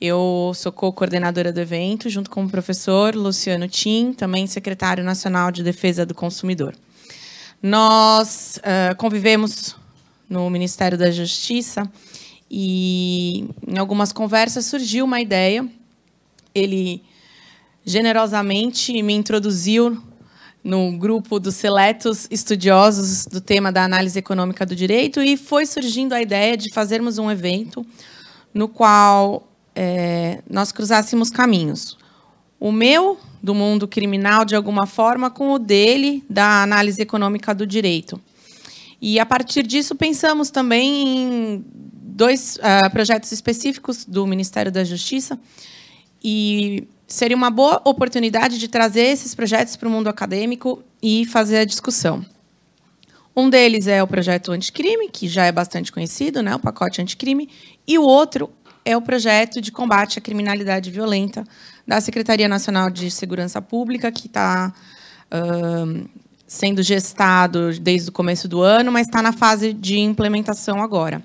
Eu sou co-coordenadora do evento, junto com o professor Luciano Tim, também secretário nacional de defesa do consumidor. Nós uh, convivemos no Ministério da Justiça e, em algumas conversas, surgiu uma ideia. Ele generosamente me introduziu no grupo dos seletos estudiosos do tema da análise econômica do direito e foi surgindo a ideia de fazermos um evento no qual é, nós cruzássemos caminhos. O meu, do mundo criminal, de alguma forma, com o dele, da análise econômica do direito. E, a partir disso, pensamos também em dois uh, projetos específicos do Ministério da Justiça. E seria uma boa oportunidade de trazer esses projetos para o mundo acadêmico e fazer a discussão. Um deles é o projeto anticrime, que já é bastante conhecido, né, o pacote anticrime, e o outro é o projeto de combate à criminalidade violenta da Secretaria Nacional de Segurança Pública, que está uh, sendo gestado desde o começo do ano, mas está na fase de implementação agora.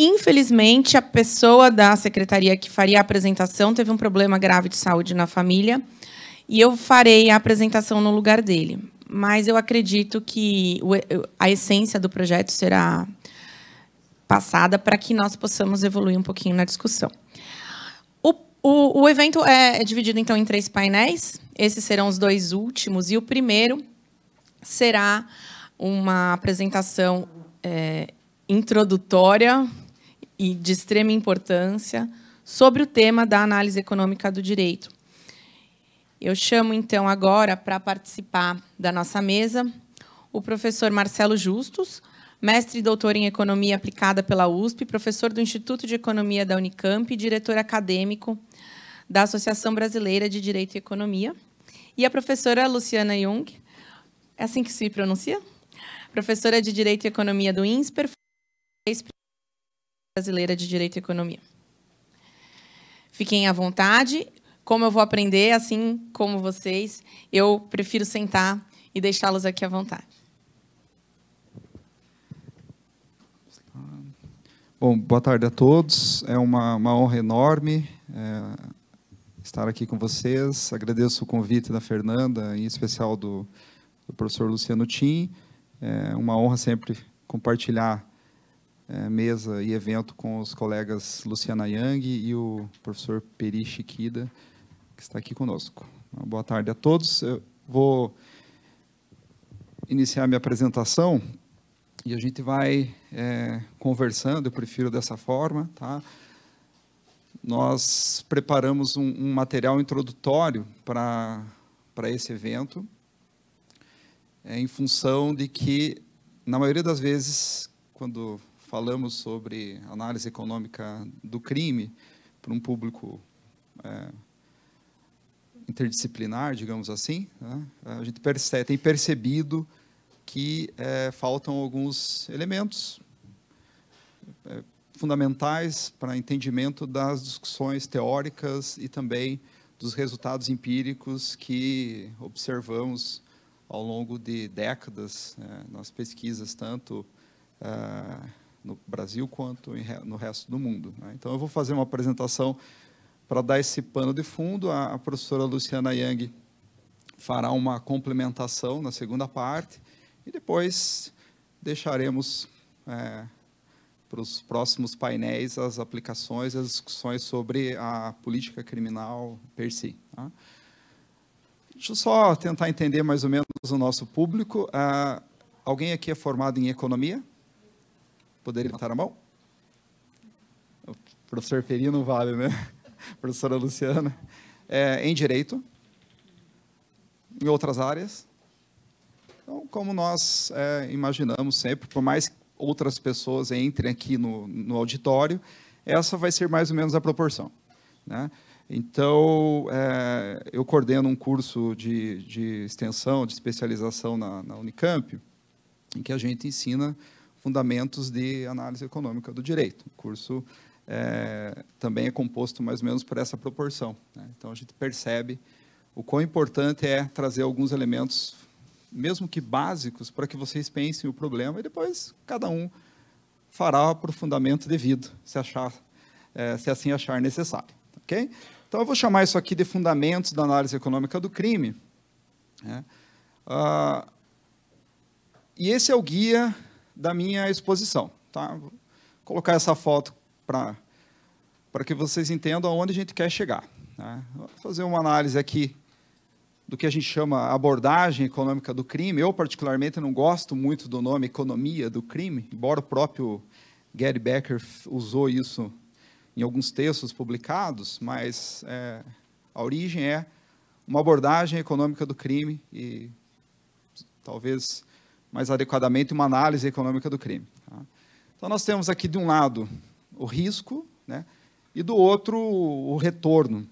Infelizmente, a pessoa da secretaria que faria a apresentação teve um problema grave de saúde na família e eu farei a apresentação no lugar dele. Mas eu acredito que a essência do projeto será passada para que nós possamos evoluir um pouquinho na discussão. O, o, o evento é, é dividido, então, em três painéis. Esses serão os dois últimos. E o primeiro será uma apresentação é, introdutória e de extrema importância sobre o tema da análise econômica do direito. Eu chamo então agora para participar da nossa mesa o professor Marcelo Justus, mestre e doutor em economia aplicada pela USP, professor do Instituto de Economia da Unicamp e diretor acadêmico da Associação Brasileira de Direito e Economia, e a professora Luciana Jung, é assim que se pronuncia? Professora de Direito e Economia do INSPER, Brasileira de Direito e Economia. Fiquem à vontade. Como eu vou aprender, assim como vocês, eu prefiro sentar e deixá-los aqui à vontade. Bom, boa tarde a todos. É uma, uma honra enorme é, estar aqui com vocês. Agradeço o convite da Fernanda, em especial do, do professor Luciano Tim. É uma honra sempre compartilhar é, mesa e evento com os colegas Luciana Yang e o professor Peri Chiquida, que está aqui conosco. Uma boa tarde a todos. Eu vou iniciar minha apresentação e a gente vai é, conversando, eu prefiro dessa forma, tá? Nós preparamos um, um material introdutório para esse evento, é, em função de que, na maioria das vezes, quando falamos sobre análise econômica do crime para um público é, interdisciplinar, digamos assim, né? a gente percebe, tem percebido que é, faltam alguns elementos é, fundamentais para entendimento das discussões teóricas e também dos resultados empíricos que observamos ao longo de décadas né, nas pesquisas, tanto uh, no Brasil quanto no resto do mundo. Né? Então, eu vou fazer uma apresentação para dar esse pano de fundo. A, professora Luciana Yang fará uma complementação na segunda parte e depois deixaremos é, para os próximos painéis as aplicações, e as discussões sobre a política criminal per si. Tá? Deixa eu só tentar entender mais ou menos o nosso público. Ah, alguém aqui é formado em economia? Poderia tá levantar a mão? O professor Feri não vale, né? Professora Luciana. É, em direito, em outras áreas. Então, como nós é, imaginamos sempre, por mais que outras pessoas entrem aqui no, no auditório, essa vai ser mais ou menos a proporção. Né? Então, é, eu coordeno um curso de, de extensão, de especialização na, na, Unicamp, em que a gente ensina Fundamentos de Análise Econômica do Direito. O curso é, também é composto mais ou menos por essa proporção. Né? Então, a gente percebe o quão importante é trazer alguns elementos, mesmo que básicos, para que vocês pensem o problema e depois cada um fará o aprofundamento devido, se, achar, é, se assim achar necessário. Ok? Então, eu vou chamar isso aqui de fundamentos da análise econômica do crime. Né? Ah, e esse é o guia da minha exposição. Tá? Vou colocar essa foto para que vocês entendam aonde a gente quer chegar. Né? Vou fazer uma análise aqui do que a gente chama abordagem econômica do crime. Eu, particularmente, não gosto muito do nome economia do crime, embora o próprio Gary Becker usou isso em alguns textos publicados, mas é, a origem é uma abordagem econômica do crime e talvez mais adequadamente uma análise econômica do crime. Tá? Então, nós temos aqui, de um lado, o risco, né? e do outro, o retorno.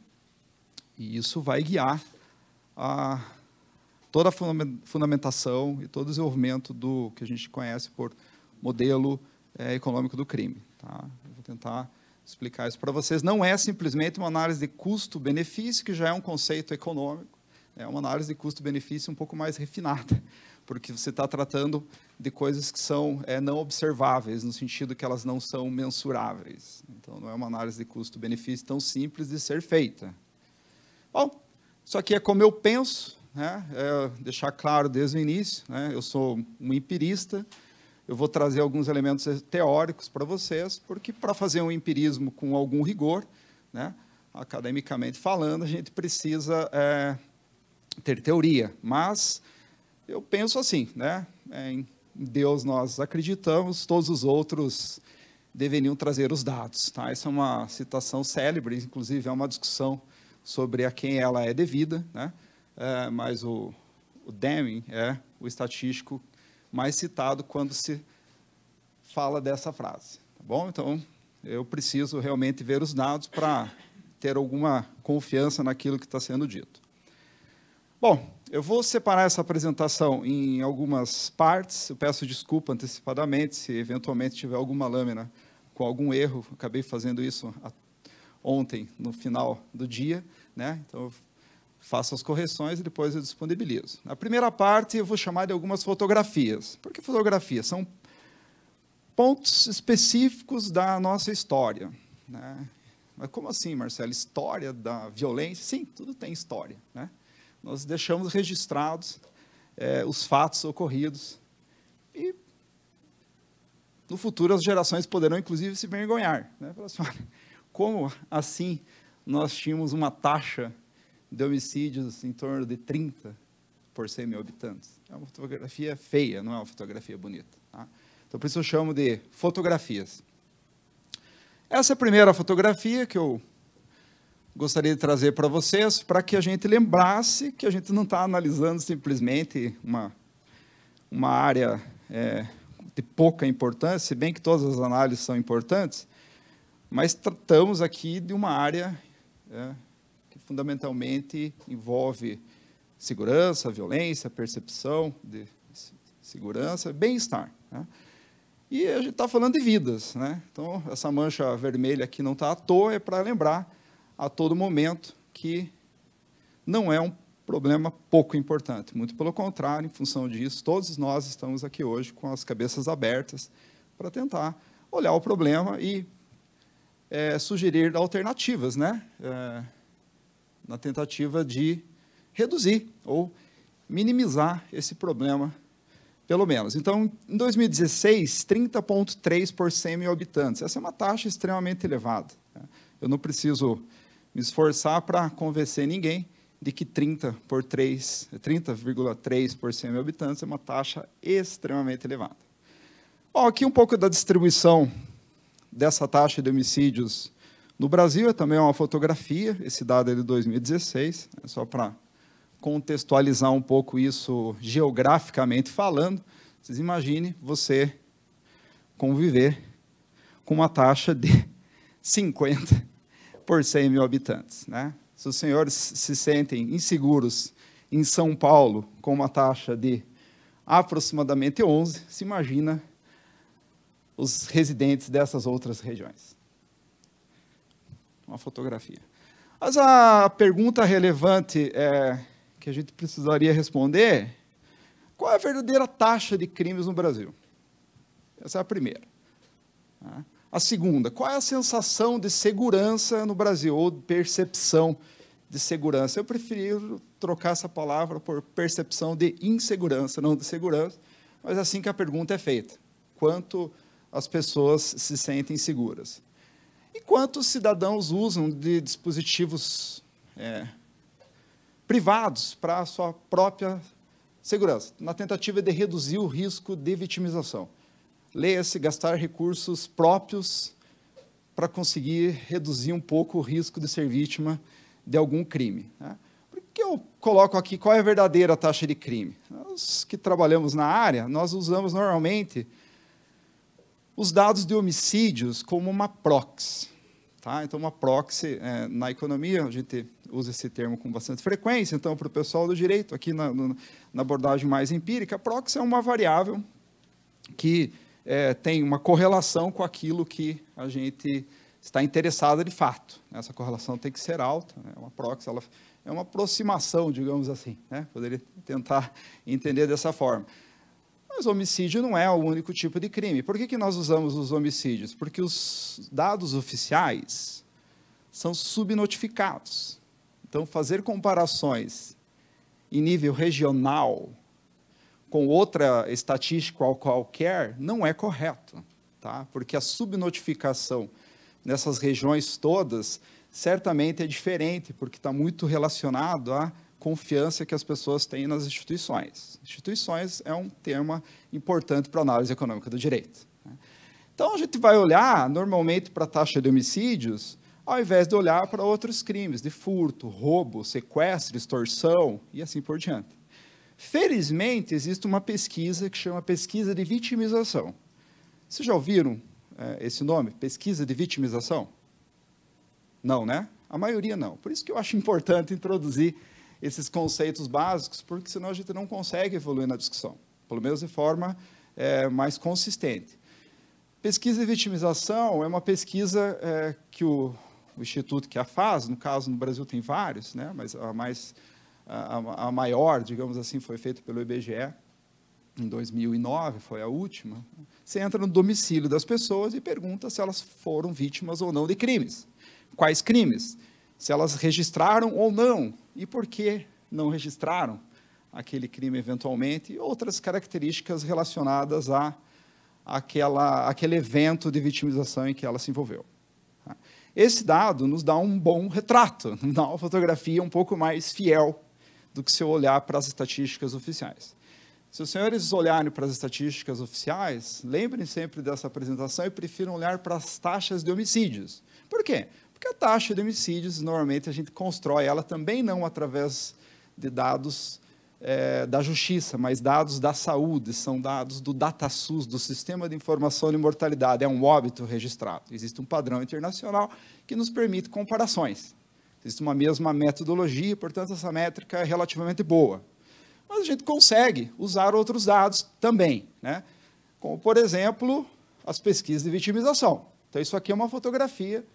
E isso vai guiar a, toda a fundamentação e todo o desenvolvimento do que a gente conhece por modelo é, econômico do crime. Tá? Vou tentar explicar isso para vocês. Não é simplesmente uma análise de custo-benefício, que já é um conceito econômico, é uma análise de custo-benefício um pouco mais refinada, porque você está tratando de coisas que são é, não observáveis, no sentido que elas não são mensuráveis. Então, não é uma análise de custo-benefício tão simples de ser feita. Bom, isso aqui é como eu penso, né? É deixar claro desde o início, né? eu sou um empirista, eu vou trazer alguns elementos teóricos para vocês, porque para fazer um empirismo com algum rigor, né? academicamente falando, a gente precisa é, ter teoria, mas eu penso assim, né? É, em Deus nós acreditamos, todos os outros deveriam trazer os dados. Tá? Essa é uma citação célebre, inclusive é uma discussão sobre a quem ela é devida, né? É, mas o, o Deming é o estatístico mais citado quando se fala dessa frase. Tá bom? Então, eu preciso realmente ver os dados para ter alguma confiança naquilo que está sendo dito. Bom, eu vou separar essa apresentação em algumas partes. Eu peço desculpa antecipadamente se eventualmente tiver alguma lâmina com algum erro. acabei fazendo isso ontem, no final do dia. Né? Então, eu faço as correções e depois eu disponibilizo. Na primeira parte, eu vou chamar de algumas fotografias. Por que fotografias? São pontos específicos da nossa história. Né? Mas como assim, Marcelo? História da violência? Sim, tudo tem história. Né? nós deixamos registrados é, os fatos ocorridos. E no futuro as gerações poderão, inclusive, se vergonhar. Né? assim, olha, como assim nós tínhamos uma taxa de homicídios em torno de 30 por 100 mil habitantes? É uma fotografia feia, não é uma fotografia bonita. Tá? Então, por isso eu chamo de fotografias. Essa é a primeira fotografia que eu gostaria de trazer para vocês, para que a gente lembrasse que a gente não está analisando simplesmente uma, uma área é, de pouca importância, se bem que todas as análises são importantes, mas tratamos aqui de uma área é, que fundamentalmente envolve segurança, violência, percepção de segurança, bem-estar. Né? E a gente está falando de vidas, né? Então essa mancha vermelha aqui não está à toa, é para lembrar a todo momento, que não é um problema pouco importante. Muito pelo contrário, em função disso, todos nós estamos aqui hoje com as cabeças abertas para tentar olhar o problema e é, sugerir alternativas, né? É, na tentativa de reduzir ou minimizar esse problema, pelo menos. Então, em 2016, 30,3 por 100 mil habitantes. Essa é uma taxa extremamente elevada. Né? Eu não preciso me esforçar para convencer ninguém de que 30 por 3, 30,3 por mil habitantes é uma taxa extremamente elevada. Bom, aqui um pouco da distribuição dessa taxa de homicídios no Brasil, é também uma fotografia, esse dado é de 2016, é só para contextualizar um pouco isso geograficamente falando. Vocês imaginem você conviver com uma taxa de 50 por 100 mil habitantes. Né? Se os senhores se sentem inseguros em São Paulo com uma taxa de aproximadamente 11, se imagina os residentes dessas outras regiões. Uma fotografia. Mas a pergunta relevante é, que a gente precisaria responder qual é a verdadeira taxa de crimes no Brasil? Essa é a primeira. Né? A segunda, qual é a sensação de segurança no Brasil, ou percepção de segurança? Eu prefiro trocar essa palavra por percepção de insegurança, não de segurança, mas assim que a pergunta é feita. Quanto as pessoas se sentem seguras? E quantos cidadãos usam de dispositivos é, privados para a sua própria segurança, na tentativa de reduzir o risco de vitimização? leia-se gastar recursos próprios para conseguir reduzir um pouco o risco de ser vítima de algum crime. Né? Por que eu coloco aqui qual é a verdadeira taxa de crime? Nós que trabalhamos na área, nós usamos normalmente os dados de homicídios como uma proxy. Tá? Então, uma proxy é, na economia, a gente usa esse termo com bastante frequência, então, para o pessoal do direito, aqui na, no, na abordagem mais empírica, proxy é uma variável que é, tem uma correlação com aquilo que a gente está interessado de fato. Essa correlação tem que ser alta, né? uma proxy, ela é uma aproximação, digamos assim, né? poderia tentar entender dessa forma. Mas homicídio não é o único tipo de crime. Por que, que nós usamos os homicídios? Porque os dados oficiais são subnotificados. Então, fazer comparações em nível regional com outra estatística qualquer, não é correto, tá? Porque a subnotificação nessas regiões todas certamente é diferente, porque está muito relacionado à confiança que as pessoas têm nas instituições. Instituições é um tema importante para a análise econômica do direito. Né? Então, a gente vai olhar normalmente para a taxa de homicídios, ao invés de olhar para outros crimes de furto, roubo, sequestro, extorsão e assim por diante. Felizmente, existe uma pesquisa que chama pesquisa de vitimização. Vocês já ouviram é, esse nome? Pesquisa de vitimização? Não, né? A maioria não. Por isso que eu acho importante introduzir esses conceitos básicos, porque senão a gente não consegue evoluir na discussão, pelo menos de forma é, mais consistente. Pesquisa de vitimização é uma pesquisa é, que o, o, instituto que a faz, no caso no Brasil tem vários, né? Mas a mais a, a maior, digamos assim, foi feita pelo IBGE em 2009, foi a última, você entra no domicílio das pessoas e pergunta se elas foram vítimas ou não de crimes. Quais crimes? Se elas registraram ou não e por que não registraram aquele crime eventualmente e outras características relacionadas a aquela, aquele evento de vitimização em que ela se envolveu. Esse dado nos dá um bom retrato, nos dá uma fotografia um pouco mais fiel do que se eu olhar para as estatísticas oficiais. Se os senhores olharem para as estatísticas oficiais, lembrem sempre dessa apresentação e prefiram olhar para as taxas de homicídios. Por quê? Porque a taxa de homicídios, normalmente, a gente constrói ela também não através de dados é, da justiça, mas dados da saúde, são dados do DataSUS, do Sistema de Informação de Mortalidade. É um óbito registrado. Existe um padrão internacional que nos permite comparações. Existe uma mesma metodologia, portanto, essa métrica é relativamente boa. Mas a gente consegue usar outros dados também, né? como, por exemplo, as pesquisas de vitimização. Então, isso aqui é uma fotografia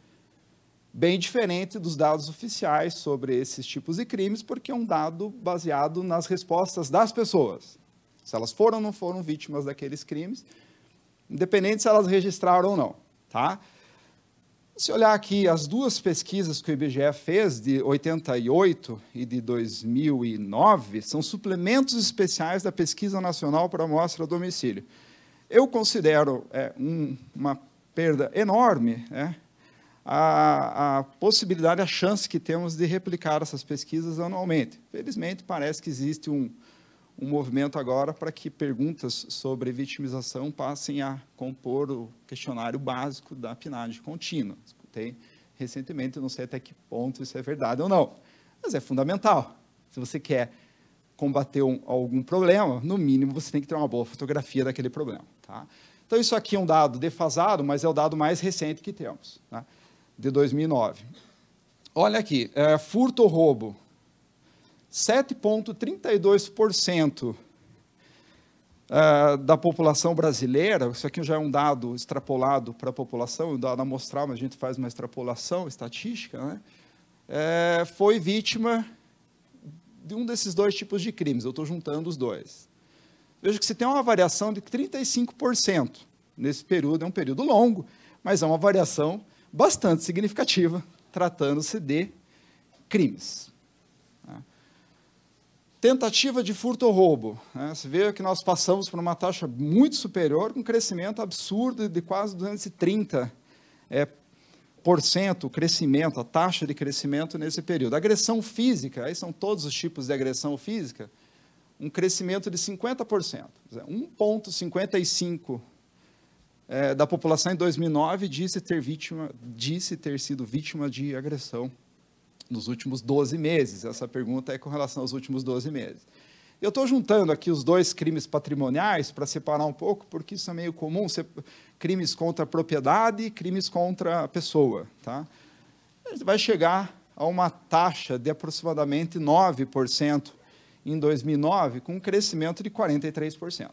bem diferente dos dados oficiais sobre esses tipos de crimes, porque é um dado baseado nas respostas das pessoas. Se elas foram ou não foram vítimas daqueles crimes, independente se elas registraram ou não. Tá? Se olhar aqui as duas pesquisas que o IBGE fez, de 88 e de 2009, são suplementos especiais da Pesquisa Nacional para Amostra a Domicílio. Eu considero é, um, uma perda enorme né, a, a, possibilidade, a chance que temos de replicar essas pesquisas anualmente. Felizmente, parece que existe um, um movimento agora para que perguntas sobre vitimização passem a compor o questionário básico da PNAD contínua. Escutei recentemente, não sei até que ponto isso é verdade ou não, mas é fundamental. Se você quer combater um, algum problema, no mínimo você tem que ter uma boa fotografia daquele problema. Tá? Então, isso aqui é um dado defasado, mas é o dado mais recente que temos, né? de 2009. Olha aqui, é, furto ou roubo, 7,32% ah, da população brasileira, isso aqui já é um dado extrapolado para a população, um dado amostral, mas a gente faz uma extrapolação estatística, né? é, foi vítima de um desses dois tipos de crimes. Eu estou juntando os dois. Veja que você tem uma variação de 35% nesse período, é um período longo, mas é uma variação bastante significativa, tratando-se de crimes. Tentativa de furto ou roubo. Né? Você vê que nós passamos por uma taxa muito superior, com um crescimento absurdo de quase 230 é, por cento, o crescimento, a taxa de crescimento nesse período. Agressão física, aí são todos os tipos de agressão física, um crescimento de 50%. 1,55% é, da população em 2009 disse ter, vítima, disse ter sido vítima de agressão nos últimos 12 meses. Essa pergunta é com relação aos últimos 12 meses. Eu estou juntando aqui os dois crimes patrimoniais para separar um pouco, porque isso é meio comum, crimes contra a propriedade e crimes contra a pessoa. Tá? Vai chegar a uma taxa de aproximadamente 9% em 2009, com um crescimento de 43%.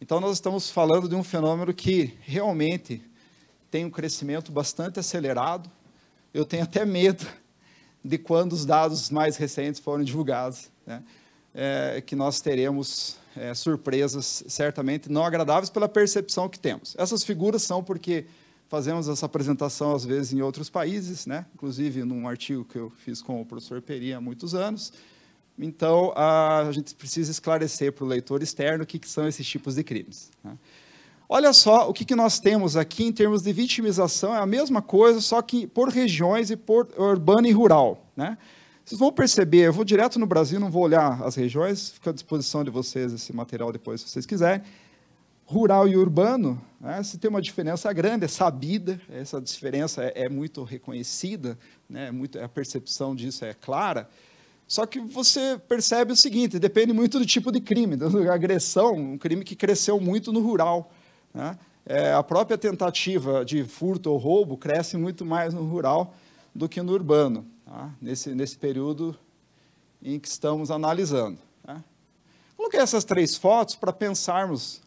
Então, nós estamos falando de um fenômeno que realmente tem um crescimento bastante acelerado. Eu tenho até medo de quando os dados mais recentes foram divulgados, né? é, que nós teremos é, surpresas certamente não agradáveis pela percepção que temos. Essas figuras são porque fazemos essa apresentação às vezes em outros países, né? inclusive num artigo que eu fiz com o professor Peri há muitos anos. Então, a, a gente precisa esclarecer para o leitor externo o que, que são esses tipos de crimes. Né? Olha só o que, que nós temos aqui em termos de vitimização, é a mesma coisa, só que por regiões e por urbano e rural. Né? Vocês vão perceber, eu vou direto no Brasil, não vou olhar as regiões, fica à disposição de vocês esse material depois, se vocês quiserem. Rural e urbano, né, se tem uma diferença grande, é sabida, essa diferença é, é muito reconhecida, né, é muito, a percepção disso é clara, só que você percebe o seguinte, depende muito do tipo de crime, da agressão, um crime que cresceu muito no rural, né? É, a própria tentativa de furto ou roubo cresce muito mais no rural do que no urbano, tá? nesse, nesse período em que estamos analisando. Tá? Coloquei essas três fotos para pensarmos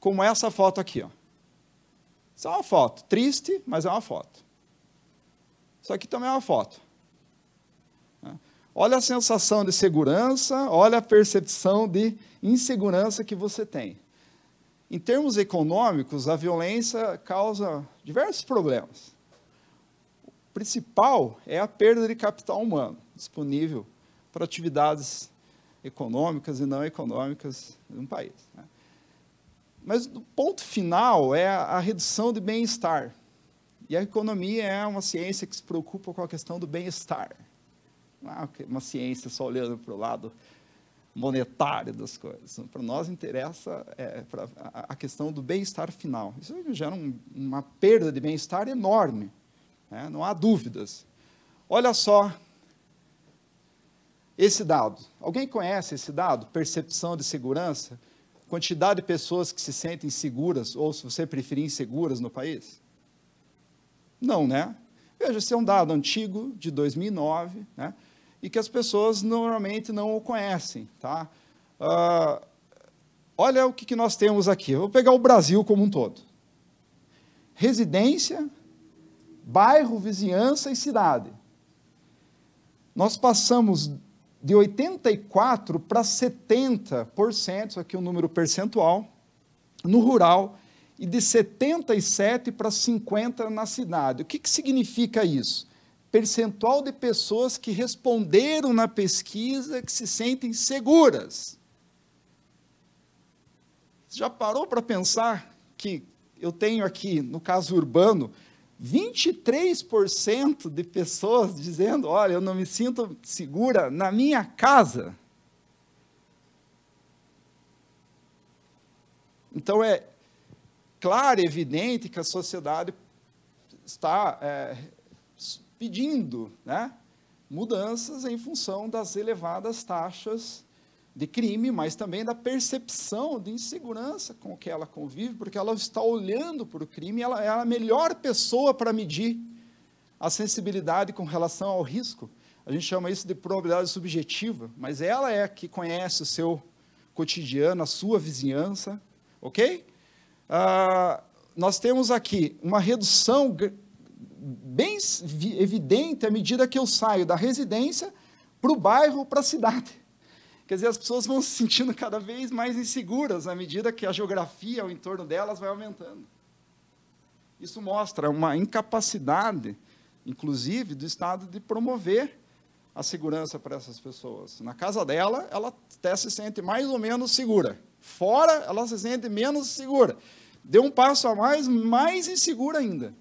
como essa foto aqui. Ó. Isso é uma foto, triste, mas é uma foto. Isso aqui também é uma foto. Né? Olha a sensação de segurança, olha a percepção de insegurança que você tem. Em termos econômicos, a violência causa diversos problemas. O principal é a perda de capital humano disponível para atividades econômicas e não econômicas de um país. Né? Mas o ponto final é a redução de bem-estar. E a economia é uma ciência que se preocupa com a questão do bem-estar. Não é uma ciência só olhando para o lado monetária das coisas. Então, para nós interessa é, a questão do bem-estar final. Isso gera um, uma perda de bem-estar enorme, né? não há dúvidas. Olha só esse dado. Alguém conhece esse dado? Percepção de segurança? Quantidade de pessoas que se sentem seguras, ou se você preferir, inseguras no país? Não, né? Veja, esse é um dado antigo, de 2009, né? e que as pessoas normalmente não o conhecem. Tá? Uh, olha o que, que nós temos aqui. Eu vou pegar o Brasil como um todo: residência, bairro, vizinhança e cidade. Nós passamos de 84% para 70%, isso aqui é um número percentual, no rural e de 77% para 50% na cidade. O que, que significa isso? percentual de pessoas que responderam na pesquisa que se sentem seguras. Já parou para pensar que eu tenho aqui, no caso urbano, 23% de pessoas dizendo: olha, eu não me sinto segura na minha casa. Então é claro, evidente que a sociedade está é, pedindo né, mudanças em função das elevadas taxas de crime, mas também da percepção de insegurança com que ela convive, porque ela está olhando para o crime, ela é a melhor pessoa para medir a sensibilidade com relação ao risco. A gente chama isso de probabilidade subjetiva, mas ela é que conhece o seu cotidiano, a sua vizinhança, ok? Ah, nós temos aqui uma redução bem evidente à medida que eu saio da residência para o bairro, para a cidade. Quer dizer, as pessoas vão se sentindo cada vez mais inseguras à medida que a geografia ao entorno delas vai aumentando. Isso mostra uma incapacidade, inclusive, do Estado de promover a segurança para essas pessoas. Na casa dela, ela até se sente mais ou menos segura. Fora, ela se sente menos segura. Deu um passo a mais, mais insegura ainda.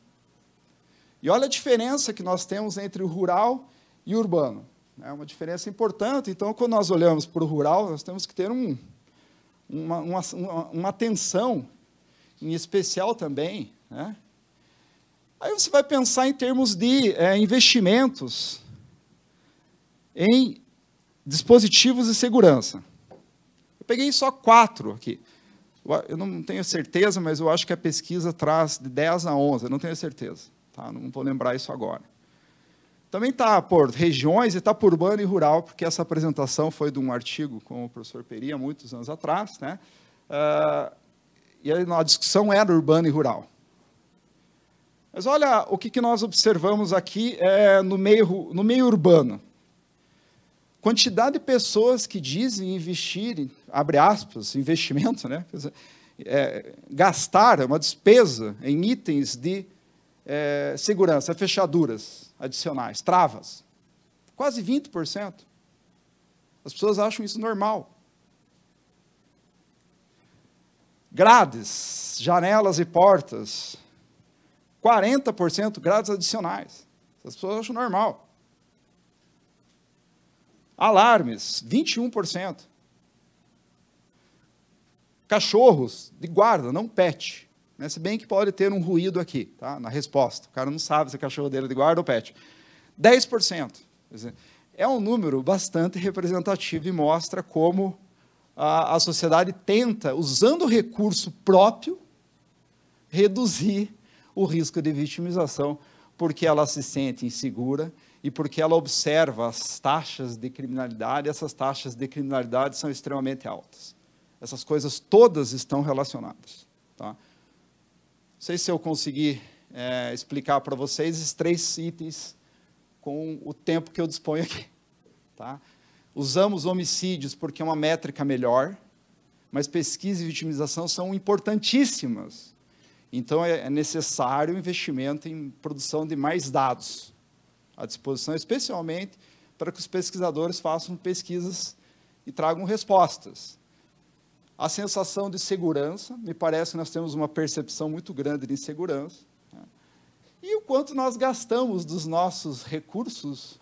E olha a diferença que nós temos entre o rural e o urbano. Né? É uma diferença importante. Então, quando nós olhamos para o rural, nós temos que ter um, uma, uma, uma, atenção em especial também. Né? Aí você vai pensar em termos de é, investimentos em dispositivos de segurança. Eu peguei só quatro aqui. Eu não tenho certeza, mas eu acho que a pesquisa traz de 10 a 11, eu não tenho certeza. Tá? Não vou lembrar isso agora. Também está por regiões e está por urbano e rural, porque essa apresentação foi de um artigo com o professor Peria, muitos anos atrás. Né? Uh, e a discussão era urbano e rural. Mas olha o que, que nós observamos aqui é, no, meio, no meio urbano. Quantidade de pessoas que dizem investir, abre aspas, investimento, né? É, gastar é uma despesa em itens de é, segurança, fechaduras adicionais, travas. Quase 20%. As pessoas acham isso normal. Grades, janelas e portas. 40% grades adicionais. As pessoas acham normal. Alarmes, 21%. Cachorros de guarda, não pet, né? Se bem que pode ter um ruído aqui, tá? na resposta. O cara não sabe se é cachorro dele é de guarda ou pet. 10%. É um número bastante representativo e mostra como a, a sociedade tenta, usando o recurso próprio, reduzir o risco de vitimização, porque ela se sente insegura e porque ela observa as taxas de criminalidade, essas taxas de criminalidade são extremamente altas. Essas coisas todas estão relacionadas. Tá? Não sei se eu consegui é, explicar para vocês esses três itens com o tempo que eu disponho aqui. Tá? Usamos homicídios porque é uma métrica melhor, mas pesquisa e vitimização são importantíssimas. Então é, é necessário investimento em produção de mais dados à disposição, especialmente para que os pesquisadores façam pesquisas e tragam respostas. A sensação de segurança, me parece que nós temos uma percepção muito grande de insegurança. Né? E o quanto nós gastamos dos nossos recursos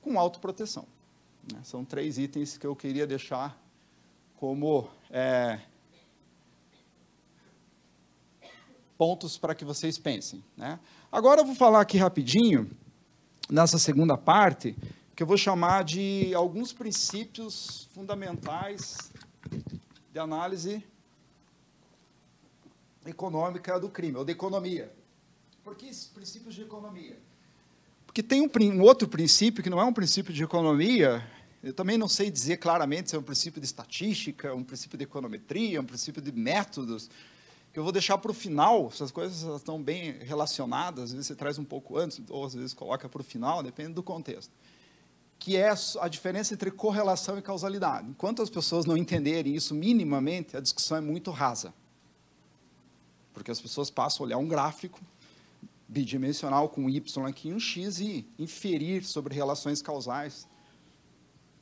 com autoproteção. Né? São três itens que eu queria deixar como é, pontos para que vocês pensem. Né? Agora eu vou falar aqui rapidinho, nessa segunda parte, que eu vou chamar de alguns princípios fundamentais de análise econômica do crime, ou de economia. Por que esses princípios de economia? Porque tem um, um, outro princípio que não é um princípio de economia. Eu também não sei dizer claramente se é um princípio de estatística, um princípio de econometria, um princípio de métodos, que eu vou deixar para o final. Essas coisas estão bem relacionadas, às vezes você traz um pouco antes, ou às vezes coloca para o final, depende do contexto que é a diferença entre correlação e causalidade. Enquanto as pessoas não entenderem isso minimamente, a discussão é muito rasa. Porque as pessoas passam a olhar um gráfico bidimensional com y aqui e um x e inferir sobre relações causais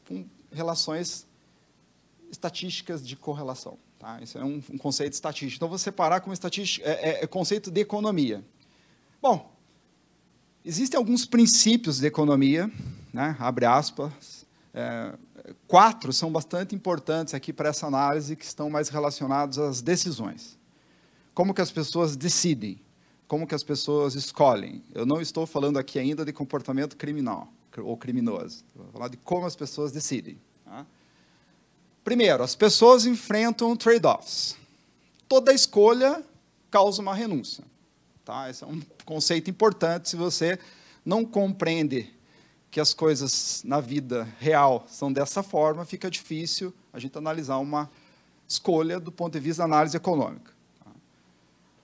com relações estatísticas de correlação. Tá? Isso é um, um, conceito estatístico. Então, vou separar como estatística, é, é, é conceito de economia. Bom, Existem alguns princípios de economia, né, abre aspas, é, quatro são bastante importantes aqui para essa análise que estão mais relacionados às decisões. Como que as pessoas decidem? Como que as pessoas escolhem? Eu não estou falando aqui ainda de comportamento criminal ou criminoso. Vou falar de como as pessoas decidem. Tá? Primeiro, as pessoas enfrentam trade-offs. Toda escolha causa uma renúncia. Tá? Esse é um conceito importante se você não compreende que as coisas na vida real são dessa forma, fica difícil a gente analisar uma escolha do ponto de vista da análise econômica. Tá?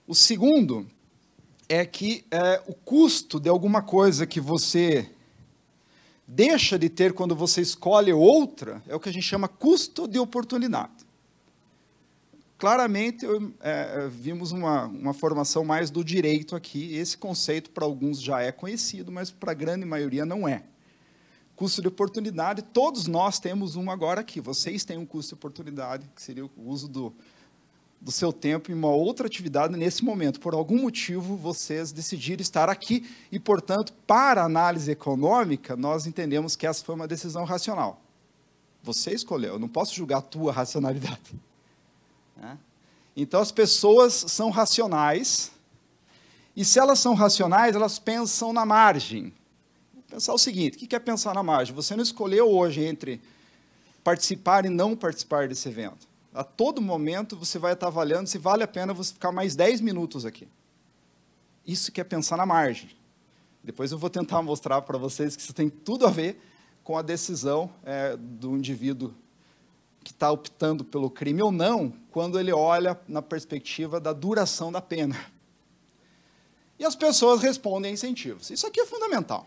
O segundo é que é, o custo de alguma coisa que você deixa de ter quando você escolhe outra é o que a gente chama custo de oportunidade claramente é, é, vimos uma, uma formação mais do direito aqui. Esse conceito para alguns já é conhecido, mas para a grande maioria não é. Custo de oportunidade, todos nós temos um agora aqui. Vocês têm um custo de oportunidade, que seria o uso do, do seu tempo em uma outra atividade nesse momento. Por algum motivo, vocês decidiram estar aqui e, portanto, para análise econômica, nós entendemos que essa foi uma decisão racional. Você escolheu, eu não posso julgar a tua racionalidade. Né? Então as pessoas são racionais, e se elas são racionais, elas pensam na margem. Vou pensar o seguinte: o que é pensar na margem? Você não escolheu hoje entre participar e não participar desse evento. A todo momento você vai estar avaliando se vale a pena você ficar mais 10 minutos aqui. Isso que é pensar na margem. Depois eu vou tentar mostrar para vocês que isso tem tudo a ver com a decisão é, do indivíduo que está optando pelo crime ou não, quando ele olha na perspectiva da duração da pena. E as pessoas respondem a incentivos. Isso aqui é fundamental.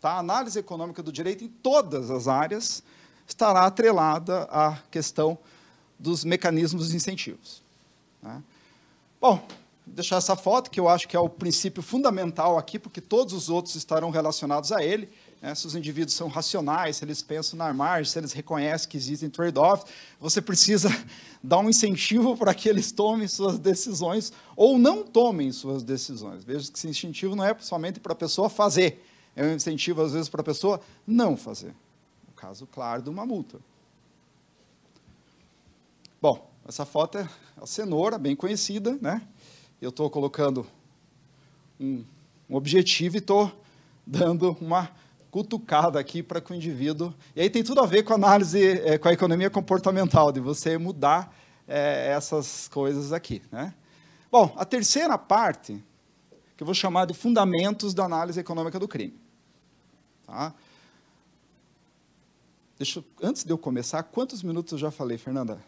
Tá? A análise econômica do direito em todas as áreas estará atrelada à questão dos mecanismos de incentivos. Né? Bom, vou deixar essa foto, que eu acho que é o princípio fundamental aqui, porque todos os outros estarão relacionados a ele né, se os indivíduos são racionais, se eles pensam na margem, se eles reconhecem que existem trade-offs, você precisa dar um incentivo para que eles tomem suas decisões ou não tomem suas decisões. Veja que esse incentivo não é somente para a pessoa fazer, é um incentivo, às vezes, para a pessoa não fazer. O caso, claro, de uma multa. Bom, essa foto é a cenoura, bem conhecida, né? Eu estou colocando um, um objetivo e estou dando uma cutucada aqui para que o indivíduo. E aí tem tudo a ver com a análise, é, com a economia comportamental, de você mudar é, essas coisas aqui. Né? Bom, a terceira parte, que eu vou chamar de fundamentos da análise econômica do crime. Tá? Deixa eu, antes de eu começar, quantos minutos eu já falei, Fernanda?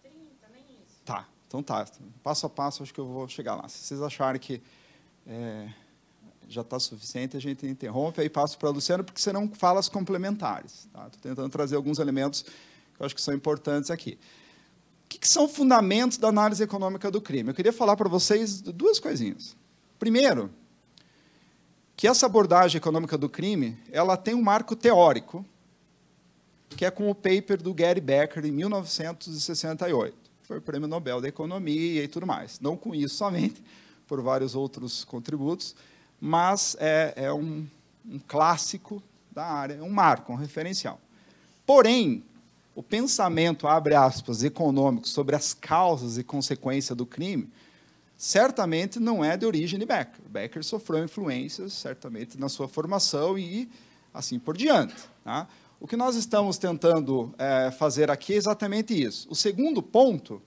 30, nem isso. Tá, então tá. Passo a passo, acho que eu vou chegar lá. Se vocês acharem que. É, já está suficiente, a gente interrompe, aí passo para a Luciana, porque senão falas complementares. Estou tá? tentando trazer alguns elementos que eu acho que são importantes aqui. O que, que são fundamentos da análise econômica do crime? Eu queria falar para vocês duas coisinhas. Primeiro, que essa abordagem econômica do crime, ela tem um marco teórico, que é com o paper do Gary Becker, em 1968. Foi o prêmio Nobel da Economia e tudo mais. Não com isso somente, por vários outros contributos mas é, é um, um clássico da área, é um marco, um referencial. Porém, o pensamento, abre aspas, econômico sobre as causas e consequências do crime, certamente não é de origem de Becker. Becker sofreu influências, certamente, na sua formação e assim por diante. Tá? O que nós estamos tentando é, fazer aqui é exatamente isso. O segundo ponto,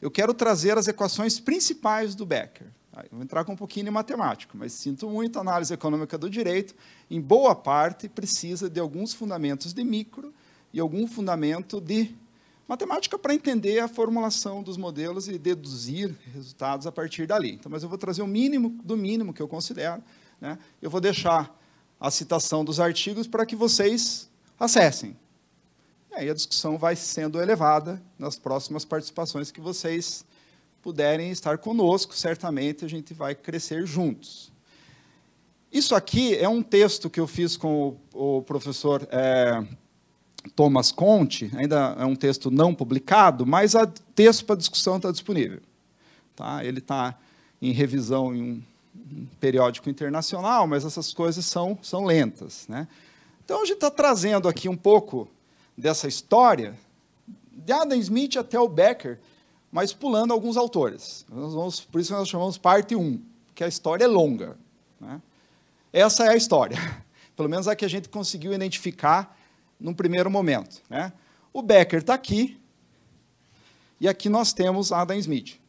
eu quero trazer as equações principais do Becker. Ah, vou entrar com um pouquinho de matemática, mas sinto muito, a análise econômica do direito, em boa parte, precisa de alguns fundamentos de micro e algum fundamento de matemática para entender a formulação dos modelos e deduzir resultados a partir dali. Então, mas eu vou trazer o mínimo do mínimo que eu considero. Né? Eu vou deixar a citação dos artigos para que vocês acessem. E aí a discussão vai sendo elevada nas próximas participações que vocês puderem estar conosco, certamente a gente vai crescer juntos. Isso aqui é um texto que eu fiz com o, o professor é, Thomas Conte, ainda é um texto não publicado, mas o texto para discussão está disponível. Tá? Ele está em revisão em um, um, periódico internacional, mas essas coisas são, são lentas. Né? Então, a gente está trazendo aqui um pouco dessa história, de Adam Smith até o Becker, mas pulando alguns autores. Nós vamos, por isso nós chamamos parte 1, que a história é longa. Né? Essa é a história, pelo menos a que a gente conseguiu identificar num primeiro momento. Né? O Becker está aqui, e aqui nós temos Adam Smith.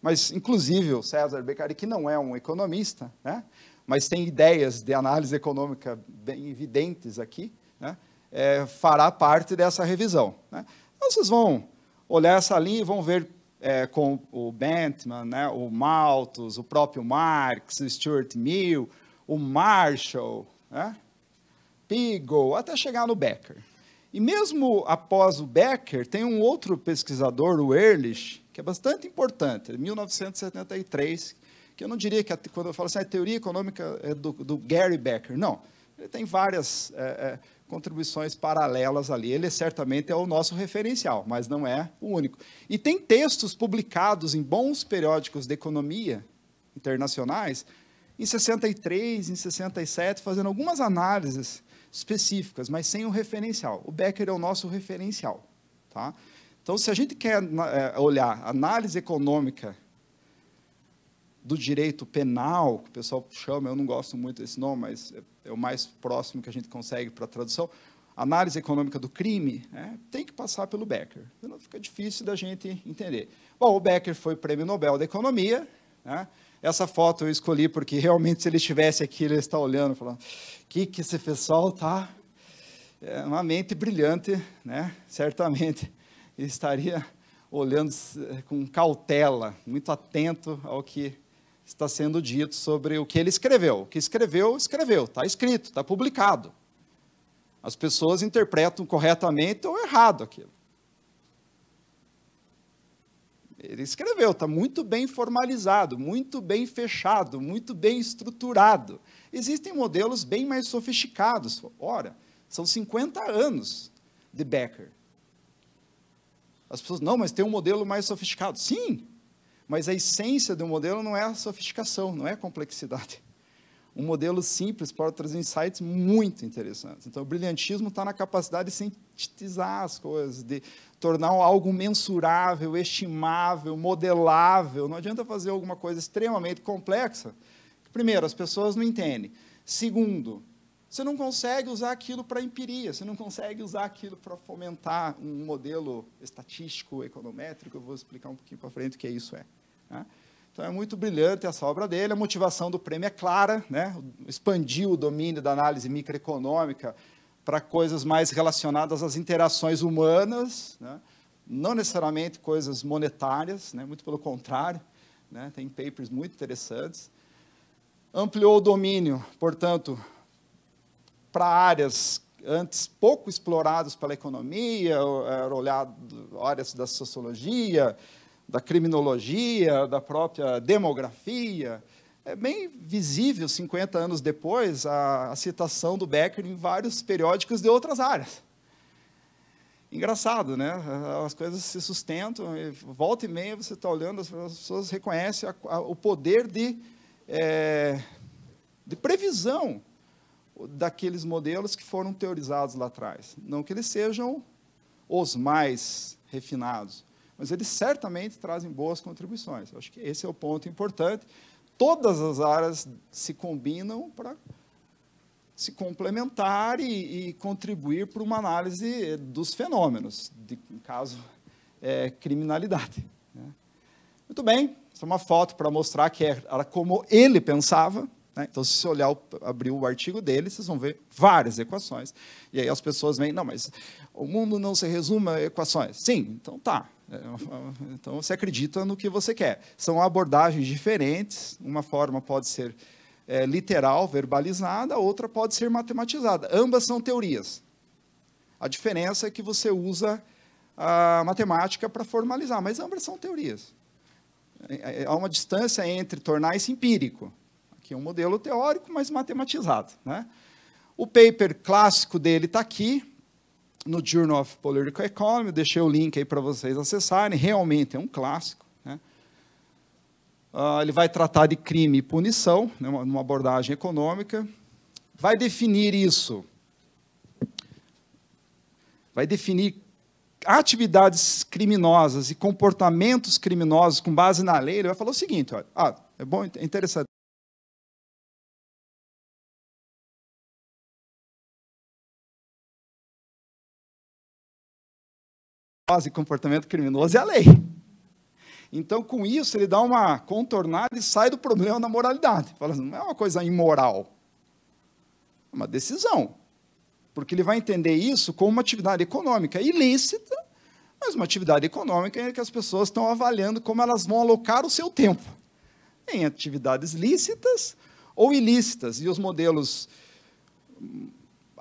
Mas, inclusive, o César Beccari, que não é um economista, né? mas tem ideias de análise econômica bem evidentes aqui, né? é, fará parte dessa revisão. Né? Então, vocês vão olhar essa linha e vão ver é, com o Bentman, né, o Malthus, o próprio Marx, o Stuart Mill, o Marshall, né, até chegar no Becker. E mesmo após o Becker, tem um outro pesquisador, o Ehrlich, que é bastante importante, 1973, é que eu não diria que, quando eu falo assim, a ah, é teoria econômica é do, do Gary Becker, não. Ele tem várias é, é, contribuições paralelas ali. Ele certamente é o nosso referencial, mas não é o único. E tem textos publicados em bons periódicos de economia internacionais, em 63, em 67, fazendo algumas análises específicas, mas sem o referencial. O Becker é o nosso referencial. Tá? Então, se a gente quer é, olhar análise econômica do direito penal, que o pessoal chama, eu não gosto muito desse nome, mas é é o mais próximo que a gente consegue para a tradução, análise econômica do crime, né, tem que passar pelo Becker. Senão fica difícil da gente entender. Bom, o Becker foi prêmio Nobel da Economia. Né, essa foto eu escolhi porque realmente, se ele estivesse aqui, ele está olhando, falando: que que esse pessoal está? É uma mente brilhante, né? certamente estaria olhando é, com cautela, muito atento ao que está sendo dito sobre o que ele escreveu. O que escreveu, escreveu, está escrito, está publicado. As pessoas interpretam corretamente ou errado aquilo. Ele escreveu, está muito bem formalizado, muito bem fechado, muito bem estruturado. Existem modelos bem mais sofisticados. Ora, são 50 anos de Becker. As pessoas, não, mas tem um modelo mais sofisticado. Sim, mas a essência do modelo não é a sofisticação, não é a complexidade. Um modelo simples pode trazer insights muito interessantes. Então, o brilhantismo está na capacidade de sintetizar as coisas, de tornar algo mensurável, estimável, modelável. Não adianta fazer alguma coisa extremamente complexa. Primeiro, as pessoas não entendem. Segundo, você não consegue usar aquilo para empiria, você não consegue usar aquilo para fomentar um modelo estatístico, econométrico. Eu vou explicar um pouquinho para frente o que isso é. Né? Então é muito brilhante essa obra dele. A motivação do prêmio é clara, né? expandiu o domínio da análise microeconômica para coisas mais relacionadas às interações humanas, né? não necessariamente coisas monetárias, né? muito pelo contrário. Né? Tem papers muito interessantes. Ampliou o domínio, portanto, para áreas antes pouco exploradas pela economia, eh, olhado áreas da sociologia, da criminologia, da própria demografia. É bem visível, 50 anos depois, a, a citação do Becker em vários periódicos de outras áreas. Engraçado, né? As coisas se sustentam, e volta e meia você está olhando, as pessoas reconhecem a, a, o poder de, é, de previsão daqueles modelos que foram teorizados lá atrás. Não que eles sejam os mais refinados, mas eles certamente trazem boas contribuições. Eu acho que esse é o ponto importante. Todas as áreas se combinam para se complementar e, e contribuir para uma análise dos fenômenos, de, caso, é, criminalidade. Né? Muito bem, essa é uma foto para mostrar que é, era como ele pensava. Né? Então, se você olhar, o, abrir o artigo dele, vocês vão ver várias equações. E aí as pessoas vêm, não, mas o mundo não se resume a equações. Sim, então tá. É, é então você acredita no que você quer. São abordagens diferentes. Uma forma pode ser é, literal, verbalizada, a outra pode ser matematizada. Ambas são teorias. A diferença é que você usa a matemática para formalizar, mas ambas são teorias. É, há uma distância entre tornar isso empírico, que é um modelo teórico, mas matematizado. Né? O paper clássico dele está aqui, no Journal of Political Economy, deixei o link aí para vocês acessarem, realmente é um clássico. Né? Uh, ele vai tratar de crime e punição, né, uma, uma abordagem econômica. Vai definir isso. Vai definir atividades criminosas e comportamentos criminosos com base na lei. Ele vai falar o seguinte: olha, ah, é bom, é interessante. e comportamento criminoso é a lei. Então, com isso, ele dá uma contornada e sai do problema da moralidade. Fala assim, não é uma coisa imoral, é uma decisão. Porque ele vai entender isso como uma atividade econômica ilícita, mas uma atividade econômica em que as pessoas estão avaliando como elas vão alocar o seu tempo em atividades lícitas ou ilícitas. E os modelos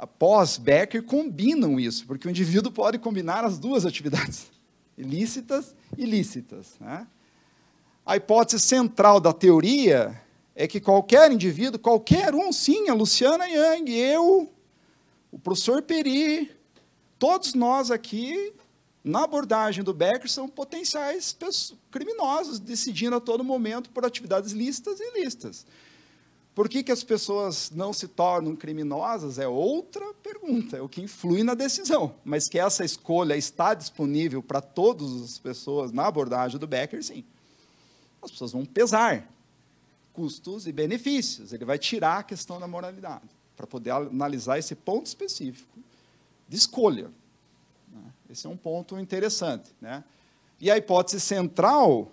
pós-Becker combinam isso, porque o indivíduo pode combinar as duas atividades, ilícitas e ilícitas. Né? A hipótese central da teoria é que qualquer indivíduo, qualquer um, sim, a Luciana Yang, eu, o professor Peri, todos nós aqui, na abordagem do Becker, são potenciais criminosos, decidindo a todo momento por atividades lícitas e ilícitas. Por que, que as pessoas não se tornam criminosas é outra pergunta, é o que influi na decisão. Mas que essa escolha está disponível para todas as pessoas na abordagem do Becker, sim. As pessoas vão pesar custos e benefícios. Ele vai tirar a questão da moralidade para poder analisar esse ponto específico de escolha. Né? Esse é um ponto interessante. Né? E a hipótese central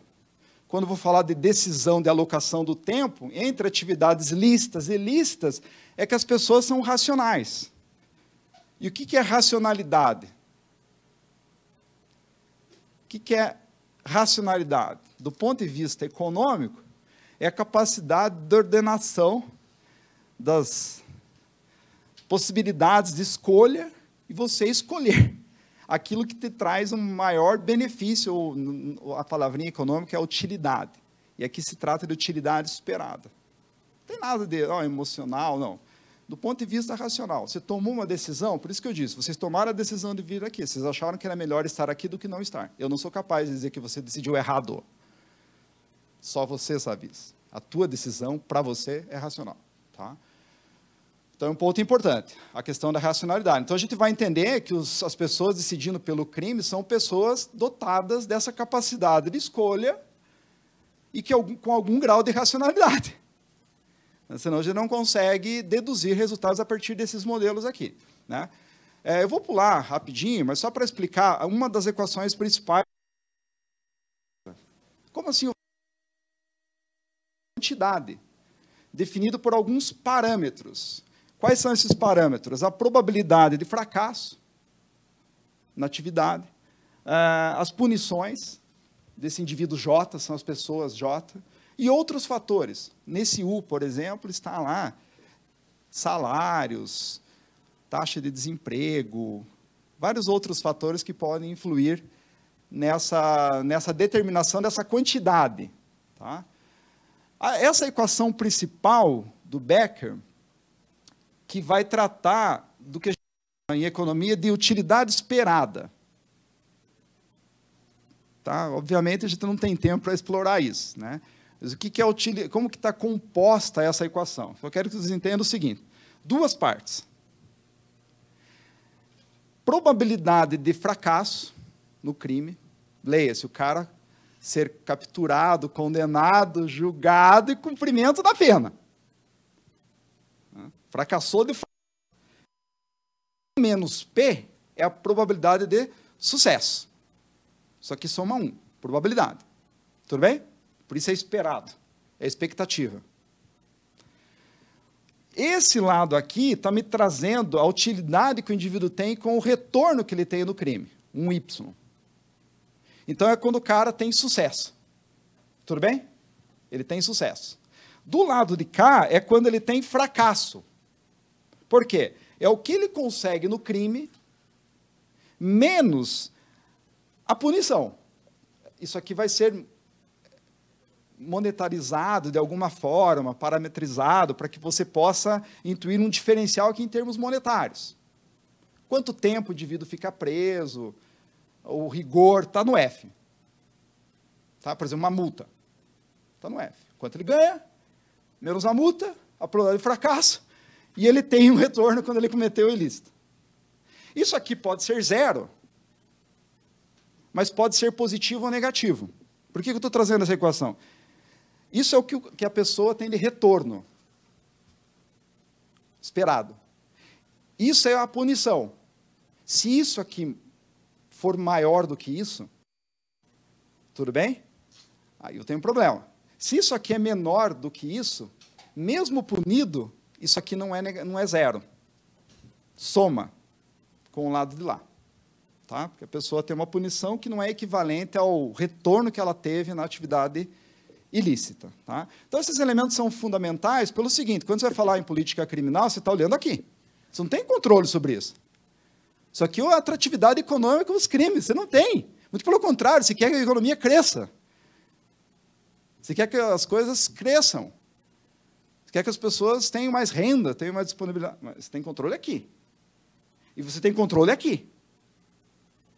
quando vou falar de decisão de alocação do tempo, entre atividades listas e listas, é que as pessoas são racionais. E o que, é racionalidade? O que é racionalidade? Do ponto de vista econômico, é a capacidade de ordenação das possibilidades de escolha e você escolher aquilo que te traz um maior benefício, a palavrinha econômica é utilidade. E aqui se trata de utilidade esperada. Não tem nada de oh, emocional, não. Do ponto de vista racional, você tomou uma decisão, por isso que eu disse, vocês tomaram a decisão de vir aqui, vocês acharam que era melhor estar aqui do que não estar. Eu não sou capaz de dizer que você decidiu errado. Só você sabe isso. A tua decisão, para você, é racional. Tá? Então, é um ponto importante, a questão da racionalidade. Então, a gente vai entender que os, as pessoas decidindo pelo crime são pessoas dotadas dessa capacidade de escolha e que com algum grau de racionalidade. Senão, a gente não consegue deduzir resultados a partir desses modelos aqui. Né? É, eu vou pular rapidinho, mas só para explicar uma das equações principais. Como assim? Quantidade, definido por alguns parâmetros. Quais são esses parâmetros? A probabilidade de fracasso na atividade, eh, as punições desse indivíduo J, são as pessoas J, e outros fatores. Nesse U, por exemplo, está lá salários, taxa de desemprego, vários outros fatores que podem influir nessa, nessa determinação dessa quantidade. Tá? Ah, essa equação principal do Becker que vai tratar do que a gente chama em economia de utilidade esperada. Tá? Obviamente, a gente não tem tempo para explorar isso. Né? Mas o que, que é util... como que está composta essa equação? Eu quero que vocês entendam o seguinte. Duas partes. Probabilidade de fracasso no crime. Leia-se, o cara ser capturado, condenado, julgado e cumprimento da pena. Fracassou de menos P é a probabilidade de sucesso. Só que soma 1, probabilidade. Tudo bem? Por isso é esperado, é expectativa. Esse lado aqui está me trazendo a utilidade que o indivíduo tem com o retorno que ele tem no crime, um Y. Então é quando o cara tem sucesso. Tudo bem? Ele tem sucesso. Do lado de cá é quando ele tem fracasso. Por quê? É o que ele consegue no crime menos a punição. Isso aqui vai ser monetarizado de alguma forma, parametrizado, para que você possa intuir um diferencial aqui em termos monetários. Quanto tempo o indivíduo fica preso, o rigor está no F. Tá? Por exemplo, uma multa. Está no F. Quanto ele ganha, menos a multa, a probabilidade de fracasso, e ele tem um retorno quando ele cometeu o ilícito. Isso aqui pode ser zero, mas pode ser positivo ou negativo. Por que eu estou trazendo essa equação? Isso é o que, a pessoa tem de retorno esperado. Isso é a punição. Se isso aqui for maior do que isso, tudo bem? Aí eu tenho um problema. Se isso aqui é menor do que isso, mesmo punido, isso aqui não é, não é zero. Soma com o lado de lá. Tá? Porque a pessoa tem uma punição que não é equivalente ao retorno que ela teve na atividade ilícita. Tá? Então, esses elementos são fundamentais pelo seguinte: quando você vai falar em política criminal, você está olhando aqui. Você não tem controle sobre isso. Isso aqui é a atratividade econômica dos crimes. Você não tem. Muito pelo contrário, você quer que a economia cresça. Você quer que as coisas cresçam quer que as pessoas tenham mais renda, tenham mais disponibilidade. Mas você tem controle aqui. E você tem controle aqui.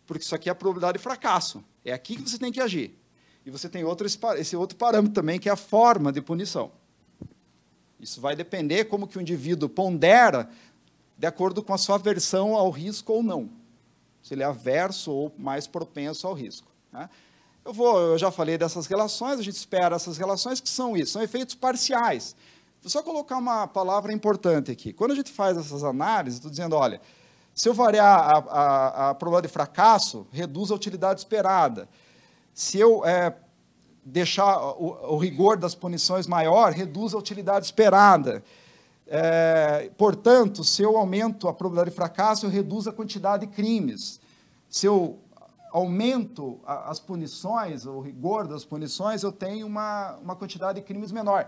Porque isso aqui é a probabilidade de fracasso. É aqui que você tem que agir. E você tem outro, esse outro parâmetro também, que é a forma de punição. Isso vai depender como que o indivíduo pondera de acordo com a sua aversão ao risco ou não. Se ele é averso ou mais propenso ao risco. Né? Eu, vou, eu já falei dessas relações, a gente espera essas relações que são isso, são efeitos parciais. Vou só colocar uma palavra importante aqui. Quando a gente faz essas análises, estou dizendo, olha, se eu variar a, a, a, probabilidade de fracasso, reduz a utilidade esperada. Se eu é, deixar o, o, rigor das punições maior, reduz a utilidade esperada. É, portanto, se eu aumento a probabilidade de fracasso, eu reduzo a quantidade de crimes. Se eu aumento a, as punições, o rigor das punições, eu tenho uma, uma quantidade de crimes menor.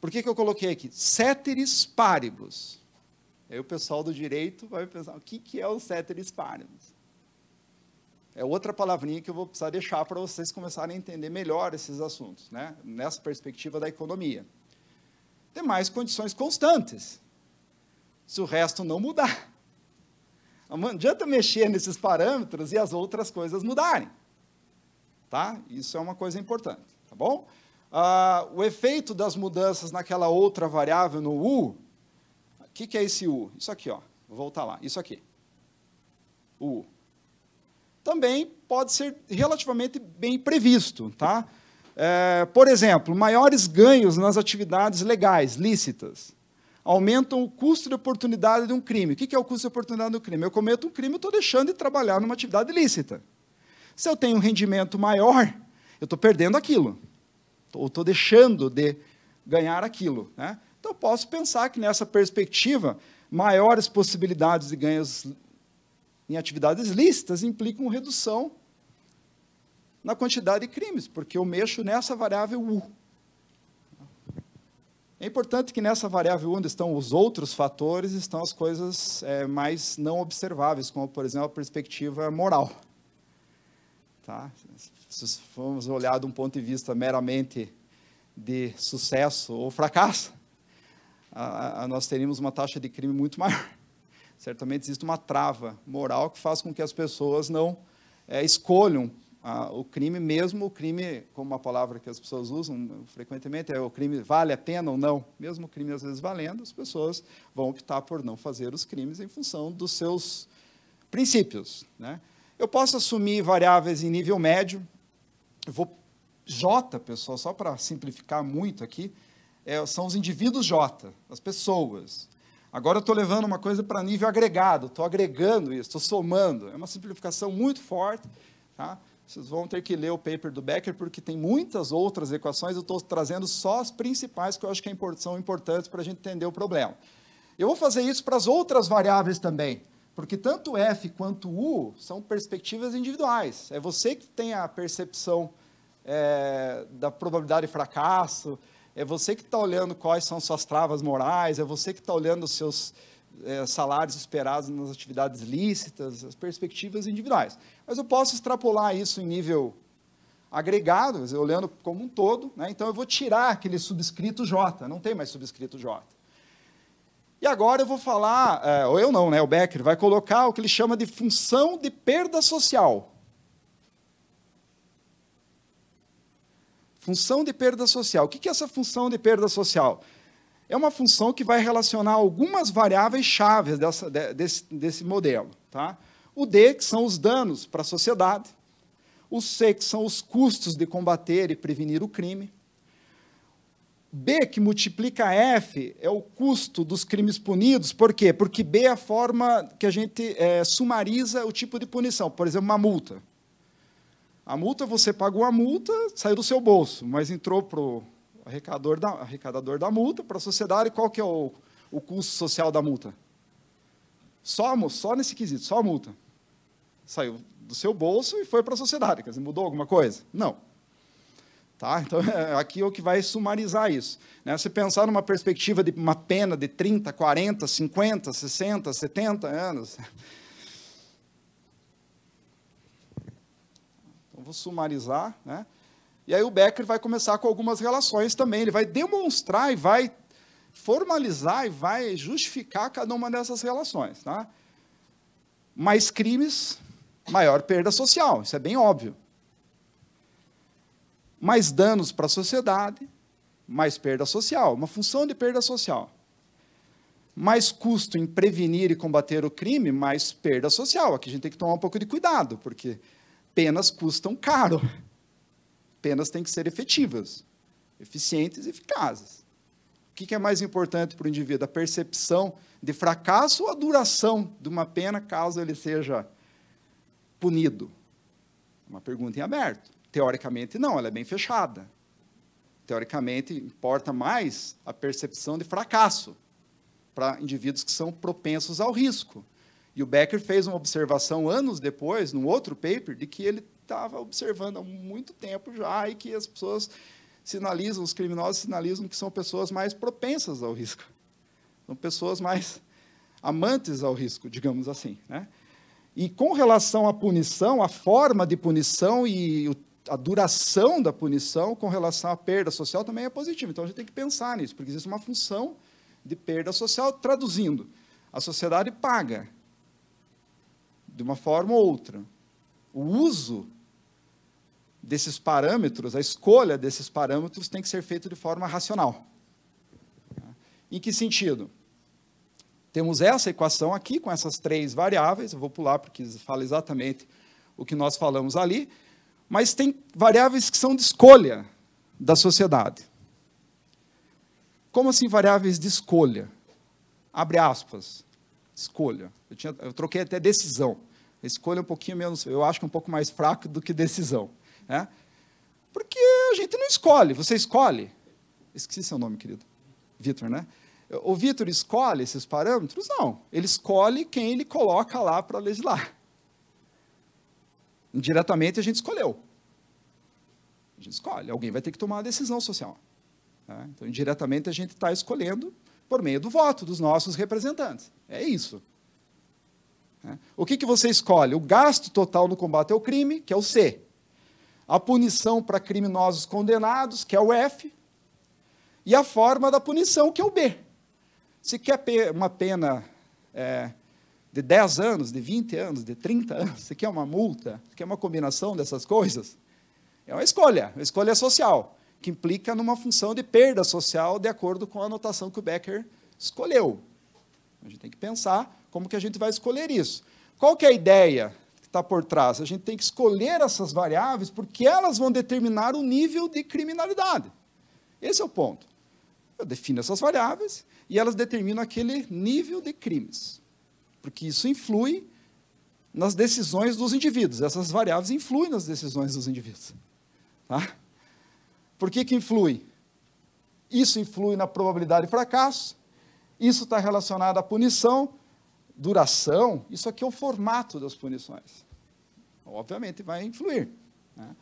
Por que, que eu coloquei aqui? Ceteris paribus. Aí o pessoal do direito vai pensar, o que, que é o ceteris paribus? É outra palavrinha que eu vou precisar deixar para vocês começarem a entender melhor esses assuntos, né? nessa perspectiva da economia. Tem mais condições constantes, se o resto não mudar. Não adianta mexer nesses parâmetros e as outras coisas mudarem. Tá? Isso é uma coisa importante, tá bom? ah, o efeito das mudanças naquela outra variável, no U, o que, que é esse U? Isso aqui, ó. vou voltar lá, isso aqui. U. Também pode ser relativamente bem previsto. Tá? É, por exemplo, maiores ganhos nas atividades legais, lícitas, aumentam o custo de oportunidade de um crime. O que é o custo de oportunidade do crime? Eu cometo um crime, eu estou deixando de trabalhar numa atividade lícita. Se eu tenho um rendimento maior, eu estou perdendo aquilo ou estou deixando de ganhar aquilo. Né? Então, posso pensar que nessa perspectiva, maiores possibilidades de ganhos em atividades lícitas implicam redução na quantidade de crimes, porque eu mexo nessa variável U. É importante que nessa variável onde estão os outros fatores, estão as coisas é, mais não observáveis, como, por exemplo, a perspectiva moral. Tá? se formos olhar de um ponto de vista meramente de sucesso ou fracasso, a, a, nós teríamos uma taxa de crime muito maior. Certamente existe uma trava moral que faz com que as pessoas não é, escolham a, o crime, mesmo o crime, como uma palavra que as pessoas usam frequentemente, é o crime vale a pena ou não. Mesmo o crime às vezes valendo, as pessoas vão optar por não fazer os crimes em função dos seus princípios. Né? Eu posso assumir variáveis em nível médio, eu vou J, pessoal, só para simplificar muito aqui, é, são os indivíduos J, as pessoas. Agora eu estou levando uma coisa para nível agregado, estou agregando isso, estou somando. É uma simplificação muito forte. Tá? Vocês vão ter que ler o paper do Becker, porque tem muitas outras equações, eu estou trazendo só as principais que eu acho que é são importantes para a gente entender o problema. Eu vou fazer isso para as outras variáveis também. Porque tanto F quanto U são perspectivas individuais. É você que tem a percepção é, da probabilidade de fracasso, é você que está olhando quais são suas travas morais, é você que está olhando os seus é, salários esperados nas atividades lícitas, as perspectivas individuais. Mas eu posso extrapolar isso em nível agregado, olhando como um todo, né? então eu vou tirar aquele subscrito J, não tem mais subscrito J. E agora eu vou falar, é, ou eu não, né? O Becker vai colocar o que ele chama de função de perda social. Função de perda social. O que é essa função de perda social? É uma função que vai relacionar algumas variáveis chaves dessa, de, desse, desse modelo. Tá? O D, que são os danos para a sociedade. O C, que são os custos de combater e prevenir o crime B que multiplica F é o custo dos crimes punidos, por quê? Porque B é a forma que a gente é, sumariza o tipo de punição, por exemplo, uma multa. A multa, você pagou a multa, saiu do seu bolso, mas entrou para o arrecadador da, arrecadador da multa, para a sociedade, qual que é o, o custo social da multa? Só, só nesse quesito, só a multa. Saiu do seu bolso e foi para a sociedade, quer dizer, mudou alguma coisa? Não. Tá? Então, é, aqui é o que vai sumarizar isso. Né? Se pensar numa perspectiva de uma pena de 30, 40, 50, 60, 70 anos. Então, vou sumarizar. Né? E aí o Becker vai começar com algumas relações também. Ele vai demonstrar e vai formalizar e vai justificar cada uma dessas relações. Tá? Mais crimes, maior perda social. Isso é bem óbvio mais danos para a sociedade, mais perda social, uma função de perda social. Mais custo em prevenir e combater o crime, mais perda social. Aqui a gente tem que tomar um pouco de cuidado, porque penas custam caro. Penas têm que ser efetivas, eficientes e eficazes. O que é mais importante para o indivíduo? A percepção de fracasso ou a duração de uma pena caso ele seja punido? Uma pergunta em aberto. Teoricamente, não, ela é bem fechada. Teoricamente, importa mais a percepção de fracasso para indivíduos que são propensos ao risco. E o Becker fez uma observação anos depois, num outro paper, de que ele estava observando há muito tempo já e que as pessoas sinalizam, os criminosos sinalizam que são pessoas mais propensas ao risco. São pessoas mais amantes ao risco, digamos assim. Né? E com relação à punição, a forma de punição e o a duração da punição com relação à perda social também é positiva. Então a gente tem que pensar nisso, porque existe uma função de perda social, traduzindo, a sociedade paga de uma forma ou outra. O uso desses parâmetros, a escolha desses parâmetros tem que ser feito de forma racional. Em que sentido? Temos essa equação aqui com essas três variáveis, eu vou pular porque fala exatamente o que nós falamos ali mas tem variáveis que são de escolha da sociedade. Como assim variáveis de escolha? Abre aspas. Escolha. Eu, tinha, eu troquei até decisão. Escolha um pouquinho menos, eu acho que um pouco mais fraco do que decisão. Né? Porque a gente não escolhe. Você escolhe? Esqueci seu nome, querido. Vitor, né? O Vitor escolhe esses parâmetros? Não. Ele escolhe quem ele coloca lá para legislar. Indiretamente a gente escolheu. A gente escolhe, alguém vai ter que tomar uma decisão social. Né? Então, indiretamente a gente está escolhendo por meio do voto dos nossos representantes. É isso. Né? O que, que você escolhe? O gasto total no combate ao crime, que é o C. A punição para criminosos condenados, que é o F. E a forma da punição, que é o B. Se quer uma pena é, de 10 anos, de 20 anos, de 30 anos, você quer é uma multa? Você quer é uma combinação dessas coisas? É uma escolha, uma escolha social, que implica numa função de perda social de acordo com a anotação que o Becker escolheu. A gente tem que pensar como que a gente vai escolher isso. Qual que é a ideia que está por trás? A gente tem que escolher essas variáveis porque elas vão determinar o nível de criminalidade. Esse é o ponto. Eu defino essas variáveis e elas determinam aquele nível de crimes porque isso influi nas decisões dos indivíduos. Essas variáveis influem nas decisões dos indivíduos. Tá? Por que, que influi? Isso influi na probabilidade de fracasso, isso está relacionado à punição, duração, isso aqui é o formato das punições. Obviamente vai influir. Né?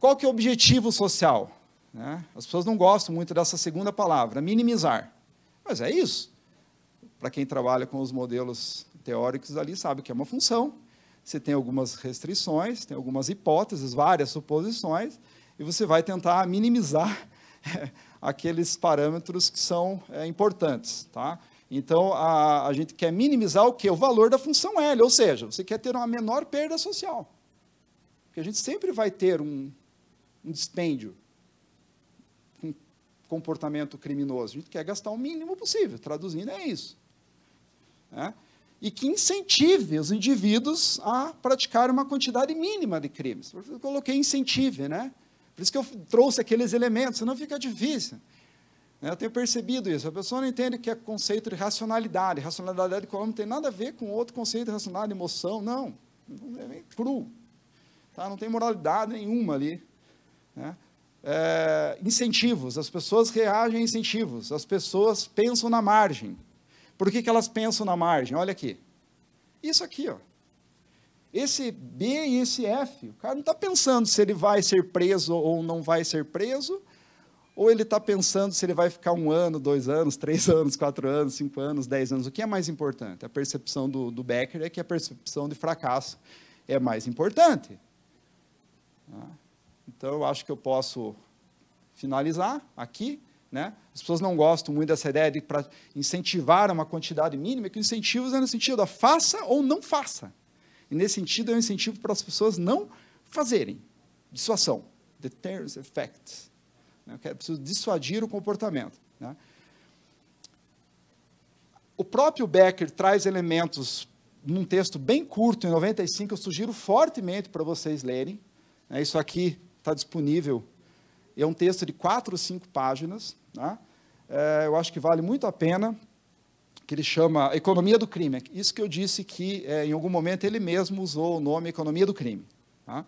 Qual que é o objetivo social? Né? As pessoas não gostam muito dessa segunda palavra, minimizar. Mas é isso. Para quem trabalha com os modelos teóricos ali, sabe que é uma função. Você tem algumas restrições, tem algumas hipóteses, várias suposições, e você vai tentar minimizar aqueles parâmetros que são é, importantes. Tá? Então, a, a gente quer minimizar o quê? O valor da função L, ou seja, você quer ter uma menor perda social. Porque a gente sempre vai ter um, um dispêndio um comportamento criminoso. A gente quer gastar o mínimo possível. Traduzindo, é isso né? e que incentive os indivíduos a praticar uma quantidade mínima de crimes. Por isso eu coloquei incentive, né? Por isso que eu trouxe aqueles elementos, senão fica difícil. Né? Eu tenho percebido isso. A pessoa não entende que é conceito de racionalidade. Racionalidade econômica não tem nada a ver com outro conceito de racionalidade, emoção, não. É cru. Tá? Não tem moralidade nenhuma ali. Né? É, incentivos. As pessoas reagem a incentivos. As pessoas pensam na margem. Por que, que elas pensam na margem? Olha aqui. Isso aqui, ó. Esse B e esse F, o cara não está pensando se ele vai ser preso ou não vai ser preso, ou ele está pensando se ele vai ficar um ano, dois anos, três anos, quatro anos, cinco anos, dez anos. O que é mais importante? A percepção do, do Becker é que a percepção de fracasso é mais importante. Tá? Então, eu acho que eu posso finalizar aqui. Né? As pessoas não gostam muito dessa ideia de para incentivar uma quantidade mínima, que o incentivo é no sentido da faça ou não faça. E nesse sentido é um incentivo para as pessoas não fazerem. Dissuasão. Deterrence effect. Né? Eu é, preciso dissuadir o comportamento. Né? O próprio Becker traz elementos num texto bem curto, em 95, eu sugiro fortemente para vocês lerem. Né? Isso aqui está disponível. É um texto de quatro ou cinco páginas, né? É, eu acho que vale muito a pena, que ele chama Economia do Crime. É isso que eu disse que, é, em algum momento, ele mesmo usou o nome Economia do Crime. Tá?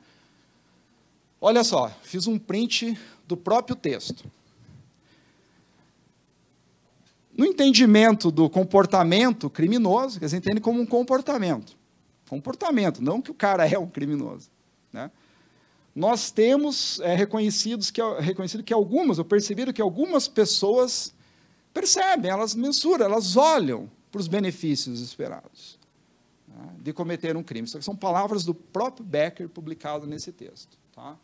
Olha só, fiz um print do próprio texto. No entendimento do comportamento criminoso, eles entendem como um comportamento. Comportamento, não que o cara é um criminoso. Né? nós temos é, reconhecidos que, reconhecido que algumas, ou percebido que algumas pessoas percebem, elas mensuram, elas olham para os benefícios esperados né, de cometer um crime. são palavras do próprio Becker publicado nesse texto. Tá?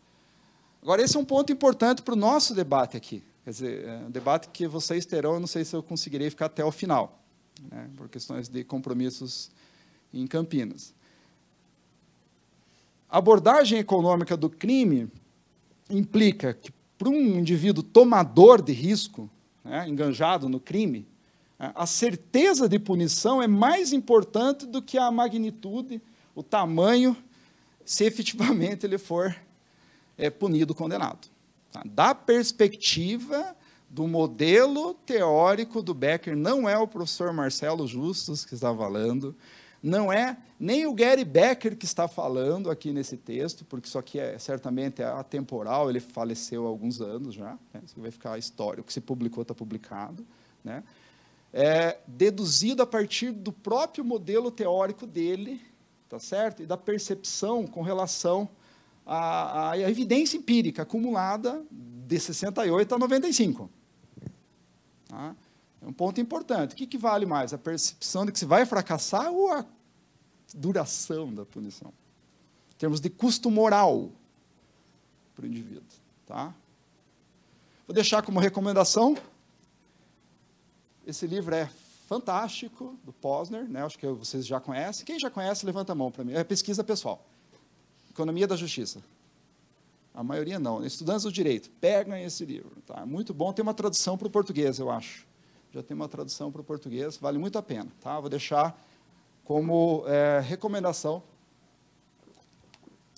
Agora, esse é um ponto importante para o nosso debate aqui. Quer dizer, é um debate que vocês terão, eu não sei se eu conseguirei ficar até o final, né, por questões de compromissos em Campinas. A abordagem econômica do crime implica que, para um indivíduo tomador de risco, né, enganjado no crime, né, a certeza de punição é mais importante do que a magnitude, o tamanho, se efetivamente ele for é, punido, condenado. Tá? Da perspectiva do modelo teórico do Becker, não é o professor Marcelo Justus que está falando, não é nem o Gary Becker que está falando aqui nesse texto, porque isso aqui é certamente é atemporal, ele faleceu há alguns anos já, né? isso vai ficar histórico, o que se publicou está publicado, né? É deduzido a partir do próprio modelo teórico dele, tá certo? E da percepção com relação à, à evidência empírica acumulada de 68 a 95. Tá? É um ponto importante. O que, que vale mais, a percepção de que se vai fracassar ou a duração da punição. Em termos de custo moral para o indivíduo. Tá? Vou deixar como recomendação. Esse livro é fantástico, do Posner, né? acho que vocês já conhecem. Quem já conhece, levanta a mão para mim. É pesquisa pessoal. Economia da Justiça. A maioria não. Estudantes do Direito, pegam esse livro. Tá? É muito bom, tem uma tradução para o português, eu acho. Já tem uma tradução para o português, vale muito a pena. Tá? Vou deixar como é, recomendação.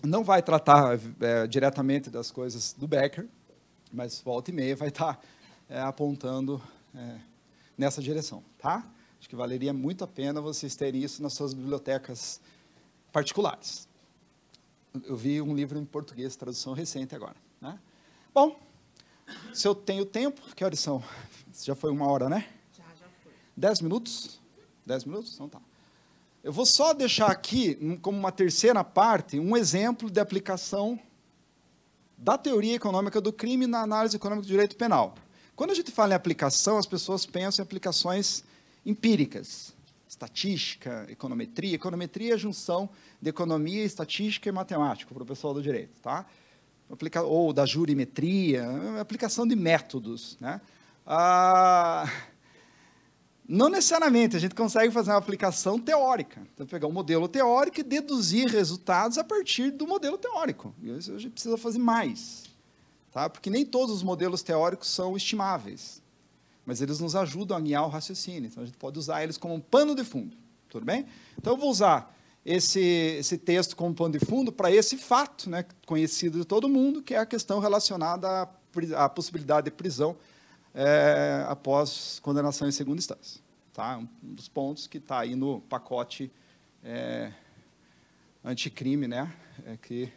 Não vai tratar é, diretamente das coisas do Becker, mas volta e meia vai estar tá, é, apontando é, nessa direção, tá? Acho que valeria muito a pena vocês terem isso nas suas bibliotecas particulares. Eu vi um livro em português, tradução recente agora. Né? Bom, se eu tenho tempo, que horas são? Já foi uma hora, né? Já, já foi. Dez minutos? Dez minutos? Então tá. Eu vou só deixar aqui, como uma terceira parte, um exemplo de aplicação da teoria econômica do crime na análise econômica do direito penal. Quando a gente fala em aplicação, as pessoas pensam em aplicações empíricas, estatística, econometria. Econometria é a junção de economia, estatística e matemática, para o pessoal do direito, tá? ou da jurimetria, é aplicação de métodos, né? Ah... Não necessariamente, a gente consegue fazer uma aplicação teórica. Então, pegar um modelo teórico e deduzir resultados a partir do modelo teórico. Isso a gente precisa fazer mais, tá? porque nem todos os modelos teóricos são estimáveis, mas eles nos ajudam a guiar o raciocínio. Então, a gente pode usar eles como um pano de fundo, tudo bem? Então, eu vou usar esse, esse texto como pano de fundo para esse fato né, conhecido de todo mundo, que é a questão relacionada à, à possibilidade de prisão é, após condenação em segunda instância. Tá? Um dos pontos que está aí no pacote é, anticrime, né? É que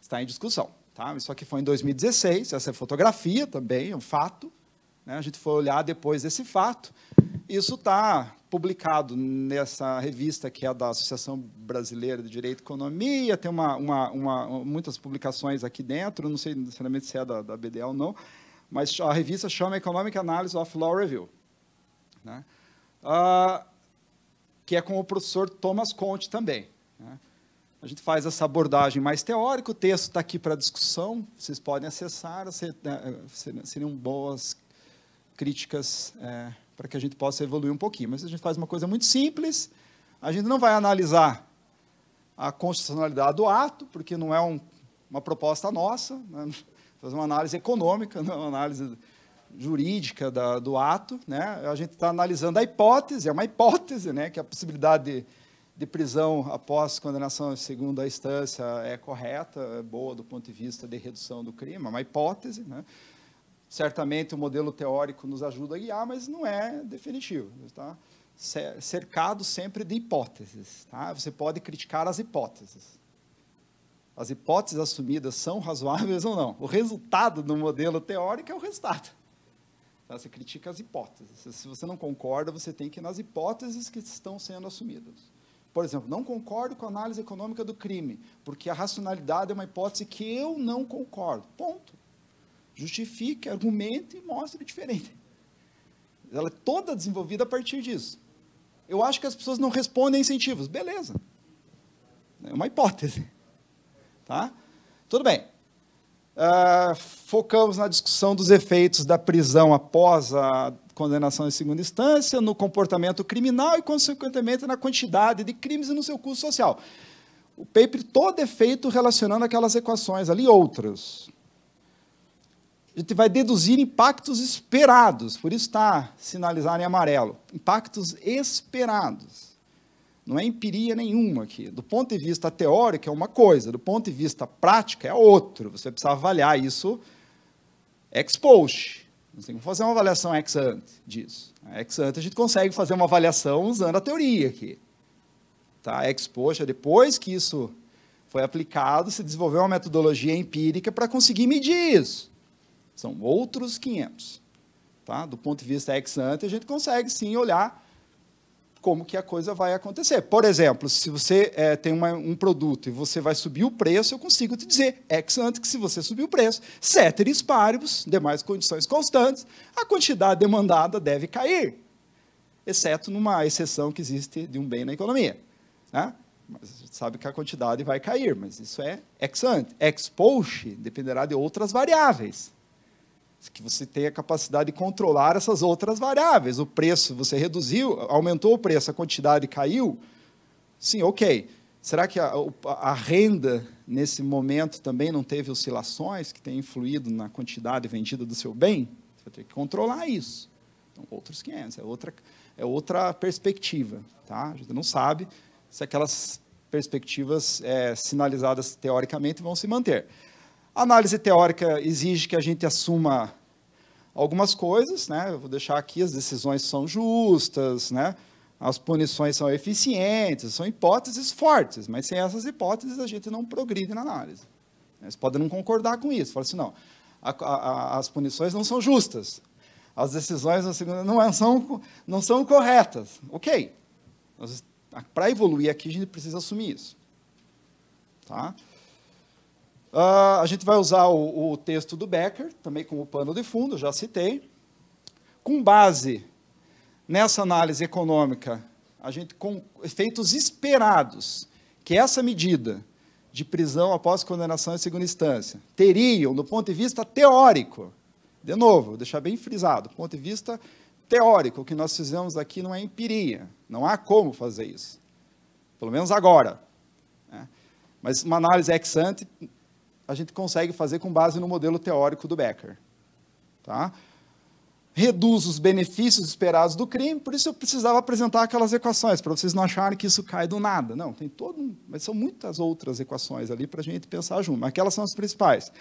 está em discussão. Tá? Isso aqui foi em 2016, essa é fotografia também, é um fato. Né? A gente foi olhar depois desse fato. Isso está publicado nessa revista que é da Associação Brasileira de Direito e Economia, tem uma, uma, uma muitas publicações aqui dentro, não sei necessariamente se é da, da BDL ou não, mas a revista chama Economic Analysis of Law Review, né? Ah, que é com o professor Thomas Conte também. Né? A gente faz essa abordagem mais teórica, o texto está aqui para discussão, vocês podem acessar, né, né, seriam boas críticas é, para que a gente possa evoluir um pouquinho. Mas a gente faz uma coisa muito simples, a gente não vai analisar a constitucionalidade do ato, porque não é um, uma proposta nossa, né? fazer uma análise econômica, né, uma análise jurídica da, do ato, né? A gente está analisando a hipótese, é uma hipótese, né? Que a possibilidade de, de prisão após condenação em segunda instância é correta, é boa do ponto de vista de redução do crime, é uma hipótese, né? Certamente o modelo teórico nos ajuda a guiar, mas não é definitivo, tá? Cercado sempre de hipóteses, tá? Você pode criticar as hipóteses, as hipóteses assumidas são razoáveis ou não. O resultado do modelo teórico é o resultado. Então, você critica as hipóteses. Se você não concorda, você tem que ir nas hipóteses que estão sendo assumidas. Por exemplo, não concordo com a análise econômica do crime, porque a racionalidade é uma hipótese que eu não concordo. Ponto. Justifique, argumente e mostre é diferente. Ela é toda desenvolvida a partir disso. Eu acho que as pessoas não respondem a incentivos. Beleza. É uma hipótese. Tá? Tudo bem. Uh, focamos na discussão dos efeitos da prisão após a condenação em segunda instância, no comportamento criminal e, consequentemente, na quantidade de crimes e no seu custo social. O paper todo é feito relacionando aquelas equações ali outras. A gente vai deduzir impactos esperados, por isso está sinalizado em amarelo. Impactos esperados. Não é empiria nenhuma aqui. Do ponto de vista teórico é uma coisa, do ponto de vista prático é outro. Você precisa avaliar isso ex post. Nós tem que fazer uma avaliação ex ante disso. Ex ante a gente consegue fazer uma avaliação usando a teoria aqui. Tá? Ex post é depois que isso foi aplicado, se desenvolveu uma metodologia empírica para conseguir medir isso. São outros 500. Tá? Do ponto de vista ex ante, a gente consegue sim olhar como que a coisa vai acontecer. Por exemplo, se você é, tem uma, um produto e você vai subir o preço, eu consigo te dizer, ex ante, que se você subir o preço, ceteris paribus, demais condições constantes, a quantidade demandada deve cair, exceto numa exceção que existe de um bem na economia. Né? Mas a gente sabe que a quantidade vai cair, mas isso é ex ante. Ex post dependerá de outras variáveis que você tenha capacidade de controlar essas outras variáveis. O preço, você reduziu, aumentou o preço, a quantidade caiu. Sim, ok. Será que a, a renda, nesse momento, também não teve oscilações que tenham influído na quantidade vendida do seu bem? Você vai ter que controlar isso. Então, outros 500, é outra, é outra perspectiva. Tá? A gente não sabe se aquelas perspectivas é, sinalizadas teoricamente vão se manter. A análise teórica exige que a gente assuma algumas coisas, né? Eu vou deixar aqui as decisões são justas, né? As punições são eficientes, são hipóteses fortes, mas sem essas hipóteses a gente não progride na análise. Vocês podem não concordar com isso, falar assim, não, a, a, as punições não são justas, as decisões não, é, são, não são corretas. Ok, para evoluir aqui a gente precisa assumir isso. Tá? Uh, a gente vai usar o, o, texto do Becker, também como pano de fundo, já citei. Com base nessa análise econômica, a gente com efeitos esperados que essa medida de prisão após condenação em segunda instância teriam, do ponto de vista teórico, de novo, vou deixar bem frisado, do ponto de vista teórico, o que nós fizemos aqui não é empiria, não há como fazer isso, pelo menos agora. Né? Mas uma análise ex ante a gente consegue fazer com base no modelo teórico do Becker. Tá? Reduz os benefícios esperados do crime, por isso eu precisava apresentar aquelas equações, para vocês não acharem que isso cai do nada. Não, tem todo um, mas são muitas outras equações ali para a gente pensar junto, mas aquelas são as principais.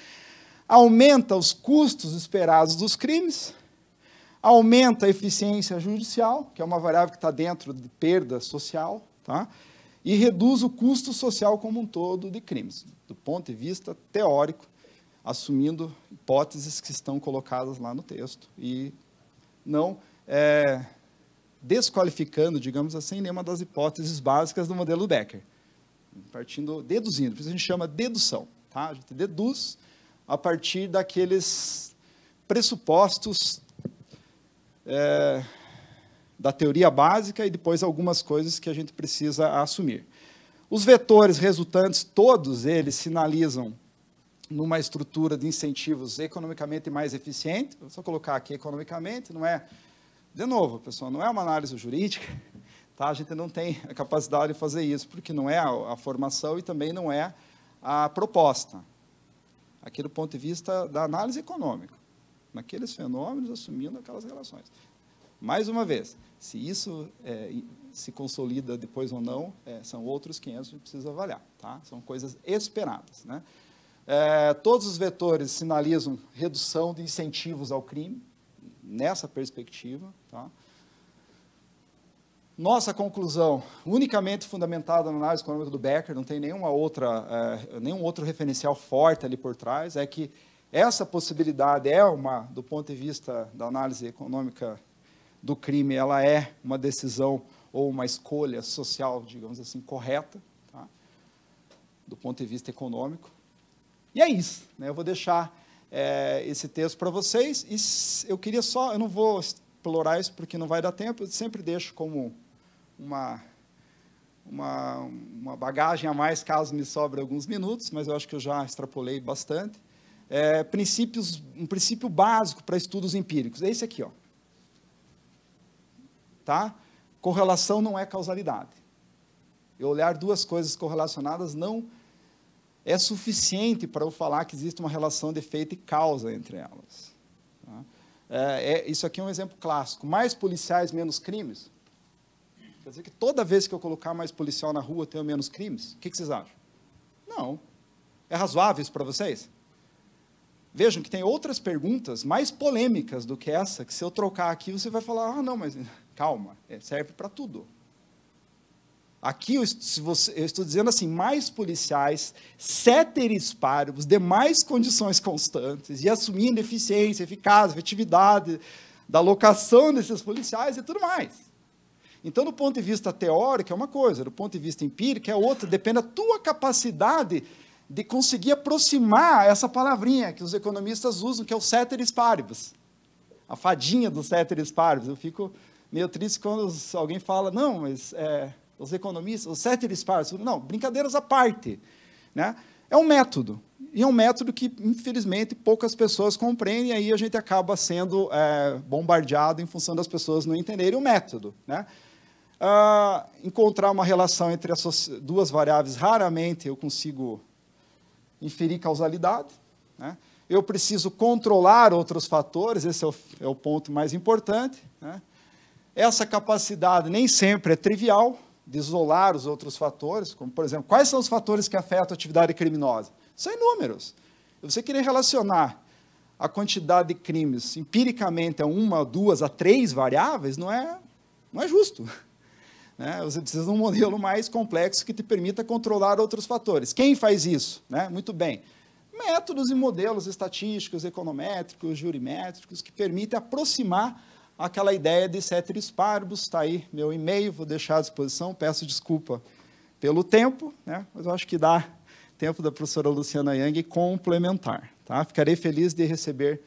Aumenta os custos esperados dos crimes, aumenta a eficiência judicial, que é uma variável que está dentro de perda social, tá? e reduz o custo social como um todo de crimes, do ponto de vista teórico, assumindo hipóteses que estão colocadas lá no texto e não é, desqualificando, digamos assim, nenhuma das hipóteses básicas do modelo Becker Partindo, deduzindo, por isso a gente chama dedução. Tá? A gente deduz a partir daqueles pressupostos é, da teoria básica e depois algumas coisas que a gente precisa assumir. Os vetores resultantes, todos eles sinalizam numa estrutura de incentivos economicamente mais eficiente. Vou só colocar aqui economicamente, não é. De novo, pessoal, não é uma análise jurídica, tá? A gente não tem a capacidade de fazer isso, porque não é a, a formação e também não é a proposta. Aqui do ponto de vista da análise econômica, naqueles fenômenos assumindo aquelas relações. Mais uma vez, se isso é, se consolida depois ou não, é, são outros 500 que precisa avaliar. Tá? São coisas esperadas. Né? É, todos os vetores sinalizam redução de incentivos ao crime, nessa perspectiva. Tá? Nossa conclusão, unicamente fundamentada na análise econômica do Becker, não tem nenhuma outra, é, nenhum outro referencial forte ali por trás, é que essa possibilidade é uma, do ponto de vista da análise econômica do crime ela é uma decisão ou uma escolha social, digamos assim, correta, tá? do ponto de vista econômico. E é isso. Né? Eu vou deixar é, esse texto para vocês. E eu queria só, eu não vou explorar isso porque não vai dar tempo, eu sempre deixo como uma, uma, uma bagagem a mais caso me sobre alguns minutos, mas eu acho que eu já extrapolei bastante. É, princípios, um princípio básico para estudos empíricos. É esse aqui, ó tá? Correlação não é causalidade. Eu olhar duas coisas correlacionadas não é suficiente para eu falar que existe uma relação de efeito e causa entre elas. Tá? É, é, isso aqui é um exemplo clássico. Mais policiais, menos crimes? Quer dizer que toda vez que eu colocar mais policial na rua, eu tenho menos crimes? O que, que vocês acham? Não. É razoável isso para vocês? Vejam que tem outras perguntas mais polêmicas do que essa, que se eu trocar aqui, você vai falar, ah, não, mas Calma, é, serve para tudo. Aqui eu estou, eu estou dizendo assim: mais policiais, ceteris paribus, demais condições constantes, e assumindo eficiência, eficácia, efetividade da locação desses policiais e tudo mais. Então, do ponto de vista teórico, é uma coisa, do ponto de vista empírico, é outra, depende da tua capacidade de conseguir aproximar essa palavrinha que os economistas usam, que é o ceteris paribus. A fadinha do ceteris paribus. Eu fico meio triste quando alguém fala, não, mas é, os economistas, os ceteris disparos não, brincadeiras à parte, né? É um método, e é um método que, infelizmente, poucas pessoas compreendem, e aí a gente acaba sendo é, bombardeado em função das pessoas não entenderem o método, né? Uh, encontrar uma relação entre as duas variáveis, raramente eu consigo inferir causalidade. Né? Eu preciso controlar outros fatores, esse é o, é o ponto mais importante. Né? Essa capacidade nem sempre é trivial de isolar os outros fatores, como, por exemplo, quais são os fatores que afetam a atividade criminosa? São inúmeros. Você querer relacionar a quantidade de crimes empiricamente a uma, duas, a três variáveis não é, não é justo. Né? Você precisa de um modelo mais complexo que te permita controlar outros fatores. Quem faz isso? Né? Muito bem. Métodos e modelos estatísticos, econométricos, jurimétricos, que permitem aproximar aquela ideia de ceteris paribus, está aí meu e-mail, vou deixar à disposição, peço desculpa pelo tempo, né? mas eu acho que dá tempo da professora Luciana Yang complementar. Tá? Ficarei feliz de receber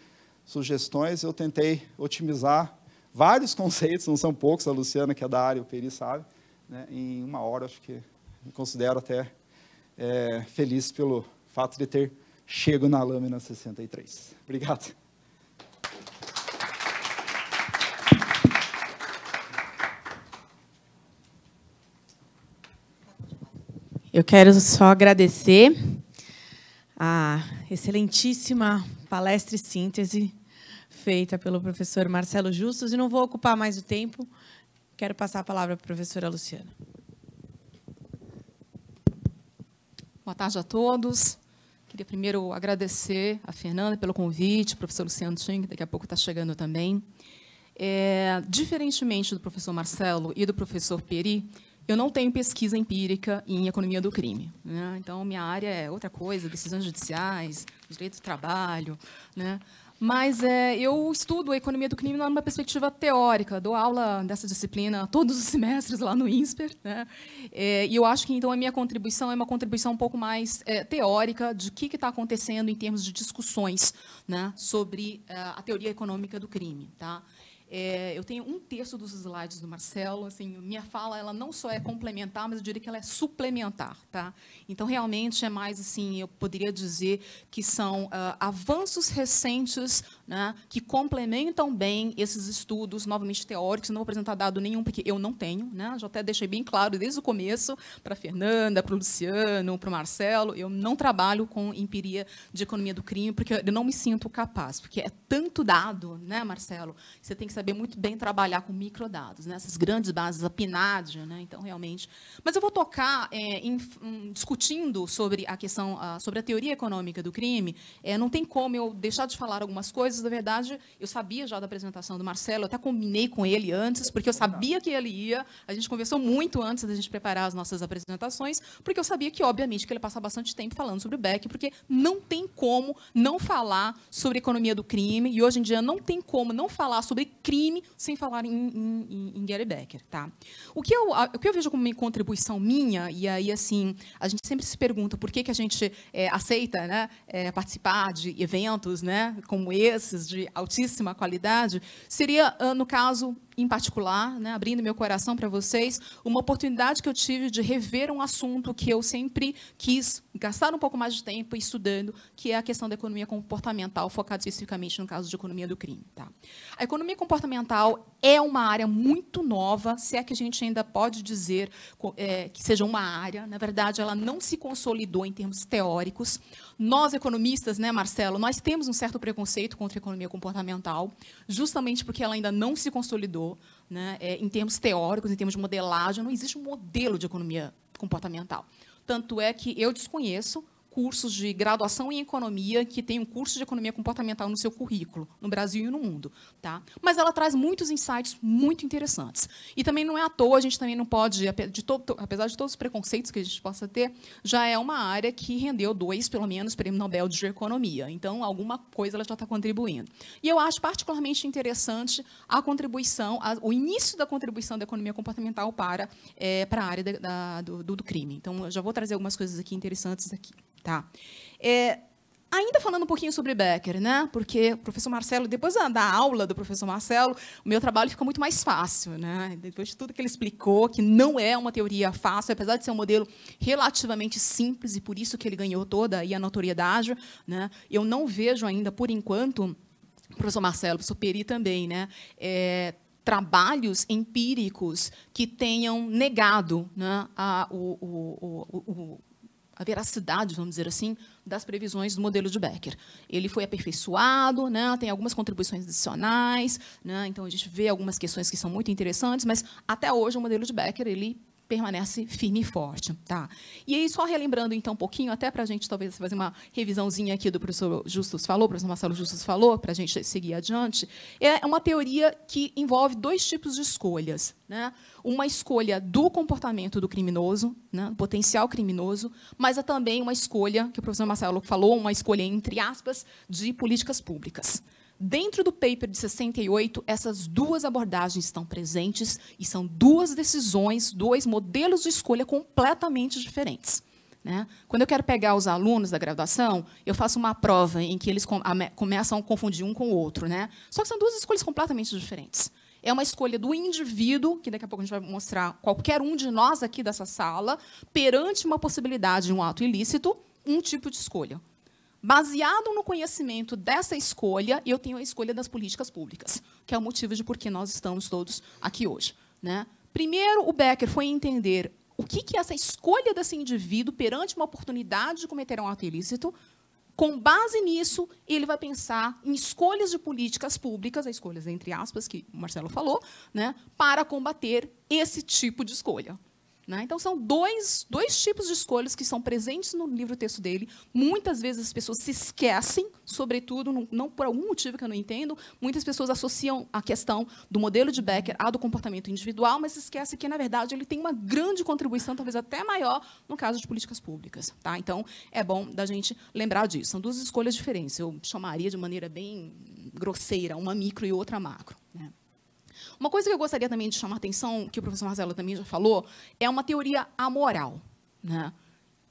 sugestões, eu tentei otimizar vários conceitos, não são poucos, a Luciana, que é da área, o Peri sabe, né? em uma hora, acho que me considero até é, feliz pelo fato de ter chego na lâmina 63. Obrigado. Eu quero só agradecer a excelentíssima palestra e síntese feita pelo professor Marcelo Justus e não vou ocupar mais o tempo. Quero passar a palavra para a professora Luciana. Boa tarde a todos. Queria primeiro agradecer a Fernanda pelo convite, o professor Luciano Ting, que daqui a pouco está chegando também. É, diferentemente do professor Marcelo e do professor Peri, eu não tenho pesquisa empírica em economia do crime. Né? Então, minha área é outra coisa, decisões judiciais, direito do trabalho. Né? Mas é, eu estudo a economia do crime numa perspectiva teórica. Dou aula dessa disciplina todos os semestres lá no INSPER. Né? É, e eu acho que, então, a minha contribuição é uma contribuição um pouco mais é, teórica de o que está acontecendo em termos de discussões né? sobre é, a teoria econômica do crime. Tá? É, eu tenho um terço dos slides do Marcelo. Assim, minha fala ela não só é complementar, mas eu diria que ela é suplementar, tá? Então realmente é mais assim, eu poderia dizer que são uh, avanços recentes né, que complementam bem esses estudos, novamente teóricos. Não vou apresentar dado nenhum, porque eu não tenho. Né, já até deixei bem claro desde o começo para a Fernanda, para o Luciano, para o Marcelo. Eu não trabalho com empiria de economia do crime, porque eu não me sinto capaz. Porque é tanto dado, né, Marcelo? Você tem que saber muito bem trabalhar com microdados, né, essas grandes bases, a PNAD. Né, então, realmente. Mas eu vou tocar é, em, discutindo sobre a questão, sobre a teoria econômica do crime. É, não tem como eu deixar de falar algumas coisas coisas, na verdade, eu sabia já da apresentação do Marcelo, eu até combinei com ele antes, porque eu sabia que ele ia. A gente conversou muito antes da gente preparar as nossas apresentações, porque eu sabia que, obviamente, que ele passa bastante tempo falando sobre o Beck, porque não tem como não falar sobre economia do crime, e hoje em dia não tem como não falar sobre crime sem falar em, em, em Gary Becker. Tá? O, que eu, o que eu vejo como uma contribuição minha, e aí, assim, a gente sempre se pergunta por que, que a gente é, aceita né, é, participar de eventos né, como esse, de altíssima qualidade, seria, ah, no caso, em particular, né, abrindo meu coração para vocês, uma oportunidade que eu tive de rever um assunto que eu sempre quis gastar um pouco mais de tempo estudando, que é a questão da economia comportamental, focada especificamente no caso de economia do crime. Tá? A economia comportamental é uma área muito nova, se é que a gente ainda pode dizer é, que seja uma área. Na verdade, ela não se consolidou em termos teóricos. Nós, economistas, né, Marcelo, nós temos um certo preconceito contra a economia comportamental, justamente porque ela ainda não se consolidou falou, né, é, em termos teóricos, em termos de modelagem, não existe um modelo de economia comportamental. Tanto é que eu desconheço cursos de graduação em economia que tem um curso de economia comportamental no seu currículo, no Brasil e no mundo. Tá? Mas ela traz muitos insights muito interessantes. E também não é à toa, a gente também não pode, de to, to, apesar de todos os preconceitos que a gente possa ter, já é uma área que rendeu dois, pelo menos, prêmio Nobel de Economia. Então, alguma coisa ela já está contribuindo. E eu acho particularmente interessante a contribuição, a, o início da contribuição da economia comportamental para, é, para a área da, da, do, do crime. Então, eu já vou trazer algumas coisas aqui interessantes aqui. Tá? É, ainda falando um pouquinho sobre Becker, né? Porque o professor Marcelo, depois da, aula do professor Marcelo, o meu trabalho ficou muito mais fácil, né? Depois de tudo que ele explicou, que não é uma teoria fácil, apesar de ser um modelo relativamente simples e por isso que ele ganhou toda a notoriedade, né? Eu não vejo ainda, por enquanto, professor Marcelo, professor Peri também, né? É, trabalhos empíricos que tenham negado né, a, o, o, o, a veracidade, vamos dizer assim, das previsões do modelo de Becker. Ele foi aperfeiçoado, né, tem algumas contribuições adicionais, né, então a gente vê algumas questões que são muito interessantes, mas até hoje o modelo de Becker ele permanece firme e forte. Tá? E aí, só relembrando então um pouquinho, até para a gente talvez fazer uma revisãozinha aqui do professor Justus falou, o professor Marcelo Justus falou, para a gente seguir adiante, é uma teoria que envolve dois tipos de escolhas. Né? Uma escolha do comportamento do criminoso, né? potencial criminoso, mas é também uma escolha, que o professor Marcelo falou, uma escolha, entre aspas, de políticas públicas. Dentro do paper de 68, essas duas abordagens estão presentes e são duas decisões, dois modelos de escolha completamente diferentes. Né? Quando eu quero pegar os alunos da graduação, eu faço uma prova em que eles começam a confundir um com o outro. Né? Só que são duas escolhas completamente diferentes. É uma escolha do indivíduo, que daqui a pouco a gente vai mostrar qualquer um de nós aqui dessa sala, perante uma possibilidade de um ato ilícito, um tipo de escolha. Baseado no conhecimento dessa escolha, eu tenho a escolha das políticas públicas, que é o motivo de por que nós estamos todos aqui hoje. Né? Primeiro, o Becker foi entender o que, que é essa escolha desse indivíduo perante uma oportunidade de cometer um ato ilícito. Com base nisso, ele vai pensar em escolhas de políticas públicas, escolhas entre aspas, que o Marcelo falou, né, para combater esse tipo de escolha. Né? Então, são dois, dois tipos de escolhas que são presentes no livro texto dele. Muitas vezes as pessoas se esquecem, sobretudo, não, não, por algum motivo que eu não entendo, muitas pessoas associam a questão do modelo de Becker à do comportamento individual, mas esquecem que, na verdade, ele tem uma grande contribuição, talvez até maior, no caso de políticas públicas. Tá? Então, é bom da gente lembrar disso. São duas escolhas diferentes. Eu chamaria de maneira bem grosseira, uma micro e outra macro. Uma coisa que eu gostaria também de chamar a atenção, que o professor Marcelo também já falou, é uma teoria amoral. Né?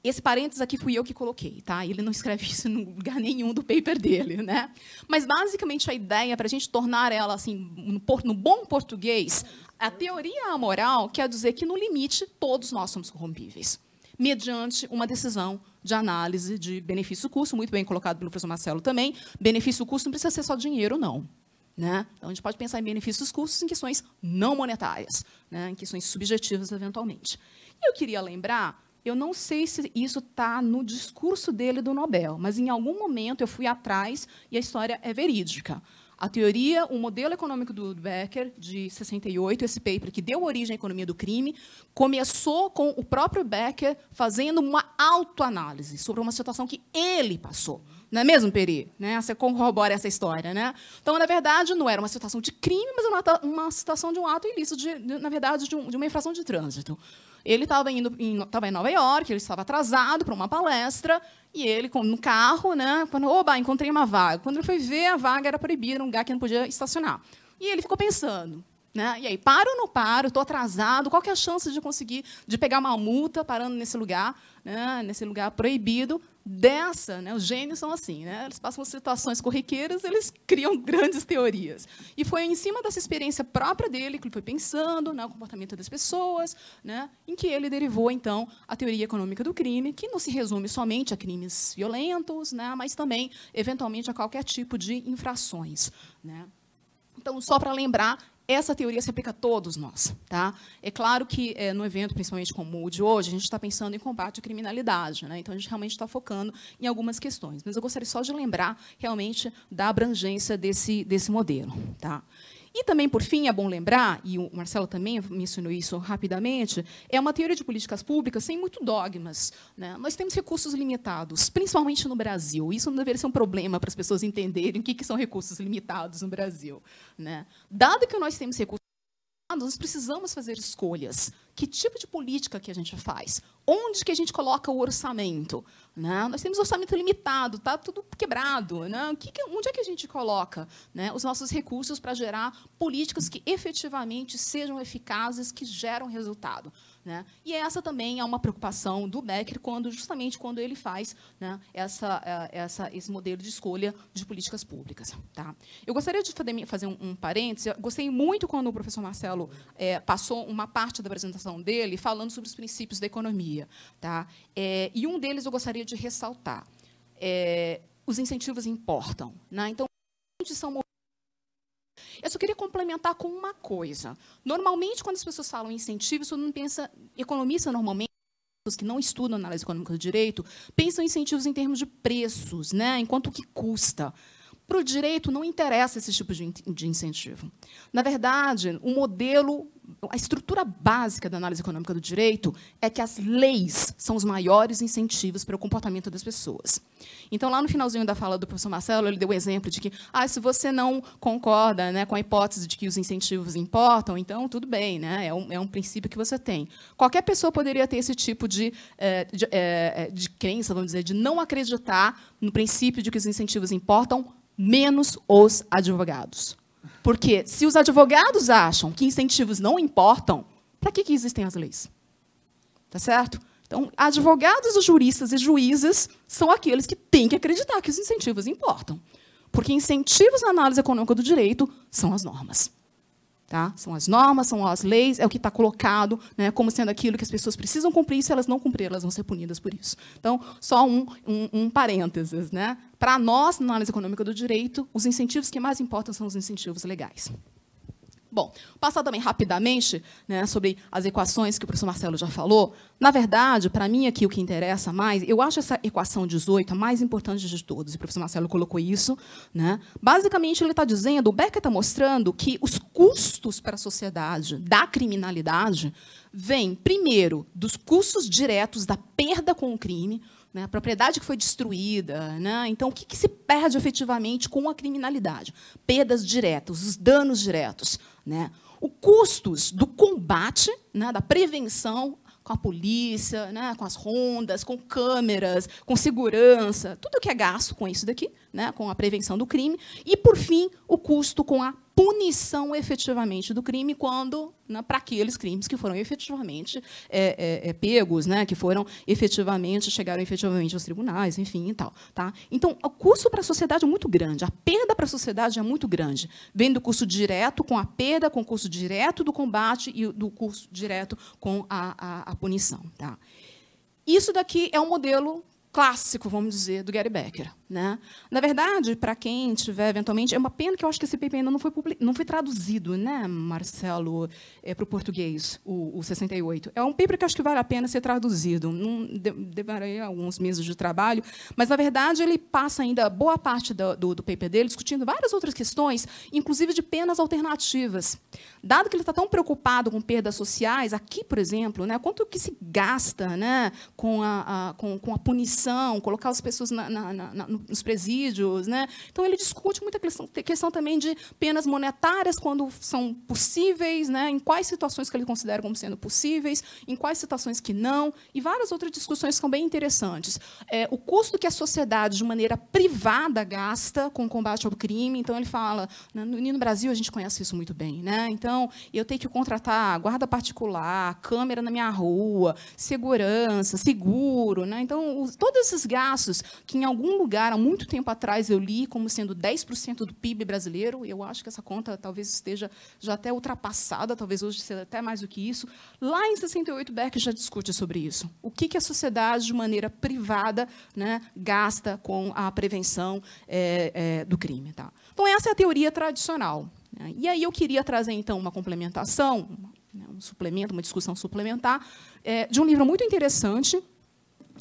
Esse parênteses aqui fui eu que coloquei, tá? Ele não escreve isso em lugar nenhum do paper dele, né? Mas basicamente a ideia é para a gente tornar ela assim no, bom português, a teoria amoral quer dizer que no limite todos nós somos corrompíveis, mediante uma decisão de análise de benefício-custo, muito bem colocado pelo professor Marcelo também. Benefício-custo não precisa ser só dinheiro, não. Né? Então, a gente pode pensar em benefícios custos em questões não monetárias, né? em questões subjetivas, eventualmente. E eu queria lembrar, eu não sei se isso está no discurso dele do Nobel, mas em algum momento eu fui atrás e a história é verídica. A teoria, o modelo econômico do Becker, de 68, esse paper que deu origem à economia do crime, começou com o próprio Becker fazendo uma autoanálise sobre uma situação que ele passou. Não é mesmo, Peri? Né? Você corrobora essa história. Né? Então, na verdade, não era uma situação de crime, mas era uma, uma situação de um ato ilícito, de, de, na verdade, de, um, de, uma infração de trânsito. Ele estava indo em, em Nova York, ele estava atrasado para uma palestra, e ele, no carro, né, quando, oba, encontrei uma vaga. Quando ele foi ver, a vaga era proibida, um lugar que não podia estacionar. E ele ficou pensando, né? E aí, paro ou não paro? Estou atrasado? Qual que é a chance de conseguir, de pegar uma multa parando nesse lugar, né? nesse lugar proibido? dessa, né, os gênios são assim, né, eles passam situações corriqueiras, eles criam grandes teorias. E foi em cima dessa experiência própria dele que ele foi pensando no né, comportamento das pessoas, né, em que ele derivou então a teoria econômica do crime, que não se resume somente a crimes violentos, né, mas também eventualmente a qualquer tipo de infrações, né. Então, só para lembrar, essa teoria se aplica a todos nós. Tá? É claro que, é, no evento, principalmente como o de hoje, a gente está pensando em combate à criminalidade. Né? Então, a gente realmente está focando em algumas questões. Mas eu gostaria só de lembrar, realmente, da abrangência desse, desse modelo. Tá? E também, por fim, é bom lembrar, e o Marcelo também mencionou isso rapidamente, é uma teoria de políticas públicas sem muito dogmas. Né? Nós temos recursos limitados, principalmente no Brasil. Isso não deveria ser um problema para as pessoas entenderem o que, que são recursos limitados no Brasil. Né? Dado que nós temos recursos ah, nós precisamos fazer escolhas. Que tipo de política que a gente faz? Onde que a gente coloca o orçamento? Né? Nós temos orçamento limitado, tá tudo quebrado. Né? Que, que, onde é que a gente coloca né, os nossos recursos para gerar políticas que efetivamente sejam eficazes, que geram resultado? Né? E essa também é uma preocupação do Becker, quando, justamente quando ele faz né, essa, eh, essa, esse modelo de escolha de políticas públicas. Tá? Eu gostaria de fazer um, um parênteses. Eu gostei muito quando o professor Marcelo é, passou uma parte da apresentação dele falando sobre os princípios da economia. Tá? É, e um deles eu gostaria de ressaltar. É, os incentivos importam. Né? Então, são eu só queria complementar com uma coisa. Normalmente, quando as pessoas falam em incentivos, isso não pensa. Economista normalmente que não estudam análise econômica do direito pensam em incentivos em termos de preços, né? enquanto o que custa. Para o direito, não interessa esse tipo de incentivo. Na verdade, o modelo a estrutura básica da análise econômica do direito é que as leis são os maiores incentivos para o comportamento das pessoas. Então, lá no finalzinho da fala do professor Marcelo, ele deu o exemplo de que, ah, se você não concorda né, com a hipótese de que os incentivos importam, então tudo bem, né, é, um, é um princípio que você tem. Qualquer pessoa poderia ter esse tipo de, eh, de, eh, eh, de crença, vamos dizer, de não acreditar no princípio de que os incentivos importam, menos os advogados. Porque se os advogados acham que incentivos não importam, para que, que existem as leis? Tá certo? Então, advogados, juristas e juízes são aqueles que têm que acreditar que os incentivos importam. Porque incentivos na análise econômica do direito são as normas. Tá? São as normas, são as leis, é o que está colocado né, como sendo aquilo que as pessoas precisam cumprir, se elas não cumprirem, elas vão ser punidas por isso. Então, só um, um, um parênteses. Né? Para nós, na análise econômica do direito, os incentivos que mais importam são os incentivos legais. Bom, passar também rapidamente né, sobre as equações que o professor Marcelo já falou. Na verdade, para mim aqui o que interessa mais, eu acho essa equação 18 a mais importante de todas. O professor Marcelo colocou isso. Né? Basicamente, ele está dizendo, o Becker está mostrando que os custos para a sociedade da criminalidade vêm, primeiro, dos custos diretos da perda com o crime, né, a propriedade que foi destruída. Né? Então, o que, que se perde efetivamente com a criminalidade? Perdas diretas, os danos diretos. Né? O custos do combate, né, da prevenção com a polícia, né, com as rondas, com câmeras, com segurança, tudo que é gasto com isso daqui, né, com a prevenção do crime, e, por fim, o custo com a punição efetivamente do crime quando né, para aqueles crimes que foram efetivamente é, é, é, pegos, né, que foram efetivamente chegaram efetivamente aos tribunais, enfim e tal, tá? Então o custo para a sociedade é muito grande, a perda para a sociedade é muito grande, vem do custo direto com a perda, com o custo direto do combate e do custo direto com a, a, a punição, tá? Isso daqui é um modelo clássico, vamos dizer, do Gary Becker. Né? Na verdade, para quem tiver eventualmente, é uma pena que eu acho que esse paper ainda não foi, public... não foi traduzido, né, Marcelo, é, para o português, o, 68. É um paper que eu acho que vale a pena ser traduzido. Demorei alguns meses de trabalho, mas na verdade ele passa ainda boa parte do, do, do paper dele discutindo várias outras questões, inclusive de penas alternativas. Dado que ele está tão preocupado com perdas sociais, aqui, por exemplo, né, quanto que se gasta né, com, a, a com, com a punição colocar as pessoas na, na, na, nos presídios. Né? Então, ele discute muita questão, questão também de penas monetárias, quando são possíveis, né? em quais situações que ele considera como sendo possíveis, em quais situações que não, e várias outras discussões que são bem interessantes. É, o custo que a sociedade, de maneira privada, gasta com o combate ao crime. Então, ele fala, né, no Brasil a gente conhece isso muito bem. Né? Então, eu tenho que contratar guarda particular, câmera na minha rua, segurança, seguro. Né? Então, os, todos esses gastos que em algum lugar, há muito tempo atrás, eu li como sendo 10% do PIB brasileiro, eu acho que essa conta talvez esteja já até ultrapassada, talvez hoje seja até mais do que isso. Lá em 68, Beck já discute sobre isso. O que, que a sociedade, de maneira privada, né, gasta com a prevenção é, é, do crime. Tá? Então, essa é a teoria tradicional. Né? E aí eu queria trazer, então, uma complementação, né, um suplemento, uma discussão suplementar, é, de um livro muito interessante,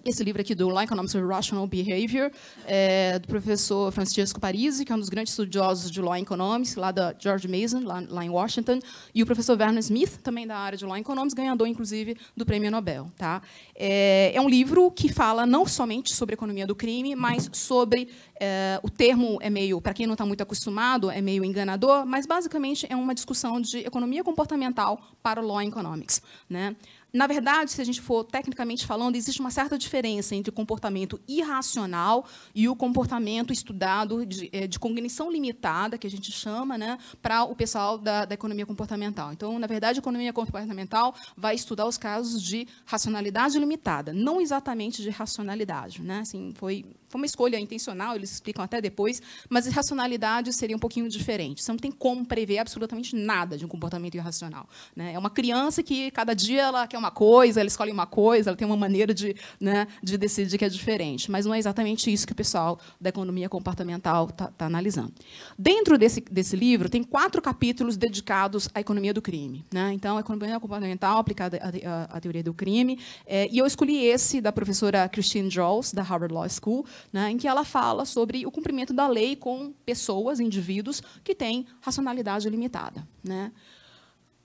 esse livro aqui do Law Economics of Rational Behavior, é, do professor Francisco Parisi, que é um dos grandes estudiosos de Law Economics, lá da George Mason, lá, lá em Washington, e o professor Vernon Smith, também da área de Law Economics, ganhador, inclusive, do Prêmio Nobel. Tá? É, é um livro que fala não somente sobre economia do crime, mas sobre... É, o termo é meio, para quem não está muito acostumado, é meio enganador, mas, basicamente, é uma discussão de economia comportamental para o Law Economics. Né? na verdade, se a gente for tecnicamente falando, existe uma certa diferença entre o comportamento irracional e o comportamento estudado de, é, de cognição limitada, que a gente chama, né, para o pessoal da, da, economia comportamental. Então, na verdade, a economia comportamental vai estudar os casos de racionalidade limitada, não exatamente de racionalidade. Né? Assim, foi foi uma escolha é intencional, eles explicam até depois, mas irracionalidade seria um pouquinho diferente. Você não tem como prever absolutamente nada de um comportamento irracional. Né? É uma criança que cada dia ela quer uma coisa, ela escolhe uma coisa, ela tem uma maneira de, né, de decidir que é diferente. Mas não é exatamente isso que o pessoal da economia comportamental está tá analisando. Dentro desse, desse livro, tem quatro capítulos dedicados à economia do crime. Né? Então, economia comportamental aplicada à, à, à teoria do crime. É, e eu escolhi esse da professora Christine Jones, da Harvard Law School, né, em que ela fala sobre o cumprimento da lei com pessoas, indivíduos, que têm racionalidade limitada. Né?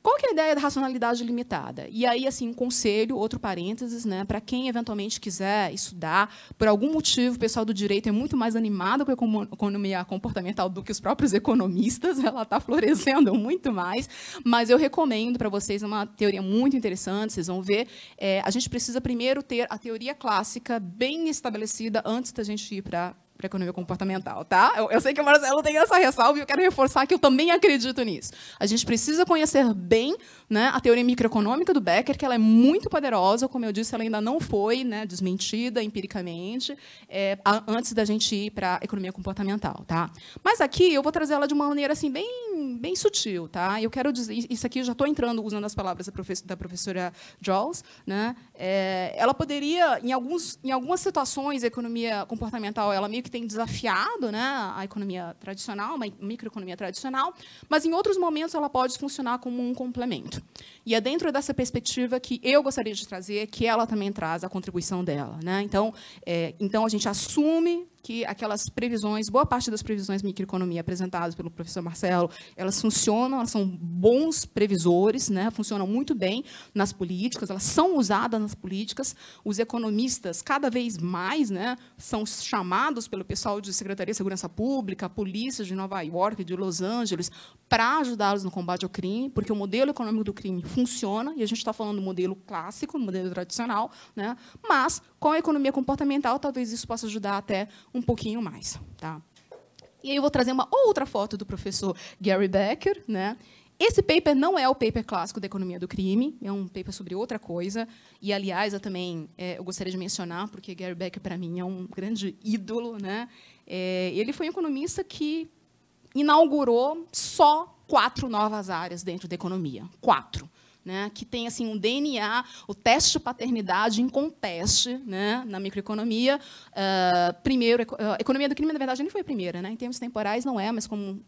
Qual que é a ideia da racionalidade limitada? E aí, assim, um conselho, outro parênteses, né, para quem eventualmente quiser estudar, por algum motivo, o pessoal do direito é muito mais animado com a economia comportamental do que os próprios economistas, ela está florescendo muito mais, mas eu recomendo para vocês uma teoria muito interessante, vocês vão ver. É, a gente precisa primeiro ter a teoria clássica bem estabelecida antes da gente ir para para economia comportamental, tá? Eu, eu, sei que o Marcelo tem essa ressalva e eu quero reforçar que eu também acredito nisso. A gente precisa conhecer bem né, a teoria microeconômica do Becker, que ela é muito poderosa, como eu disse, ela ainda não foi né, desmentida empiricamente é, antes da gente ir para a economia comportamental, tá? Mas aqui eu vou trazer ela de uma maneira assim bem, bem sutil, tá? Eu quero dizer isso aqui, já estou entrando usando as palavras da, profe da professora Jaws, né? É, ela poderia, em alguns, em algumas situações, a economia comportamental, ela meio que que tem desafiado né, a economia tradicional, uma microeconomia tradicional, mas em outros momentos ela pode funcionar como um complemento. E é dentro dessa perspectiva que eu gostaria de trazer, que ela também traz a contribuição dela. Né? Então, é, então, a gente assume que aquelas previsões, boa parte das previsões de microeconomia apresentadas pelo professor Marcelo, elas funcionam, elas são bons previsores, né? funcionam muito bem nas políticas, elas são usadas nas políticas. Os economistas, cada vez mais, né, são chamados pelo pessoal de Secretaria de Segurança Pública, polícias de Nova York, de Los Angeles, para ajudá-los no combate ao crime, porque o modelo econômico do crime funciona, e a gente está falando do modelo clássico, do modelo tradicional, né? mas com a economia comportamental, talvez isso possa ajudar até um pouquinho mais. Tá? E aí eu vou trazer uma outra foto do professor Gary Becker. Né? Esse paper não é o paper clássico da economia do crime, é um paper sobre outra coisa. E, aliás, eu também é, eu gostaria de mencionar, porque Gary Becker, para mim, é um grande ídolo. Né? É, ele foi um economista que inaugurou só quatro novas áreas dentro da economia. Quatro né, que tem assim um DNA, o teste de paternidade em conteste né, na microeconomia. Uh, primeiro, a ah, economia do crime, na verdade, nem foi a primeira, né, em termos temporais não é, mas como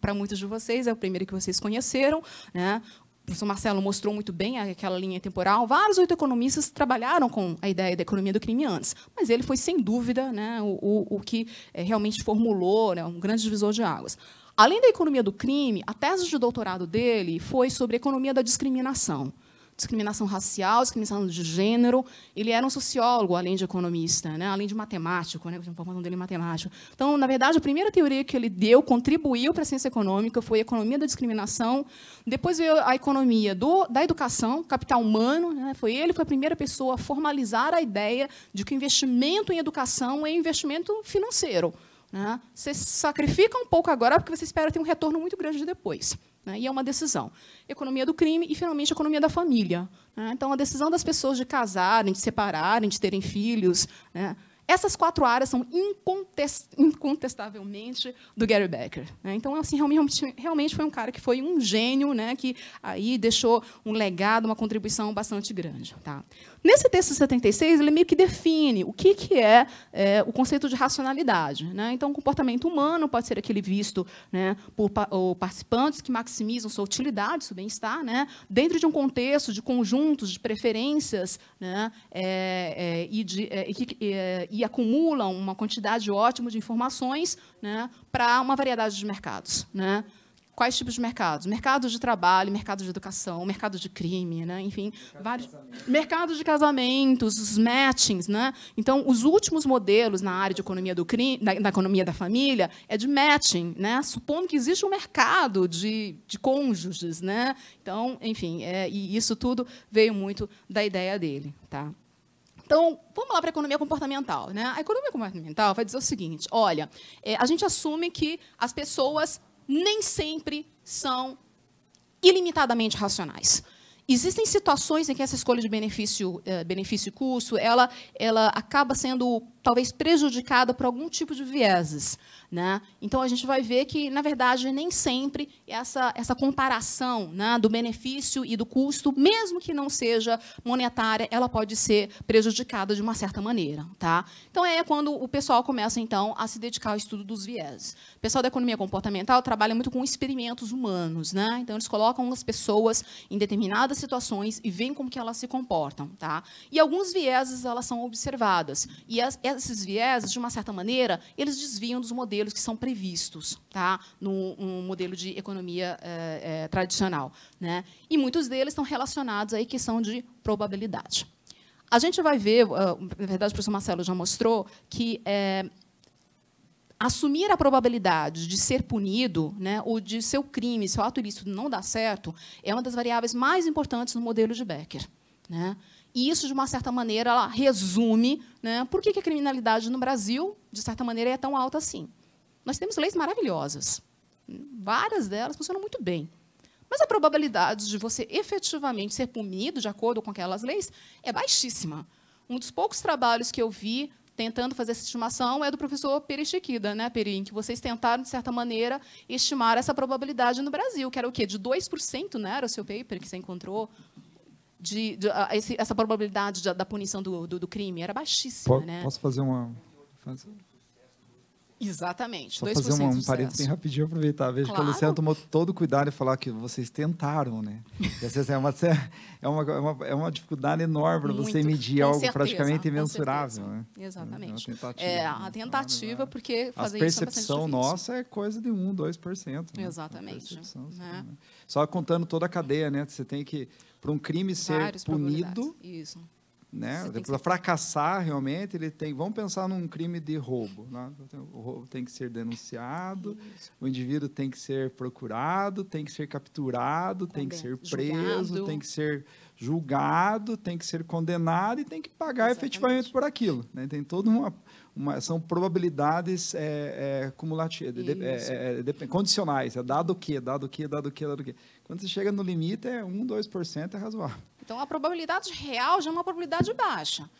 para muitos de vocês é o primeiro que vocês conheceram, né, o professor Marcelo mostrou muito bem aquela linha temporal. Vários oito economistas trabalharam com a ideia da economia do crime antes, mas ele foi, sem dúvida, né, o, o, o que eh, realmente formulou né, um grande divisor de águas. Além da economia do crime, a tese de doutorado dele foi sobre economia da discriminação. Discriminação racial, discriminação de gênero. Ele era um sociólogo, além de economista, né? além de matemático, né? a formação dele matemático. Então, na verdade, a primeira teoria que ele deu, contribuiu para a ciência econômica, foi a economia da discriminação. Depois veio a economia do, da educação, capital humano. Né? Foi ele foi a primeira pessoa a formalizar a ideia de que o investimento em educação é investimento financeiro. Né? Você sacrifica um pouco agora porque você espera ter um retorno muito grande depois. Né? E é uma decisão. Economia do crime e, finalmente, economia da família. Né? Então, a decisão das pessoas de casarem, de separarem, de terem filhos. Né? Essas quatro áreas são incontestavelmente do Gary Becker. Né? Então, assim, realmente, realmente, foi um cara que foi um gênio, que aí deixou um legado, uma contribuição bastante grande. Tá? Nesse texto 76, ele meio que define o que, que é, é o conceito de racionalidade. Né? Então, o comportamento humano pode ser aquele visto né, por pa participantes que maximizam sua utilidade, seu bem-estar, né, dentro de um contexto de conjuntos de preferências né, é, é, e, de, é, é, e acumulam uma quantidade ótima de informações né, para uma variedade de mercados. Né? quais tipos de mercados? Mercado de trabalho, mercado de educação, mercado de crime, né? enfim, mercado vários. De mercado de casamentos, os matchings. Né? Então, os últimos modelos na área de economia do crime, da, economia da família, é de matching, né? supondo que existe um mercado de, de cônjuges. Né? Então, enfim, é, e isso tudo veio muito da ideia dele. Tá? Então, vamos lá para a economia comportamental. Né? A economia comportamental vai dizer o seguinte: olha, é, a gente assume que as pessoas nem sempre são ilimitadamente racionais. Existem situações em que essa escolha de benefício, eh, benefício e custo, ela, ela acaba sendo talvez prejudicada por algum tipo de vieses. Né? Então, a gente vai ver que, na verdade, nem sempre essa, essa comparação né, do benefício e do custo, mesmo que não seja monetária, ela pode ser prejudicada de uma certa maneira. Tá? Então, é quando o pessoal começa, então, a se dedicar ao estudo dos vieses. O pessoal da economia comportamental trabalha muito com experimentos humanos. Né? Então, eles colocam as pessoas em determinadas situações e veem como que elas se comportam. Tá? E alguns vieses elas são observadas. E as, esses vieses, de uma certa maneira, eles desviam dos modelos modelos que são previstos tá, no, modelo de economia é, é, tradicional. Né? E muitos deles estão relacionados à questão de probabilidade. A gente vai ver, eh, na verdade, o professor Marcelo já mostrou, que é, assumir a probabilidade de ser punido, né, ou de seu crime, seu ato ilícito não dar certo, é uma das variáveis mais importantes no modelo de Becker. Né? E isso, de uma certa maneira, resume né, por que, que a criminalidade no Brasil, de certa maneira, é tão alta assim. Nós temos leis maravilhosas. Várias delas funcionam muito bem. Mas a probabilidade de você efetivamente ser punido de acordo com aquelas leis é baixíssima. Um dos poucos trabalhos que eu vi tentando fazer essa estimação é do professor Perichiquida, né, Perim, que vocês tentaram, de certa maneira, estimar essa probabilidade no Brasil, que era o quê? De 2%, né, era o seu paper que você encontrou, de, de a, esse, essa probabilidade de, da punição do, do, do, crime, era baixíssima. né? Posso fazer uma... Fazer... Exatamente. Só fazer um, um parênteses bem rapidinho, aproveitar. Vejo claro. que a Luciana tomou todo o cuidado e falar que vocês tentaram, né? Essa é uma, é, uma, é, uma, é uma dificuldade enorme para você medir algo certeza, praticamente imensurável. Né? Exatamente. É, uma tentativa, é a né? tentativa, né? porque fazer é a percepção é nossa é coisa de 1, 2%. Né? Exatamente. Né? né? Só contando toda a cadeia, né? Você tem que, para um crime ser Vários punido... Isso né? Para fracassar realmente, ele tem. Vamos pensar num crime de roubo. Né? Então, o roubo tem que ser denunciado, Isso. o indivíduo tem que ser procurado, tem que ser capturado, tá tem que ser preso, Julgado. tem que ser julgado, tem que ser condenado e tem que pagar Exatamente. efetivamente por aquilo. Né? Tem toda uma, uma são probabilidades é, é, cumulativas, de, é, é, é condicionais. É dado o quê, dado o quê, dado o quê, dado o quê. Dado o quê quando você chega no limite, é 1, 2% é razoável. Então, a probabilidade real já é uma probabilidade baixa.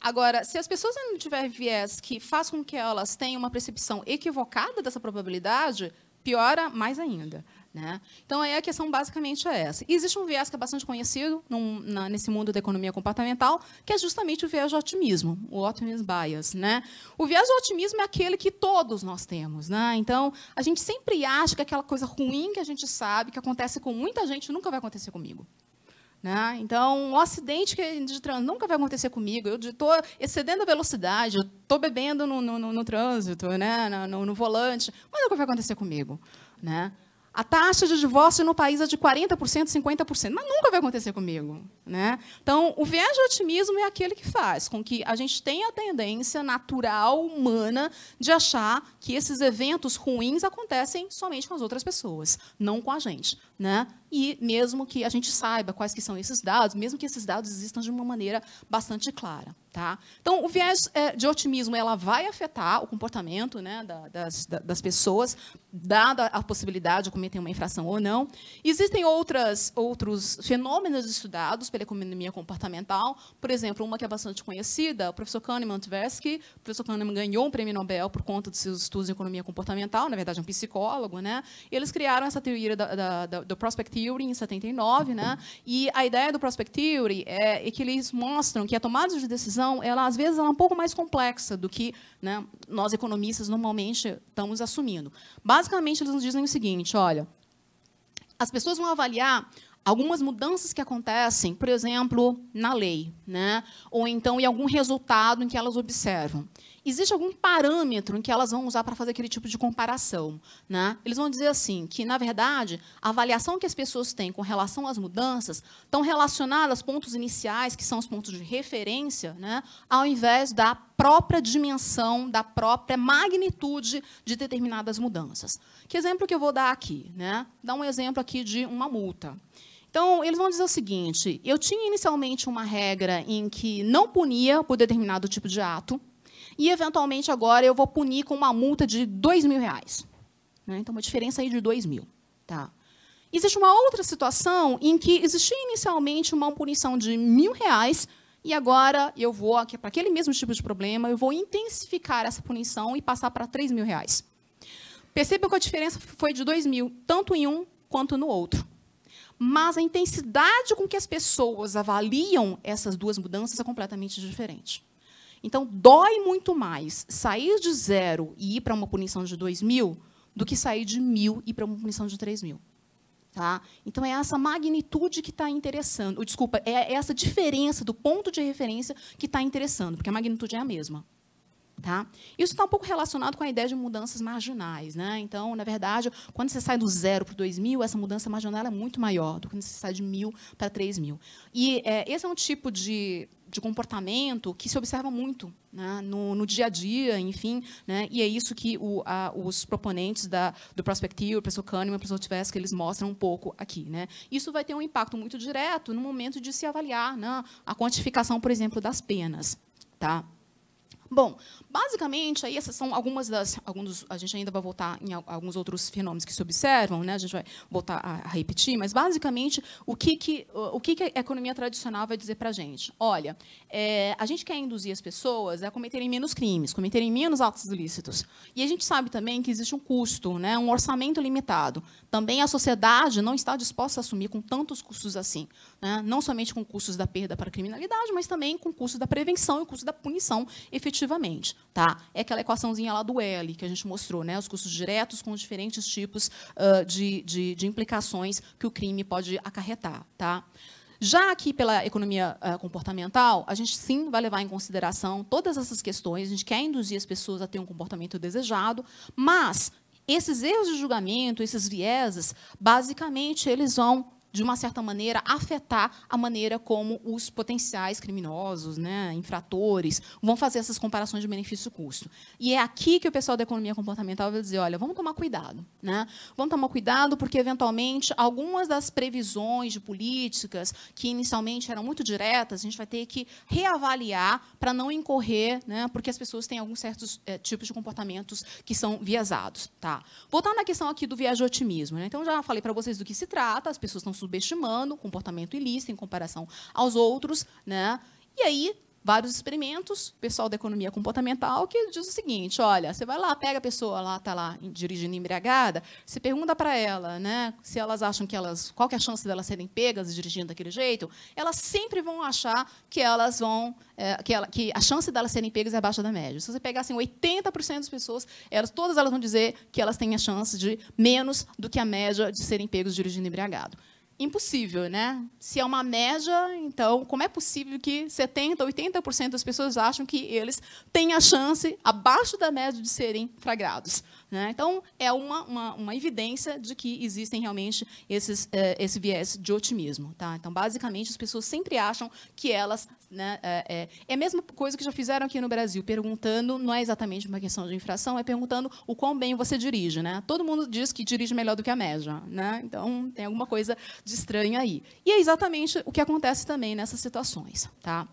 Agora, se as pessoas não tiverem viés que faz com que elas tenham uma percepção equivocada dessa probabilidade, piora mais ainda. Né? Então, aí a questão basicamente é essa. existe um viés que é bastante conhecido num, na, nesse mundo da economia comportamental, que é justamente o viés do otimismo, o optimism bias. Né? O viés do otimismo é aquele que todos nós temos. Né? Então, a gente sempre acha que é aquela coisa ruim que a gente sabe, que acontece com muita gente, nunca vai acontecer comigo. Né? Então, um acidente de trânsito nunca vai acontecer comigo. Eu estou excedendo a velocidade, eu estou bebendo no, no, no, no trânsito, né? no, volante, mas nunca vai acontecer comigo. Né? A taxa de divórcio no país é de 40%, 50%, mas nunca vai acontecer comigo. Né? Então, o viés de otimismo é aquele que faz com que a gente tenha a tendência natural, humana, de achar que esses eventos ruins acontecem somente com as outras pessoas, não com a gente. Né? E mesmo que a gente saiba quais que são esses dados, mesmo que esses dados existam de uma maneira bastante clara. Tá? Então, o viés é, de otimismo ela vai afetar o comportamento né, da, das, da, das pessoas, dada a possibilidade de cometer uma infração ou não. Existem outras, outros fenômenos estudados pela economia comportamental, por exemplo, uma que é bastante conhecida, o professor Kahneman Tversky. O professor Kahneman ganhou um prêmio Nobel por conta dos seus estudos em economia comportamental, na verdade, é um psicólogo. Né? E eles criaram essa teoria da, da, da do Prospect Theory em 79, né? E a ideia do Prospect Theory é, é que eles mostram que a tomada de decisão, ela às vezes ela é um pouco mais complexa do que, né, nós economistas normalmente estamos assumindo. Basicamente eles nos dizem o seguinte, olha, as pessoas vão avaliar algumas mudanças que acontecem, por exemplo, na lei, né? ou então em algum resultado em que elas observam. Existe algum parâmetro em que elas vão usar para fazer aquele tipo de comparação? Né? Eles vão dizer assim que, na verdade, a avaliação que as pessoas têm com relação às mudanças estão relacionadas aos pontos iniciais, que são os pontos de referência, né? ao invés da própria dimensão, da própria magnitude de determinadas mudanças. Que exemplo que eu vou dar aqui? Né? Dar um exemplo aqui de uma multa. Então, eles vão dizer o seguinte: eu tinha inicialmente uma regra em que não punia por determinado tipo de ato, e, eventualmente, agora eu vou punir com uma multa de dois mil reais. Né? Então, uma diferença aí de dois mil. Tá? Existe uma outra situação em que existia inicialmente uma punição de mil reais e agora eu vou, é para aquele mesmo tipo de problema, eu vou intensificar essa punição e passar para três mil reais. Percebam que a diferença foi de dois mil, tanto em um quanto no outro. Mas a intensidade com que as pessoas avaliam essas duas mudanças é completamente diferente. Então, dói muito mais sair de zero e ir para uma punição de 2 mil do que sair de mil e ir para uma punição de 3 mil. Tá? Então, é essa magnitude que está interessando. Desculpa, é essa diferença do ponto de referência que está interessando, porque a magnitude é a mesma. Tá? Isso está um pouco relacionado com a ideia de mudanças marginais. Né? Então, na verdade, quando você sai do zero para o 2.000, essa mudança marginal é muito maior do que quando você sai de 1.000 para 3.000. E é, esse é um tipo de, de comportamento que se observa muito né? no, no, dia a dia, enfim. Né? E é isso que o, a, os proponentes da, do Prospective, o professor Kahneman, o professor Tversky, eles mostram um pouco aqui. Né? Isso vai ter um impacto muito direto no momento de se avaliar né? a quantificação, por exemplo, das penas. Tá? Bom, basicamente, aí essas são algumas das. Alguns, a gente ainda vai voltar em alguns outros fenômenos que se observam, né? a gente vai voltar a, a repetir, mas basicamente o que, que, o que, que a economia tradicional vai dizer para a gente? Olha, é, a gente quer induzir as pessoas a cometerem menos crimes, cometerem menos atos ilícitos. E a gente sabe também que existe um custo, né? um orçamento limitado. Também a sociedade não está disposta a assumir com tantos custos assim. Né? Não somente com custos da perda para a criminalidade, mas também com custos da prevenção e custos da punição efetiva Tá? É aquela equaçãozinha lá do L que a gente mostrou, né? os custos diretos com diferentes tipos uh, de, de, de, implicações que o crime pode acarretar. Tá? Já aqui pela economia uh, comportamental, a gente sim vai levar em consideração todas essas questões, a gente quer induzir as pessoas a ter um comportamento desejado, mas esses erros de julgamento, esses vieses, basicamente eles vão de uma certa maneira, afetar a maneira como os potenciais criminosos, né, infratores, vão fazer essas comparações de benefício-custo. E é aqui que o pessoal da economia comportamental vai dizer, olha, vamos tomar cuidado. Né? Vamos tomar cuidado porque, eventualmente, algumas das previsões de políticas que inicialmente eram muito diretas, a gente vai ter que reavaliar para não incorrer, né, porque as pessoas têm alguns certos é, tipos de comportamentos que são viesados. Tá? Voltando à questão aqui do viés de otimismo. Né? Então, já falei para vocês do que se trata, as pessoas estão subestimando o comportamento ilícito em comparação aos outros. Né? E aí, vários experimentos, pessoal da economia comportamental, que diz o seguinte, olha, você vai lá, pega a pessoa lá, está lá dirigindo embriagada, você pergunta para ela, né, se elas acham que elas, qual que é a chance delas serem pegas dirigindo daquele jeito, elas sempre vão achar que elas vão, é, que, ela, que a chance delas serem pegas é abaixo da média. Se você pegar, assim, 80% das pessoas, elas, todas elas vão dizer que elas têm a chance de menos do que a média de serem pegas dirigindo embriagado impossível, né? Se é uma média, então como é possível que 70, 80% das pessoas acham que eles têm a chance abaixo da média de serem fragrados? Né? Então, é uma, uma, uma, evidência de que existem realmente esses, eh, esse viés de otimismo. Tá? Então, basicamente, as pessoas sempre acham que elas. Né, é, é a mesma coisa que já fizeram aqui no Brasil, perguntando, não é exatamente uma questão de infração, é perguntando o quão bem você dirige. Né? Todo mundo diz que dirige melhor do que a média. Né? Então, tem alguma coisa de estranho aí. E é exatamente o que acontece também nessas situações. Tá?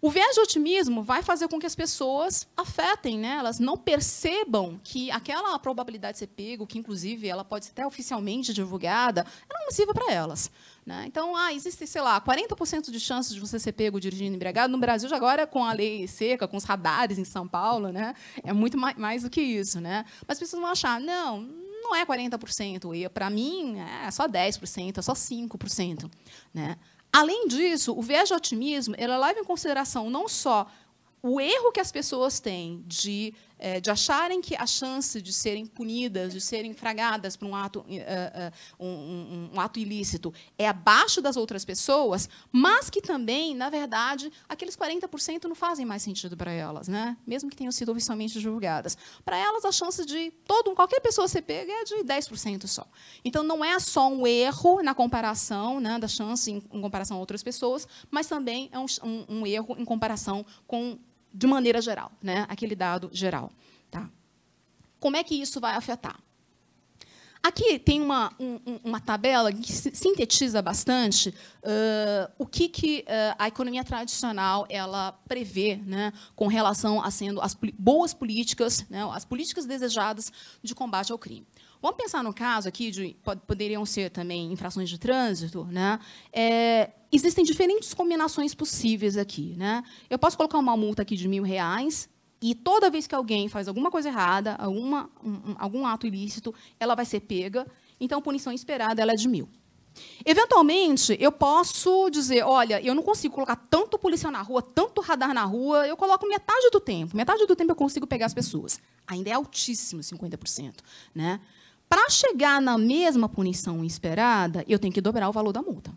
O viés de otimismo vai fazer com que as pessoas afetem, né? elas não percebam que aquela probabilidade de ser pego, que inclusive ela pode ser até oficialmente divulgada, é nociva para elas. Né? Então, ah, existe, sei lá, 40% de chances de você ser pego dirigindo embriagado. No Brasil, já agora, com a lei seca, com os radares em São Paulo, né? é muito mais, mais do que isso. Né? Mas as pessoas vão achar, não, não é 40%, para mim é só 10%, é só 5%. Né? Além disso, o viés de otimismo ela leva em consideração não só o erro que as pessoas têm de é, de acharem que a chance de serem punidas, de serem fragadas por um ato, uh, uh, um, um, ato ilícito é abaixo das outras pessoas, mas que também, na verdade, aqueles 40% não fazem mais sentido para elas, né? mesmo que tenham sido oficialmente julgadas. Para elas, a chance de todo, qualquer pessoa ser pega é de 10% só. Então, não é só um erro na comparação né, da chance em, em comparação a outras pessoas, mas também é um, um erro em comparação com de maneira geral, né? aquele dado geral. Tá? Como é que isso vai afetar? Aqui tem uma, um, uma tabela que sintetiza bastante uh, o que, que uh, a economia tradicional ela prevê né, com relação a sendo as boas políticas, né, as políticas desejadas de combate ao crime. Vamos pensar no caso aqui de poderiam ser também infrações de trânsito, né? É, existem diferentes combinações possíveis aqui, né? Eu posso colocar uma multa aqui de mil reais e toda vez que alguém faz alguma coisa errada, alguma, um, algum ato ilícito, ela vai ser pega. Então, a punição esperada ela é de mil. Eventualmente, eu posso dizer, olha, eu não consigo colocar tanto policial na rua, tanto radar na rua, eu coloco metade do tempo. Metade do tempo eu consigo pegar as pessoas. Ainda é altíssimo, 50%. Né? Para chegar na mesma punição esperada, eu tenho que dobrar o valor da multa.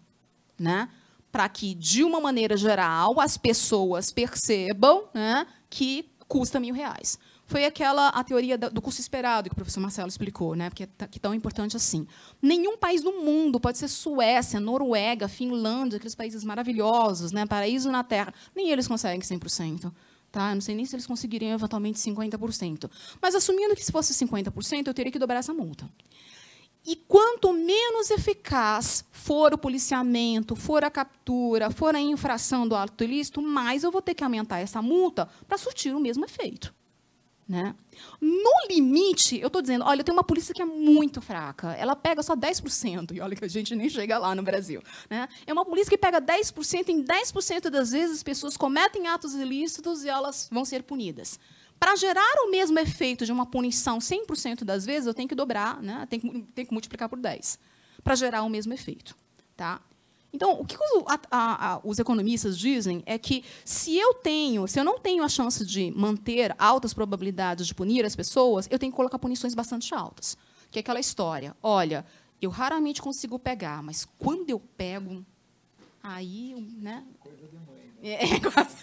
Né? Para que, de uma maneira geral, as pessoas percebam né, que custa mil reais. Foi aquela a teoria do custo esperado que o professor Marcelo explicou, né? Porque é que tão importante assim. Nenhum país do mundo, pode ser Suécia, Noruega, Finlândia, aqueles países maravilhosos, né? Paraíso na Terra, nem eles conseguem 100%. Tá? Eu não sei nem se eles conseguiriam eventualmente 50%. Mas assumindo que se fosse 50%, eu teria que dobrar essa multa. E quanto menos eficaz for o policiamento, for a captura, for a infração do ato ilícito, mais eu vou ter que aumentar essa multa para surtir o mesmo efeito. Né? No limite, eu estou dizendo, olha, tem uma polícia que é muito fraca, ela pega só 10%, e olha que a gente nem chega lá no Brasil. Né? É uma polícia que pega 10%, em 10% das vezes as pessoas cometem atos ilícitos e elas vão ser punidas. Para gerar o mesmo efeito de uma punição 100% das vezes, eu tenho que dobrar, né? tenho, que, tenho que multiplicar por 10, para gerar o mesmo efeito. Tá? Então, o que os, a, a, os, economistas dizem é que se eu tenho, se eu não tenho a chance de manter altas probabilidades de punir as pessoas, eu tenho que colocar punições bastante altas. Que é aquela história, olha, eu raramente consigo pegar, mas quando eu pego, aí, né? né? É, quase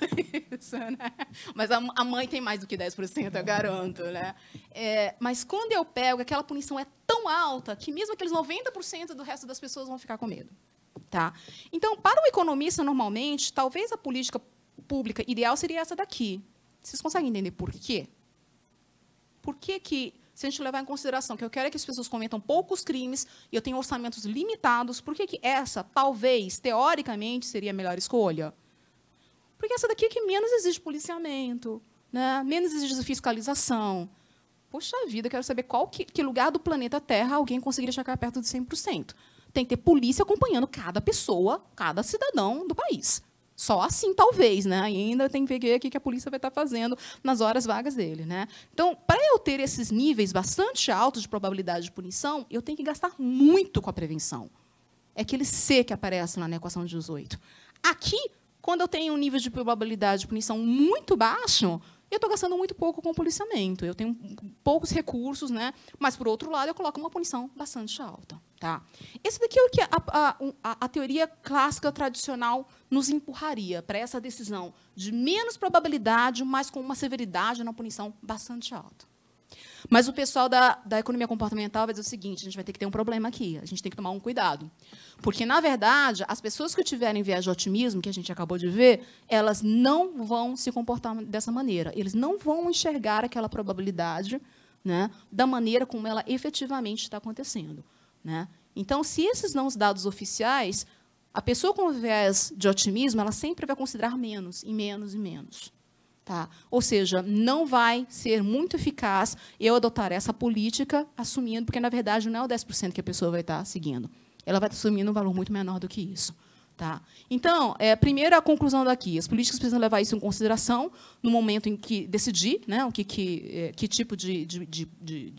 isso, né? Mas a, a, mãe tem mais do que 10%, eu garanto, né? É, mas quando eu pego, aquela punição é tão alta que mesmo aqueles 90% do resto das pessoas vão ficar com medo. Tá? Então, para o economista, normalmente, talvez a política pública ideal seria essa daqui. Vocês conseguem entender por quê? Por que que, se a gente levar em consideração que eu quero é que as pessoas cometam poucos crimes e eu tenho orçamentos limitados, por que que essa, talvez, teoricamente, seria a melhor escolha? Porque essa daqui é que menos exige policiamento, né? menos exige fiscalização. Poxa vida, eu quero saber qual que, que lugar do planeta Terra alguém conseguiria chegar perto de 100% tem que ter polícia acompanhando cada pessoa, cada cidadão do país. Só assim, talvez, né? Ainda tem que ver o que a polícia vai estar tá fazendo nas horas vagas dele, né? Então, para eu ter esses níveis bastante altos de probabilidade de punição, eu tenho que gastar muito com a prevenção. É aquele C que aparece na equação de 18. Aqui, quando eu tenho um nível de probabilidade de punição muito baixo, eu estou gastando muito pouco com o policiamento. Eu tenho poucos recursos, né? Mas, por outro lado, eu coloco uma punição bastante alta. Tá? Esse daqui é o que a, a, a, a teoria clássica tradicional nos empurraria para essa decisão de menos probabilidade, mas com uma severidade na punição bastante alta. Mas o pessoal da, da economia comportamental vai dizer o seguinte: a gente vai ter que ter um problema aqui, a gente tem que tomar um cuidado. Porque, na verdade, as pessoas que tiverem viagem de otimismo, que a gente acabou de ver, elas não vão se comportar dessa maneira. Eles não vão enxergar aquela probabilidade né, da maneira como ela efetivamente está acontecendo. Né? Então, se esses não os dados oficiais, a pessoa com viés de otimismo, ela sempre vai considerar menos, e menos, e menos. Tá? Ou seja, não vai ser muito eficaz eu adotar essa política assumindo, porque, na verdade, não é o 10% que a pessoa vai estar seguindo. Ela vai estar assumindo um valor muito menor do que isso. Tá? Então, é, primeiro a conclusão daqui. As políticas precisam levar isso em consideração no momento em que decidir né, o que, que, é, que tipo de, de, de,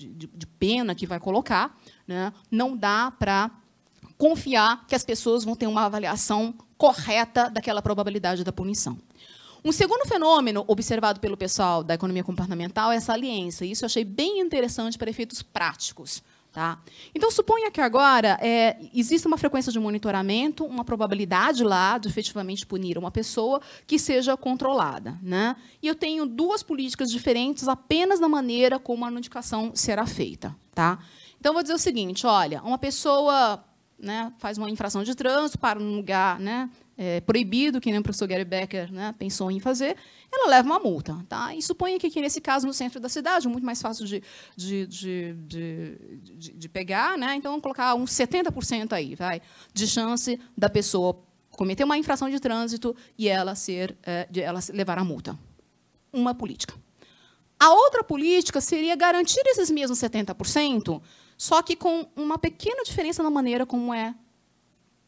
de, pena que vai colocar. Né? Não dá para confiar que as pessoas vão ter uma avaliação correta daquela probabilidade da punição. Um segundo fenômeno observado pelo pessoal da economia comportamental é a saliência. Isso eu achei bem interessante para efeitos práticos. Tá? Então, suponha que agora é, exista uma frequência de monitoramento, uma probabilidade lá de efetivamente punir uma pessoa que seja controlada. Né? E eu tenho duas políticas diferentes apenas na maneira como a notificação será feita. Tá? Então, vou dizer o seguinte, olha, uma pessoa né, faz uma infração de trânsito, para num lugar né, é, proibido, que nem o professor Gary Becker né, pensou em fazer, ela leva uma multa. Tá? E suponha que nesse caso, no centro da cidade, muito mais fácil de, de, de, de, de pegar, né? então colocar uns 70% aí, vai, de chance da pessoa cometer uma infração de trânsito e ela, ser, é, ela levar a multa. Uma política. A outra política seria garantir esses mesmos 70%, só que com uma pequena diferença na maneira como é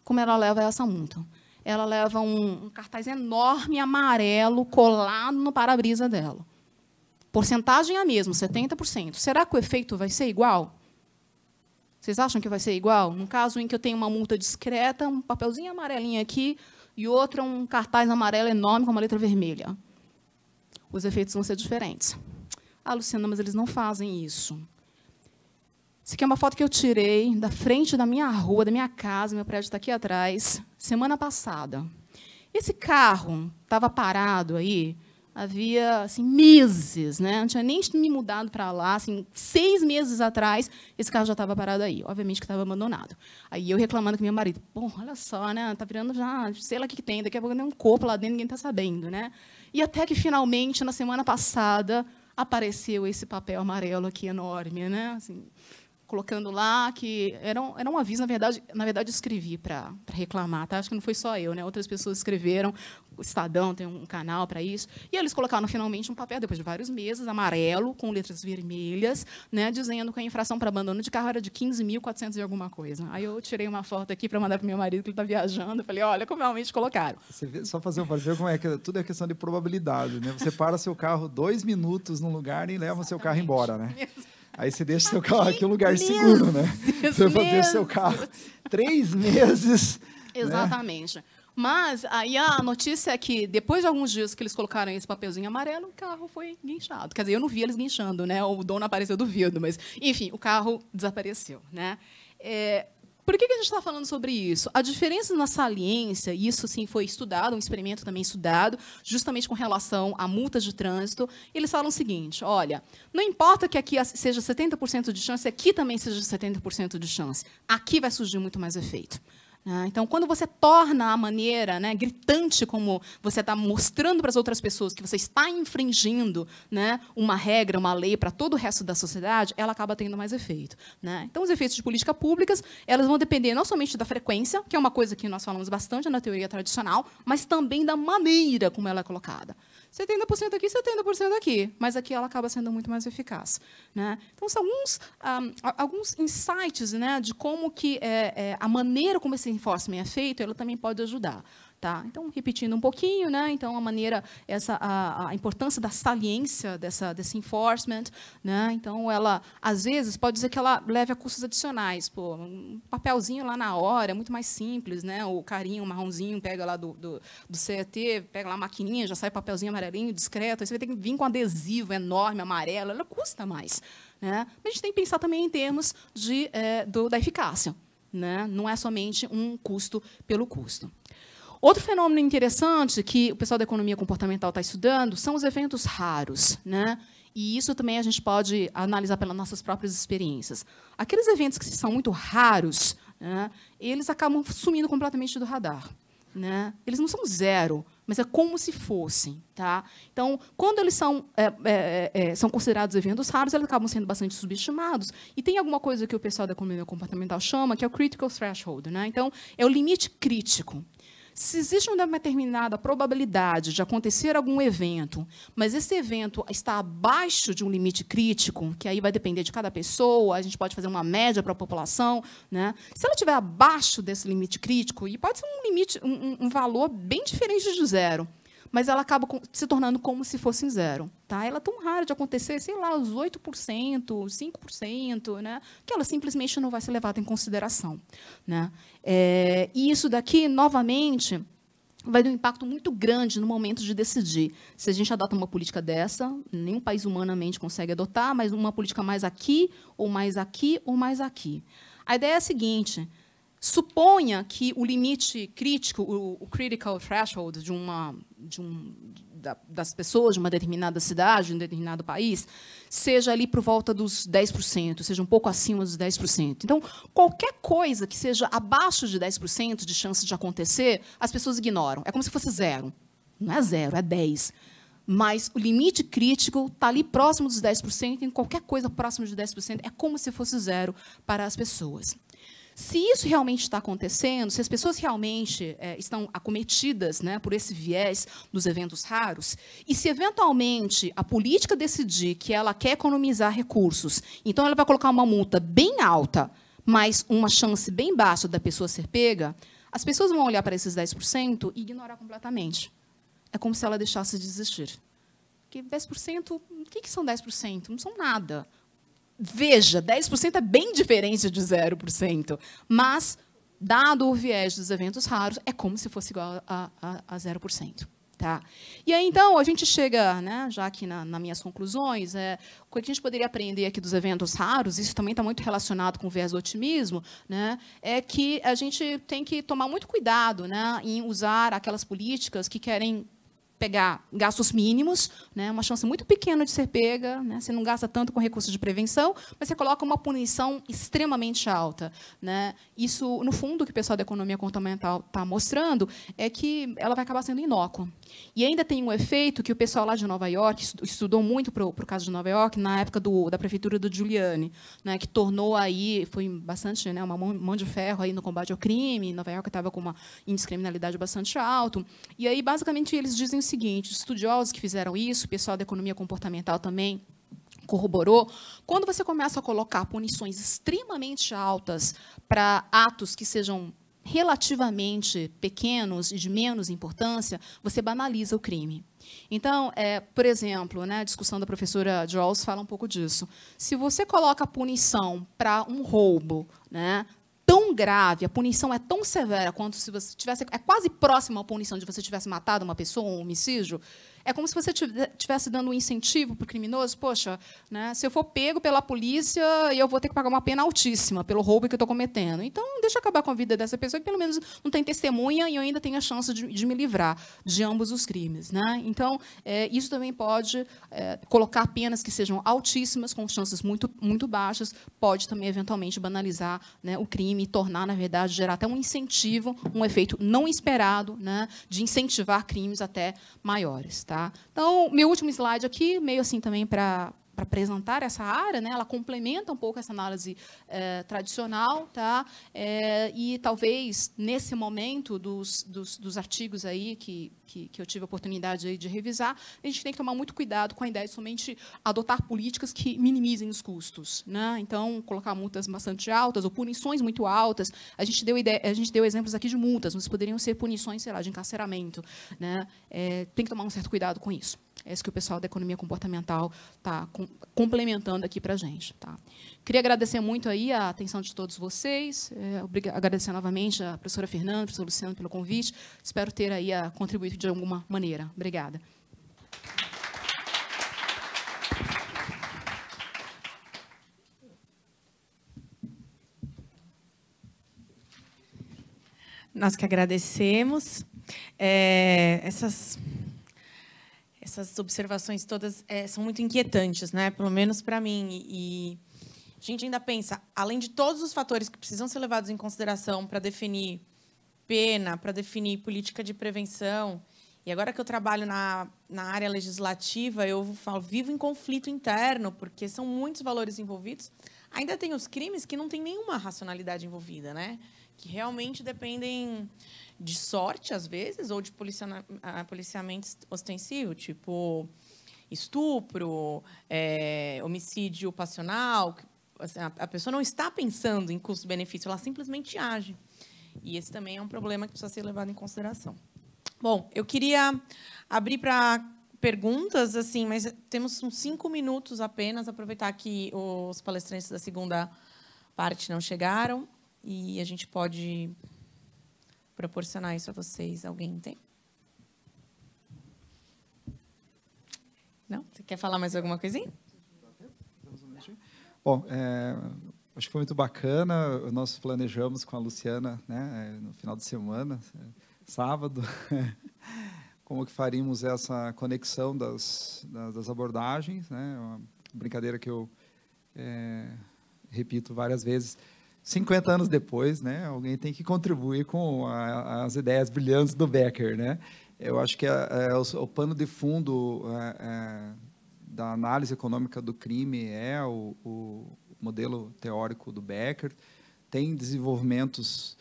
como ela leva essa multa ela leva um, um cartaz enorme amarelo colado no para-brisa dela. Porcentagem é a mesma, 70%. Será que o efeito vai ser igual? Vocês acham que vai ser igual? No caso em que eu tenho uma multa discreta, um papelzinho amarelinho aqui e outro um cartaz amarelo enorme com uma letra vermelha. Os efeitos vão ser diferentes. Ah, Luciana, mas eles não fazem isso. Isso aqui é uma foto que eu tirei da frente da minha rua, da minha casa, meu prédio está aqui atrás, semana passada. Esse carro estava parado aí, havia assim, meses, né? não tinha nem me mudado para lá, assim, seis meses atrás, esse carro já estava parado aí, obviamente que estava abandonado. Aí eu reclamando com meu marido, bom, olha só, né? tá virando já, sei lá o que, que tem, daqui a pouco tem um corpo lá dentro, ninguém está sabendo. né? E até que finalmente, na semana passada, apareceu esse papel amarelo aqui enorme, né? Assim, colocando lá que era um, era um aviso, na verdade, na verdade eu escrevi para reclamar, tá? Acho que não foi só eu, né? Outras pessoas escreveram, o Estadão tem um canal para isso, e eles colocaram finalmente um papel depois de vários meses, amarelo com letras vermelhas, né, dizendo que a infração para abandono de carro era de 15.400 e alguma coisa. Aí eu tirei uma foto aqui para mandar para meu marido que ele está viajando, falei: "Olha como realmente colocaram". Você vê, só fazer um fazer como é que é, tudo é questão de probabilidade, né? Você para seu carro dois minutos num lugar e leva Exatamente. seu carro embora, né? Mesmo. Aí você deixa seu carro aqui um lugar meses, seguro, né? Você fazer seu carro três meses. Né? Exatamente. Né? Mas aí a notícia é que depois de alguns dias que eles colocaram esse papelzinho amarelo, o carro foi guinchado. Quer dizer, eu não vi eles guinchando, né? O dono apareceu do vidro, mas enfim, o carro desapareceu, né? É, por que, que a gente está falando sobre isso? A diferença na saliência, isso sim foi estudado, um experimento também estudado, justamente com relação a multas de trânsito. Eles falam o seguinte: olha, não importa que aqui seja 70% de chance, aqui também seja 70% de chance. Aqui vai surgir muito mais efeito. Né? Então, quando você torna a maneira né, gritante como você está mostrando para as outras pessoas que você está infringindo né, uma regra, uma lei para todo o resto da sociedade, ela acaba tendo mais efeito. Né? Então, os efeitos de políticas públicas elas vão depender não somente da frequência, que é uma coisa que nós falamos bastante na teoria tradicional, mas também da maneira como ela é colocada. 70% aqui, 70% aqui. Mas aqui ela acaba sendo muito mais eficaz. Né? Então, são alguns, um, ah, alguns insights né, de como que é, é, a maneira como esse enforcement é feito, ela também pode ajudar. Tá? Então, repetindo um pouquinho, né? então a maneira, essa, a, a importância da saliência dessa, desse enforcement, né? então ela, às vezes, pode dizer que ela leve a custos adicionais, pô, um papelzinho lá na hora, é muito mais simples, né? o carinho, o marronzinho, pega lá do, do, do CET, pega lá a maquininha, já sai papelzinho amarelinho, discreto, aí você vai ter que vir com adesivo enorme, amarelo, ela custa mais. Né? Mas a gente tem que pensar também em termos de, é, do, da eficácia, né? não é somente um custo pelo custo. Outro fenômeno interessante que o pessoal da economia comportamental está estudando são os eventos raros, né? E isso também a gente pode analisar pelas nossas próprias experiências. Aqueles eventos que são muito raros, né, eles acabam sumindo completamente do radar. Né? Eles não são zero, mas é como se fossem. Tá? Então, quando eles são, é, é, é, é são considerados eventos raros, eles acabam sendo bastante subestimados. E tem alguma coisa que o pessoal da economia comportamental chama, que é o critical threshold. Né? Então, é o limite crítico. Se existe uma determinada probabilidade de acontecer algum evento, mas esse evento está abaixo de um limite crítico, que aí vai depender de cada pessoa, a gente pode fazer uma média para a população, né? se ela estiver abaixo desse limite crítico, e pode ser um limite, um, um valor bem diferente de zero, mas ela acaba se tornando como se fosse zero. Tá? Ela é tão rara de acontecer, sei lá, os 8%, 5%, né? que ela simplesmente não vai ser levada em consideração. Né? É, e isso daqui, novamente, vai ter um impacto muito grande no momento de decidir. Se a gente adota uma política dessa, nenhum país humanamente consegue adotar, mas uma política mais aqui, ou mais aqui, ou mais aqui. A ideia é a seguinte: Suponha que o limite crítico, o, o critical threshold de uma, de um, da, das pessoas de uma determinada cidade, de um determinado país, seja ali por volta dos 10%, seja um pouco acima dos 10%. Então, qualquer coisa que seja abaixo de 10% de chance de acontecer, as pessoas ignoram. É como se fosse zero. Não é zero, é 10% mas o limite crítico está ali próximo dos 10%, e qualquer coisa próximo de 10% é como se fosse zero para as pessoas. Se isso realmente está acontecendo, se as pessoas realmente é, estão acometidas né, por esse viés dos eventos raros, e se eventualmente a política decidir que ela quer economizar recursos, então ela vai colocar uma multa bem alta, mas uma chance bem baixa da pessoa ser pega, as pessoas vão olhar para esses 10% e ignorar completamente. É como se ela deixasse de existir. Porque 10%, o que, que são 10%? Não são nada. Veja, 10% é bem diferente de 0%, mas, dado o viés dos eventos raros, é como se fosse igual a, a, a 0%. Tá? E aí, então, a gente chega, né, já aqui na, nas minhas conclusões, é, o que a gente poderia aprender aqui dos eventos raros, isso também está muito relacionado com o viés do otimismo, né, é que a gente tem que tomar muito cuidado né, em usar aquelas políticas que querem pegar gastos mínimos, né, uma chance muito pequena de ser pega, né, você não gasta tanto com recursos de prevenção, mas você coloca uma punição extremamente alta. Né. Isso, no fundo, o que o pessoal da economia comportamental está mostrando é que ela vai acabar sendo inócua. E ainda tem um efeito que o pessoal lá de Nova York estudou muito para o caso de Nova York na época do, da prefeitura do Giuliani, né, que tornou aí foi bastante né, uma mão, de ferro aí no combate ao crime. Nova York estava com uma indiscriminalidade bastante alto. E aí basicamente eles dizem o seguinte: estudiosos que fizeram isso, o pessoal da economia comportamental também corroborou, quando você começa a colocar punições extremamente altas para atos que sejam relativamente pequenos e de menos importância, você banaliza o crime. Então, é, por exemplo, né, a discussão da professora Jaws fala um pouco disso. Se você coloca a punição para um roubo né, tão grave, a punição é tão severa quanto se você tivesse. É quase próxima à punição de você tivesse matado uma pessoa, um homicídio. É como se você estivesse dando um incentivo para o criminoso. Poxa, né, se eu for pego pela polícia, eu vou ter que pagar uma pena altíssima pelo roubo que eu estou cometendo. Então, deixa eu acabar com a vida dessa pessoa, que pelo menos não tem testemunha e eu ainda tenho a chance de, de me livrar de ambos os crimes. Né? Então, é, isso também pode é, colocar penas que sejam altíssimas, com chances muito, muito baixas, pode também, eventualmente, banalizar né, o crime e tornar, na verdade, gerar até um incentivo, um efeito não esperado né, de incentivar crimes até maiores. Tá? Tá? Então, meu último slide aqui, meio assim também para para apresentar essa área, né? Ela complementa um pouco essa análise é, tradicional, tá? É, e talvez nesse momento dos, dos, dos artigos aí que, que, que, eu tive a oportunidade aí de revisar, a gente tem que tomar muito cuidado com a ideia de somente adotar políticas que minimizem os custos, né? Então colocar multas bastante altas ou punições muito altas. A gente deu ideia, a gente deu exemplos aqui de multas, mas poderiam ser punições, sei lá, de encarceramento, né? É, tem que tomar um certo cuidado com isso. É isso que o pessoal da economia comportamental está com, complementando aqui para a gente. Tá? Queria agradecer muito aí a atenção de todos vocês, é, agradecer novamente a professora Fernanda, a professora Luciano pelo convite. Espero ter aí a, contribuído de alguma maneira. Obrigada. Nós que agradecemos. É, essas essas observações todas é, são muito inquietantes, né? Pelo menos para mim. E a gente ainda pensa, além de todos os fatores que precisam ser levados em consideração para definir pena, para definir política de prevenção. E agora que eu trabalho na, na área legislativa, eu falo, vivo em conflito interno, porque são muitos valores envolvidos. Ainda tem os crimes que não tem nenhuma racionalidade envolvida, né? Que realmente dependem de sorte, às vezes, ou de policiamento ostensivo, tipo estupro, é, homicídio passional. Assim, a, a pessoa não está pensando em custo-benefício, ela simplesmente age. E esse também é um problema que precisa ser levado em consideração. Bom, eu queria abrir para perguntas, assim, mas temos uns cinco minutos apenas, aproveitar que os palestrantes da segunda parte não chegaram e a gente pode proporcionar isso a vocês. Alguém tem? Não? Você quer falar mais alguma coisinha? Bom, é, acho que foi muito bacana. Nós planejamos com a Luciana, né, é, no final de semana, é, sábado, como que faríamos essa conexão das, das abordagens, né? É uma brincadeira que eu é, repito várias vezes 50 anos depois, né, alguém tem que contribuir com a, as ideias brilhantes do Becker, né? Eu acho que a, é, a, é, o, o, pano de fundo é, da análise econômica do crime é o, o, modelo teórico do Becker. Tem desenvolvimentos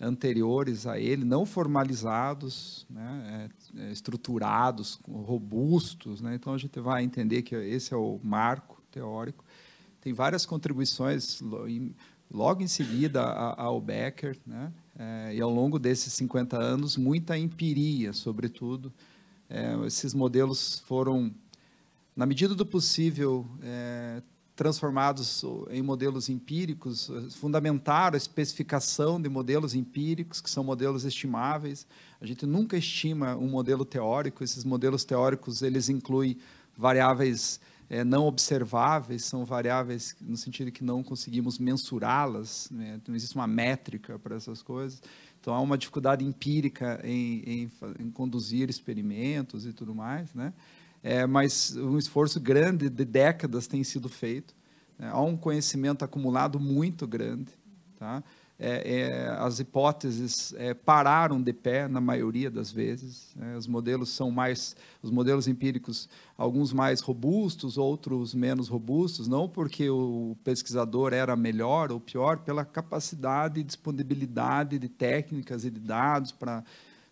anteriores a ele, não formalizados, né, estruturados, robustos. Né? Então, a gente vai entender que esse é o marco teórico. Tem várias contribuições logo em seguida ao Becker, né? É, e ao longo desses 50 anos, muita empiria, sobretudo. É, esses modelos foram, na medida do possível, é, transformados em modelos empíricos, fundamentaram a especificação de modelos empíricos, que são modelos estimáveis. A gente nunca estima um modelo teórico, esses modelos teóricos, eles incluem variáveis é, não observáveis, são variáveis no sentido que não conseguimos mensurá-las, né? não existe uma métrica para essas coisas. Então há uma dificuldade empírica em, em, em conduzir experimentos e tudo mais, né? É, mas um esforço grande de décadas tem sido feito. Né? Há um conhecimento acumulado muito grande, tá? é, é, as hipóteses é, pararam de pé na maioria das vezes. Né? Os modelos são mais, os modelos empíricos, alguns mais robustos, outros menos robustos, não porque o pesquisador era melhor ou pior, pela capacidade e disponibilidade de técnicas e de dados para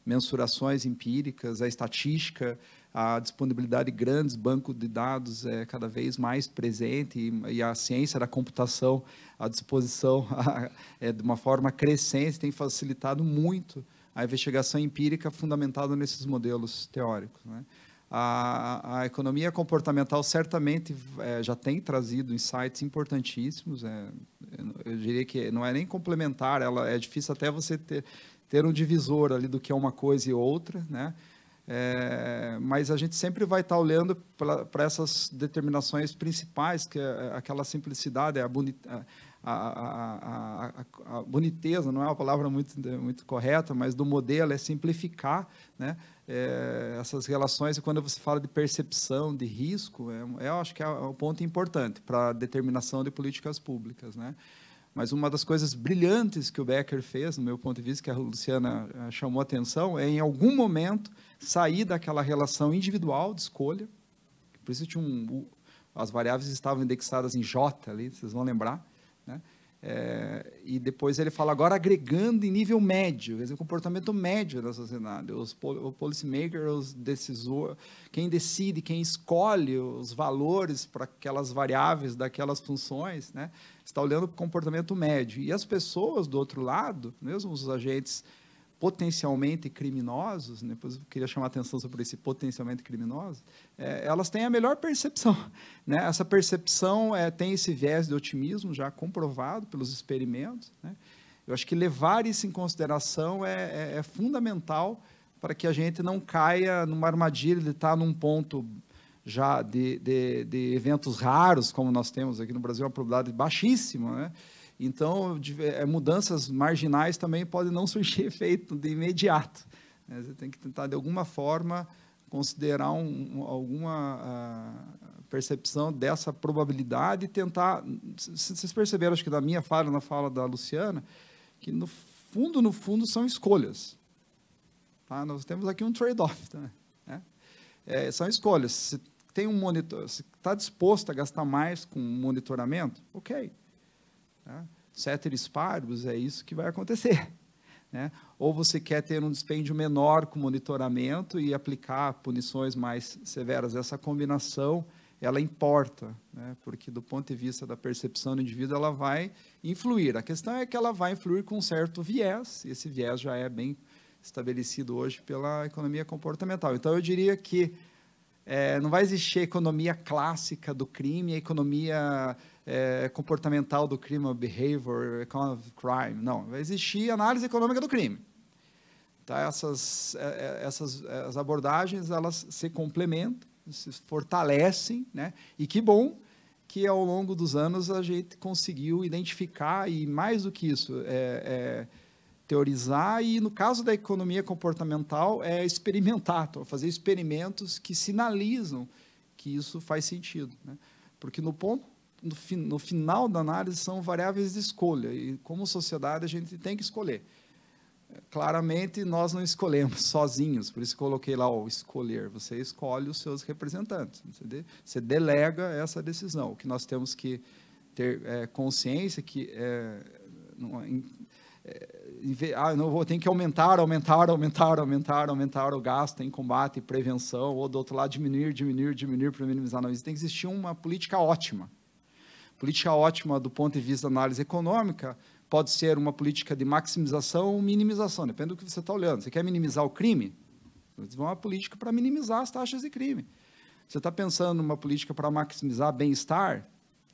mensurações empíricas, a estatística, a disponibilidade de grandes bancos de dados é cada vez mais presente e, e a ciência da computação à disposição a, é, de uma forma crescente tem facilitado muito a investigação empírica fundamentada nesses modelos teóricos. Né? A, a, economia comportamental certamente é, já tem trazido insights importantíssimos. É, eu diria que não é nem complementar, ela é difícil até você ter, ter um divisor ali do que é uma coisa e outra, né? É, mas a gente sempre vai estar olhando para essas determinações principais, que é, é aquela simplicidade, é a, bonita, a, a, a, boniteza, não é uma palavra muito, muito correta, mas do modelo é simplificar né, é, essas relações. E quando você fala de percepção, de risco, é, eu acho que é um ponto importante para a determinação de políticas públicas. Né? Mas uma das coisas brilhantes que o Becker fez, no meu ponto de vista, que a Luciana eh, chamou atenção, é em algum momento sair daquela relação individual de escolha. Por isso tinha um, as variáveis estavam indexadas em J ali, vocês vão lembrar, né? É, e depois ele fala agora agregando em nível médio, quer dizer, comportamento médio da sociedade, os policymakers, os decisor, quem decide, quem escolhe os valores para aquelas variáveis daquelas funções, né, está olhando para o comportamento médio. E as pessoas do outro lado, mesmo os agentes potencialmente criminosos, né, depois eu queria chamar a atenção sobre esse potencialmente criminoso é, elas têm a melhor percepção. Né? Essa percepção é, tem esse viés de otimismo já comprovado pelos experimentos. Né? Eu acho que levar isso em consideração é, é, é fundamental para que a gente não caia numa armadilha de estar num ponto já de, de, de eventos raros, como nós temos aqui no Brasil, uma probabilidade baixíssima, né? Então, eh, mudanças marginais também podem não surgir efeito de imediato. Né? Você tem que tentar, de alguma forma, considerar um, alguma ah, percepção dessa probabilidade e tentar. Vocês perceberam, acho que da minha fala, na fala da Luciana, que no fundo, no fundo, são escolhas. Tá? Nós temos aqui um trade-off. Tá? É, são escolhas. Se tem um monitor, se está disposto a gastar mais com monitoramento, ok né? Ceteris paribus, é isso que vai acontecer. Né? Ou você quer ter um dispêndio menor com monitoramento e aplicar punições mais severas. Essa combinação, ela importa, né? porque do ponto de vista da percepção do indivíduo, ela vai influir. A questão é que ela vai influir com um certo viés, e esse viés já é bem estabelecido hoje pela economia comportamental. Então, eu diria que é, não vai existir a economia clássica do crime, a economia é, comportamental do crime, behavior, crime. Não, vai existir análise econômica do crime. Tá? É, é, essas, essas abordagens elas se complementam, se fortalecem, né? E que bom que ao longo dos anos a gente conseguiu identificar e mais do que isso é, é, teorizar e no caso da economia comportamental é experimentar, fazer experimentos que sinalizam que isso faz sentido, né? Porque no ponto no, no final da análise, são variáveis de escolha. E como sociedade, a gente tem que escolher. Claramente, nós não escolhemos sozinhos, por isso coloquei lá o escolher. Você escolhe os seus representantes, você, você delega essa decisão. O que nós temos que ter é, consciência que é, não, é, em, é, ah, não vou, tem que aumentar, aumentar, aumentar, aumentar, aumentar o gasto em combate e prevenção, ou do outro lado diminuir, diminuir, diminuir para minimizar. Não, isso tem que existir uma política ótima. Política ótima do ponto de vista da análise econômica pode ser uma política de maximização ou minimização, depende do que você está olhando. Você quer minimizar o crime? Eles vão uma política para minimizar as taxas de crime. Você está pensando numa política para maximizar bem-estar?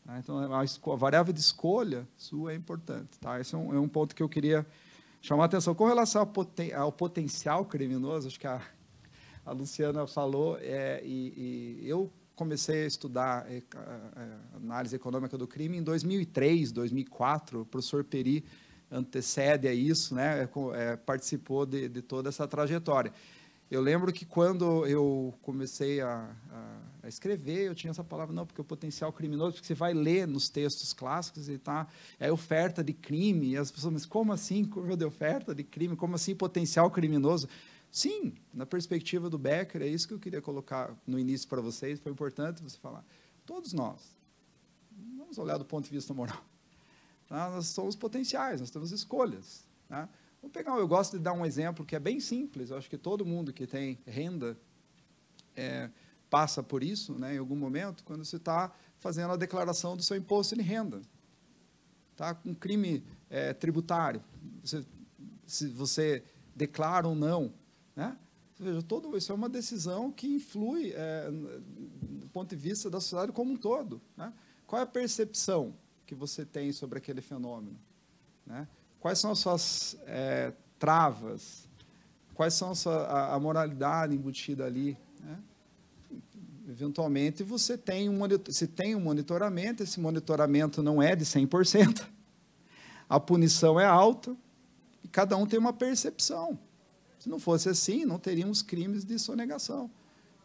Tá? Então, é a, a, variável de escolha sua é importante. Tá? Esse é um, é um ponto que eu queria chamar a atenção. Com relação ao, poten ao, potencial criminoso, acho que a, a Luciana falou, é, e, e eu comecei a estudar é, é, análise econômica do crime em 2003, 2004. O professor Peri antecede a isso, né? É, é, participou de, de, toda essa trajetória. Eu lembro que quando eu comecei a, a, a, escrever, eu tinha essa palavra, não, porque o potencial criminoso, porque você vai ler nos textos clássicos e tá, é oferta de crime, e as pessoas, mas como assim como de oferta de crime? Como assim potencial criminoso? Sim, na perspectiva do Becker, é isso que eu queria colocar no início para vocês, foi importante você falar. Todos nós, vamos olhar do ponto de vista moral, tá? nós somos potenciais, nós temos escolhas. Tá? Vou pegar, eu gosto de dar um exemplo que é bem simples, eu acho que todo mundo que tem renda é, passa por isso né, em algum momento, quando você está fazendo a declaração do seu imposto de renda. Tá? Um crime é, tributário, você, se você declara ou não né? Veja, todo, isso é uma decisão que influi é, do ponto de vista da sociedade como um todo. Né? Qual é a percepção que você tem sobre aquele fenômeno? Né? Quais são as suas é, travas? Quais são a, sua, a, a moralidade embutida ali? Né? Eventualmente, você tem um, se tem um monitoramento, esse monitoramento não é de 100%, a punição é alta, e cada um tem uma percepção. Se não fosse assim, não teríamos crimes de sonegação.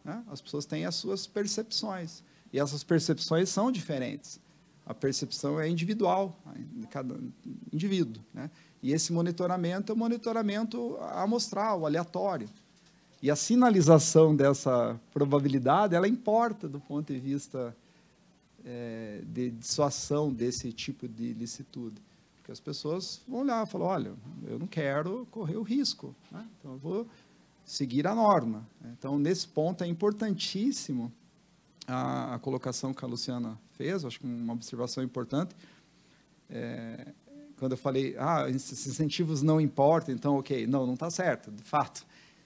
Né? As pessoas têm as suas percepções. E essas percepções são diferentes. A percepção é individual, de cada indivíduo. Né? E esse monitoramento é um monitoramento amostral, aleatório. E a sinalização dessa probabilidade, ela importa do ponto de vista é, de dissuasão desse tipo de licitude. Porque as pessoas vão olhar e falar, olha, eu não quero correr o risco, né? então eu vou seguir a norma. Então, nesse ponto, é importantíssimo a, a colocação que a Luciana fez, acho que uma observação importante, é, quando eu falei, ah, incentivos não importam, então, ok, não, não está certo, de fato.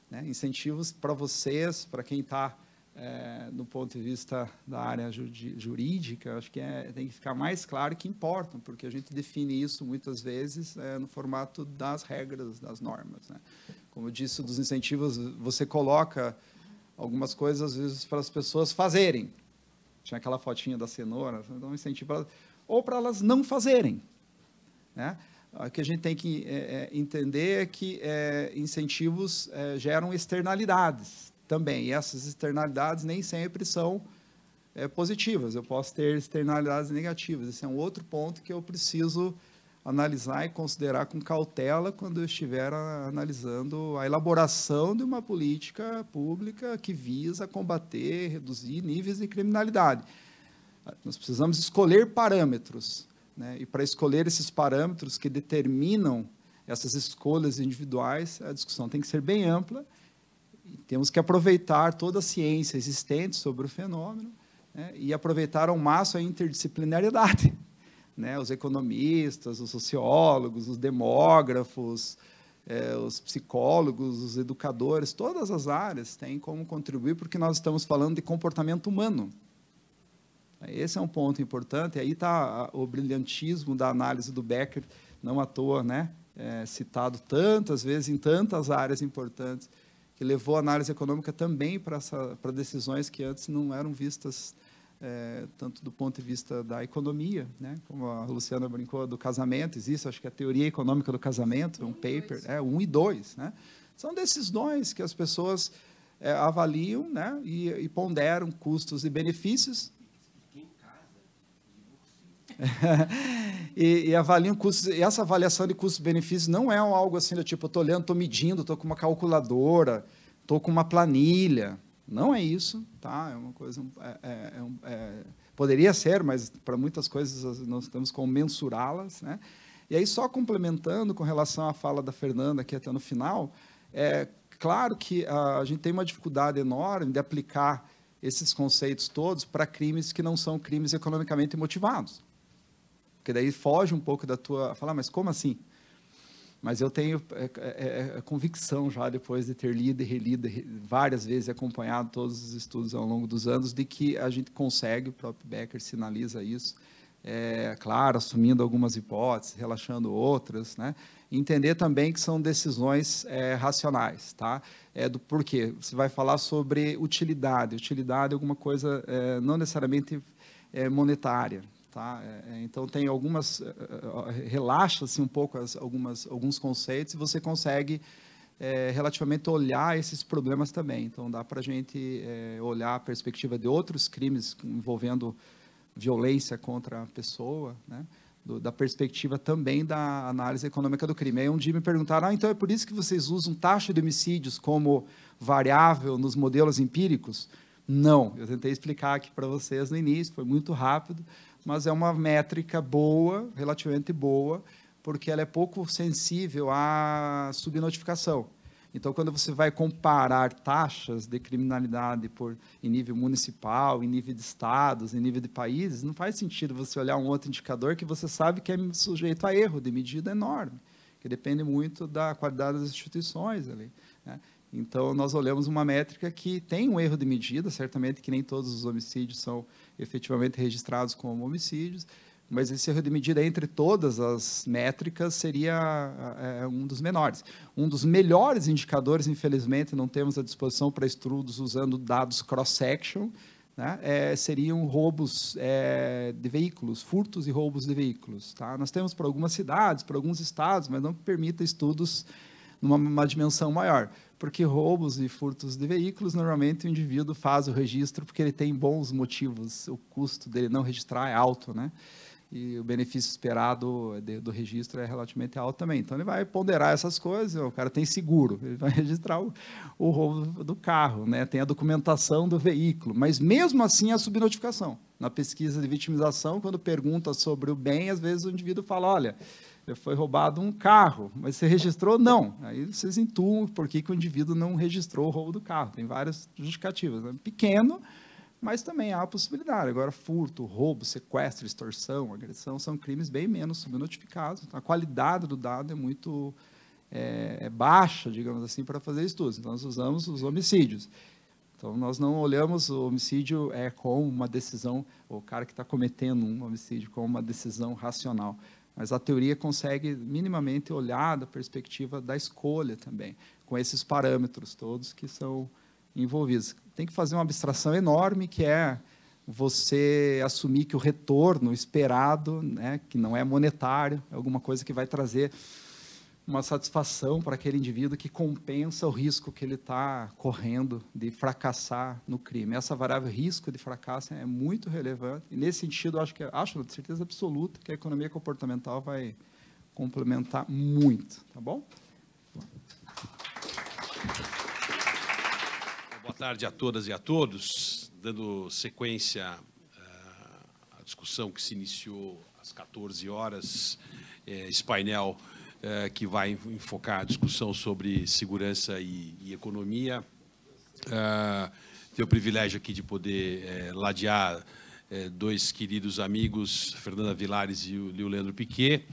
Né? Incentivos para vocês, para quem está é, do ponto de vista da área jurídica, acho que é, tem que ficar mais claro que importam, porque a gente define isso muitas vezes é, no formato das regras, das normas. Né? Como eu disse, dos incentivos, você coloca algumas coisas, às vezes, para as pessoas fazerem. Tinha aquela fotinha da cenoura, então um incentivo ou para elas não fazerem. Né? O que a gente tem que é, é entender é que é, incentivos é, geram externalidades também. E essas externalidades nem sempre são é, positivas, eu posso ter externalidades negativas. Esse é um outro ponto que eu preciso analisar e considerar com cautela quando eu estiver analisando a elaboração de uma política pública que visa combater, reduzir níveis de criminalidade. Nós precisamos escolher parâmetros, né? e para escolher esses parâmetros que determinam essas escolhas individuais, a discussão tem que ser bem ampla temos que aproveitar toda a ciência existente sobre o fenômeno né, e aproveitar ao máximo a interdisciplinariedade. Né? Os economistas, os sociólogos, os demógrafos, eh, os psicólogos, os educadores, todas as áreas têm como contribuir, porque nós estamos falando de comportamento humano. Esse é um ponto importante. e Aí está o brilhantismo da análise do Becker, não à toa, né? É, citado tantas vezes em tantas áreas importantes que levou a análise econômica também para decisões que antes não eram vistas é, tanto do ponto de vista da economia, né? como a Luciana brincou, do casamento, existe, acho que é a teoria econômica do casamento, um, um paper, dois. é, né? um e dois. Né? São decisões que as pessoas é, avaliam né? e, e ponderam custos e benefícios, e, e avaliam custos. E essa avaliação de custos-benefícios não é algo assim do tipo, estou olhando, estou medindo, estou com uma calculadora, estou com uma planilha. Não é isso, tá? É uma coisa. É, é, é, é poderia ser, mas para muitas coisas nós temos como mensurá-las, né? E aí, só complementando com relação à fala da Fernanda aqui até no final, é claro que a, a gente tem uma dificuldade enorme de aplicar esses conceitos todos para crimes que não são crimes economicamente motivados. Porque daí foge um pouco da tua. Falar, ah, mas como assim? Mas eu tenho é é, é, é, convicção já, depois de ter lido e relido várias vezes, acompanhado todos os estudos ao longo dos anos, de que a gente consegue, o próprio Becker sinaliza isso, é, claro, assumindo algumas hipóteses, relaxando outras, né? entender também que são decisões é, racionais, tá? É do porquê. Você vai falar sobre utilidade. Utilidade é alguma coisa é, não necessariamente é, monetária, Tá? É, é, então tem algumas é, relaxa-se um pouco as, algumas, alguns conceitos e você consegue é, relativamente olhar esses problemas também. Então dá para a gente é, olhar a perspectiva de outros crimes envolvendo violência contra a pessoa, né? Do, da perspectiva também da análise econômica do crime. Aí um dia me perguntaram, ah, então é por isso que vocês usam taxa de homicídios como variável nos modelos empíricos? Não, eu tentei explicar aqui para vocês no início, foi muito rápido mas é uma métrica boa, relativamente boa, porque ela é pouco sensível à subnotificação. Então, quando você vai comparar taxas de criminalidade por, em nível municipal, em nível de estados, em nível de países, não faz sentido você olhar um outro indicador que você sabe que é sujeito a erro de medida enorme, que depende muito da qualidade das instituições ali. Né? Então, nós olhamos uma métrica que tem um erro de medida, certamente que nem todos os homicídios são efetivamente registrados como homicídios, mas esse erro de medida entre todas as métricas seria é, um dos menores. Um dos melhores indicadores, infelizmente, não temos à disposição para estudos usando dados cross-section, né? é, seriam roubos é, de veículos, furtos e roubos de veículos. Tá? Nós temos para algumas cidades, para alguns estados, mas não permita estudos numa dimensão maior porque roubos e furtos de veículos, normalmente o indivíduo faz o registro porque ele tem bons motivos, o custo dele não registrar é alto, né? E o benefício esperado de, do registro é relativamente alto também. Então, ele vai ponderar essas coisas, o cara tem seguro, ele vai registrar o, o roubo do carro, né? tem a documentação do veículo, mas mesmo assim a subnotificação. Na pesquisa de vitimização, quando pergunta sobre o bem, às vezes o indivíduo fala, olha, foi roubado um carro, mas você registrou? Não. Aí vocês intuam por que, que o indivíduo não registrou o roubo do carro. Tem várias justificativas. Né? Pequeno, mas também há a possibilidade. Agora, furto, roubo, sequestro, extorsão, agressão são crimes bem menos subnotificados. Então, a qualidade do dado é muito é, é baixa, digamos assim, para fazer estudos. Então, nós usamos os homicídios. Então, nós não olhamos o homicídio é, com uma decisão, o cara que está cometendo um homicídio com uma decisão racional. Mas a teoria consegue minimamente olhar da perspectiva da escolha também, com esses parâmetros todos que são envolvidos. Tem que fazer uma abstração enorme que é você assumir que o retorno esperado, né, que não é monetário, é alguma coisa que vai trazer uma satisfação para aquele indivíduo que compensa o risco que ele está correndo de fracassar no crime. Essa variável risco de fracasso é muito relevante. E nesse sentido, acho que acho de certeza absoluta que a economia comportamental vai complementar muito, tá bom? Boa tarde a todas e a todos. Dando sequência eh, à discussão que se iniciou às 14 horas, eh, esse painel eh, que vai enfocar a discussão sobre segurança e, e economia. Eh, tenho o privilégio aqui de poder eh, ladear dois queridos amigos, Fernanda Vilares e o, e o Leandro Piquet.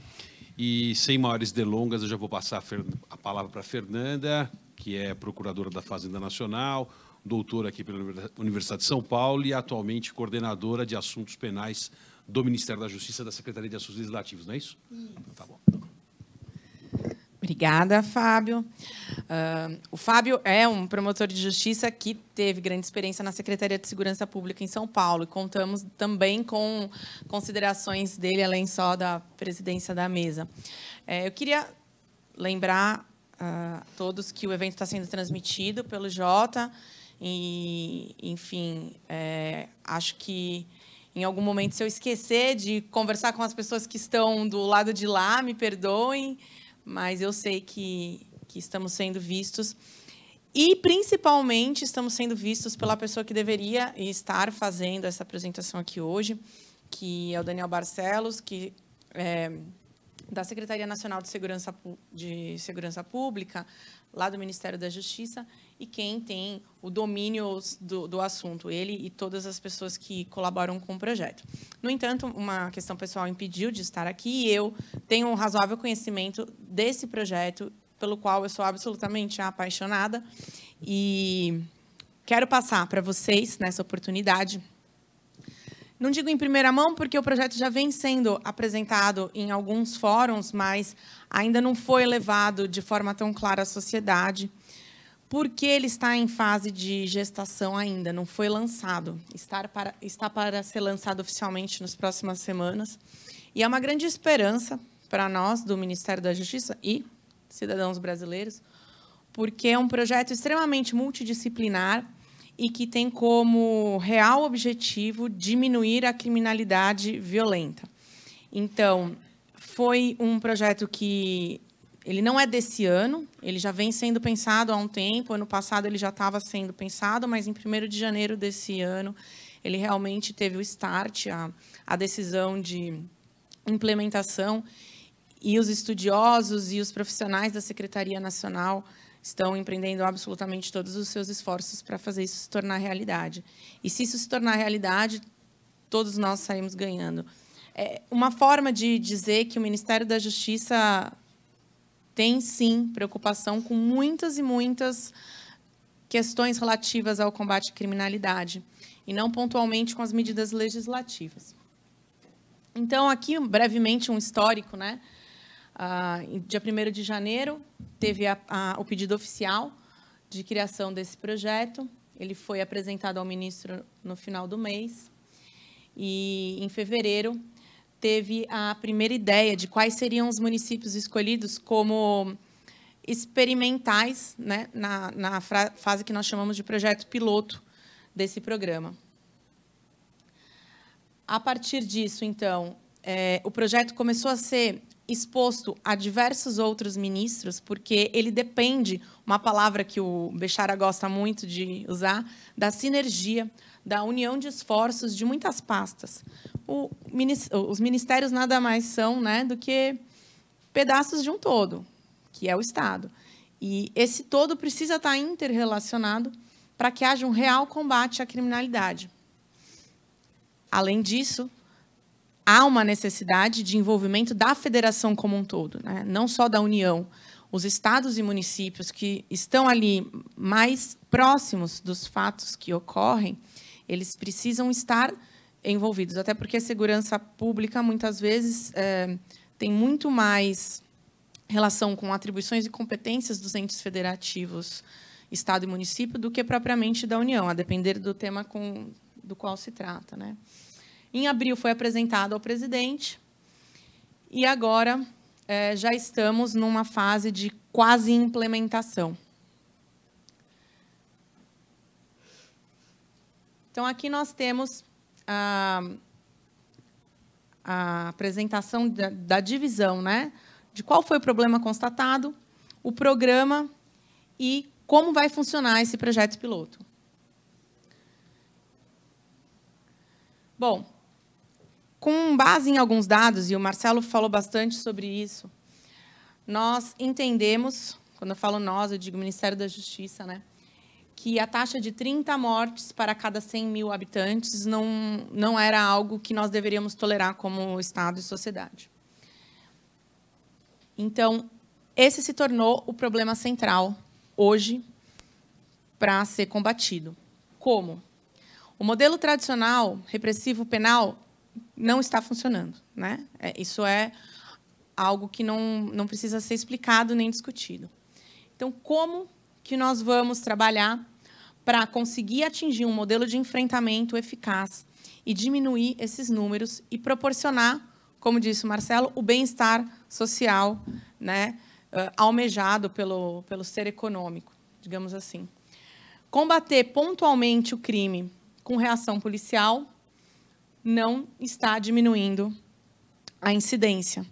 E sem maiores delongas, eu já vou passar a, a palavra para a Fernanda, que é procuradora da Fazenda Nacional, doutora aqui pela Universidade de São Paulo e atualmente coordenadora de assuntos penais do Ministério da Justiça da Secretaria de Assuntos Legislativos, não é isso? isso. Então, tá bom. Obrigada, Fábio. Uh, o Fábio é um promotor de justiça que teve grande experiência na Secretaria de Segurança Pública em São Paulo e contamos também com considerações dele, além só da presidência da mesa. É, eu queria lembrar a uh, todos que o evento está sendo transmitido pelo Jota e, enfim, é, acho que em algum momento, se eu esquecer de conversar com as pessoas que estão do lado de lá, me perdoem mas eu sei que, que estamos sendo vistos. E, principalmente, estamos sendo vistos pela pessoa que deveria estar fazendo essa apresentação aqui hoje, que é o Daniel Barcelos, que é da Secretaria Nacional de Segurança, de Segurança Pública, lá do Ministério da Justiça, e quem tem o domínio do, do, assunto, ele e todas as pessoas que colaboram com o projeto. No entanto, uma questão pessoal impediu de estar aqui e eu tenho um razoável conhecimento desse projeto, pelo qual eu sou absolutamente apaixonada e quero passar para vocês nessa oportunidade. Não digo em primeira mão, porque o projeto já vem sendo apresentado em alguns fóruns, mas ainda não foi levado de forma tão clara à sociedade porque ele está em fase de gestação ainda, não foi lançado. Estar para, está para ser lançado oficialmente nas próximas semanas. E é uma grande esperança para nós, do Ministério da Justiça e cidadãos brasileiros, porque é um projeto extremamente multidisciplinar e que tem como real objetivo diminuir a criminalidade violenta. Então, foi um projeto que ele não é desse ano, ele já vem sendo pensado há um tempo. Ano passado ele já estava sendo pensado, mas em 1 de janeiro desse ano ele realmente teve o start, a, a decisão de implementação. E os estudiosos e os profissionais da Secretaria Nacional estão empreendendo absolutamente todos os seus esforços para fazer isso se tornar realidade. E se isso se tornar realidade, todos nós saímos ganhando. É uma forma de dizer que o Ministério da Justiça tem sim preocupação com muitas e muitas questões relativas ao combate à criminalidade e não pontualmente com as medidas legislativas. Então, aqui, brevemente, um histórico. Né? Ah, dia 1 de janeiro, teve a, a, o pedido oficial de criação desse projeto. Ele foi apresentado ao ministro no final do mês. E, em fevereiro, teve a primeira ideia de quais seriam os municípios escolhidos como experimentais, né, na, na fase que nós chamamos de projeto piloto desse programa. A partir disso, então, é, o projeto começou a ser exposto a diversos outros ministros, porque ele depende, uma palavra que o Bechara gosta muito de usar, da sinergia da união de esforços de muitas pastas. O, os ministérios nada mais são né, do que pedaços de um todo, que é o Estado. E esse todo precisa estar tá interrelacionado para que haja um real combate à criminalidade. Além disso, há uma necessidade de envolvimento da federação como um todo, né? não só da União. Os estados e municípios que estão ali mais próximos dos fatos que ocorrem, eles precisam estar envolvidos, até porque a segurança pública muitas vezes é, tem muito mais relação com atribuições e competências dos entes federativos, estado e município, do que propriamente da União, a depender do tema com, do qual se trata, né? Em abril foi apresentado ao presidente e agora é, já estamos numa fase de quase implementação. Então, aqui nós temos a, a apresentação da, da divisão, né? De qual foi o problema constatado, o programa e como vai funcionar esse projeto piloto. Bom, com base em alguns dados, e o Marcelo falou bastante sobre isso, nós entendemos, quando eu falo nós, eu digo Ministério da Justiça, né? que a taxa de 30 mortes para cada 100 mil habitantes não, não era algo que nós deveríamos tolerar como Estado e sociedade. Então, esse se tornou o problema central hoje para ser combatido. Como? O modelo tradicional repressivo penal não está funcionando. Né? É, isso é algo que não, não precisa ser explicado nem discutido. Então, como que nós vamos trabalhar para conseguir atingir um modelo de enfrentamento eficaz e diminuir esses números e proporcionar, como disse o Marcelo, o bem-estar social né, eh, almejado pelo, pelo ser econômico, digamos assim. Combater pontualmente o crime com reação policial não está diminuindo a incidência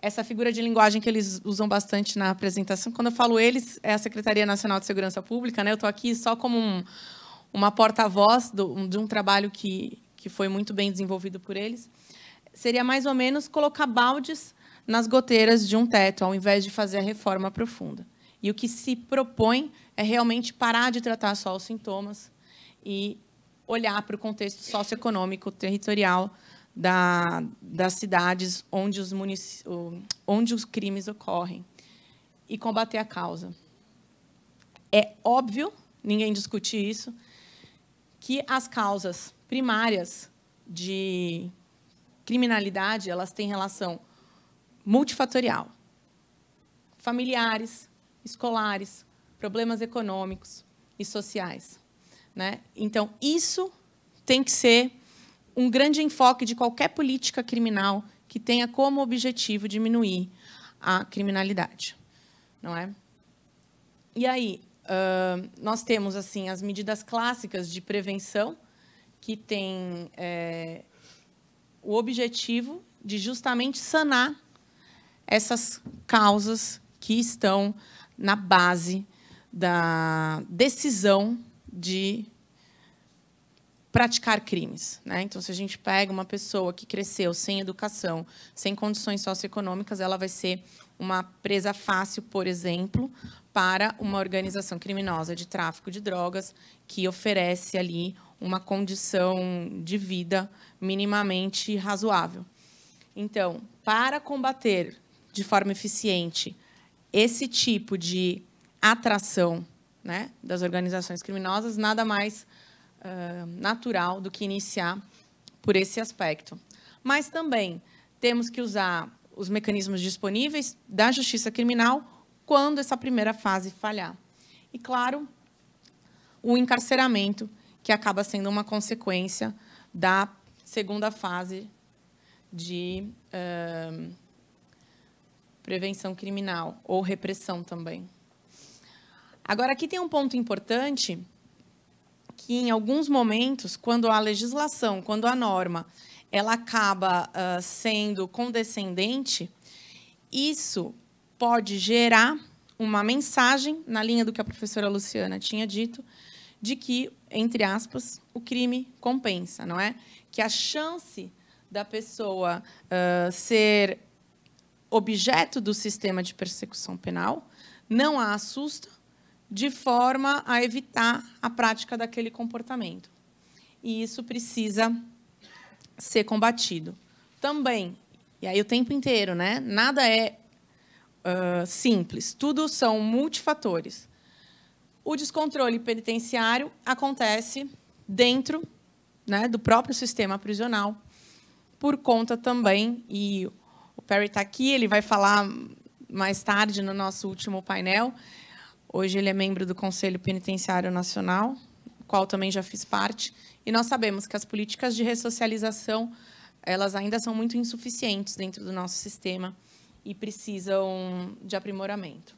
essa figura de linguagem que eles usam bastante na apresentação. Quando eu falo eles, é a Secretaria Nacional de Segurança Pública, né? Eu estou aqui só como um, uma porta-voz de um trabalho que, que foi muito bem desenvolvido por eles. Seria mais ou menos colocar baldes nas goteiras de um teto, ao invés de fazer a reforma profunda. E o que se propõe é realmente parar de tratar só os sintomas e olhar para o contexto socioeconômico, territorial, da, das cidades onde os, munic... onde os crimes ocorrem e combater a causa. É óbvio, ninguém discute isso, que as causas primárias de criminalidade elas têm relação multifatorial, familiares, escolares, problemas econômicos e sociais, né? Então isso tem que ser um grande enfoque de qualquer política criminal que tenha como objetivo diminuir a criminalidade, não é? E aí uh, nós temos assim as medidas clássicas de prevenção que tem é, o objetivo de justamente sanar essas causas que estão na base da decisão de praticar crimes. Né? Então, se a gente pega uma pessoa que cresceu sem educação, sem condições socioeconômicas, ela vai ser uma presa fácil, por exemplo, para uma organização criminosa de tráfico de drogas que oferece ali uma condição de vida minimamente razoável. Então, para combater de forma eficiente esse tipo de atração né, das organizações criminosas, nada mais natural do que iniciar por esse aspecto. Mas também temos que usar os mecanismos disponíveis da justiça criminal quando essa primeira fase falhar. E, claro, o encarceramento, que acaba sendo uma consequência da segunda fase de uh, prevenção criminal ou repressão também. Agora, aqui tem um ponto importante que em alguns momentos, quando a legislação, quando a norma, ela acaba uh, sendo condescendente, isso pode gerar uma mensagem na linha do que a professora Luciana tinha dito, de que, entre aspas, o crime compensa, não é? Que a chance da pessoa uh, ser objeto do sistema de persecução penal não a assusta de forma a evitar a prática daquele comportamento. E isso precisa ser combatido. Também, e aí o tempo inteiro, né? Nada é uh, simples, tudo são multifatores. O descontrole penitenciário acontece dentro né, do próprio sistema prisional, por conta também, e o Perry está aqui, ele vai falar mais tarde no nosso último painel, Hoje ele é membro do Conselho Penitenciário Nacional, qual também já fiz parte, e nós sabemos que as políticas de ressocialização elas ainda são muito insuficientes dentro do nosso sistema e precisam de aprimoramento.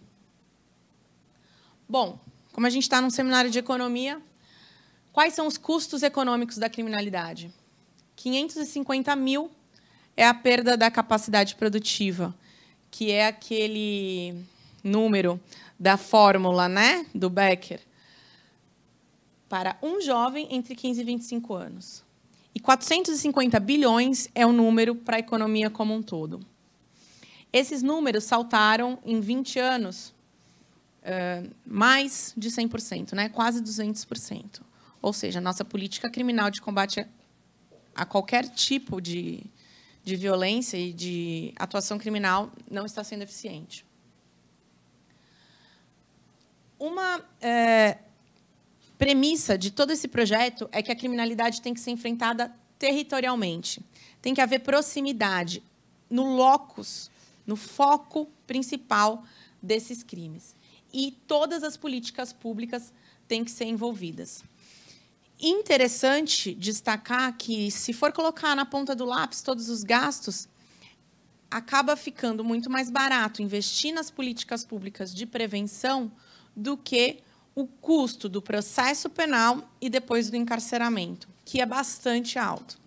Bom, como a gente está num seminário de economia, quais são os custos econômicos da criminalidade? 550 mil é a perda da capacidade produtiva, que é aquele número da fórmula né, do Becker para um jovem entre 15 e 25 anos. E 450 bilhões é o número para a economia como um todo. Esses números saltaram em 20 anos uh, mais de 100%, né? quase 200%. Ou seja, nossa política criminal de combate a qualquer tipo de, de violência e de atuação criminal não está sendo eficiente. Uma é, premissa de todo esse projeto é que a criminalidade tem que ser enfrentada territorialmente. Tem que haver proximidade no locus, no foco principal desses crimes. E todas as políticas públicas têm que ser envolvidas. Interessante destacar que, se for colocar na ponta do lápis todos os gastos, acaba ficando muito mais barato investir nas políticas públicas de prevenção do que o custo do processo penal e depois do encarceramento, que é bastante alto.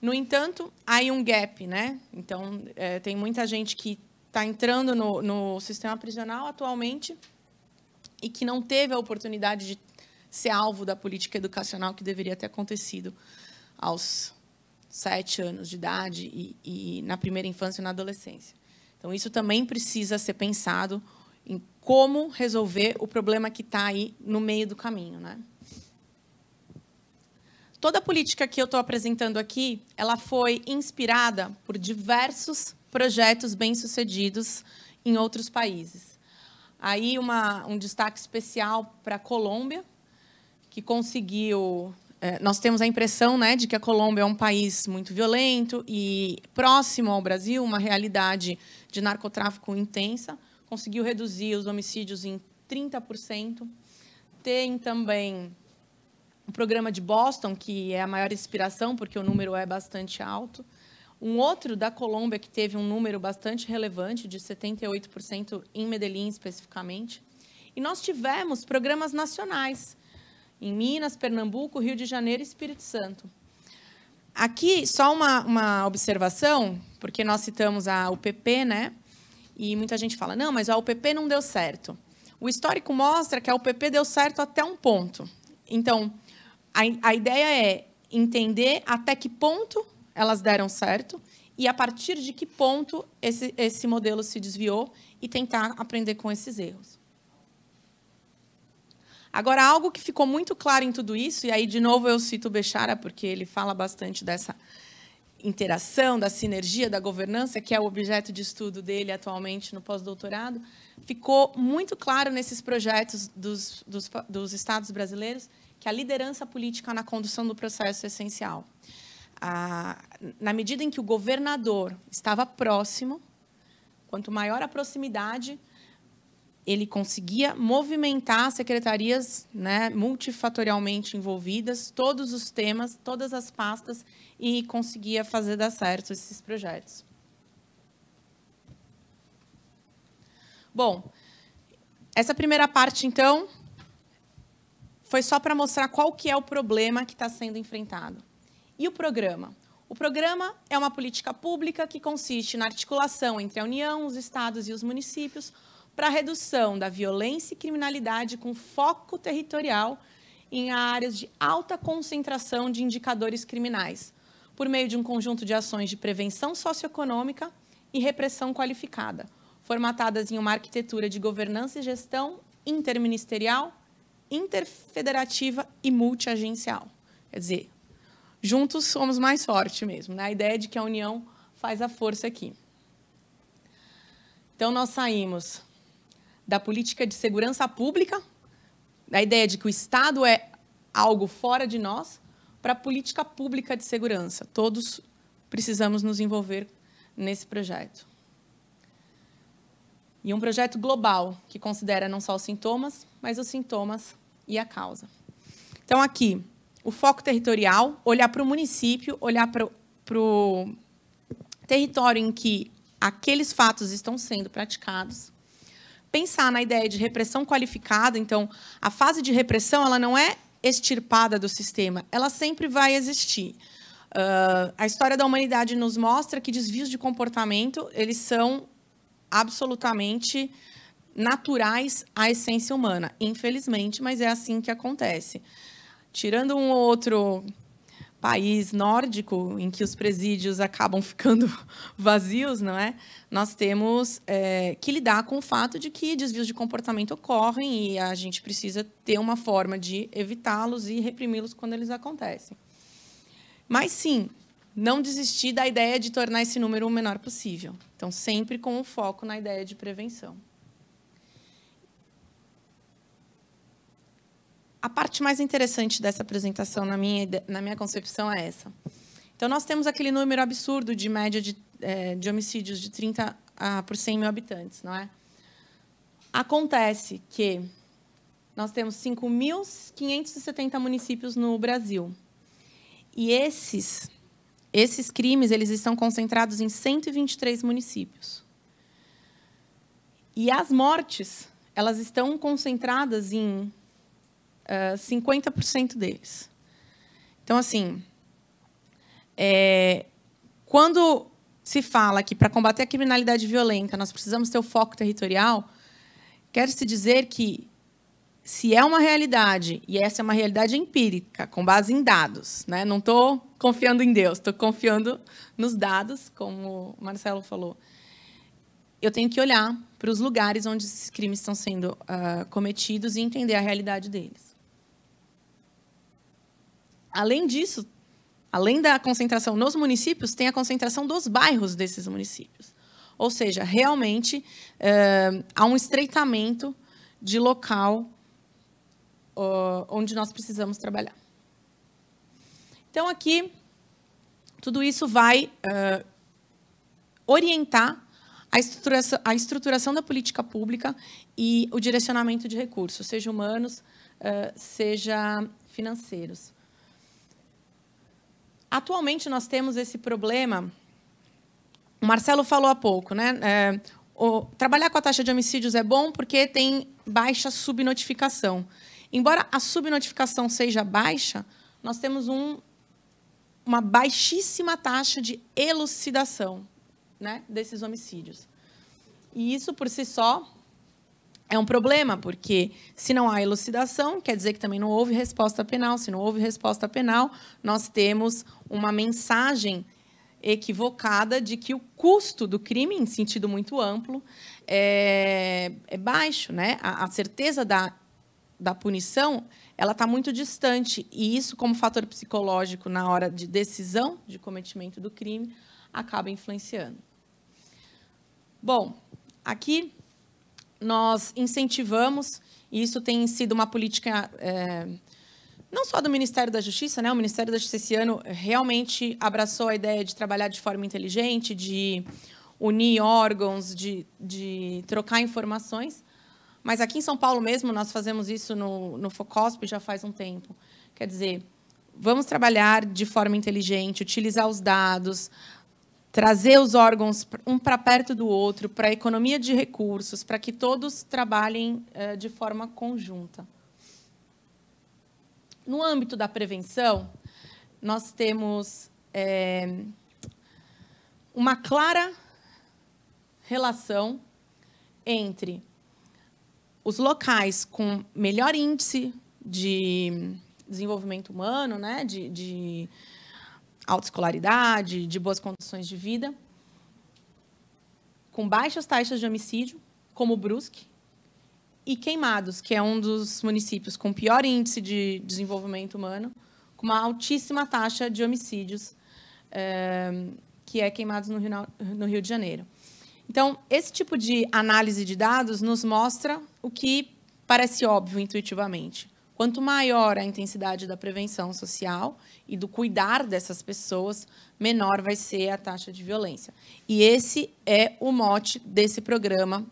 No entanto, há um gap, né? Então, é, tem muita gente que está entrando no, no sistema prisional atualmente e que não teve a oportunidade de ser alvo da política educacional que deveria ter acontecido aos sete anos de idade e, e na primeira infância e na adolescência. Então, isso também precisa ser pensado em como resolver o problema que está aí no meio do caminho. Né? Toda a política que eu estou apresentando aqui, ela foi inspirada por diversos projetos bem-sucedidos em outros países. Aí uma, um destaque especial para a Colômbia, que conseguiu. É, nós temos a impressão né, de que a Colômbia é um país muito violento e próximo ao Brasil, uma realidade de narcotráfico intensa conseguiu reduzir os homicídios em 30%. Tem também o programa de Boston, que é a maior inspiração, porque o número é bastante alto. Um outro da Colômbia, que teve um número bastante relevante, de 78% em Medellín especificamente. E nós tivemos programas nacionais em Minas, Pernambuco, Rio de Janeiro e Espírito Santo. Aqui, só uma, uma observação, porque nós citamos a UPP, né? E muita gente fala: não, mas a UPP não deu certo. O histórico mostra que a UPP deu certo até um ponto. Então, a, a ideia é entender até que ponto elas deram certo e a partir de que ponto esse, esse modelo se desviou e tentar aprender com esses erros. Agora, algo que ficou muito claro em tudo isso, e aí, de novo, eu cito o Bechara, porque ele fala bastante dessa interação, da sinergia, da governança, que é o objeto de estudo dele atualmente no pós-doutorado, ficou muito claro nesses projetos dos, dos, dos, estados brasileiros que a liderança política na condução do processo é essencial. Ah, na medida em que o governador estava próximo, quanto maior a proximidade, ele conseguia movimentar secretarias né, multifatorialmente envolvidas, todos os temas, todas as pastas, e conseguia fazer dar certo esses projetos. Bom, essa primeira parte, então, foi só para mostrar qual que é o problema que está sendo enfrentado. E o programa? O programa é uma política pública que consiste na articulação entre a União, os estados e os municípios para redução da violência e criminalidade com foco territorial em áreas de alta concentração de indicadores criminais, por meio de um conjunto de ações de prevenção socioeconômica e repressão qualificada, formatadas em uma arquitetura de governança e gestão interministerial, interfederativa e multiagencial. Quer dizer, juntos somos mais fortes mesmo, né? A ideia é de que a união faz a força aqui. Então, nós saímos da política de segurança pública, da ideia de que o Estado é algo fora de nós, para a política pública de segurança. Todos precisamos nos envolver nesse projeto. E um projeto global, que considera não só os sintomas, mas os sintomas e a causa. Então, aqui, o foco territorial, olhar para o município, olhar para o território em que aqueles fatos estão sendo praticados, pensar na ideia de repressão qualificada. Então, a fase de repressão ela não é extirpada do sistema, ela sempre vai existir. Uh, a história da humanidade nos mostra que desvios de comportamento eles são absolutamente naturais à essência humana, infelizmente, mas é assim que acontece. Tirando um outro país nórdico, em que os presídios acabam ficando vazios, não é? Nós temos é, que lidar com o fato de que desvios de comportamento ocorrem e a gente precisa ter uma forma de evitá-los e reprimi-los quando eles acontecem. Mas sim, não desistir da ideia de tornar esse número o menor possível. Então, sempre com o um foco na ideia de prevenção. a parte mais interessante dessa apresentação, na minha, na minha concepção, é essa. Então, nós temos aquele número absurdo de média de, é, de homicídios de 30 a, por 100 mil habitantes, não é? Acontece que nós temos 5.570 municípios no Brasil. E esses, esses crimes eles estão concentrados em 123 municípios. E as mortes, elas estão concentradas em uh, ah, 50% deles. Então, assim, é, quando se fala que para combater a criminalidade violenta nós precisamos ter o foco territorial, quer-se dizer que se é uma realidade, e essa é uma realidade empírica, com base em dados, né? não estou confiando em Deus, estou confiando nos dados, como o Marcelo falou. Eu tenho que olhar para os lugares onde esses crimes estão sendo uh, cometidos e entender a realidade deles. Além disso, além da concentração nos municípios, tem a concentração dos bairros desses municípios. Ou seja, realmente eh, há um estreitamento de local onde nós precisamos trabalhar. Então, aqui, tudo isso vai eh, orientar a estruturação, a estruturação, da política pública e o direcionamento de recursos, seja humanos, eh, seja financeiros. Atualmente nós temos esse problema. O Marcelo falou há pouco, né? É, o, trabalhar com a taxa de homicídios é bom porque tem baixa subnotificação. Embora a subnotificação seja baixa, nós temos um, uma baixíssima taxa de elucidação né, desses homicídios. E isso por si só é um problema, porque se não há elucidação, quer dizer que também não houve resposta penal. Se não houve resposta penal, nós temos uma mensagem equivocada de que o custo do crime, em sentido muito amplo, é, é baixo. Né? A, a, certeza da, da punição ela está muito distante. E isso, como fator psicológico na hora de decisão de cometimento do crime, acaba influenciando. Bom, aqui nós incentivamos, e isso tem sido uma política é, não só do Ministério da Justiça, né? o Ministério da Justiça esse ano realmente abraçou a ideia de trabalhar de forma inteligente, de unir órgãos, de, de trocar informações. Mas aqui em São Paulo mesmo, nós fazemos isso no, no FOCOSP já faz um tempo. Quer dizer, vamos trabalhar de forma inteligente, utilizar os dados, trazer os órgãos um para perto do outro, para a economia de recursos, para que todos trabalhem eh, de forma conjunta. No âmbito da prevenção, nós temos eh, uma clara relação entre os locais com melhor índice de desenvolvimento humano, né, de, de autoescolaridade, de boas condições de vida, com baixas taxas de homicídio, como Brusque, e Queimados, que é um dos municípios com pior índice de desenvolvimento humano, com uma altíssima taxa de homicídios, é, que é Queimados no Rio, no Rio de Janeiro. Então, esse tipo de análise de dados nos mostra o que parece óbvio intuitivamente. Quanto maior a intensidade da prevenção social e do cuidar dessas pessoas, menor vai ser a taxa de violência. E esse é o mote desse programa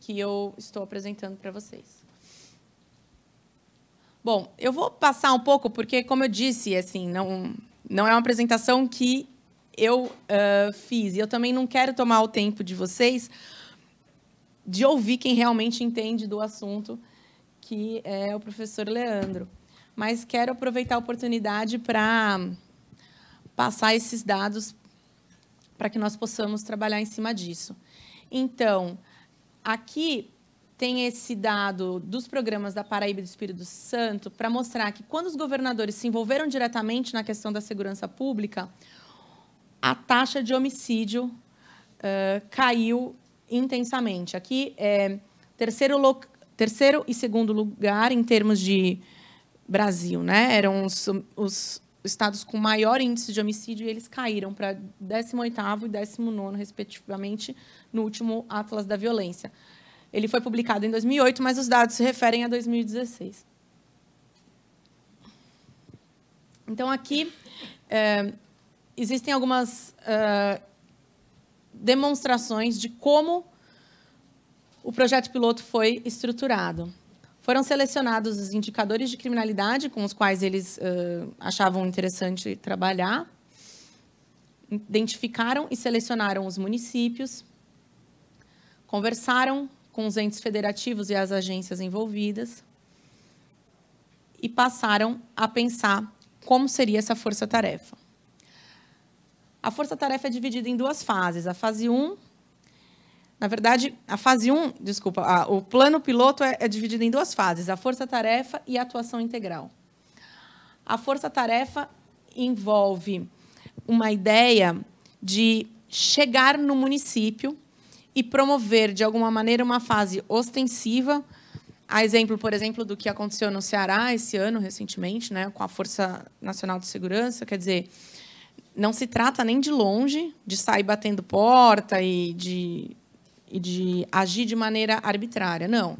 que eu estou apresentando para vocês. Bom, eu vou passar um pouco porque, como eu disse, assim, não não é uma apresentação que eu uh, fiz. E eu também não quero tomar o tempo de vocês de ouvir quem realmente entende do assunto aqui é o professor Leandro. Mas quero aproveitar a oportunidade para passar esses dados para que nós possamos trabalhar em cima disso. Então, aqui tem esse dado dos programas da Paraíba e do Espírito Santo para mostrar que quando os governadores se envolveram diretamente na questão da segurança pública, a taxa de homicídio uh, caiu intensamente. Aqui é terceiro terceiro e segundo lugar em termos de Brasil, né? Eram os, os estados com maior índice de homicídio e eles caíram para 18º e 19 respectivamente, no último Atlas da Violência. Ele foi publicado em 2008, mas os dados se referem a 2016. Então, aqui é, existem algumas é, demonstrações de como o projeto piloto foi estruturado. Foram selecionados os indicadores de criminalidade com os quais eles uh, achavam interessante trabalhar, identificaram e selecionaram os municípios, conversaram com os entes federativos e as agências envolvidas e passaram a pensar como seria essa força-tarefa. A força-tarefa é dividida em duas fases. A fase 1, um, na verdade, a fase 1, desculpa, a, o plano piloto é, é dividido em duas fases, a força-tarefa e a atuação integral. A força-tarefa envolve uma ideia de chegar no município e promover, de alguma maneira, uma fase ostensiva, a exemplo, por exemplo, do que aconteceu no Ceará esse ano, recentemente, né, com a Força Nacional de Segurança, quer dizer, não se trata nem de longe de sair batendo porta e de e de agir de maneira arbitrária. Não.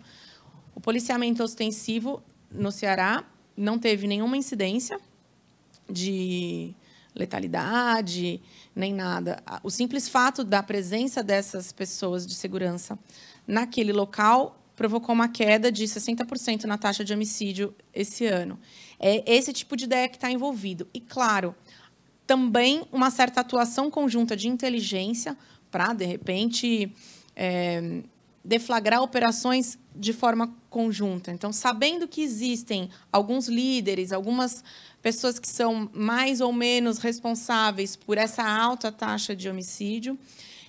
O policiamento ostensivo no Ceará não teve nenhuma incidência de letalidade, nem nada. O simples fato da presença dessas pessoas de segurança naquele local provocou uma queda de 60% na taxa de homicídio esse ano. É esse tipo de ideia que está envolvido. E, claro, também uma certa atuação conjunta de inteligência para, de repente, é, deflagrar operações de forma conjunta. Então, sabendo que existem alguns líderes, algumas pessoas que são mais ou menos responsáveis por essa alta taxa de homicídio,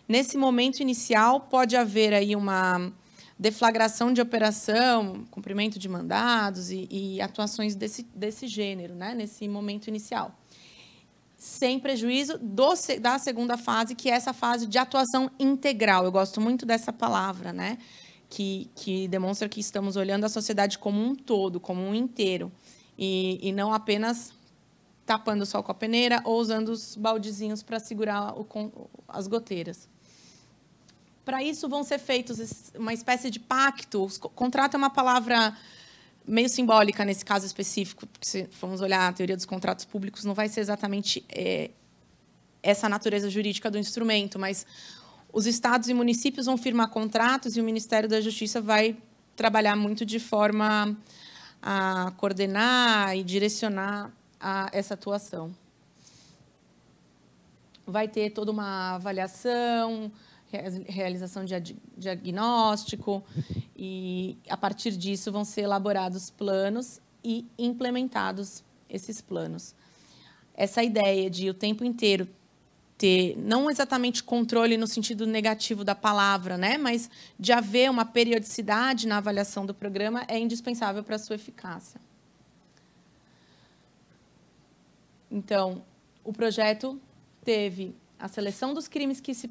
nesse momento inicial pode haver aí uma deflagração de operação, cumprimento de mandados e, e atuações desse, desse gênero, né? nesse momento inicial sem prejuízo do, da segunda fase, que é essa fase de atuação integral. Eu gosto muito dessa palavra, né? Que, que demonstra que estamos olhando a sociedade como um todo, como um inteiro, e, e não apenas tapando o sol com a peneira ou usando os baldezinhos para segurar o, as goteiras. Para isso vão ser feitos uma espécie de pacto. Contrato é uma palavra meio simbólica nesse caso específico, porque se formos olhar a teoria dos contratos públicos, não vai ser exatamente é, essa natureza jurídica do instrumento, mas os estados e municípios vão firmar contratos e o Ministério da Justiça vai trabalhar muito de forma a coordenar e direcionar a essa atuação. Vai ter toda uma avaliação, realização de diagnóstico, e a partir disso vão ser elaborados planos e implementados esses planos. Essa ideia de o tempo inteiro ter, não exatamente controle no sentido negativo da palavra, né, mas de haver uma periodicidade na avaliação do programa é indispensável para a sua eficácia. Então, o projeto teve a seleção dos crimes que se,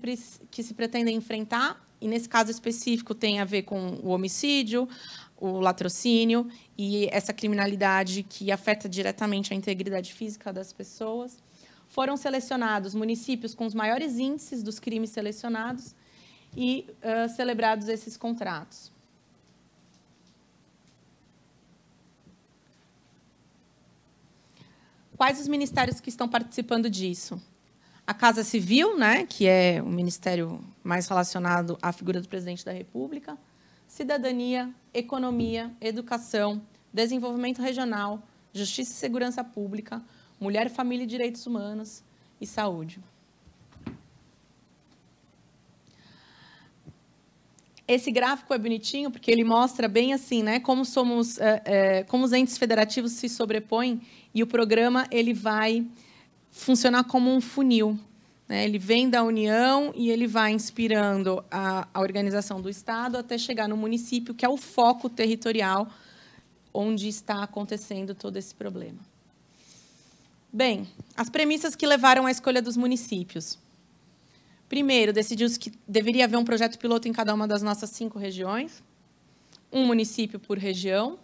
que se pretendem enfrentar, e nesse caso específico tem a ver com o homicídio, o latrocínio e essa criminalidade que afeta diretamente a integridade física das pessoas. Foram selecionados municípios com os maiores índices dos crimes selecionados e uh, celebrados esses contratos. Quais os ministérios que estão participando disso? a Casa Civil, né, que é o ministério mais relacionado à figura do presidente da República, Cidadania, Economia, Educação, Desenvolvimento Regional, Justiça e Segurança Pública, Mulher, Família e Direitos Humanos e Saúde. Esse gráfico é bonitinho porque ele mostra bem assim, né, como somos, é, é, como os entes federativos se sobrepõem e o programa ele vai funcionar como um funil. Né? Ele vem da União e ele vai inspirando a, a organização do Estado até chegar no município, que é o foco territorial onde está acontecendo todo esse problema. Bem, as premissas que levaram à escolha dos municípios. Primeiro, decidiu-se que deveria haver um projeto piloto em cada uma das nossas cinco regiões, um município por região,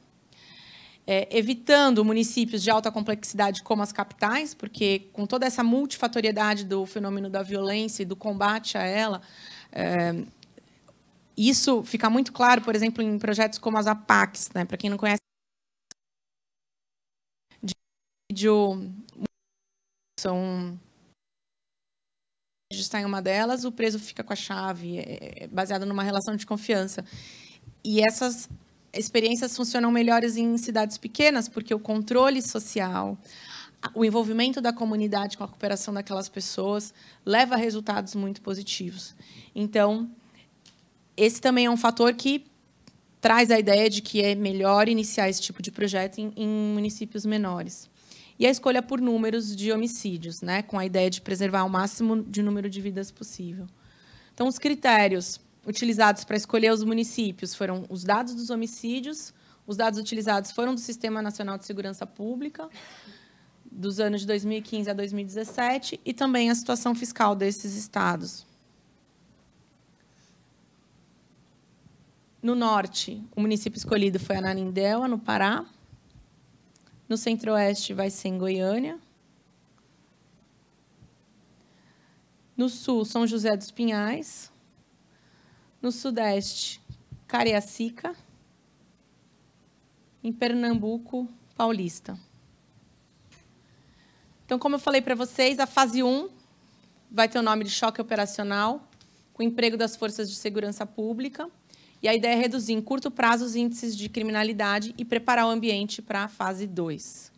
é, evitando municípios de alta complexidade como as capitais, porque com toda essa multifatoriedade do fenômeno da violência e do combate a ela, é, isso fica muito claro, por exemplo, em projetos como as APACs. Né? Para quem não conhece, de vídeo são está em uma delas, o preso fica com a chave, é, é baseado numa relação de confiança. E essas experiências funcionam melhores em cidades pequenas, porque o controle social, o envolvimento da comunidade com a cooperação daquelas pessoas leva a resultados muito positivos. Então, esse também é um fator que traz a ideia de que é melhor iniciar esse tipo de projeto em, em municípios menores. E a escolha por números de homicídios, né, com a ideia de preservar o máximo de número de vidas possível. Então, os critérios utilizados para escolher os municípios foram os dados dos homicídios, os dados utilizados foram do Sistema Nacional de Segurança Pública, dos anos de 2015 a 2017, e também a situação fiscal desses estados. No norte, o município escolhido foi Ananindeua, no Pará. No centro-oeste, vai ser em Goiânia. No sul, São José dos Pinhais. No Sudeste, Cariacica. Em Pernambuco, Paulista. Então, como eu falei para vocês, a fase 1 vai ter o nome de choque operacional, com emprego das forças de segurança pública. E a ideia é reduzir em curto prazo os índices de criminalidade e preparar o ambiente para a fase 2.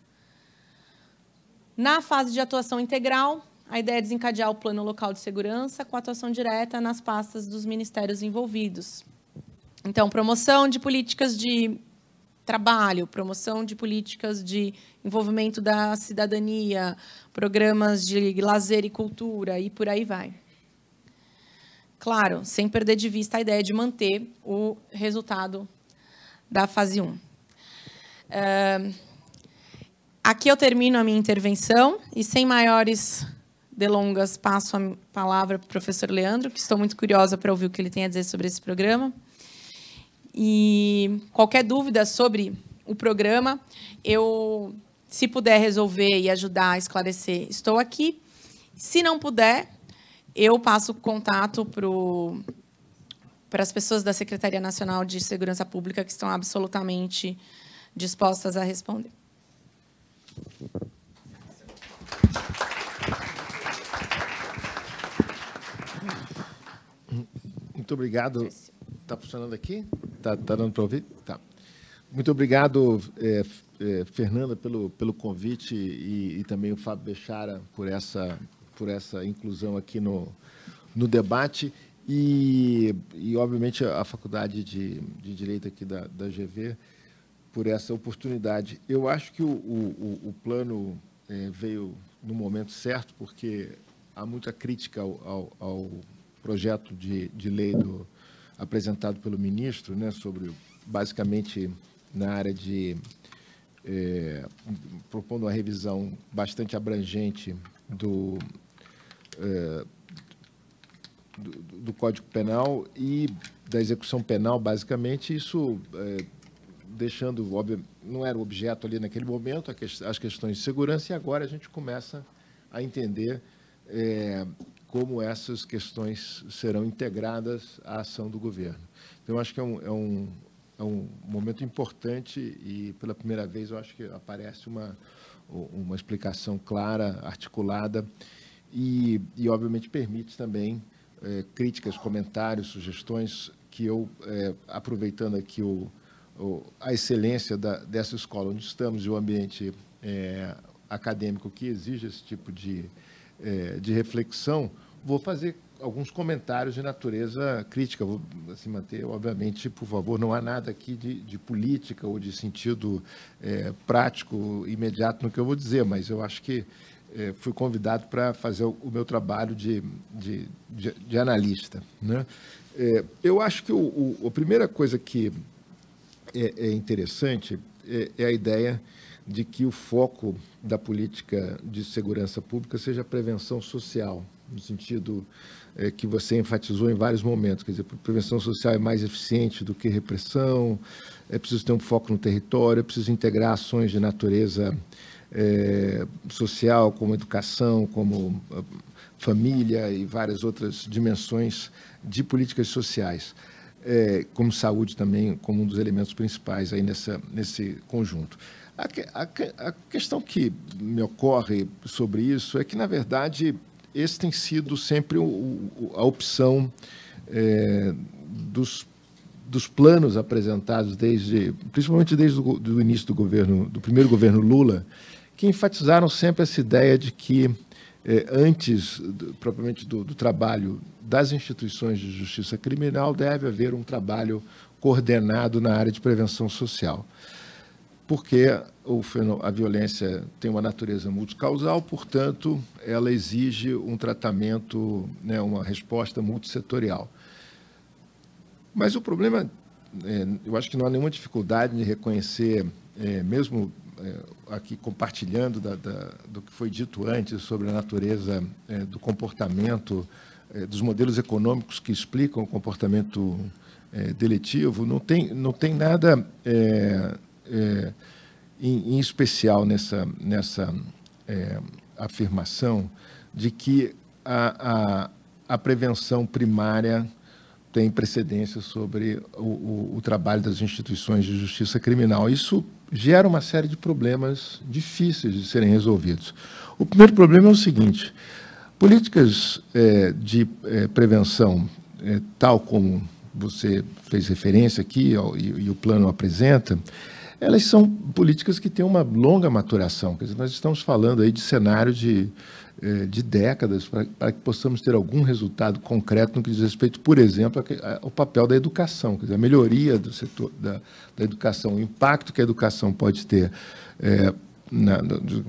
Na fase de atuação integral, a ideia é desencadear o plano local de segurança com atuação direta nas pastas dos ministérios envolvidos. Então, promoção de políticas de trabalho, promoção de políticas de envolvimento da cidadania, programas de lazer e cultura e por aí vai. Claro, sem perder de vista a ideia de manter o resultado da fase 1. Uh, aqui eu termino a minha intervenção e sem maiores delongas, passo a palavra para o professor Leandro, que estou muito curiosa para ouvir o que ele tem a dizer sobre esse programa. E qualquer dúvida sobre o programa, eu, se puder resolver e ajudar a esclarecer, estou aqui. Se não puder, eu passo o contato para as pessoas da Secretaria Nacional de Segurança Pública que estão absolutamente dispostas a responder. muito obrigado. Está funcionando aqui? Está tá dando para ouvir? Tá. Muito obrigado, eh, eh, Fernanda, pelo, pelo convite e, e, também o Fábio Bechara por essa, por essa inclusão aqui no, no debate. E, e, obviamente, a Faculdade de, de Direito aqui da, da GV por essa oportunidade. Eu acho que o, o, o plano eh, veio no momento certo, porque há muita crítica ao, ao projeto de, de lei do, apresentado pelo ministro, né, sobre basicamente na área de é, propondo uma revisão bastante abrangente do, é, do, do, Código Penal e da execução penal, basicamente, isso é, deixando, óbvio, não era o objeto ali naquele momento, as questões de segurança, e agora a gente começa a entender é, como essas questões serão integradas à ação do governo. Então, acho que é um, é um, é um momento importante e, pela primeira vez, eu acho que aparece uma, uma explicação clara, articulada e, e obviamente, permite também é, críticas, comentários, sugestões que eu, é, aproveitando aqui o, o a excelência da, dessa escola onde estamos e o ambiente é, acadêmico que exige esse tipo de é, de reflexão, vou fazer alguns comentários de natureza crítica. Vou se assim, manter, obviamente, por favor, não há nada aqui de, de política ou de sentido é, prático imediato no que eu vou dizer, mas eu acho que é, fui convidado para fazer o, o, meu trabalho de, de, de, de analista. Né? É, eu acho que o, o, a primeira coisa que é, é interessante é, é a ideia de que o foco da política de segurança pública seja a prevenção social, no sentido é, que você enfatizou em vários momentos. Quer dizer, prevenção social é mais eficiente do que repressão, é preciso ter um foco no território, é preciso integrar ações de natureza é, social, como educação, como ah, família e várias outras dimensões de políticas sociais. É, como saúde também, como um dos elementos principais aí nessa, nesse conjunto. A, a, a questão que me ocorre sobre isso é que, na verdade, esse tem sido sempre o, o, a opção é, dos, dos planos apresentados desde, principalmente desde o do início do governo, do primeiro governo Lula, que enfatizaram sempre essa ideia de que eh, antes do, propriamente do, do, trabalho das instituições de justiça criminal deve haver um trabalho coordenado na área de prevenção social porque a violência tem uma natureza multicausal, portanto, ela exige um tratamento, né, uma resposta multissetorial. Mas o problema, é, eu acho que não há nenhuma dificuldade de reconhecer, é, mesmo é, aqui compartilhando da, da, do que foi dito antes sobre a natureza é, do comportamento, é, dos modelos econômicos que explicam o comportamento é, deletivo, não tem, não tem nada é, em, em, especial nessa, nessa é, afirmação de que a, a, a, prevenção primária tem precedência sobre o, o, o trabalho das instituições de justiça criminal. Isso gera uma série de problemas difíceis de serem resolvidos. O primeiro problema é o seguinte: políticas é, de é, prevenção, é, tal como você fez referência aqui ó, e, e o plano apresenta, elas são políticas que têm uma longa maturação. Quer dizer, nós estamos falando aí de cenário de, eh, de décadas para que possamos ter algum resultado concreto no que diz respeito, por exemplo, ao papel da educação, quer dizer, a melhoria do setor da, da educação, o impacto que a educação pode ter. É, na,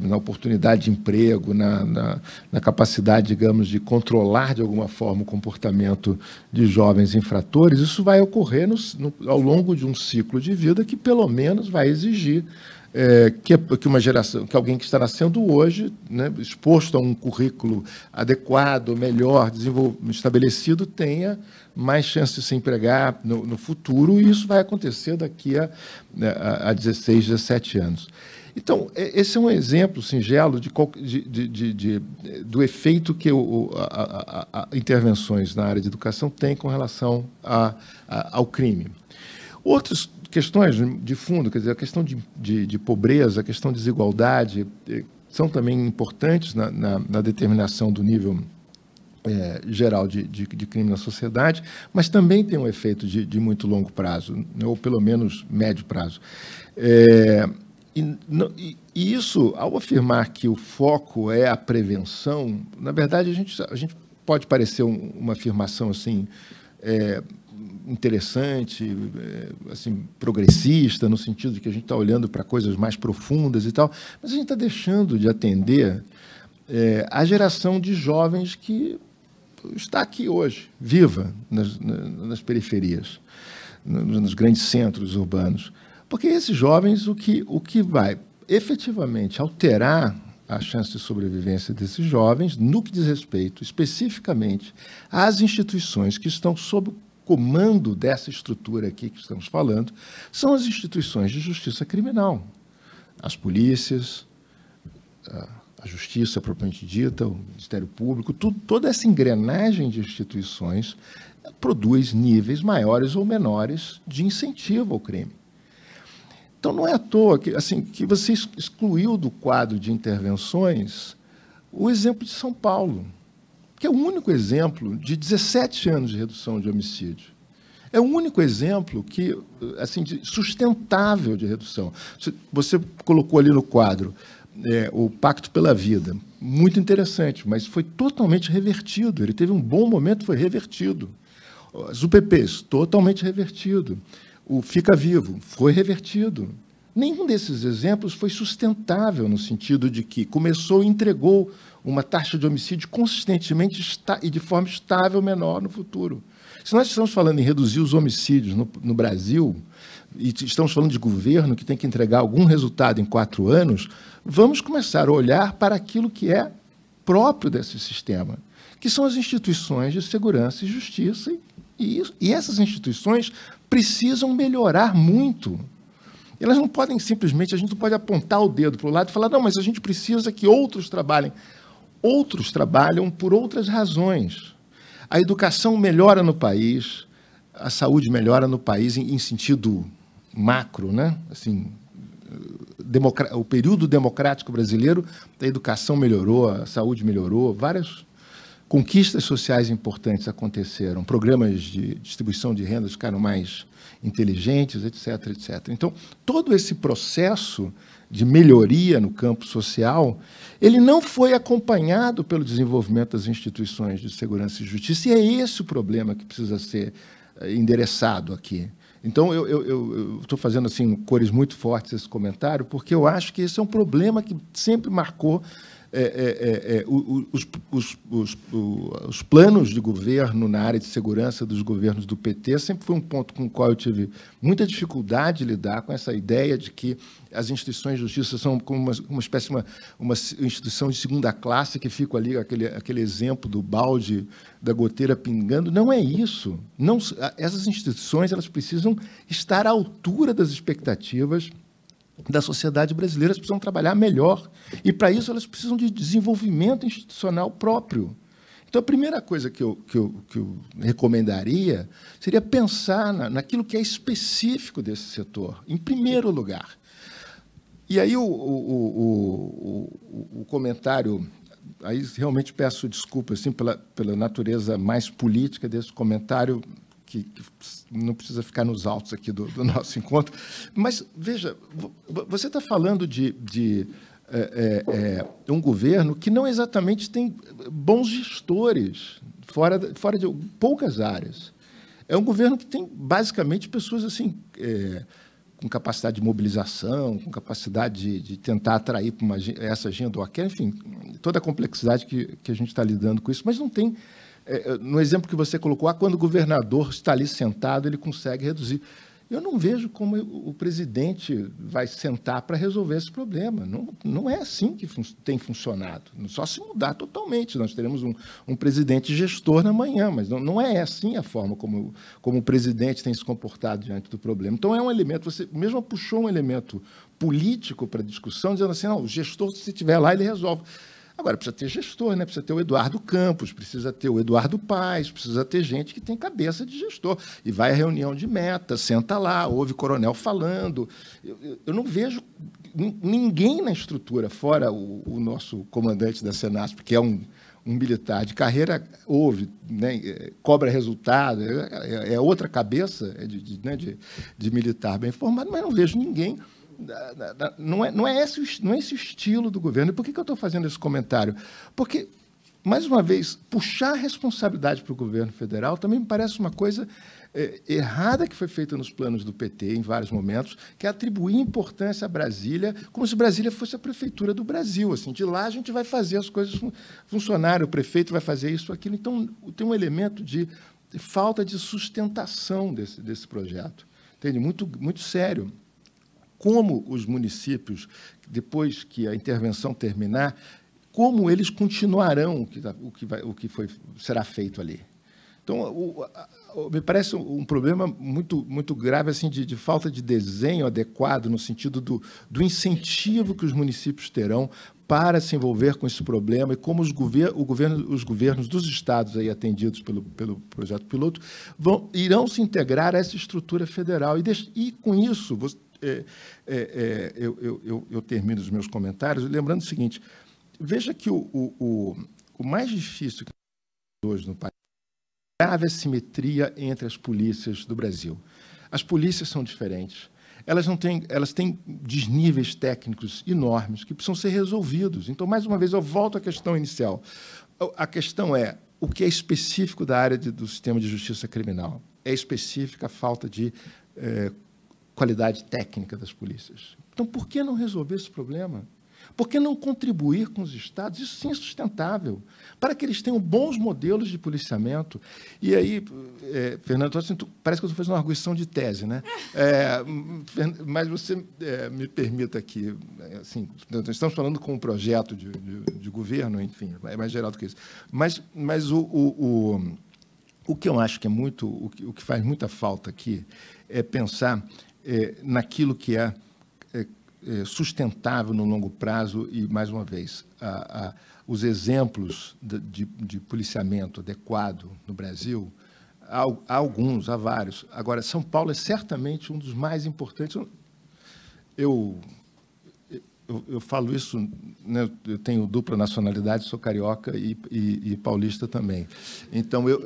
na, oportunidade de emprego, na, na, na, capacidade, digamos, de controlar de alguma forma o comportamento de jovens infratores, isso vai ocorrer no, no, ao longo de um ciclo de vida que pelo menos vai exigir é, que, que, uma geração, que alguém que está nascendo hoje, né, exposto a um currículo adequado, melhor, estabelecido, tenha mais chance de se empregar no, no futuro, e isso vai acontecer daqui a, né, a, a 16, 17 anos. Então, é, esse é um exemplo singelo de, de, de, de do efeito que o, a, a, a intervenções na área de educação têm com relação ao crime. Outras questões de fundo, quer dizer, a questão de, pobreza, a questão de desigualdade, eh, são também importantes na, na, na determinação do nível é, geral de, de, de, crime na sociedade, mas também tem um efeito de, de muito longo prazo, ou pelo menos médio prazo. É, e, não, e, e, isso, ao afirmar que o foco é a prevenção, na verdade a gente, a gente pode parecer um, uma afirmação assim é, interessante, é, assim progressista no sentido de que a gente está olhando para coisas mais profundas e tal, mas a gente está deixando de atender é, a geração de jovens que está aqui hoje, viva nas, nas periferias, nos, nos grandes centros urbanos. Porque esses jovens, o que, o que vai efetivamente alterar a chance de sobrevivência desses jovens, no que diz respeito especificamente às instituições que estão sob comando dessa estrutura aqui que estamos falando, são as instituições de justiça criminal, as polícias, a justiça propriamente dita, o Ministério Público, tudo, toda essa engrenagem de instituições produz níveis maiores ou menores de incentivo ao crime. Então não é à toa que, assim, que você excluiu do quadro de intervenções o exemplo de São Paulo, que é o único exemplo de 17 anos de redução de homicídio. É o único exemplo que, assim, de sustentável de redução. Você colocou ali no quadro é, o Pacto pela Vida, muito interessante, mas foi totalmente revertido. Ele teve um bom momento, foi revertido. As UPPs, totalmente revertido o fica vivo foi revertido. Nenhum desses exemplos foi sustentável no sentido de que começou e entregou uma taxa de homicídio consistentemente e de forma estável menor no futuro. Se nós estamos falando em reduzir os homicídios no, no Brasil, e estamos falando de governo que tem que entregar algum resultado em quatro anos, vamos começar a olhar para aquilo que é próprio desse sistema, que são as instituições de segurança e justiça e, e essas instituições precisam melhorar muito. Elas não podem simplesmente, a gente não pode apontar o dedo para o lado e falar, não, mas a gente precisa que outros trabalhem. Outros trabalham por outras razões. A educação melhora no país, a saúde melhora no país em, em sentido macro, né? Assim, o período democrático brasileiro, a educação melhorou, a saúde melhorou, várias Conquistas sociais importantes aconteceram, programas de distribuição de rendas ficaram mais inteligentes, etc, etc. Então, todo esse processo de melhoria no campo social, ele não foi acompanhado pelo desenvolvimento das instituições de segurança e justiça, e é esse o problema que precisa ser eh, endereçado aqui. Então, eu estou fazendo assim cores muito fortes esse comentário, porque eu acho que esse é um problema que sempre marcou é, é, é, é os, os, os, os, planos de governo na área de segurança dos governos do PT sempre foi um ponto com o qual eu tive muita dificuldade de lidar com essa ideia de que as instituições de justiça são como uma, uma espécie de uma, uma, instituição de segunda classe que fica ali aquele, aquele exemplo do balde da goteira pingando. Não é isso. Não, essas instituições elas precisam estar à altura das expectativas da sociedade brasileira, elas precisam trabalhar melhor. E, para isso, elas precisam de desenvolvimento institucional próprio. Então, a primeira coisa que eu, que eu, que eu recomendaria seria pensar na, naquilo que é específico desse setor, em primeiro lugar. E aí, o, o, o, o comentário. Aí realmente peço desculpas assim, pela, pela natureza mais política desse comentário, que, que, não precisa ficar nos altos aqui do, do nosso encontro. Mas, veja, você está falando de, de é, é, é, um governo que não exatamente tem bons gestores, fora, fora de poucas áreas. É um governo que tem, basicamente, pessoas assim. É, com capacidade de mobilização, com capacidade de, de tentar atrair uma, essa agenda ou aquela, enfim, toda a complexidade que, que a gente está lidando com isso, mas não tem é, é, no exemplo que você colocou, ah, quando o governador está ali sentado, ele consegue reduzir. Eu não vejo como o presidente vai sentar para resolver esse problema. Não, não é assim que fun tem funcionado. Só se mudar totalmente. Nós teremos um, um presidente gestor na manhã, mas não, não, é assim a forma como, como o presidente tem se comportado diante do problema. Então é um elemento, você mesmo puxou um elemento político para a discussão, dizendo assim, não, o gestor, se estiver lá, ele resolve. Agora, precisa ter gestor, né? precisa ter o Eduardo Campos, precisa ter o Eduardo Paz, precisa ter gente que tem cabeça de gestor. E vai à reunião de meta, senta lá, ouve o coronel falando. Eu, eu, eu não vejo ninguém na estrutura, fora o, o nosso comandante da Senasp, que é um, um militar de carreira, ouve, né, é, cobra resultado, é, é, é outra cabeça é de, de, né, de, de militar bem formado, mas não vejo ninguém não é, não, é esse, não é esse o estilo do governo. E por que, que eu estou fazendo esse comentário? Porque, mais uma vez, puxar a responsabilidade para o governo federal também me parece uma coisa é, errada que foi feita nos planos do PT em vários momentos, que é atribuir importância a Brasília, como se Brasília fosse a prefeitura do Brasil. Assim, de lá a gente vai fazer as coisas funcionarem, o prefeito vai fazer isso, aquilo. Então, tem um elemento de falta de sustentação desse, desse projeto. Entende? Muito, muito sério como os municípios, depois que a intervenção terminar, como eles continuarão o que, tá, o que, vai, o que foi, será feito ali. Então, o, me parece um problema muito, muito grave assim de, de falta de desenho adequado no sentido do, do incentivo que os municípios terão para se envolver com esse problema e como os, gover o governo, os governos dos estados aí atendidos pelo, pelo projeto piloto vão, irão se integrar a essa estrutura federal. E, e com isso, você é, é, é, eu, eu, eu, eu, termino os meus comentários lembrando o seguinte: veja que o, o, o, o mais difícil que hoje no país é a grave assimetria entre as polícias do Brasil. As polícias são diferentes. Elas, não têm, elas têm desníveis técnicos enormes que precisam ser resolvidos. Então, mais uma vez, eu volto à questão inicial. A questão é o que é específico da área de, do sistema de justiça criminal. É específica a falta de eh, qualidade técnica das polícias. Então, por que não resolver esse problema? Por que não contribuir com os estados? Isso sim é sustentável, para que eles tenham bons modelos de policiamento. E aí, é, Fernando, assim, parece que eu estou fazendo uma arguição de tese, né? É, mas você é, me permita aqui, assim, estamos falando com um projeto de, de, de, governo, enfim, é mais geral do que isso. Mas, mas o, o, o, o que eu acho que é muito, o que, o que faz muita falta aqui é pensar é, naquilo que é, é, é, sustentável no longo prazo e, mais uma vez, a, a, os exemplos de, de, de, policiamento adequado no Brasil, há, há, alguns, há vários. Agora, São Paulo é certamente um dos mais importantes. Eu eu, eu falo isso, né, eu tenho dupla nacionalidade, sou carioca e, e, e paulista também. Então, eu,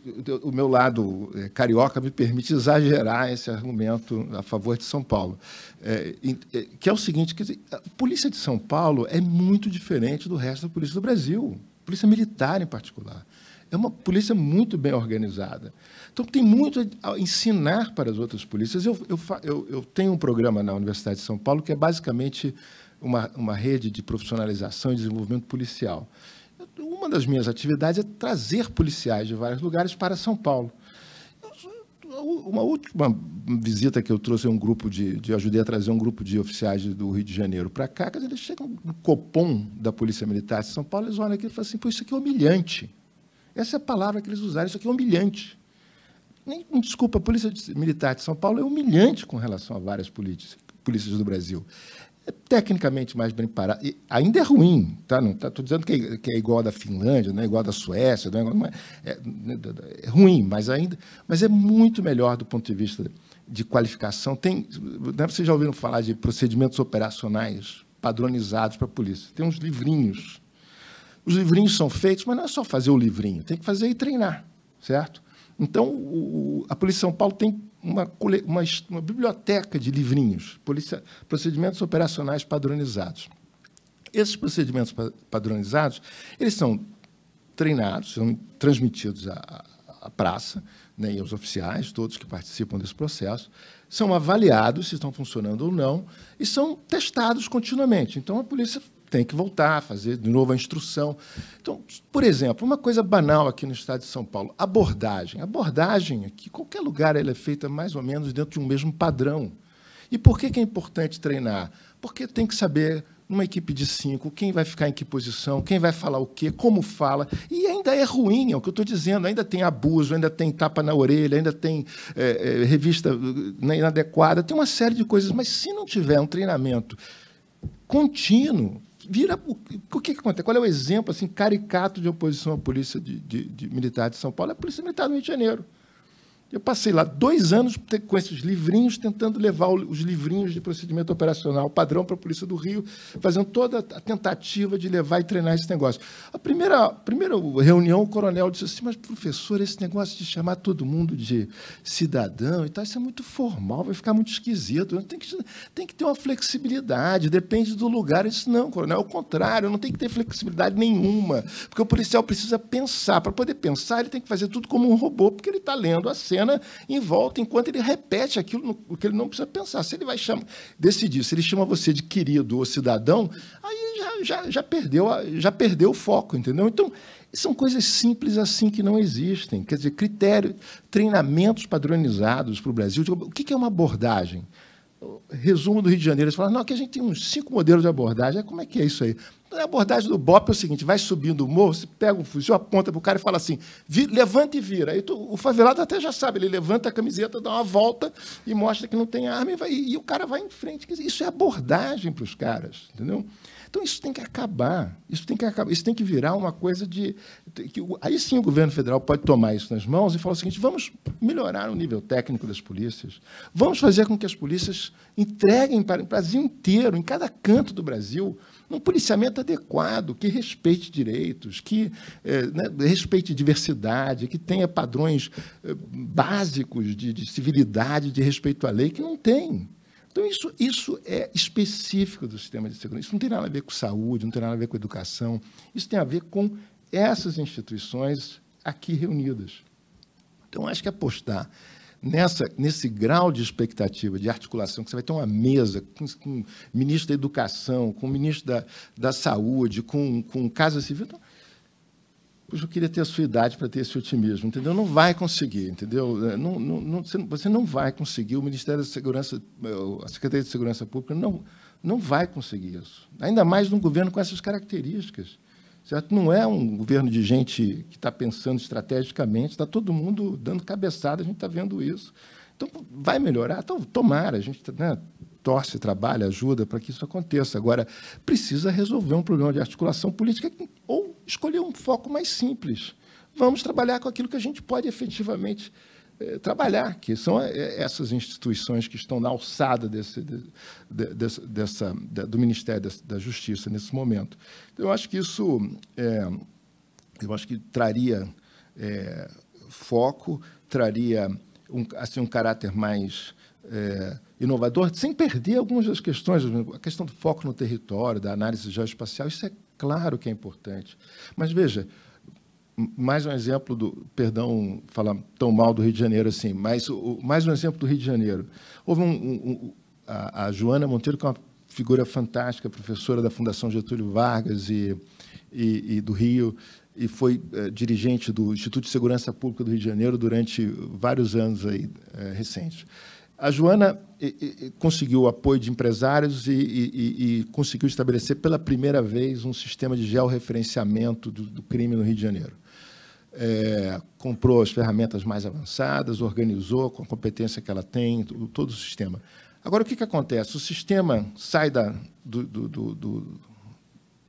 eu, o meu lado é, carioca me permite exagerar esse argumento a favor de São Paulo, é, é que é o seguinte, que a polícia de São Paulo é muito diferente do resto da polícia do Brasil, polícia militar em particular. É uma polícia muito bem organizada. Então, tem muito a ensinar para as outras polícias. Eu, eu, eu, eu tenho um programa na Universidade de São Paulo que é basicamente uma, uma rede de profissionalização e desenvolvimento policial. Uma das minhas atividades é trazer policiais de vários lugares para São Paulo uma última visita que eu trouxe um grupo de, de ajudei a trazer um grupo de oficiais do Rio de Janeiro para cá, quando eles chegam no copom da Polícia Militar de São Paulo, eles olham aqui e falam assim, pô, isso aqui é humilhante. Essa é a palavra que eles usaram, isso aqui é humilhante. Nem, desculpa, a Polícia Militar de São Paulo é humilhante com relação a várias polícias, polícias do Brasil. É tecnicamente mais bem parado. E ainda é ruim, tá? Não estou tá, dizendo que é, que é, igual da Finlândia, não é igual da Suécia, não é, não é, é, né, é ruim, mas ainda. Mas é muito melhor do ponto de vista de qualificação. Tem, né, vocês já ouviram falar de procedimentos operacionais padronizados para a polícia. Tem uns livrinhos. Os livrinhos são feitos, mas não é só fazer o livrinho, tem que fazer e treinar, certo? Então, o, a Polícia de São Paulo tem uma, uma, uma biblioteca de livrinhos, procedimentos operacionais padronizados. Esses procedimentos padronizados, eles são treinados, são transmitidos à, à praça né, e aos oficiais, todos que participam desse processo, são avaliados se estão funcionando ou não e são testados continuamente. Então, a polícia tem que voltar, fazer de novo a instrução. Então, por exemplo, uma coisa banal aqui no estado de São Paulo, abordagem. Abordagem aqui, qualquer lugar ela é feita mais ou menos dentro de um mesmo padrão. E por que, que é importante treinar? Porque tem que saber numa equipe de cinco, quem vai ficar em que posição, quem vai falar o quê, como fala. E ainda é ruim, é o que eu estou dizendo, ainda tem abuso, ainda tem tapa na orelha, ainda tem é, é, revista uh, né, inadequada, tem uma série de coisas. Mas se não tiver um treinamento contínuo, vira. O que, que acontece? Qual é o exemplo assim, caricato de oposição à polícia de, de, de militar de São Paulo? É a polícia militar do Rio de Janeiro. Eu passei lá dois anos com esses livrinhos, tentando levar os livrinhos de procedimento operacional padrão para a Polícia do Rio, fazendo toda a tentativa de levar e treinar esse negócio. A primeira, primeira reunião, o coronel disse assim: Mas, professor, esse negócio de chamar todo mundo de cidadão e tal, isso é muito formal, vai ficar muito esquisito. Tem que, tem que ter uma flexibilidade, depende do lugar. isso Não, coronel, é o contrário, não tem que ter flexibilidade nenhuma, porque o policial precisa pensar. Para poder pensar, ele tem que fazer tudo como um robô, porque ele está lendo a cena cena em volta, enquanto ele repete aquilo no, que ele não precisa pensar. Se ele vai chamar, decidir, se ele chama você de querido ou cidadão, aí já, já, já, perdeu, já perdeu o foco, entendeu? Então, são coisas simples assim que não existem. Quer dizer, critérios, treinamentos padronizados para o Brasil. O que é uma abordagem? Resumo do Rio de Janeiro, eles falam, não, aqui a gente tem uns cinco modelos de abordagem. É, como é que é isso aí? A abordagem do BOP é o seguinte: vai subindo o morro, você pega um fuzil, aponta para o cara e fala assim: levanta e vira. Aí tu, o favelado até já sabe, ele levanta a camiseta, dá uma volta e mostra que não tem arma e, vai, e o cara vai em frente. Isso é abordagem para os caras, entendeu? Então isso tem que acabar. Isso tem que acabar. Isso tem que virar uma coisa de. Que, aí sim o governo federal pode tomar isso nas mãos e falar o seguinte: vamos melhorar o nível técnico das polícias, vamos fazer com que as polícias entreguem para o Brasil inteiro, em cada canto do Brasil, um policiamento adequado, que respeite direitos, que é, né, respeite diversidade, que tenha padrões é, básicos de, de, civilidade, de respeito à lei, que não tem. Então, isso, isso é específico do sistema de segurança. Isso não tem nada a ver com saúde, não tem nada a ver com educação. Isso tem a ver com essas instituições aqui reunidas. Então, acho que apostar nessa, nesse grau de expectativa, de articulação, que você vai ter uma mesa com, com o ministro da Educação, com o ministro da, da Saúde, com, com Casa Civil. Então, eu queria ter a sua idade para ter esse otimismo, entendeu? Não vai conseguir, entendeu? É, não, não, não, você não vai conseguir, o Ministério da Segurança, é, a Secretaria de Segurança Pública não, não vai conseguir isso. Ainda mais num governo com essas características. Certo? Não é um governo de gente que está pensando estrategicamente, está todo mundo dando cabeçada, a gente está vendo isso. Então, vai melhorar? Então, tomara, a gente né, torce, trabalha, ajuda para que isso aconteça. Agora, precisa resolver um problema de articulação política ou escolher um foco mais simples. Vamos trabalhar com aquilo que a gente pode efetivamente é, trabalhar, que são é, é, essas instituições que estão na alçada desse, de, dessa, do Ministério da Justiça nesse momento. Então, eu acho que isso, é, eu acho que traria é, foco, traria um, assim, um caráter mais é, inovador, sem perder algumas das questões, a questão do foco no território, da análise geoespacial, isso é claro que é importante. Mas veja, mais um exemplo do, perdão falar tão mal do Rio de Janeiro assim, mas o, mais um exemplo do Rio de Janeiro. Houve um, um a, a, Joana Monteiro, que é uma figura fantástica, professora da Fundação Getúlio Vargas e, e, e do Rio, e foi é, dirigente do Instituto de Segurança Pública do Rio de Janeiro durante vários anos aí é, recentes. A Joana e, e, conseguiu o apoio de empresários e, e, conseguiu estabelecer pela primeira vez um sistema de georreferenciamento do, do crime no Rio de Janeiro. É, comprou as ferramentas mais avançadas, organizou com a competência que ela tem, todo o sistema. Agora, o que, que acontece? O sistema sai da, do, do, do,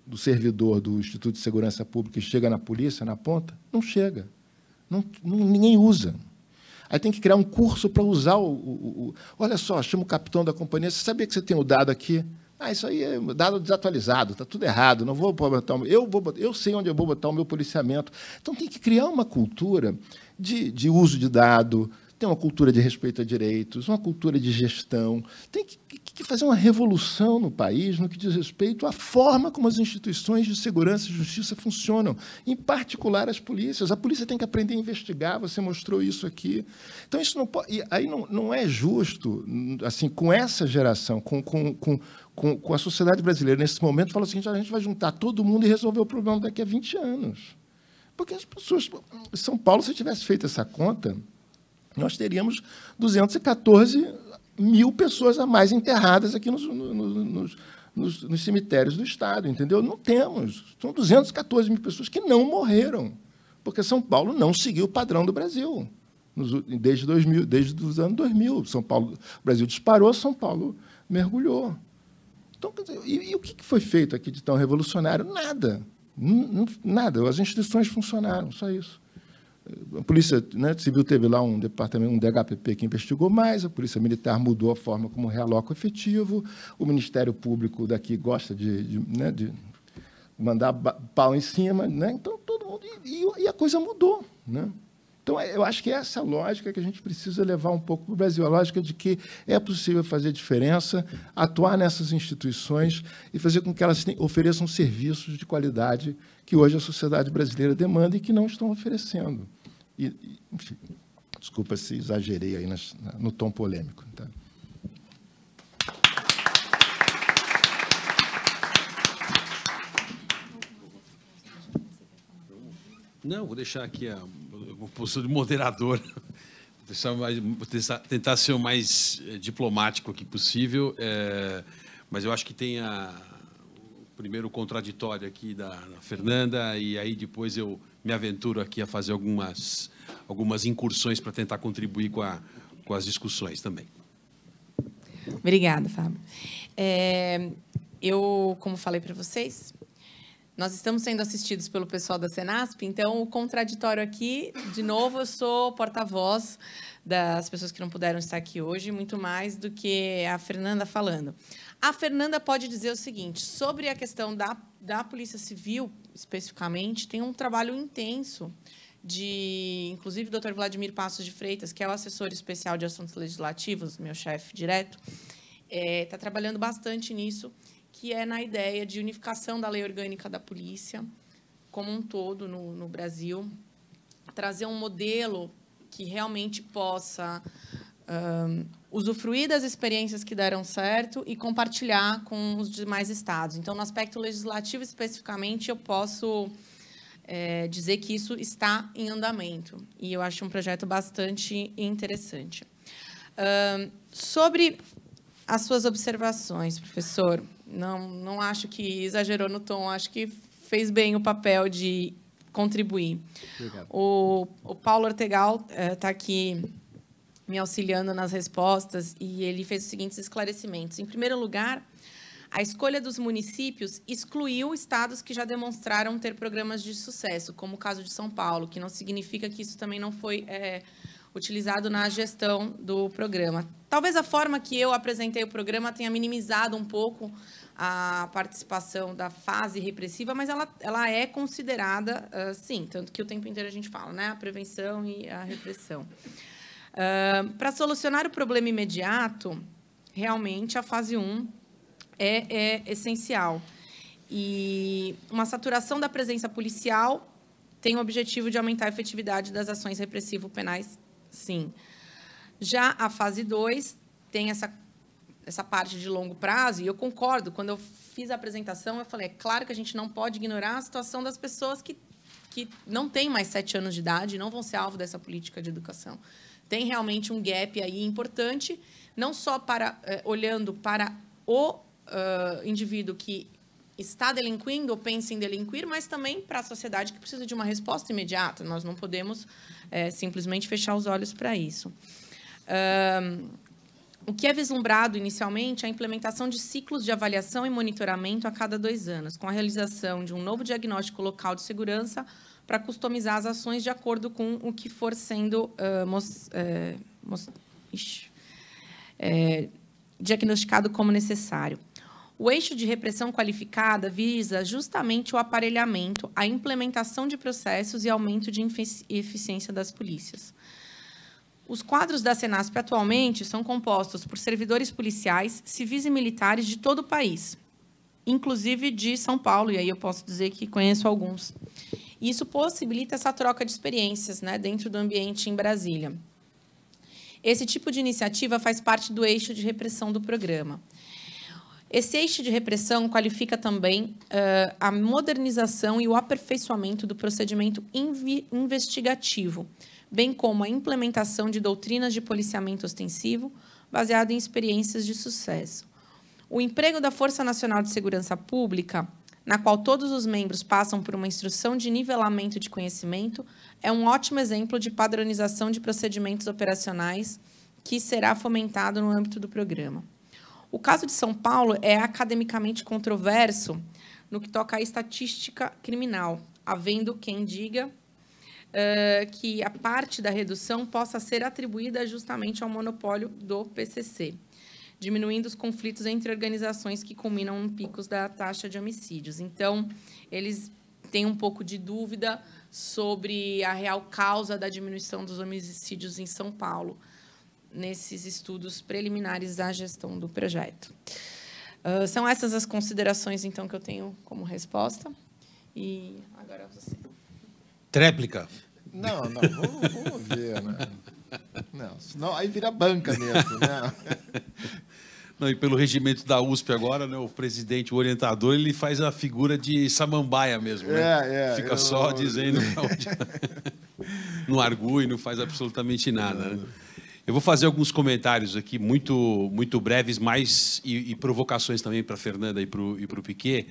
do servidor do Instituto de Segurança Pública e chega na polícia, na ponta? Não chega. Não, não, ninguém usa. Aí tem que criar um curso para usar o, o, o, Olha só, chama o capitão da companhia. Você sabia que você tem o dado aqui? Ah, isso aí é dado desatualizado, está tudo errado. Não vou botar. Eu, vou, eu sei onde eu vou botar o meu policiamento. Então tem que criar uma cultura de, de uso de dado, tem uma cultura de respeito a direitos, uma cultura de gestão. Tem que, que fazer uma revolução no país no que diz respeito à forma como as instituições de segurança e justiça funcionam, em particular as polícias. A polícia tem que aprender a investigar, você mostrou isso aqui. Então, isso não pode. E aí não, não é justo, assim, com essa geração, com, com, com com, com, a sociedade brasileira nesse momento fala o seguinte: a gente vai juntar todo mundo e resolver o problema daqui a 20 anos. Porque as pessoas. São Paulo, se tivesse feito essa conta, nós teríamos 214 mil pessoas a mais enterradas aqui nos, nos, nos, nos cemitérios do Estado, entendeu? Não temos. São 214 mil pessoas que não morreram, porque São Paulo não seguiu o padrão do Brasil desde, 2000, desde os anos 2000. São Paulo, o Brasil disparou, São Paulo mergulhou. Então, dizer, e, e, o que foi feito aqui de tão revolucionário? Nada. Nada. As instituições funcionaram, só isso. A polícia né, civil teve lá um departamento, um DHPP que investigou mais, a polícia militar mudou a forma como realoca o efetivo, o Ministério Público daqui gosta de, de, né, de mandar pau em cima, né? então todo mundo e, e a coisa mudou, né? Então, é, eu acho que é essa lógica que a gente precisa levar um pouco para o Brasil, a lógica de que é possível fazer diferença, atuar nessas instituições e fazer com que elas ofereçam serviços de qualidade que hoje a sociedade brasileira demanda e que não estão oferecendo. E, e, enfim, desculpa se exagerei aí nas, na, no tom polêmico. Tá? Não, vou deixar aqui a, a posição de moderador. Vou, mais, vou tentar, tentar, ser o mais eh, diplomático aqui possível, é, mas eu acho que tem a, o primeiro contraditório aqui da, da Fernanda, e aí depois eu me aventuro aqui a fazer algumas, algumas incursões para tentar contribuir com, a, com as discussões também. Obrigada, Fábio. É, eu, como falei para vocês, nós estamos sendo assistidos pelo pessoal da Senasp, então o contraditório aqui, de novo, eu sou porta-voz das pessoas que não puderam estar aqui hoje, muito mais do que a Fernanda falando. A Fernanda pode dizer o seguinte: sobre a questão da, da Polícia Civil, especificamente, tem um trabalho intenso de, inclusive, o Dr. Vladimir Passos de Freitas, que é o assessor especial de assuntos legislativos, meu chefe direto, está é, tá trabalhando bastante nisso, que é na ideia de unificação da lei orgânica da polícia como um todo no, no Brasil, trazer um modelo que realmente possa um, usufruir das experiências que deram certo e compartilhar com os demais estados. Então, no aspecto legislativo especificamente, eu posso é, dizer que isso está em andamento e eu acho um projeto bastante interessante. Uh, sobre as suas observações, professor, não, não acho que exagerou no tom, acho que fez bem o papel de contribuir. O, o Paulo Ortegal está eh, uh, aqui me auxiliando nas respostas e ele fez os seguintes esclarecimentos. Em primeiro lugar, a escolha dos municípios excluiu estados que já demonstraram ter programas de sucesso, como o caso de São Paulo, que não significa que isso também não foi é, utilizado na gestão do programa. Talvez a forma que eu apresentei o programa tenha minimizado um pouco a participação da fase repressiva, mas ela, ela é considerada, uh, sim, tanto que o tempo inteiro a gente fala, né? A prevenção e a repressão. Uh, Para solucionar o problema imediato, realmente a fase 1 é, é essencial. E uma saturação da presença policial tem o objetivo de aumentar a efetividade das ações repressivo-penais, sim. Já a fase 2 tem essa essa parte de longo prazo, e eu concordo, quando eu fiz a apresentação, eu falei, é claro que a gente não pode ignorar a situação das pessoas que, que não têm mais sete anos de idade e não vão ser alvo dessa política de educação tem realmente um gap aí importante, não só para eh, olhando para o uh, indivíduo que está delinquindo ou pensa em delinquir, mas também para a sociedade que precisa de uma resposta imediata. Nós não podemos eh, simplesmente fechar os olhos para isso. Um, o que é vislumbrado inicialmente é a implementação de ciclos de avaliação e monitoramento a cada dois anos, com a realização de um novo diagnóstico local de segurança para customizar as ações de acordo com o que for sendo uh, mos, uh, mos, é, diagnosticado como necessário. O eixo de repressão qualificada visa justamente o aparelhamento, a implementação de processos e aumento de eficiência das polícias. Os quadros da Senasp atualmente são compostos por servidores policiais, civis e militares de todo o país, inclusive de São Paulo, e aí eu posso dizer que conheço alguns isso possibilita essa troca de experiências né, dentro do ambiente em Brasília. Esse tipo de iniciativa faz parte do eixo de repressão do programa. Esse eixo de repressão qualifica também uh, a modernização e o aperfeiçoamento do procedimento investigativo, bem como a implementação de doutrinas de policiamento ostensivo baseado em experiências de sucesso. O emprego da Força Nacional de Segurança Pública na qual todos os membros passam por uma instrução de nivelamento de conhecimento, é um ótimo exemplo de padronização de procedimentos operacionais que será fomentado no âmbito do programa. O caso de São Paulo é academicamente controverso no que toca à estatística criminal, havendo quem diga uh, que a parte da redução possa ser atribuída justamente ao monopólio do PCC diminuindo os conflitos entre organizações que culminam em picos da taxa de homicídios. Então, eles têm um pouco de dúvida sobre a real causa da diminuição dos homicídios em São Paulo nesses estudos preliminares da gestão do projeto. Uh, são essas as considerações, então, que eu tenho como resposta. E agora você. Tréplica. Não, não, vamos, vamos ver, né? Não, senão aí vira banca mesmo, né? Não, e pelo regimento da USP agora, né, o presidente, o orientador, ele faz a figura de samambaia mesmo, né? É, é, Fica só dizendo não argui, não faz absolutamente nada, né? Eu vou fazer alguns comentários aqui muito muito breves, mais e, e provocações também para Fernanda e para o Piquet,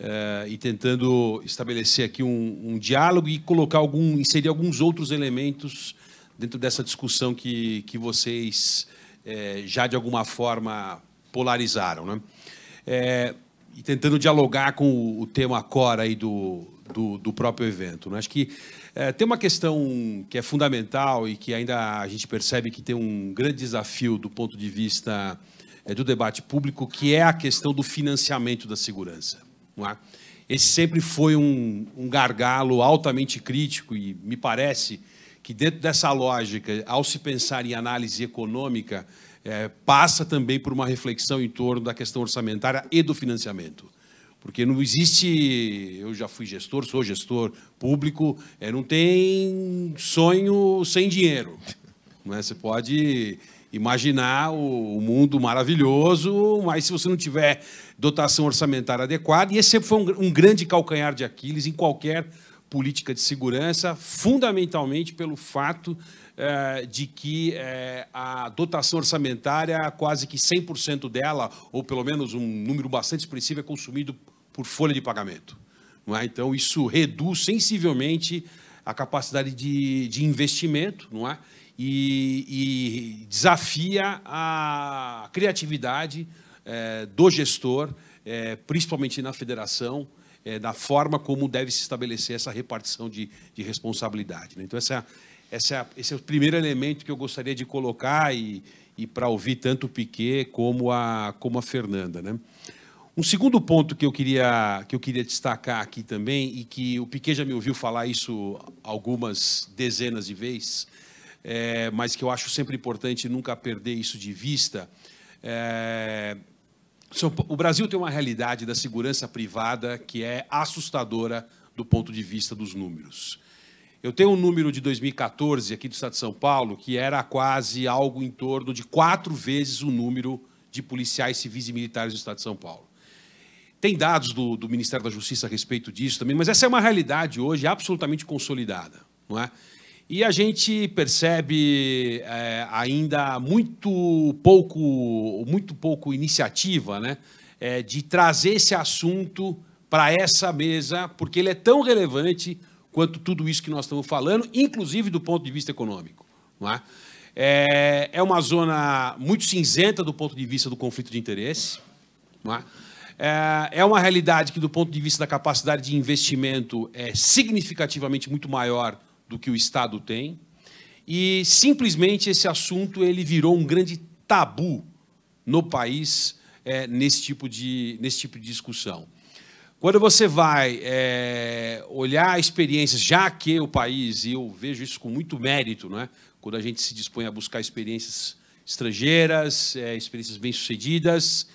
uh, e tentando estabelecer aqui um, um diálogo e colocar algum, inserir alguns outros elementos dentro dessa discussão que, que vocês é, já de alguma forma polarizaram, né? É, e tentando dialogar com o, o tema core aí do, do, do, próprio evento. Né? Acho que é, tem uma questão que é fundamental e que ainda a gente percebe que tem um grande desafio do ponto de vista é, do debate público, que é a questão do financiamento da segurança. É? Esse sempre foi um, um gargalo altamente crítico e me parece que dentro dessa lógica, ao se pensar em análise econômica, é, passa também por uma reflexão em torno da questão orçamentária e do financiamento. Porque não existe. Eu já fui gestor, sou gestor público, é, não tem sonho sem dinheiro. Não é? Você pode imaginar o, o, mundo maravilhoso, mas se você não tiver dotação orçamentária adequada, e esse sempre foi um, um grande calcanhar de Aquiles em qualquer política de segurança, fundamentalmente pelo fato eh, de que eh, a dotação orçamentária, quase que 100% dela, ou pelo menos um número bastante expressivo, é consumido por folha de pagamento. É? Então, isso reduz sensivelmente a capacidade de, de investimento não é? e, e desafia a criatividade eh, do gestor, principalmente na federação é, da forma como deve se estabelecer essa repartição de, de responsabilidade. Né? Então, essa, essa, esse é o primeiro elemento que eu gostaria de colocar e, e para ouvir tanto o Piquet como a, como a Fernanda. Né? Um segundo ponto que eu, queria, que eu queria destacar aqui também, e que o Piquet já me ouviu falar isso algumas dezenas de vezes, é, mas que eu acho sempre importante nunca perder isso de vista, é, o Brasil tem uma realidade da segurança privada que é assustadora do ponto de vista dos números. Eu tenho um número de 2014 aqui do Estado de São Paulo que era quase algo em torno de quatro vezes o número de policiais civis e militares do Estado de São Paulo. Tem dados do, do Ministério da Justiça a respeito disso também, mas essa é uma realidade hoje absolutamente consolidada. Não é? E a gente percebe é, ainda muito pouco, muito pouco iniciativa né, é, de trazer esse assunto para essa mesa, porque ele é tão relevante quanto tudo isso que nós estamos falando, inclusive do ponto de vista econômico. Não é? É, é uma zona muito cinzenta do ponto de vista do conflito de interesse. Não é? é, é uma realidade que, do ponto de vista da capacidade de investimento, é significativamente muito maior do que o Estado tem. E simplesmente esse assunto ele virou um grande tabu no país é, nesse, tipo de, nesse tipo de discussão. Quando você vai é, olhar experiências, já que o país, e eu vejo isso com muito mérito, né? quando a gente se dispõe a buscar experiências estrangeiras, é, experiências bem-sucedidas,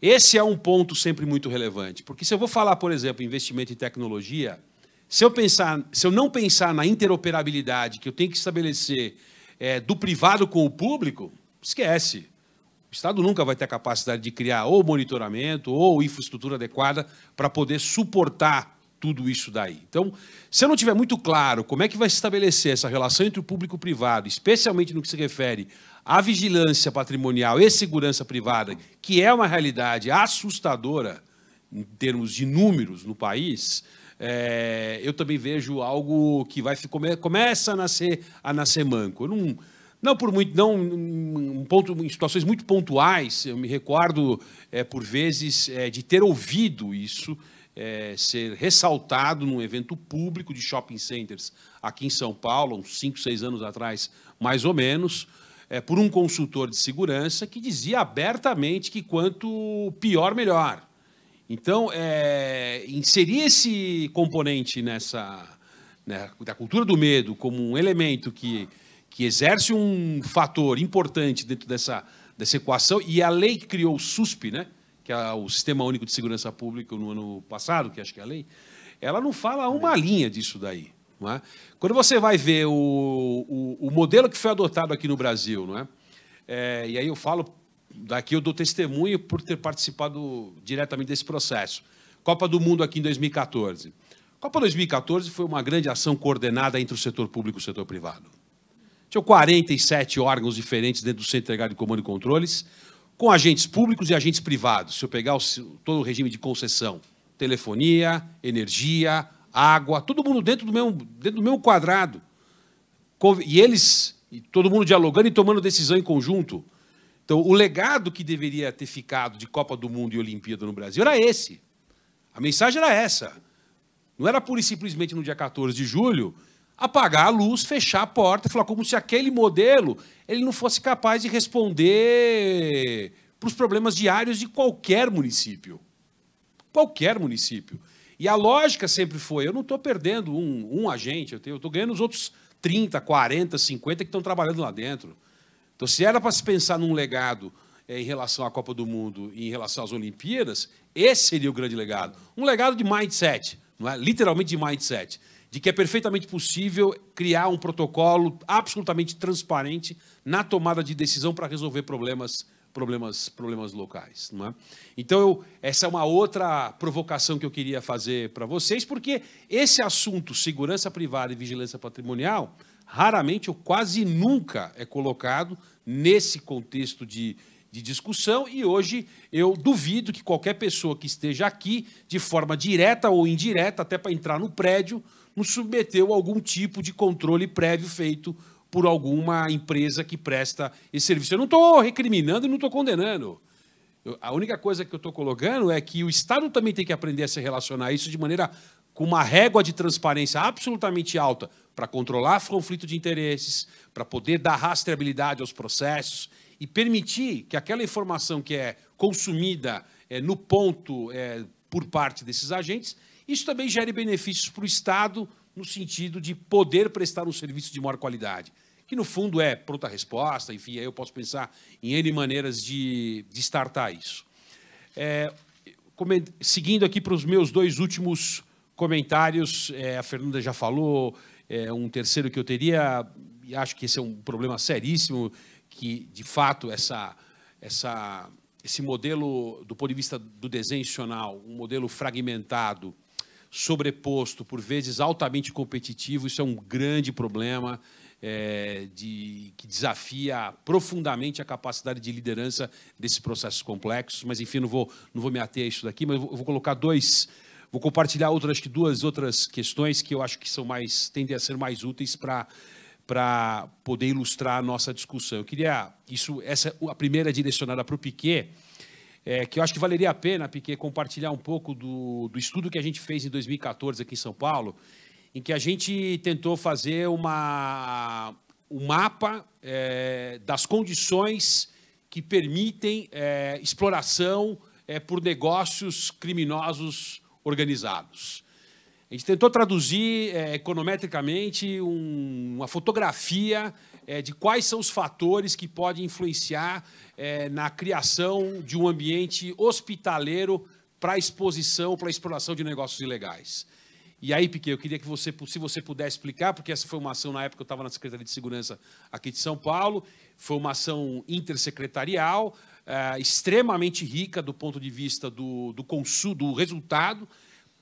esse é um ponto sempre muito relevante. Porque se eu vou falar, por exemplo, investimento em tecnologia, se eu, pensar, se eu não pensar na interoperabilidade que eu tenho que estabelecer é, do privado com o público, esquece. O Estado nunca vai ter a capacidade de criar ou monitoramento ou infraestrutura adequada para poder suportar tudo isso daí. Então, se eu não tiver muito claro como é que vai se estabelecer essa relação entre o público e o privado, especialmente no que se refere à vigilância patrimonial e segurança privada, que é uma realidade assustadora em termos de números no país, é, eu também vejo algo que vai come, começa a nascer a nascer manco. Eu não, não por muito, não um ponto, em situações muito pontuais. Eu me recordo é, por vezes é, de ter ouvido isso é, ser ressaltado num evento público de shopping centers aqui em São Paulo, uns 5, 6 anos atrás, mais ou menos. É, por um consultor de segurança que dizia abertamente que quanto pior, melhor então, é, inserir esse componente nessa né, da cultura do medo como um elemento que, que exerce um fator importante dentro dessa, dessa equação, e a lei que criou o SUSP, né, que é o Sistema Único de Segurança Pública no ano passado, que acho que é a lei, ela não fala uma linha disso daí. Não é? Quando você vai ver o, o, o modelo que foi adotado aqui no Brasil, não é? É, e aí eu falo Daqui eu dou testemunho por ter participado diretamente desse processo. Copa do Mundo aqui em 2014. Copa 2014 foi uma grande ação coordenada entre o setor público e o setor privado. Tinha 47 órgãos diferentes dentro do Centro Integrado de Comando e Controles, com agentes públicos e agentes privados. Se eu pegar o, todo o regime de concessão, telefonia, energia, água, todo mundo dentro do mesmo, dentro do mesmo quadrado E eles, todo mundo dialogando e tomando decisão em conjunto. Então, o legado que deveria ter ficado de Copa do Mundo e Olimpíada no Brasil era esse. A mensagem era essa. Não era pura e simplesmente no dia 14 de julho apagar a luz, fechar a porta, e falar como se aquele modelo ele não fosse capaz de responder para os problemas diários de qualquer município. Qualquer município. E a lógica sempre foi: eu não estou perdendo um, um agente, eu estou ganhando os outros 30, 40, 50 que estão trabalhando lá dentro. Então, se era para se pensar num legado é, em relação à Copa do Mundo e em relação às Olimpíadas, esse seria o grande legado. Um legado de mindset, não é? literalmente de mindset, de que é perfeitamente possível criar um protocolo absolutamente transparente na tomada de decisão para resolver problemas problemas problemas locais, não é? Então eu, essa é uma outra provocação que eu queria fazer para vocês, porque esse assunto segurança privada e vigilância patrimonial raramente ou quase nunca é colocado nesse contexto de, de discussão e hoje eu duvido que qualquer pessoa que esteja aqui, de forma direta ou indireta, até para entrar no prédio, nos submeteu a algum tipo de controle prévio feito por alguma empresa que presta esse serviço. Eu não estou recriminando e não estou condenando. Eu, a única coisa que eu estou colocando é que o Estado também tem que aprender a se relacionar a isso de maneira com uma régua de transparência absolutamente alta, para controlar o conflito de interesses, para poder dar rastreabilidade aos processos e permitir que aquela informação que é consumida é, no ponto é, por parte desses agentes, isso também gere benefícios para o Estado no sentido de poder prestar um serviço de maior qualidade, que no fundo é pronta resposta, enfim, aí eu posso pensar em N maneiras de, de startar isso. É, seguindo aqui para os meus dois últimos comentários, é, a Fernanda já falou, é, um terceiro que eu teria, e acho que esse é um problema seríssimo, que de fato essa, essa, esse modelo, do ponto de vista do institucional, um modelo fragmentado, sobreposto, por vezes altamente competitivo, isso é um grande problema. É, de, que desafia profundamente a capacidade de liderança desses processos complexos. Mas, enfim, não vou, não vou me ater a isso daqui, mas eu vou colocar dois Vou compartilhar outras duas outras questões que eu acho que são mais tendem a ser mais úteis para para poder ilustrar a nossa discussão. Eu queria isso essa a primeira é direcionada para o Piquet, é, que eu acho que valeria a pena Piquet compartilhar um pouco do, do estudo que a gente fez em 2014 aqui em São Paulo, em que a gente tentou fazer uma um mapa é, das condições que permitem é, exploração é, por negócios criminosos organizados. A gente tentou traduzir é, econometricamente um, uma fotografia é, de quais são os fatores que podem influenciar é, na criação de um ambiente hospitaleiro para exposição, para exploração de negócios ilegais. E aí, Piquet, eu queria que você, se você puder explicar, porque essa foi uma ação, na época eu estava na Secretaria de Segurança aqui de São Paulo, foi uma ação intersecretarial, é, extremamente rica do ponto de vista do, do consumo, do resultado,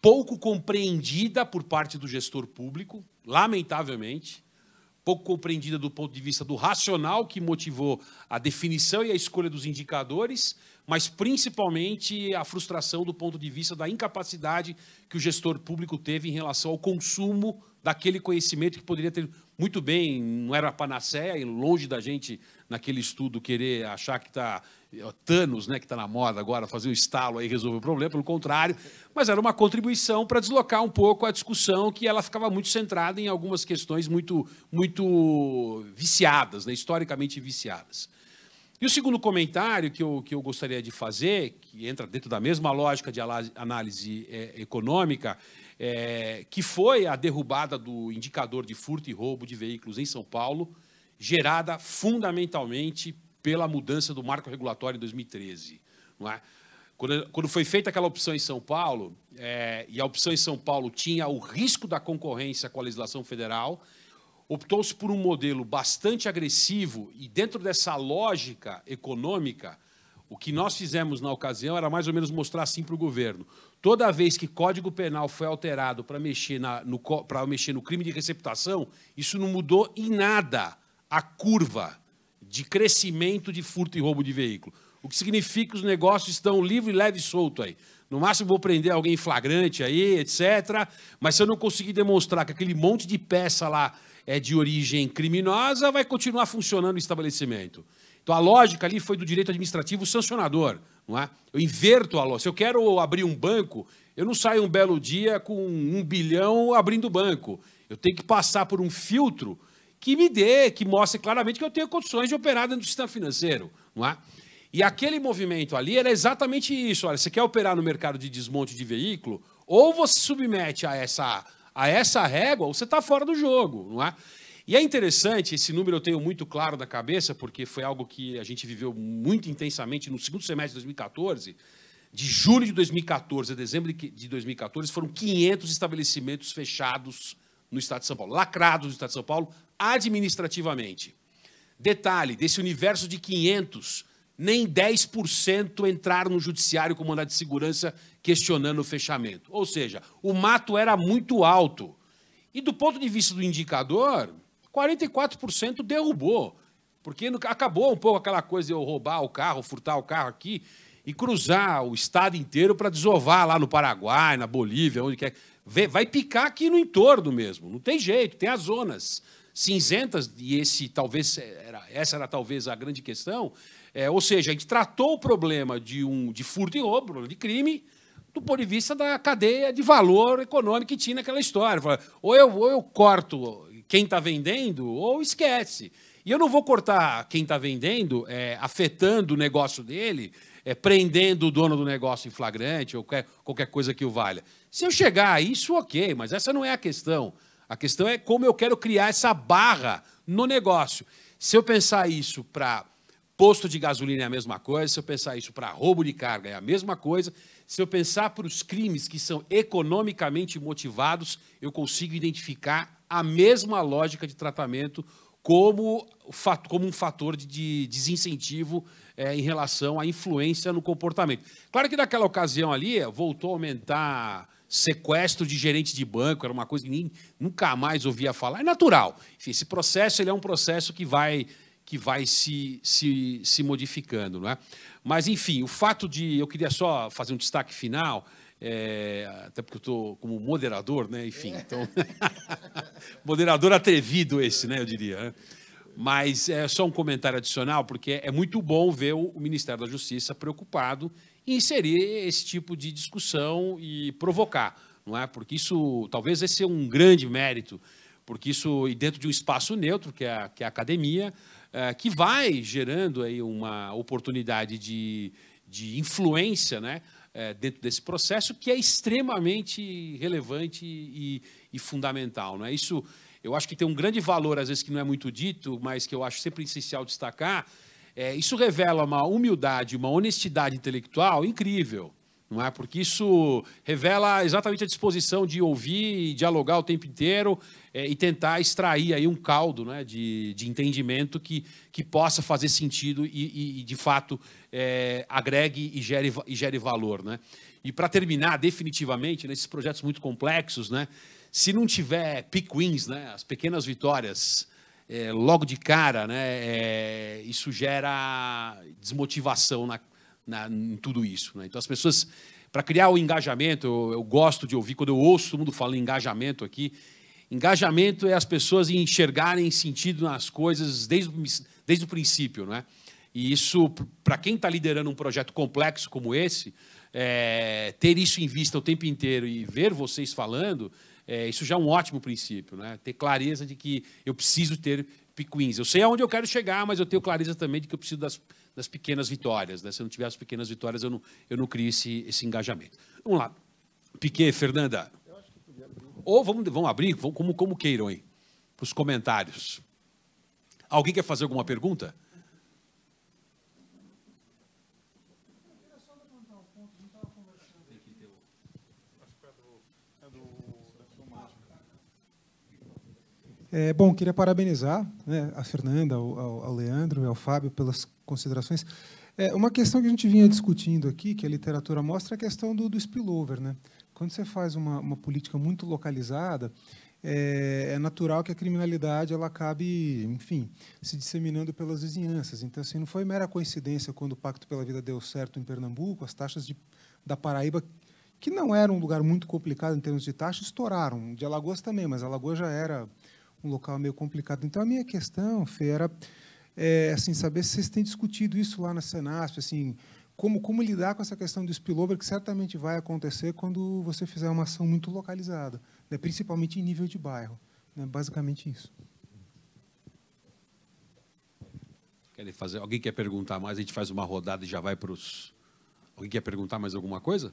pouco compreendida por parte do gestor público, lamentavelmente, pouco compreendida do ponto de vista do racional que motivou a definição e a escolha dos indicadores, mas principalmente a frustração do ponto de vista da incapacidade que o gestor público teve em relação ao consumo daquele conhecimento que poderia ter muito bem, não era a panaceia, e longe da gente naquele estudo querer achar que está é, Thanos, né, que está na moda agora, fazer o estalo aí resolver o problema, pelo contrário, mas era uma contribuição para deslocar um pouco a discussão que ela ficava muito centrada em algumas questões muito, muito viciadas, né, historicamente viciadas. E o segundo comentário que eu, que eu gostaria de fazer, que entra dentro da mesma lógica de análise é, econômica, é, que foi a derrubada do indicador de furto e roubo de veículos em São Paulo, gerada fundamentalmente pela mudança do marco regulatório em 2013. Não é? Quando, quando foi feita aquela opção em São Paulo, é, e a opção em São Paulo tinha o risco da concorrência com a legislação federal, optou-se por um modelo bastante agressivo e, dentro dessa lógica econômica, o que nós fizemos na ocasião era mais ou menos mostrar assim para o governo. Toda vez que Código Penal foi alterado para mexer, mexer no crime de receptação, isso não mudou em nada a curva de crescimento de furto e roubo de veículo. O que significa que os negócios estão livre, leve e solto aí. No máximo vou prender alguém flagrante aí, etc. Mas se eu não conseguir demonstrar que aquele monte de peça lá é de origem criminosa, vai continuar funcionando o estabelecimento. Então a lógica ali foi do direito administrativo sancionador, não é? Eu inverto a lógica. Se eu quero abrir um banco, eu não saio um belo dia com um bilhão abrindo banco. Eu tenho que passar por um filtro que me dê, que mostre claramente que eu tenho condições de operar dentro do sistema financeiro, não é? E aquele movimento ali era exatamente isso. Olha, você quer operar no mercado de desmonte de veículo, ou você submete a essa, a essa régua, ou você está fora do jogo, não é? E é interessante, esse número eu tenho muito claro na cabeça, porque foi algo que a gente viveu muito intensamente no segundo semestre de 2014. De julho de 2014 a dezembro de 2014, foram 500 estabelecimentos fechados no estado de São Paulo, lacrados no estado de São Paulo, administrativamente. Detalhe: desse universo de 500, nem 10% entraram no judiciário com mandado de segurança questionando o fechamento. Ou seja, o mato era muito alto. E do ponto de vista do indicador, 44% derrubou. Porque acabou um pouco aquela coisa de eu roubar o carro, furtar o carro aqui e cruzar o estado inteiro para desovar lá no Paraguai, na Bolívia, onde quer. Vai picar aqui no entorno mesmo. Não tem jeito, tem as zonas cinzentas, e esse talvez era, essa era talvez a grande questão, é, ou seja, a gente tratou o problema de um de furto e roubo, de crime, do ponto de vista da cadeia de valor econômico que tinha naquela história. Ou eu, ou eu corto quem está vendendo, ou esquece. E eu não vou cortar quem está vendendo, é, afetando o negócio dele, é, prendendo o dono do negócio em flagrante ou qualquer, qualquer coisa que o valha. Se eu chegar a isso, ok, mas essa não é a questão. A questão é como eu quero criar essa barra no negócio. Se eu pensar isso para posto de gasolina é a mesma coisa, se eu pensar isso para roubo de carga é a mesma coisa, se eu pensar para os crimes que são economicamente motivados, eu consigo identificar a mesma lógica de tratamento como, como um fator de desincentivo é, em relação à influência no comportamento. Claro que naquela ocasião ali eh, voltou a aumentar sequestro de gerente de banco, era uma coisa que nem, nunca mais ouvia falar. É natural. Enfim, esse processo ele é um processo que vai que vai se, se, se modificando, não é? Mas enfim, o fato de eu queria só fazer um destaque final, é, até porque eu estou como moderador, né? Enfim, é. então moderador atrevido esse, né? Eu diria. Né? Mas é só um comentário adicional, porque é muito bom ver o Ministério da Justiça preocupado inserir esse tipo de discussão e provocar, não é? Porque isso talvez esse seja um grande mérito, porque isso e dentro de um espaço neutro que é a, que é a academia, é, que vai gerando aí uma oportunidade de, de influência, né? É, dentro desse processo que é extremamente relevante e, e fundamental, não é? Isso eu acho que tem um grande valor às vezes que não é muito dito, mas que eu acho sempre essencial destacar é, isso revela uma humildade, uma honestidade intelectual incrível, não é? Porque isso revela exatamente a disposição de ouvir e dialogar o tempo inteiro é, e tentar extrair aí um caldo né, de, de entendimento que, que possa fazer sentido e, e, e de fato, é, agregue e gere, e gere valor, né? E para terminar, definitivamente, nesses né, projetos muito complexos, né? Se não tiver pick wins, né, as pequenas vitórias é, logo de cara, né, é, isso gera desmotivação na, na, em tudo isso. Né? Então, as pessoas, para criar o engajamento, eu, eu, gosto de ouvir, quando eu ouço todo mundo falando engajamento aqui, engajamento é as pessoas enxergarem sentido nas coisas desde, desde o princípio. Né? E isso, para quem está liderando um projeto complexo como esse, é, ter isso em vista o tempo inteiro e ver vocês falando é, isso já é um ótimo princípio, né? Ter clareza de que eu preciso ter piquins. Eu sei aonde eu quero chegar, mas eu tenho clareza também de que eu preciso das, das pequenas vitórias. Né? Se eu não tiver as pequenas vitórias, eu não, eu não crio esse, esse engajamento. Vamos lá. Piquet, Fernanda. Ou vamos, vamos abrir, vamos, como, como queiram aí, para os comentários. Alguém quer fazer alguma pergunta? É, bom, queria parabenizar né, a Fernanda, ao, ao, Leandro e ao Fábio pelas considerações. É, uma questão que a gente vinha discutindo aqui, que a literatura mostra, é a questão do, do spillover. Né? Quando você faz uma, uma política muito localizada, é, é, natural que a criminalidade ela acabe, enfim, se disseminando pelas vizinhanças. Então, assim, não foi mera coincidência quando o Pacto pela Vida deu certo em Pernambuco, as taxas de, da Paraíba, que não era um lugar muito complicado em termos de taxa, estouraram. De Alagoas também, mas Alagoas já era um local meio complicado. Então, a minha questão, Fê, era é, assim, saber se vocês têm discutido isso lá na Senasp, assim, como, como lidar com essa questão do spillover, que certamente vai acontecer quando você fizer uma ação muito localizada, né, principalmente em nível de bairro. Né, basicamente isso. Querem fazer? Alguém quer perguntar mais? A gente faz uma rodada e já vai para os. Alguém quer perguntar mais alguma coisa?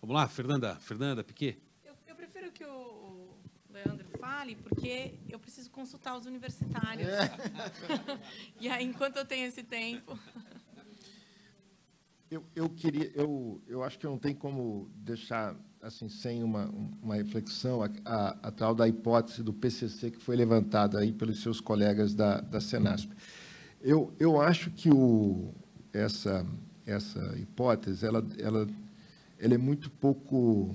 Vamos lá, Fernanda, Fernanda Piquet. Eu, eu prefiro que o fale, porque eu preciso consultar os universitários. É. e aí, enquanto eu tenho esse tempo. Eu, eu queria, eu, eu acho que não tem como deixar assim sem uma, uma reflexão a, a, a tal da hipótese do PCC que foi levantada aí pelos seus colegas da, da Senasp. Eu, eu acho que o, essa essa hipótese ela, ela, ela é muito pouco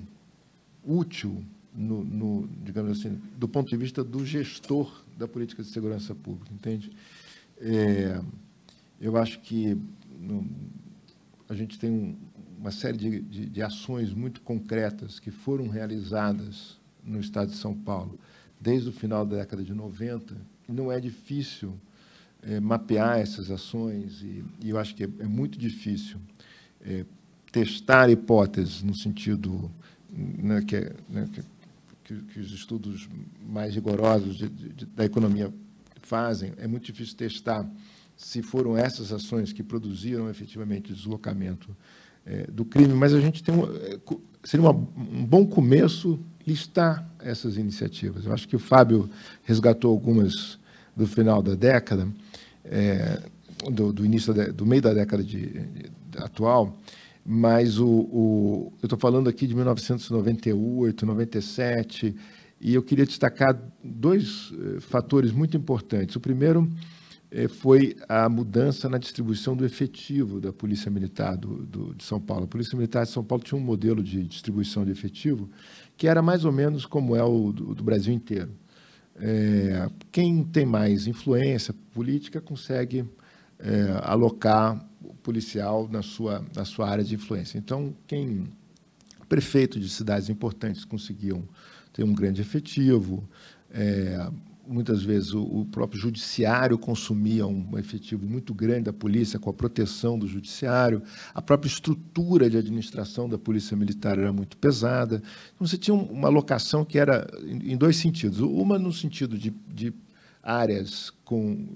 útil no, no, digamos assim, do ponto de vista do gestor da política de segurança pública, entende? É, eu acho que no, a gente tem um, uma série de, de, de, ações muito concretas que foram realizadas no estado de São Paulo desde o final da década de 90, e não é difícil é, mapear essas ações, e, e, eu acho que é, é muito difícil é, testar hipóteses no sentido né, que, é, né, que é que, que os estudos mais rigorosos de, de, da economia fazem, é muito difícil testar se foram essas ações que produziram efetivamente deslocamento é, do crime, mas a gente tem um, é, seria uma, um bom começo listar essas iniciativas. Eu acho que o Fábio resgatou algumas do final da década, é, do, do, início da, do meio da década de, de, atual, mas o, o eu estou falando aqui de 1998, 97, e eu queria destacar dois eh, fatores muito importantes. O primeiro eh, foi a mudança na distribuição do efetivo da Polícia Militar do, do, de São Paulo. A Polícia Militar de São Paulo tinha um modelo de distribuição de efetivo que era mais ou menos como é o do, do Brasil inteiro. É, quem tem mais influência política consegue é, alocar o policial na sua, na sua área de influência. Então, quem prefeito de cidades importantes conseguiam ter um grande efetivo, é, muitas vezes o, o, próprio judiciário consumia um efetivo muito grande da polícia com a proteção do judiciário, a própria estrutura de administração da polícia militar era muito pesada. Então, você tinha uma locação que era em, em dois sentidos. Uma no sentido de, de áreas com,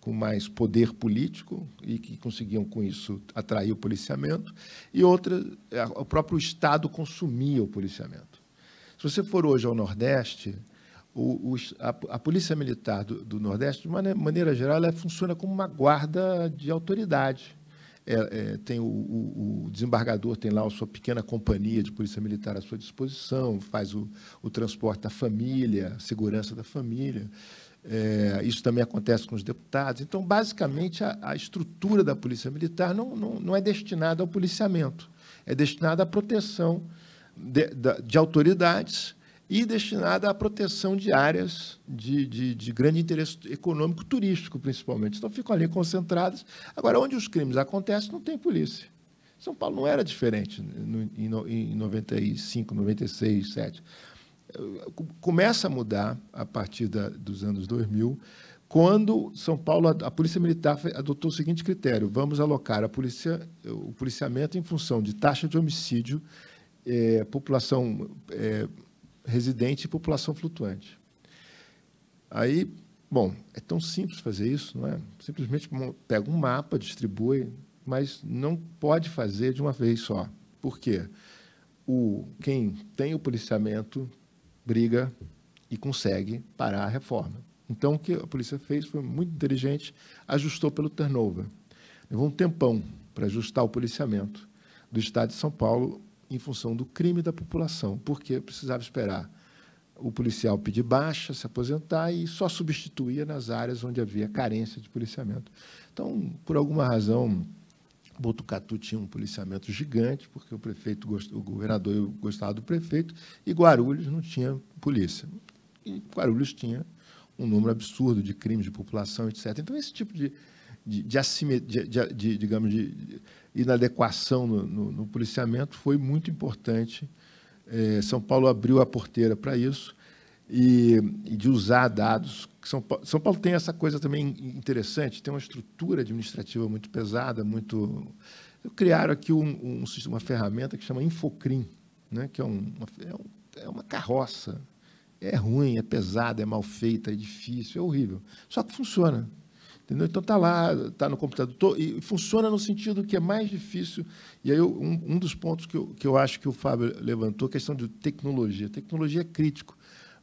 com mais poder político e que conseguiam com isso atrair o policiamento, e outras, o próprio Estado consumia o policiamento. Se você for hoje ao Nordeste, o, o, a, a, Polícia Militar do, do Nordeste, de maneira, maneira, geral, ela funciona como uma guarda de autoridade. É, é, tem o, o, desembargador tem lá a sua pequena companhia de polícia militar à sua disposição, faz o, transporte da família, a segurança da família. É, isso também acontece com os deputados. Então, basicamente, a, a estrutura da Polícia Militar não, não, não, é destinada ao policiamento, é destinada à proteção de, de, de autoridades e destinada à proteção de áreas de, de, de, grande interesse econômico, turístico, principalmente. Então, ficam ali concentradas. Agora, onde os crimes acontecem, não tem polícia. São Paulo não era diferente no, em, em 95, 96, 97 começa a mudar a partir da, dos anos 2000, quando São Paulo, a Polícia Militar adotou o seguinte critério: vamos alocar polícia, o policiamento em função de taxa de homicídio, é, população é, residente e população flutuante. Aí, bom, é tão simples fazer isso, não é? Simplesmente pega um mapa, distribui, mas não pode fazer de uma vez só. Por quê? O, quem tem o policiamento briga e consegue parar a reforma. Então, o que a polícia fez foi muito inteligente, ajustou pelo turnover. Levou um tempão para ajustar o policiamento do Estado de São Paulo em função do crime da população, porque precisava esperar o policial pedir baixa, se aposentar e só substituía nas áreas onde havia carência de policiamento. Então, por alguma razão, Botucatu tinha um policiamento gigante, porque o prefeito, o governador gostava do prefeito, e Guarulhos não tinha polícia. E Guarulhos tinha um número absurdo de crimes de população, etc. Então, esse tipo de, de, de, de, de digamos, de inadequação no, no, no, policiamento foi muito importante. É, São Paulo abriu a porteira para isso e, e, de usar dados são Paulo, São Paulo tem essa coisa também interessante, tem uma estrutura administrativa muito pesada, muito. Eh, criaram aqui um, um, uma ferramenta que chama Infocrim, né? que é, um, uma, é, um, é uma carroça. É ruim, é pesada, é mal feita, é difícil, é horrível. Só que funciona. Entendeu? Então está lá, está no computador, e funciona no sentido que é mais difícil. E aí eu, um, um, dos pontos que eu, que eu acho que o Fábio levantou, a questão de tecnologia. Tecnologia é crítico.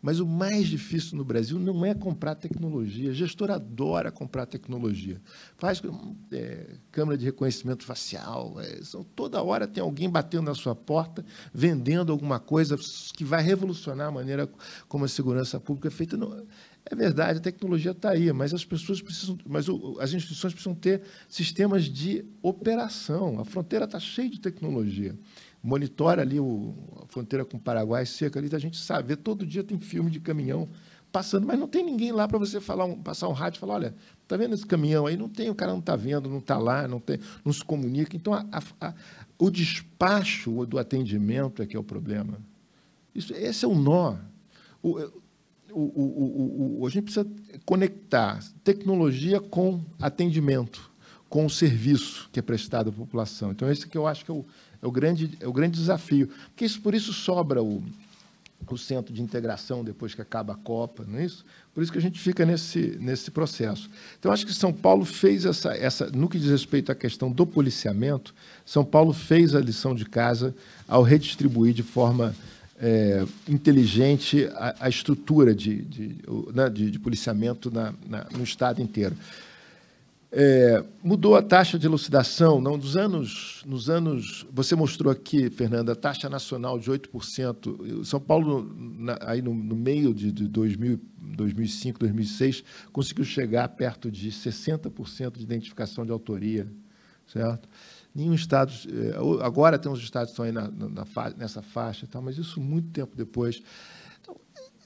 Mas o mais difícil no Brasil não é comprar tecnologia. O gestor adora comprar tecnologia. Faz hum, é, câmera de reconhecimento facial. É, são, toda hora tem alguém batendo na sua porta, vendendo alguma coisa que vai revolucionar a maneira como a segurança pública é feita. Não, é verdade, a tecnologia está aí, mas as pessoas precisam, mas o, as instituições precisam ter sistemas de operação. A fronteira está cheia de tecnologia monitora ali o, a fronteira com o Paraguai, seca ali, a gente sabe. Todo dia tem filme de caminhão passando, mas não tem ninguém lá para você falar um, passar um rádio e falar, olha, tá vendo esse caminhão aí? Não tem, o cara não tá vendo, não tá lá, não, tem, não se comunica. Então, a, a, o despacho do atendimento é que é o problema. Isso, esse é o nó. É, o, o, o, a gente precisa conectar tecnologia com atendimento, com o serviço que é prestado à população. Então, esse que eu acho que é o é o grande, é o grande desafio. Porque isso, por isso sobra o, o centro de integração depois que acaba a Copa, não é isso? Por isso que a gente fica nesse, nesse processo. Então, acho que São Paulo fez essa, essa, no que diz respeito à questão do policiamento, São Paulo fez a lição de casa ao redistribuir de forma é, inteligente a, a, estrutura de, de, né, de, de policiamento na, na, no Estado inteiro. É, mudou a taxa de elucidação, não, nos anos, nos anos, você mostrou aqui, Fernanda, a taxa nacional de 8%, São Paulo, na, aí no, no, meio de, de 2000, 2005, 2006, conseguiu chegar perto de 60% de identificação de autoria, certo? Nenhum estado, é, agora tem uns estados que estão aí na, na, nessa faixa, tal, mas isso muito tempo depois.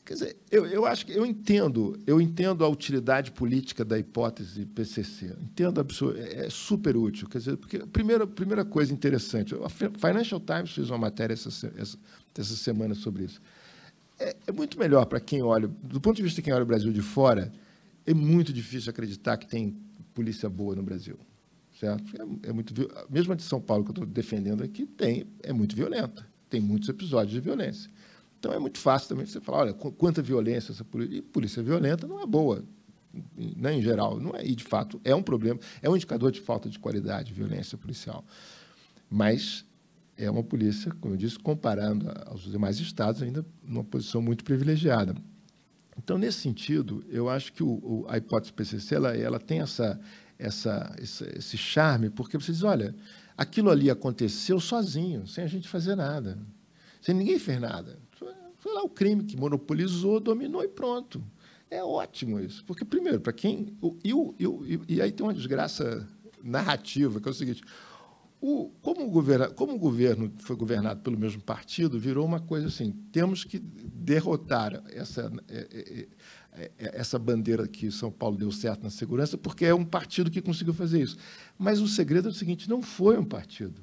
Quer dizer, eu, eu acho que eu entendo, eu entendo a utilidade política da hipótese PCC. Entendo absurdo, é, é super útil. Quer dizer, porque primeira primeira coisa interessante, a Financial Times fez uma matéria essa, essa, essa semana sobre isso. É, é muito melhor para quem olha, do ponto de vista de quem olha o Brasil de fora, é muito difícil acreditar que tem polícia boa no Brasil, certo? É, é muito mesmo a de São Paulo que eu estou defendendo aqui tem é muito violenta, tem muitos episódios de violência então é muito fácil também você falar, olha, quanta violência essa polícia. E polícia violenta não é boa, né, em geral, não é, e de fato é um problema, é um indicador de falta de qualidade, violência policial. Mas é uma polícia, como eu disse, comparando aos demais estados, ainda numa posição muito privilegiada. Então, nesse sentido, eu acho que o, o a hipótese PCC ela, ela tem essa, essa, esse, esse charme, porque você diz, olha, aquilo ali aconteceu sozinho, sem a gente fazer nada, sem ninguém fazer nada. Foi lá o crime que monopolizou, dominou e pronto. É ótimo isso. Porque, primeiro, para quem. e aí tem uma desgraça narrativa, que é o seguinte: o, como, o governo, como o governo foi governado pelo mesmo partido, virou uma coisa assim: temos que derrotar essa, é, é, é, é, essa bandeira que São Paulo deu certo na segurança, porque é um partido que conseguiu fazer isso. Mas o segredo é o seguinte: não foi um partido.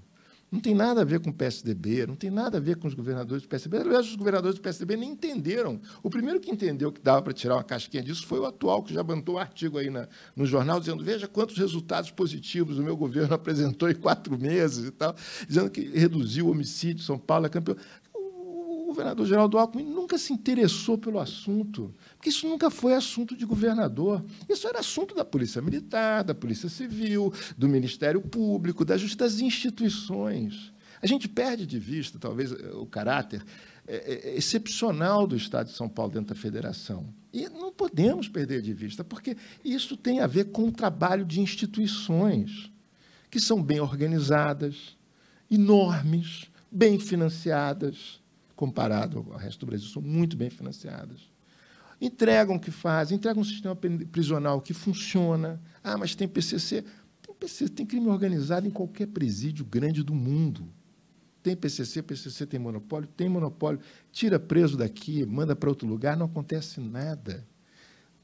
Não tem nada a ver com o PSDB, não tem nada a ver com os governadores do PSDB. Aliás, os governadores do PSDB nem entenderam. O primeiro que entendeu que dava para tirar uma casquinha disso foi o atual, que já mandou um artigo aí na, no jornal dizendo: veja quantos resultados positivos o meu governo apresentou em quatro meses e tal, dizendo que reduziu o homicídio, São Paulo é campeão. O, o governador Geraldo Alckmin nunca se interessou pelo assunto. Porque isso nunca foi assunto de governador. Isso era assunto da Polícia Militar, da Polícia Civil, do Ministério Público, da Justiça, das instituições. A gente perde de vista, talvez, eh, o caráter eh, eh, excepcional do Estado de São Paulo dentro da federação. E não podemos perder de vista, porque isso tem a ver com o trabalho de instituições que são bem organizadas, enormes, bem financiadas, comparado ao resto do Brasil, são muito bem financiadas entregam o que fazem, entregam um sistema prisional que funciona. Ah, mas tem PCC. Tem PCC, tem crime organizado em qualquer presídio grande do mundo. Tem PCC, PCC tem monopólio, tem monopólio. Tira preso daqui, manda para outro lugar, não acontece nada.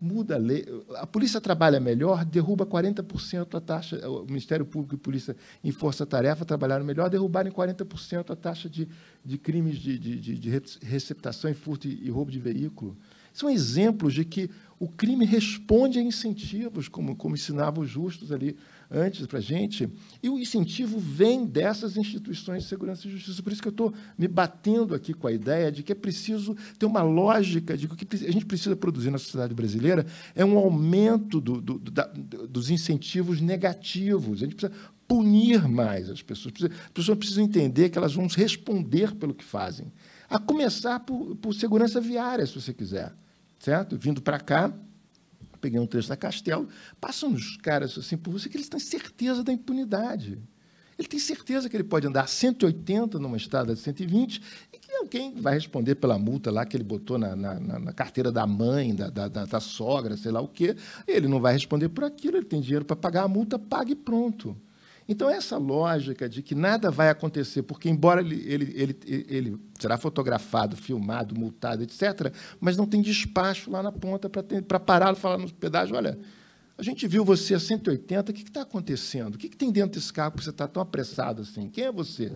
Muda a lei. A polícia trabalha melhor, derruba 40% a taxa. O Ministério Público e Polícia em Força-Tarefa trabalharam melhor, derrubaram 40% a taxa de, de crimes de, de, de, de receptação e furto e roubo de veículo. São exemplos de que o crime responde a incentivos, como, como ensinava os justos ali antes para a gente, e o incentivo vem dessas instituições de segurança e justiça. Por isso que eu estou me batendo aqui com a ideia de que é preciso ter uma lógica de que o que a gente precisa produzir na sociedade brasileira é um aumento do, do, do, da, dos incentivos negativos. A gente precisa punir mais as pessoas. As pessoas precisam entender que elas vão responder pelo que fazem. A começar por, por segurança viária, se você quiser certo? Vindo para cá, peguei um trecho da Castelo, passam uns caras assim por você que eles têm certeza da impunidade. Ele tem certeza que ele pode andar 180 numa estrada de 120 e que alguém vai responder pela multa lá que ele botou na, na, na carteira da mãe, da, da, da, sogra, sei lá o quê. Ele não vai responder por aquilo, ele tem dinheiro para pagar a multa, pague pronto. Então, essa lógica de que nada vai acontecer, porque, embora ele, ele, ele, ele será fotografado, filmado, multado, etc., mas não tem despacho lá na ponta para parar e falar no pedágio: olha, a gente viu você a 180, o que está acontecendo? O que, que, tem dentro desse carro que você está tão apressado assim? Quem é você?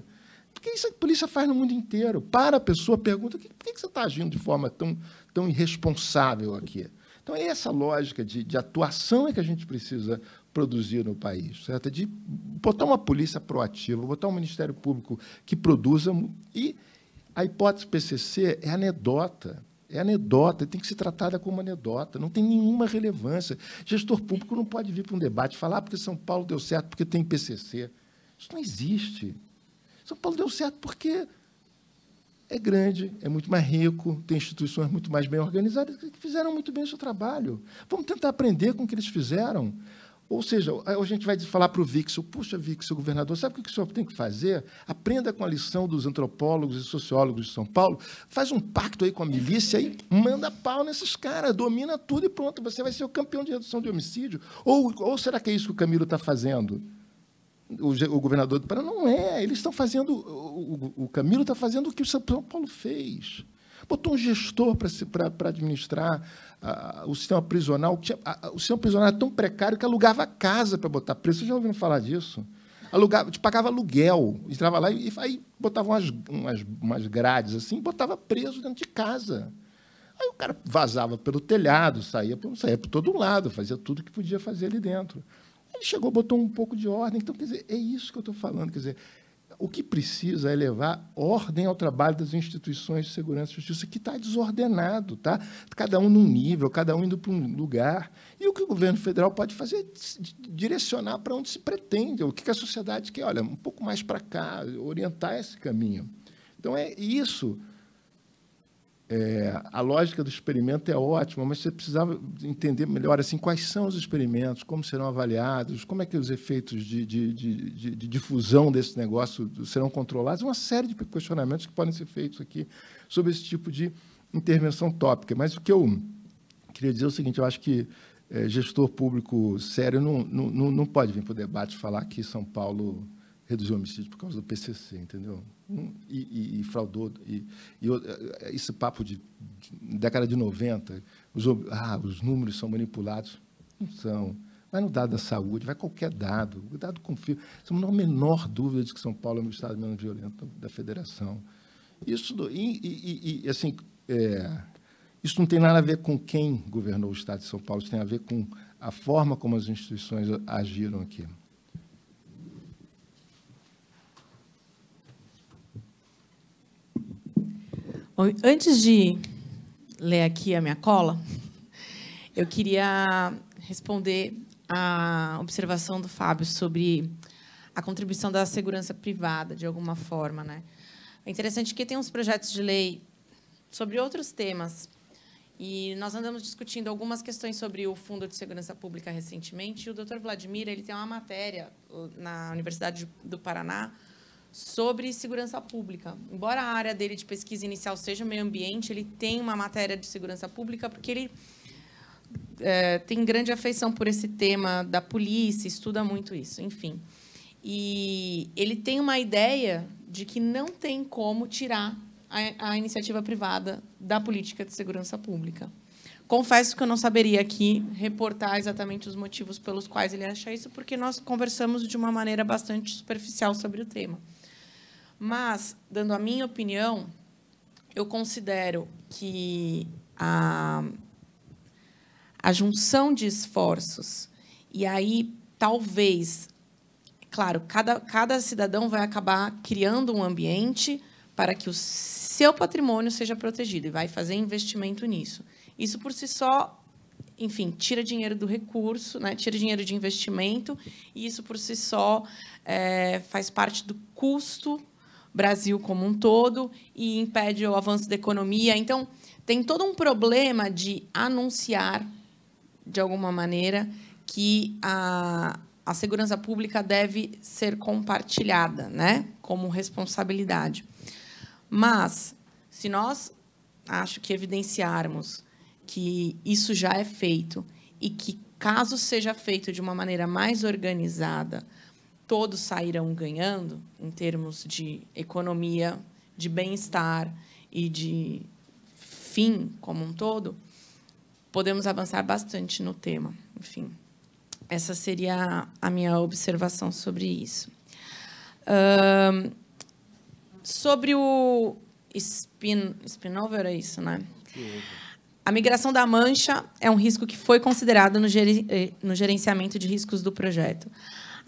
Porque isso a polícia faz no mundo inteiro. Para a pessoa, pergunta: por que, que você está agindo de forma tão, tão irresponsável aqui? Então, é essa lógica de, de, atuação é que a gente precisa produzir no país, certo? De botar uma polícia proativa, botar um Ministério Público que produza. E a hipótese PCC é anedota. É anedota, tem que ser tratada como anedota, não tem nenhuma relevância. Gestor público não pode vir para um debate e falar ah, porque São Paulo deu certo porque tem PCC. Isso não existe. São Paulo deu certo porque é grande, é muito mais rico, tem instituições muito mais bem organizadas que fizeram muito bem o seu trabalho. Vamos tentar aprender com o que eles fizeram. Ou seja, a gente vai falar para o Vixo puxa, Vixo governador, sabe o que o senhor tem que fazer? Aprenda com a lição dos antropólogos e sociólogos de São Paulo, faz um pacto aí com a milícia e manda pau nesses caras, domina tudo e pronto, você vai ser o campeão de redução de homicídio. Ou, ou será que é isso que o Camilo está é, fazendo? O, o, governador do Paraná não é, eles estão fazendo, o, o Camilo está fazendo o que o São Paulo fez botou um gestor para administrar o sistema prisional. Tinha, o sistema prisional era tão precário que alugava casa para botar preço. Vocês já ouviram falar disso? Alugava, te tipo, pagava aluguel, entrava lá e aí botava umas, umas, umas grades assim, botava preso dentro de casa. Aí o cara vazava pelo telhado, saía, saía por todo lado, fazia tudo que podia fazer ali dentro. Ele chegou, botou um pouco de ordem. Então, quer dizer, é isso que eu estou falando. Quer dizer, o que precisa é levar ordem ao trabalho das instituições de segurança e justiça, que está desordenado, tá? cada um num nível, cada um indo para um lugar. E o que o governo federal pode fazer é direcionar para onde se pretende, o que a sociedade quer, olha, um pouco mais para cá, orientar esse caminho. Então, é isso é, a lógica do experimento é ótima, mas você precisava entender melhor assim quais são os experimentos, como serão avaliados, como é que os efeitos de, de, de, de difusão desse negócio serão controlados, uma série de questionamentos que podem ser feitos aqui sobre esse tipo de intervenção tópica. Mas o que eu queria dizer é o seguinte, eu acho que é, gestor público sério não, não, não pode vir para o debate falar que São Paulo reduziu o homicídio por causa do PCC, entendeu? e, e, e fraudou. E, e, eh, esse papo de, de década de 90, os, ah, os números são manipulados. Não são. Vai no dado da saúde, vai qualquer dado. O dado confio. Não é há a menor dúvida de que São Paulo é o estado menos violento da federação. Isso, e, e assim, é, isso não tem nada a ver com quem governou o estado de São Paulo, isso tem a ver com a forma como as instituições agiram aqui. Bom, antes de ler aqui a minha cola, eu queria responder a observação do Fábio sobre a contribuição da segurança privada, de alguma forma. Né? É interessante que tem uns projetos de lei sobre outros temas. E nós andamos discutindo algumas questões sobre o Fundo de Segurança Pública recentemente. E o Dr. Vladimir ele tem uma matéria na Universidade do Paraná sobre segurança pública. Embora a área dele de pesquisa inicial seja meio ambiente, ele tem uma matéria de segurança pública porque ele é, tem grande afeição por esse tema da polícia, estuda muito isso, enfim. E ele tem uma ideia de que não tem como tirar a, a iniciativa privada da política de segurança pública. Confesso que eu não saberia aqui reportar exatamente os motivos pelos quais ele acha isso, porque nós conversamos de uma maneira bastante superficial sobre o tema. Mas, dando a minha opinião, eu considero que a, a junção de esforços, e aí talvez, claro, cada, cada cidadão vai acabar criando um ambiente para que o seu patrimônio seja protegido e vai fazer investimento nisso. Isso por si só, enfim, tira dinheiro do recurso, né? tira dinheiro de investimento, e isso por si só é, faz parte do custo Brasil como um todo e impede o avanço da economia. Então, tem todo um problema de anunciar, de alguma maneira, que a, a segurança pública deve ser compartilhada, né? Como responsabilidade. Mas, se nós, acho que evidenciarmos que isso já é feito e que, caso seja feito de uma maneira mais organizada, todos sairão ganhando em termos de economia, de bem-estar e de fim como um todo, podemos avançar bastante no tema. Enfim, essa seria a minha observação sobre isso. Um, sobre o spin, spin é isso, né? A migração da mancha é um risco que foi considerado no, eh, gerenciamento de riscos do projeto.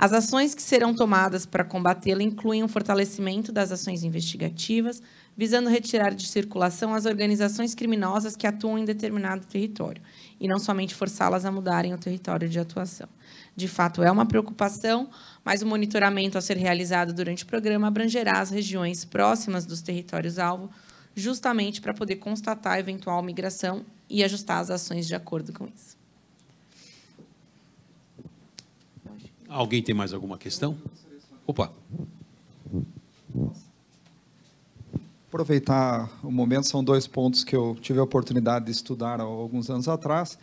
As ações que serão tomadas para combatê-la incluem o um fortalecimento das ações investigativas, visando retirar de circulação as organizações criminosas que atuam em determinado território, e não somente forçá-las a mudarem o território de atuação. De fato, é uma preocupação, mas o monitoramento a ser realizado durante o programa abrangerá as regiões próximas dos territórios-alvo, justamente para poder constatar eventual migração e ajustar as ações de acordo com isso. Alguém tem mais alguma questão? Opa. Aproveitar o momento, são dois pontos que eu tive a oportunidade de estudar há alguns anos atrás.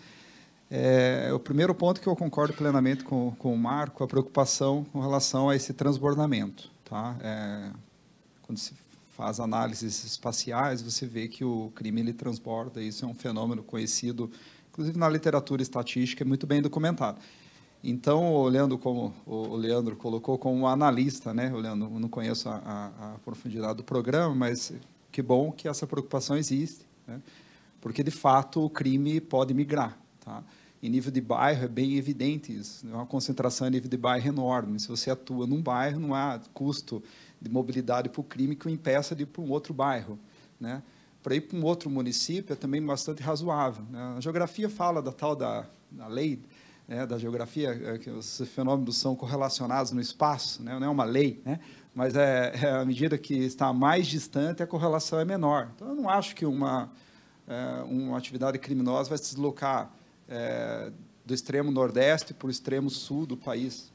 É, o primeiro ponto que eu concordo plenamente com, com o Marco, a preocupação com relação a esse transbordamento. Tá? É, quando se faz análises espaciais, você vê que o crime ele transborda, isso é um fenômeno conhecido, inclusive na literatura estatística, é muito bem documentado. Então, olhando como o Leandro colocou, como analista, né? Eu, Leandro, não conheço a, a, a, profundidade do programa, mas que bom que essa preocupação existe, né? porque de fato o crime pode migrar, tá? Em nível de bairro é bem evidente isso, é uma concentração em nível de bairro enorme. Se você atua num bairro, não há custo de mobilidade para o crime que o impeça de ir para um outro bairro, né? Para ir para um outro município é também bastante razoável. Né? A geografia fala da tal da, da lei né, da geografia, é, que os fenômenos são correlacionados no espaço, né, não é uma lei, né, mas é, é, à medida que está mais distante, a correlação é menor. Então, eu não acho que uma, é, uma atividade criminosa vai se deslocar é, do extremo nordeste para o extremo sul do país,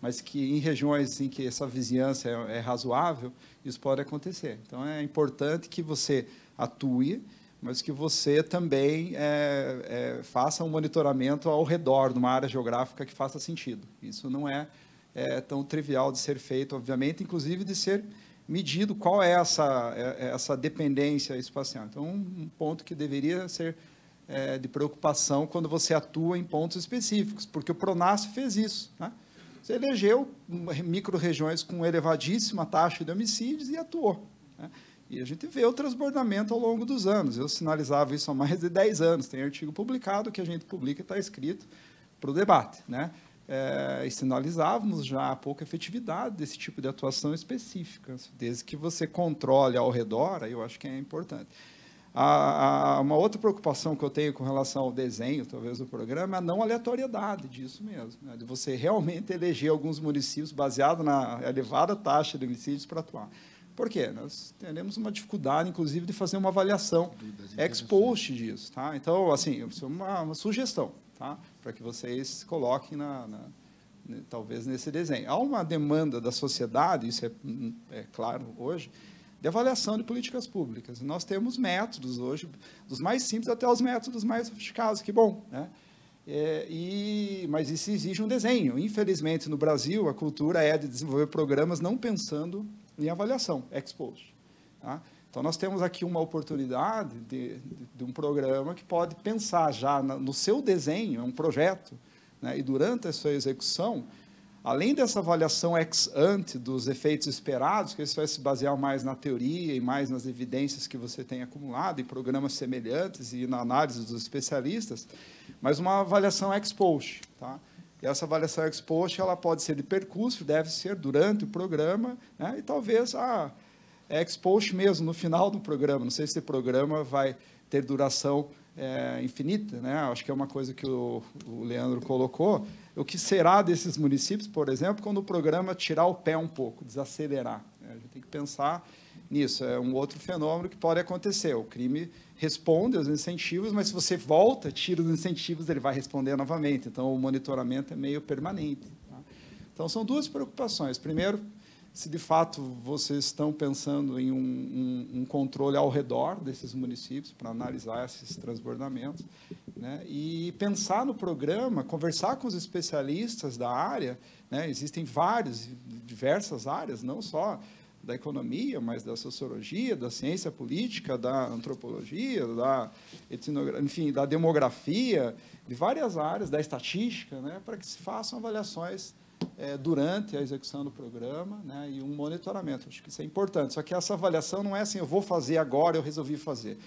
mas que em regiões em que essa vizinhança é, é razoável, isso pode acontecer. Então, é importante que você atue mas que você também é, é, faça um monitoramento ao redor, numa área geográfica que faça sentido. Isso não é, é tão trivial de ser feito, obviamente, inclusive de ser medido qual é essa, é, é essa dependência espacial. Então, um ponto que deveria ser é, de preocupação quando você atua em pontos específicos, porque o Pronas fez isso. Né? Você elegeu hum, micro-regiões com elevadíssima taxa de homicídios e atuou. Né? E a gente vê o transbordamento ao longo dos anos. Eu sinalizava isso há mais de 10 anos. Tem artigo publicado que a gente publica e está escrito para o debate. Né? É, e sinalizávamos já a pouca efetividade desse tipo de atuação específica, desde que você controle ao redor, eu acho que é importante. A, a, uma outra preocupação que eu tenho com relação ao desenho, talvez, do programa, é a não aleatoriedade disso mesmo, né? de você realmente eleger alguns municípios baseado na elevada taxa de homicídios para atuar. Por quê? Nós teremos uma dificuldade, inclusive, de fazer uma avaliação ex post disso. Tá? Então, assim, é uma, uma sugestão tá? para que vocês coloquem, na, na, talvez, nesse desenho. Há uma demanda da sociedade, isso é, é claro hoje, de avaliação de políticas públicas. Nós temos métodos hoje, dos mais simples até os métodos mais sofisticados, que bom, né? É, e, mas isso exige um desenho. Infelizmente, no Brasil, a cultura é de desenvolver programas não pensando em avaliação, ex post. Tá? Então, nós temos aqui uma oportunidade de, de, de um programa que pode pensar já na, no seu desenho, é um projeto, né? e durante a sua execução, além dessa avaliação ex ante dos efeitos esperados, que isso vai se basear mais na teoria e mais nas evidências que você tem acumulado, e programas semelhantes e na análise dos especialistas, mas uma avaliação ex post. Tá? Essa avaliação ex post ela pode ser de percurso, deve ser durante o programa, né? e talvez a ah, ex post mesmo no final do programa. Não sei se o programa vai ter duração é, infinita, né? Acho que é uma coisa que o, o Leandro colocou. O que será desses municípios, por exemplo, quando o programa tirar o pé um pouco, desacelerar? Né? A gente tem que pensar nisso. É um outro fenômeno que pode acontecer. O crime responde aos incentivos, mas se você volta, tira os incentivos, ele vai responder novamente. Então, o monitoramento é meio permanente. Tá? Então, são duas preocupações. Primeiro, se de fato vocês estão pensando em um, um, um controle ao redor desses municípios para analisar esses transbordamentos, né? e pensar no programa, conversar com os especialistas da área, né? existem várias, diversas áreas, não só da economia, mas da sociologia, da ciência política, da antropologia, da etnografia, enfim, da demografia, de várias áreas, da estatística, né, para que se façam avaliações é, durante a execução do programa né, e um monitoramento. Acho que isso é importante. Só que essa avaliação não é assim, eu vou fazer agora, eu resolvi fazer.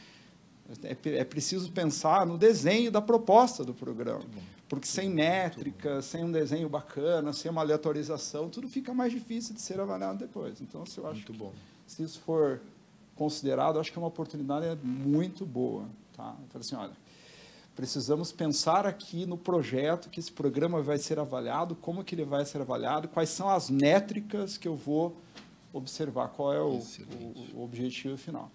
É, é, preciso pensar no desenho da proposta do programa. Porque sem métrica, sem um desenho bacana, sem uma aleatorização, tudo fica mais difícil de ser avaliado depois. Então, se eu acho muito bom. se isso for considerado, acho que é uma oportunidade muito boa. Tá? Então, assim, olha, precisamos pensar aqui no projeto que esse programa vai ser avaliado, como que ele vai ser avaliado, quais são as métricas que eu vou observar, qual é o, o, o objetivo final.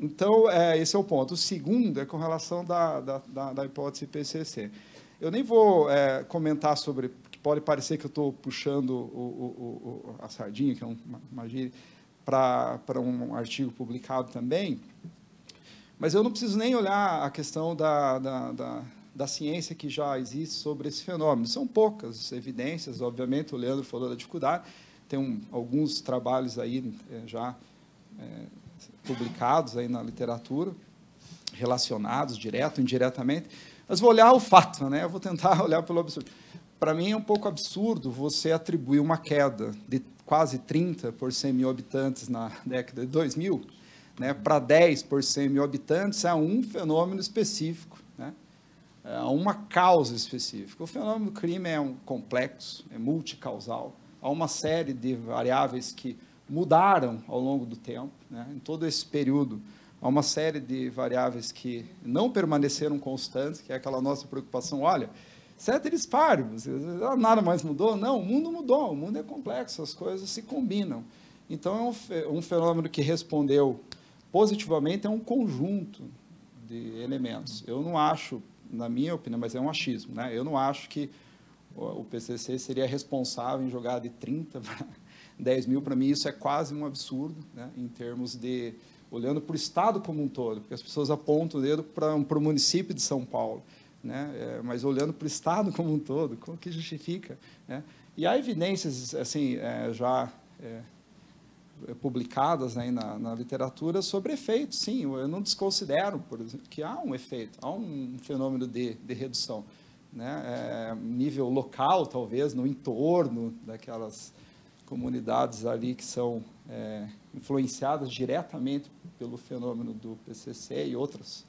Então, é, esse é o ponto. O segundo é com relação da, da, da, da hipótese PCC. Eu nem vou é, comentar sobre, que pode parecer que eu estou puxando o, o, o, a sardinha, que é um, uma para um artigo publicado também, mas eu não preciso nem olhar a questão da, da, da, da, ciência que já existe sobre esse fenômeno. São poucas evidências, obviamente, o Leandro falou da dificuldade, tem um, alguns trabalhos aí é, já é, publicados aí na literatura, relacionados, direto, indiretamente. Mas vou olhar o fato, né? Eu vou tentar olhar pelo absurdo. Para mim é um pouco absurdo você atribuir uma queda de quase 30 por 100 mil habitantes na década de 2000 né, para 10 por 100 mil habitantes a é um fenômeno específico, né, a é uma causa específica. O fenômeno do crime é um complexo, é multicausal. Há uma série de variáveis que mudaram ao longo do tempo, né? em todo esse período. Há uma série de variáveis que não permaneceram constantes, que é aquela nossa preocupação, olha, ceteris paribus, nada mais mudou? Não, o mundo mudou, o mundo é complexo, as coisas se combinam. Então, é um, fenômeno que respondeu positivamente é um conjunto de elementos. Eu não acho, na minha opinião, mas é um achismo, né? eu não acho que o PCC seria responsável em jogar de 30 para 10 mil, para mim, isso é quase um absurdo, né? em termos de, olhando para o Estado como um todo, porque as pessoas apontam o dedo para o município de São Paulo, né? É, mas olhando para o Estado como um todo, como que justifica? Né? E há evidências, assim, é, já é, é publicadas né, na, na, literatura sobre efeitos, sim, eu não desconsidero, por exemplo, que há um efeito, há um fenômeno de, de redução, né? É, nível local, talvez, no entorno daquelas comunidades ali que são é, influenciadas diretamente pelo fenômeno do PCC e outras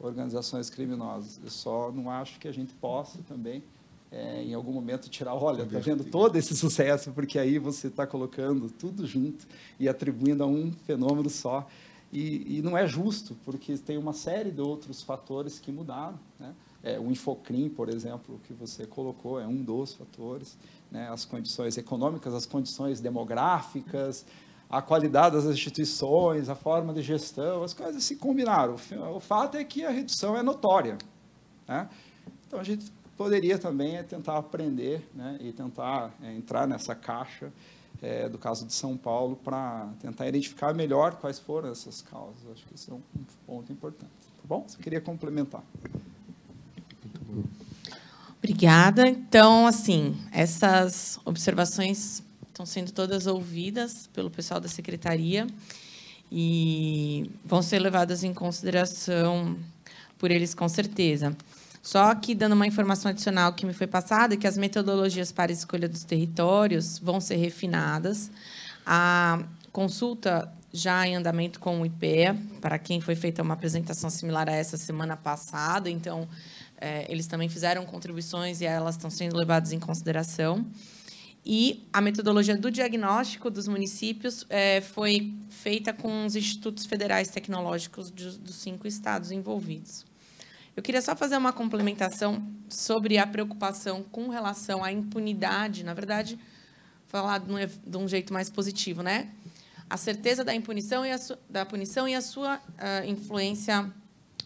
organizações criminosas. Eu só não acho que a gente possa também, é, em algum momento, tirar, olha, está vendo todo esse sucesso, porque aí você está colocando tudo junto e atribuindo a um fenômeno só. E, e não é justo, porque tem uma série de outros fatores que mudaram, né? É, o Infocrim, por exemplo, que você colocou, é um dos fatores. Né? As condições econômicas, as condições demográficas, a qualidade das instituições, a forma de gestão, as coisas se combinaram. O fato é que a redução é notória. Né? Então, a gente poderia também tentar aprender né? e tentar é, entrar nessa caixa é, do caso de São Paulo para tentar identificar melhor quais foram essas causas. Acho que isso é um ponto importante. Tá bom? você queria complementar. Obrigada. Então, assim, essas observações estão sendo todas ouvidas pelo pessoal da secretaria e vão ser levadas em consideração por eles com certeza. Só que dando uma informação adicional que me foi passada, que as metodologias para escolha dos territórios vão ser refinadas. A consulta já em andamento com o IPEA, para quem foi feita uma apresentação similar a essa semana passada, então é, eles também fizeram contribuições e elas estão sendo levadas em consideração. E a metodologia do diagnóstico dos municípios é, foi feita com os institutos federais tecnológicos de, dos cinco estados envolvidos. Eu queria só fazer uma complementação sobre a preocupação com relação à impunidade. Na verdade, falar de um, jeito mais positivo, né? A certeza da, impunição e a da punição e a sua uh, influência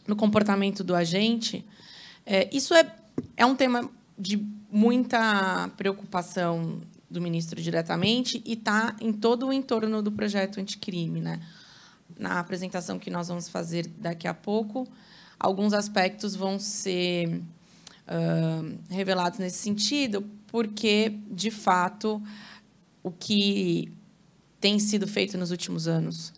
no comportamento do agente é, isso é, é um tema de muita preocupação do ministro diretamente e está em todo o entorno do projeto anticrime. Né? Na apresentação que nós vamos fazer daqui a pouco, alguns aspectos vão ser uh, revelados nesse sentido, porque, de fato, o que tem sido feito nos últimos anos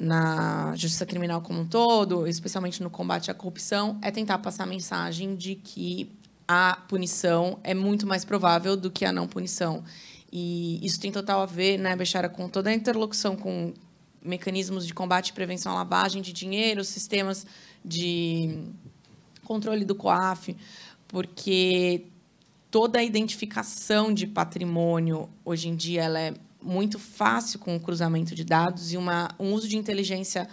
na justiça criminal como um todo, especialmente no combate à corrupção, é tentar passar a mensagem de que a punição é muito mais provável do que a não punição. E isso tem total a ver, né, Bechara, com toda a interlocução com mecanismos de combate e prevenção à lavagem de dinheiro, sistemas de controle do COAF, porque toda a identificação de patrimônio hoje em dia ela é muito fácil com o cruzamento de dados e uma, um uso de inteligência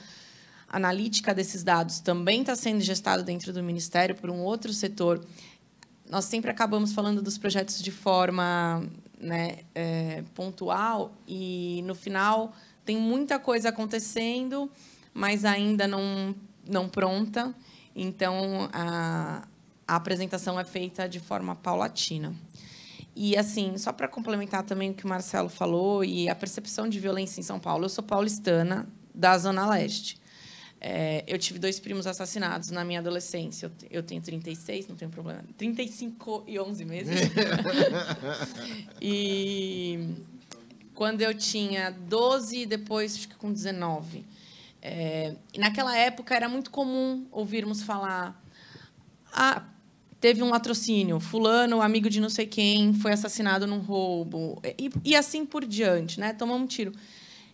analítica desses dados também está sendo gestado dentro do Ministério por um outro setor. Nós sempre acabamos falando dos projetos de forma né, é, pontual e, no final, tem muita coisa acontecendo, mas ainda não, não pronta. Então, a, a apresentação é feita de forma paulatina. E assim, só para complementar também o que o Marcelo falou e a percepção de violência em São Paulo, eu sou paulistana da Zona Leste. É, eu tive dois primos assassinados na minha adolescência. Eu, eu tenho 36, não tenho problema. 35 e 11 meses. e quando eu tinha 12 e depois acho que com 19. É, naquela época era muito comum ouvirmos falar. Ah, teve um latrocínio, fulano, amigo de não sei quem, foi assassinado num roubo, e, e assim por diante, né? Tomamos um tiro.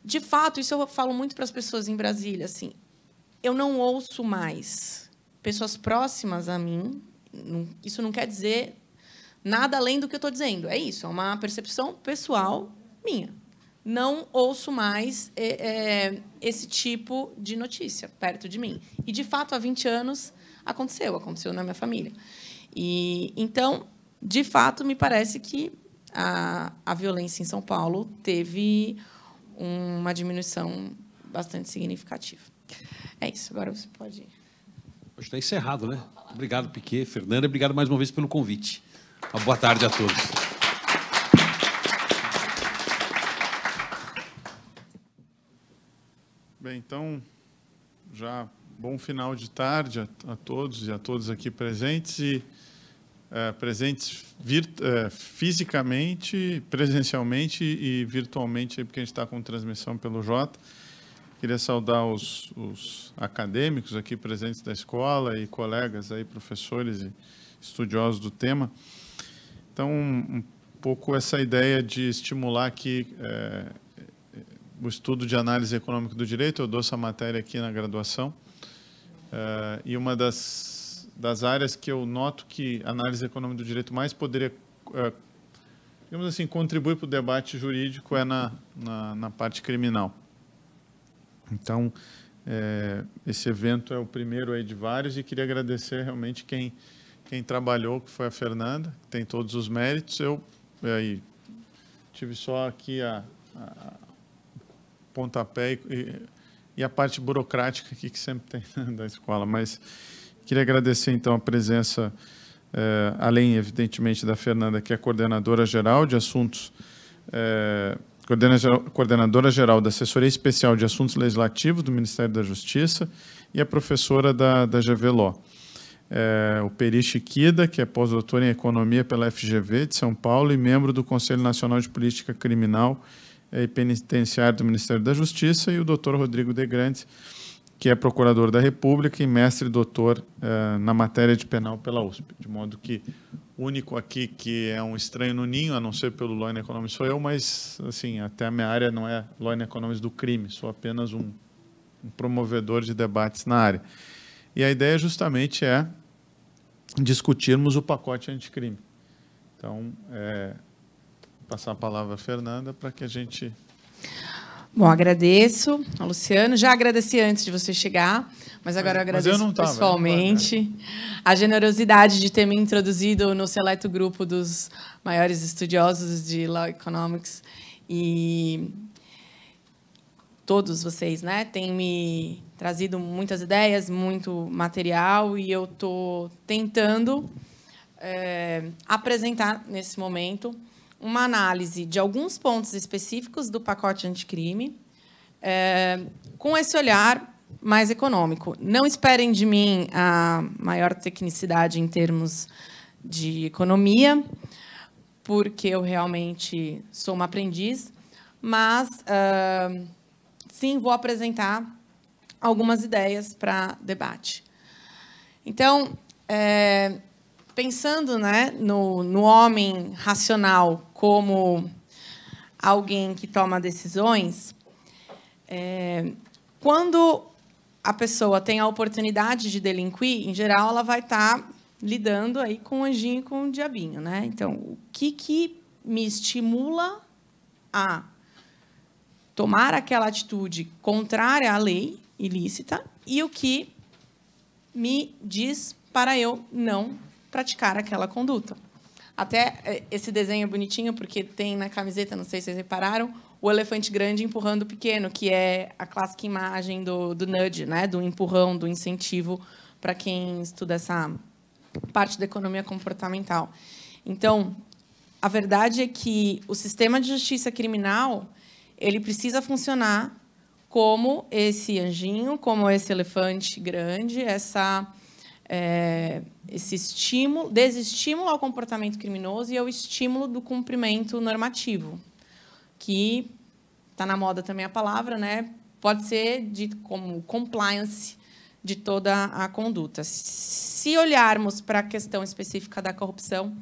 De fato, isso eu falo muito para as pessoas em Brasília, assim, eu não ouço mais pessoas próximas a mim, não, isso não quer dizer nada além do que eu estou dizendo, é isso, é uma percepção pessoal minha. Não ouço mais é, é, esse tipo de notícia perto de mim. E, de fato, há 20 anos aconteceu, aconteceu na minha família. E então, de fato, me parece que a, a violência em São Paulo teve uma diminuição bastante significativa. É isso, agora você pode ir. Hoje está encerrado, né? Obrigado, Piquet, Fernanda, obrigado mais uma vez pelo convite. Uma boa tarde a todos. Bem, então, já bom final de tarde a, a todos e a todos aqui presentes. E eh, presentes eh, fisicamente, presencialmente e virtualmente, porque a gente está com transmissão pelo Jota. Queria saudar os, os, acadêmicos aqui presentes da escola e colegas aí, professores e estudiosos do tema. Então, um, um pouco essa ideia de estimular aqui é, eh, o estudo de análise econômica do direito, eu dou essa matéria aqui na graduação, e uma das das áreas que eu noto que a análise econômica do direito mais poderia, é, digamos assim, contribuir para o debate jurídico é na, na, na parte criminal. Então, é, esse evento é o primeiro aí de vários e queria agradecer realmente quem, quem trabalhou, que foi a Fernanda, que tem todos os méritos. Eu é, aí, tive só aqui a, a pontapé e, e, a parte burocrática aqui que sempre tem da escola, mas Queria agradecer então a presença, eh, além evidentemente da Fernanda, que é coordenadora geral de assuntos, eh, coordenadora geral da Assessoria Especial de Assuntos Legislativos do Ministério da Justiça e a professora da, da GVLO. Eh, o Peri Chiquida, que é pós-doutor em Economia pela FGV de São Paulo e membro do Conselho Nacional de Política Criminal e Penitenciário do Ministério da Justiça, e o doutor Rodrigo De Grandes, que é procurador da República e mestre doutor eh, na matéria de penal pela USP. De modo que o único aqui que é um estranho no ninho, a não ser pelo Law and Economics, sou eu, mas assim, até a minha área não é Law and Economics do crime, sou apenas um, um promovedor de debates na área. E a ideia justamente é discutirmos o pacote anticrime. Então, é, passar a palavra à Fernanda para que a gente Bom, agradeço ao Luciano. Já agradeci antes de você chegar, mas agora eu agradeço eu tava, né? pessoalmente. A generosidade de ter me introduzido no seleto grupo dos maiores estudiosos de Law Economics. E todos vocês né, têm me trazido muitas ideias, muito material, e eu estou tentando é, apresentar nesse momento uma análise de alguns pontos específicos do pacote anticrime, é, com esse olhar mais econômico. Não esperem de mim a maior tecnicidade em termos de economia, porque eu realmente sou uma aprendiz, mas eh, sim vou apresentar algumas ideias para debate. Então, é, pensando né, no, no homem racional como alguém que toma decisões, é, quando a pessoa tem a oportunidade de delinquir, em geral, ela vai estar tá lidando aí com o anjinho e com o diabinho. Né? Então, o que, que me estimula a tomar aquela atitude contrária à lei ilícita e o que me diz para eu não praticar aquela conduta. Até eh, esse desenho é bonitinho porque tem na camiseta, não sei se vocês repararam, o elefante grande empurrando o pequeno, que é a clássica imagem do, do nudge, né? do empurrão, do incentivo para quem estuda essa parte da economia comportamental. Então, a verdade é que o sistema de justiça criminal ele precisa funcionar como esse anjinho, como esse elefante grande, essa é, esse estímulo, desestímulo ao comportamento criminoso e ao estímulo do cumprimento normativo, que está na moda também a palavra, né? Pode ser de como compliance de toda a conduta. Se olharmos para a questão específica da corrupção,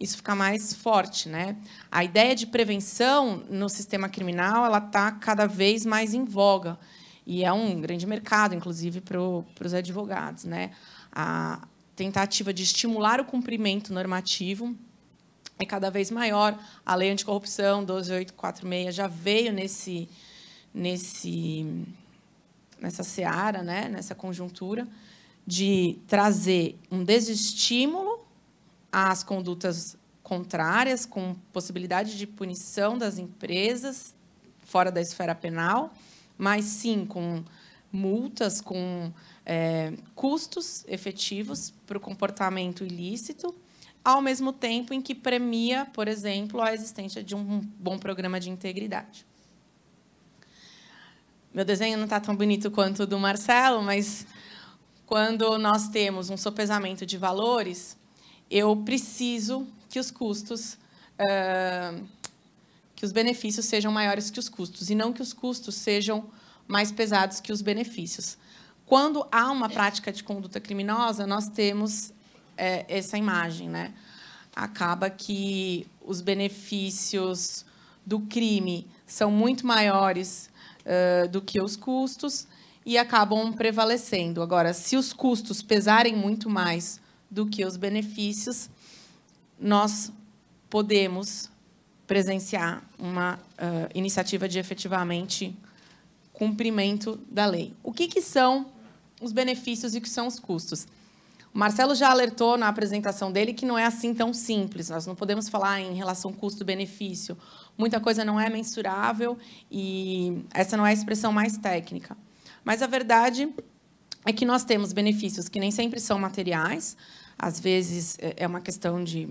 isso fica mais forte, né? A ideia de prevenção no sistema criminal, ela está cada vez mais em voga e é um grande mercado, inclusive para os advogados, né? a tentativa de estimular o cumprimento normativo é cada vez maior. A lei anticorrupção 12846 já veio nesse, nesse, nessa seara, né? nessa conjuntura, de trazer um desestímulo às condutas contrárias, com possibilidade de punição das empresas fora da esfera penal, mas sim com multas, com é, custos efetivos para o comportamento ilícito, ao mesmo tempo em que premia, por exemplo, a existência de um bom programa de integridade. Meu desenho não está tão bonito quanto o do Marcelo, mas quando nós temos um sopesamento de valores, eu preciso que os custos, uh, que os benefícios sejam maiores que os custos, e não que os custos sejam mais pesados que os benefícios. Quando há uma prática de conduta criminosa, nós temos é, essa imagem, né? Acaba que os benefícios do crime são muito maiores uh, do que os custos e acabam prevalecendo. Agora, se os custos pesarem muito mais do que os benefícios, nós podemos presenciar uma uh, iniciativa de efetivamente cumprimento da lei. O que, que são os benefícios e o que são os custos. O Marcelo já alertou na apresentação dele que não é assim tão simples. Nós não podemos falar em relação custo-benefício. Muita coisa não é mensurável e essa não é a expressão mais técnica. Mas a verdade é que nós temos benefícios que nem sempre são materiais. Às vezes é, é uma questão de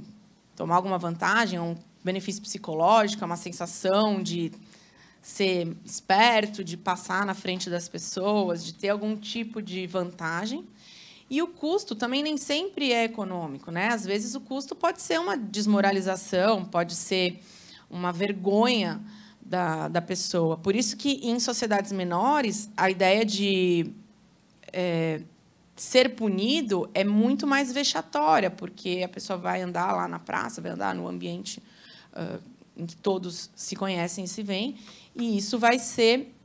tomar alguma vantagem, é um benefício psicológico, é uma sensação de ser esperto, de passar na frente das pessoas, de ter algum tipo de vantagem. E o custo também nem sempre é econômico, né? Às vezes o custo pode ser uma desmoralização, pode ser uma vergonha da, da pessoa. Por isso que em sociedades menores a ideia de é, ser punido é muito mais vexatória, porque a pessoa vai andar lá na praça, vai andar no ambiente uh, em que todos se conhecem e se veem, e isso vai ser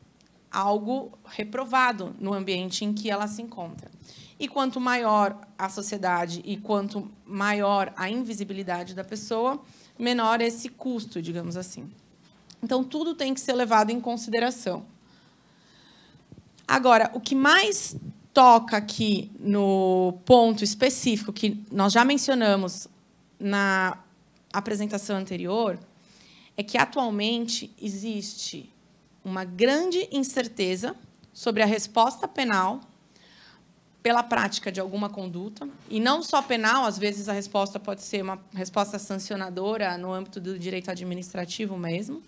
algo reprovado no ambiente em que ela se encontra. E quanto maior a sociedade e quanto maior a invisibilidade da pessoa, menor esse custo, digamos assim. Então, tudo tem que ser levado em consideração. Agora, o que mais toca aqui no ponto específico que nós já mencionamos na apresentação anterior é que atualmente existe uma grande incerteza sobre a resposta penal pela prática de alguma conduta, e não só penal, às vezes a resposta pode ser uma resposta sancionadora no âmbito do direito administrativo mesmo,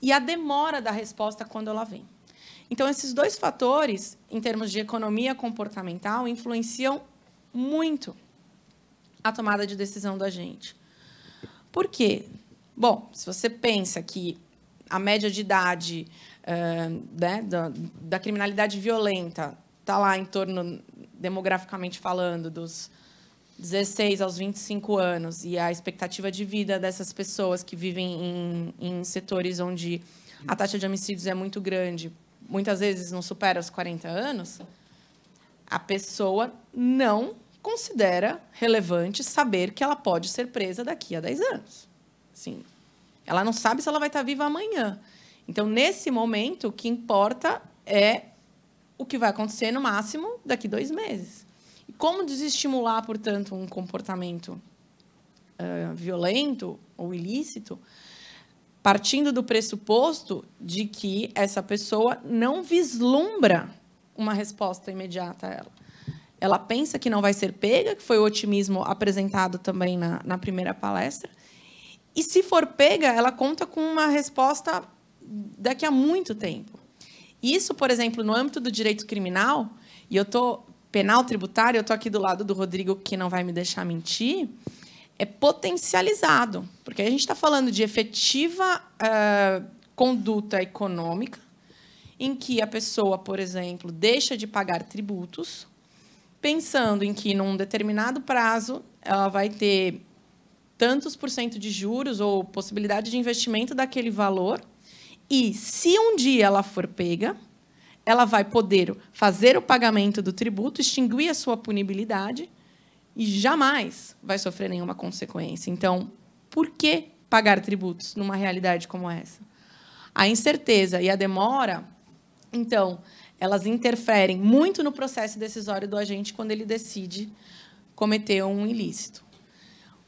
e a demora da resposta quando ela vem. Então, esses dois fatores, em termos de economia comportamental, influenciam muito a tomada de decisão da gente. Por quê? Bom, se você pensa que a média de idade uh, né, da, da, criminalidade violenta está lá em torno, demograficamente falando, dos 16 aos 25 anos, e a expectativa de vida dessas pessoas que vivem em, em setores onde a taxa de homicídios é muito grande, muitas vezes não supera os 40 anos, a pessoa não considera relevante saber que ela pode ser presa daqui a 10 anos. Sim. Ela não sabe se ela vai estar viva amanhã. Então, nesse momento, o que importa é o que vai acontecer no máximo daqui dois meses. E como desestimular, portanto, um comportamento uh, violento ou ilícito, partindo do pressuposto de que essa pessoa não vislumbra uma resposta imediata a ela. Ela pensa que não vai ser pega, que foi o otimismo apresentado também na, na primeira palestra, e se for pega, ela conta com uma resposta daqui a muito tempo. Isso, por exemplo, no âmbito do direito criminal, e eu tô penal tributário, eu tô aqui do lado do Rodrigo que não vai me deixar mentir, é potencializado, porque a gente está falando de efetiva uh, conduta econômica, em que a pessoa, por exemplo, deixa de pagar tributos, pensando em que num determinado prazo ela vai ter tantos por cento de juros ou possibilidade de investimento daquele valor. E se um dia ela for pega, ela vai poder fazer o pagamento do tributo, extinguir a sua punibilidade e jamais vai sofrer nenhuma consequência. Então, por que pagar tributos numa realidade como essa? A incerteza e a demora, então, elas interferem muito no processo decisório do agente quando ele decide cometer um ilícito.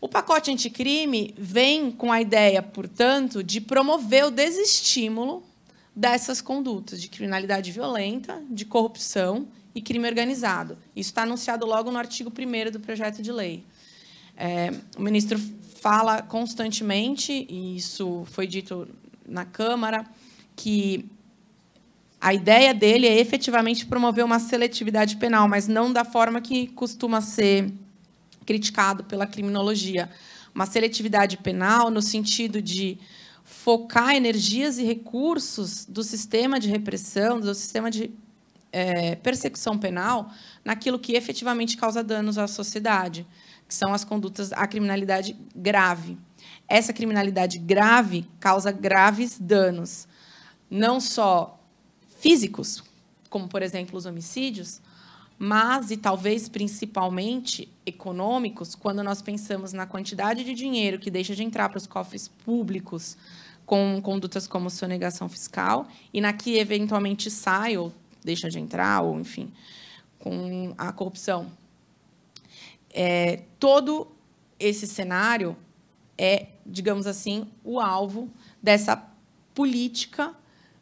O pacote anticrime vem com a ideia, portanto, de promover o desestímulo dessas condutas de criminalidade violenta, de corrupção e crime organizado. Isso está anunciado logo no artigo 1 do projeto de lei. É, o ministro fala constantemente, e isso foi dito na Câmara, que a ideia dele é efetivamente promover uma seletividade penal, mas não da forma que costuma ser criticado pela criminologia, uma seletividade penal no sentido de focar energias e recursos do sistema de repressão, do sistema de é, persecução penal, naquilo que efetivamente causa danos à sociedade, que são as condutas, a criminalidade grave. Essa criminalidade grave causa graves danos, não só físicos, como, por exemplo, os homicídios, mas e talvez principalmente econômicos, quando nós pensamos na quantidade de dinheiro que deixa de entrar para os cofres públicos com condutas como sonegação fiscal e na que eventualmente sai ou deixa de entrar, ou enfim, com a corrupção. É, todo esse cenário é, digamos assim, o alvo dessa política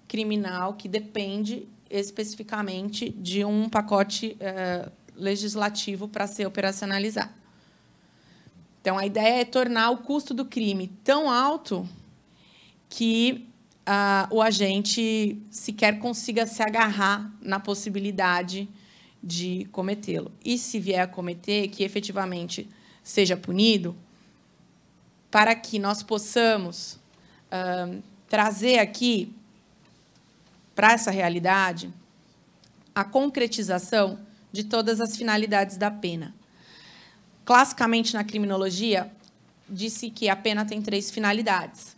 criminal que depende especificamente de um pacote eh, legislativo para ser operacionalizado. Então, a ideia é tornar o custo do crime tão alto que ah, o agente sequer consiga se agarrar na possibilidade de cometê-lo. E se vier a cometer, que efetivamente seja punido, para que nós possamos ah, trazer aqui para essa realidade a concretização de todas as finalidades da pena. Classicamente, na criminologia, disse que a pena tem três finalidades.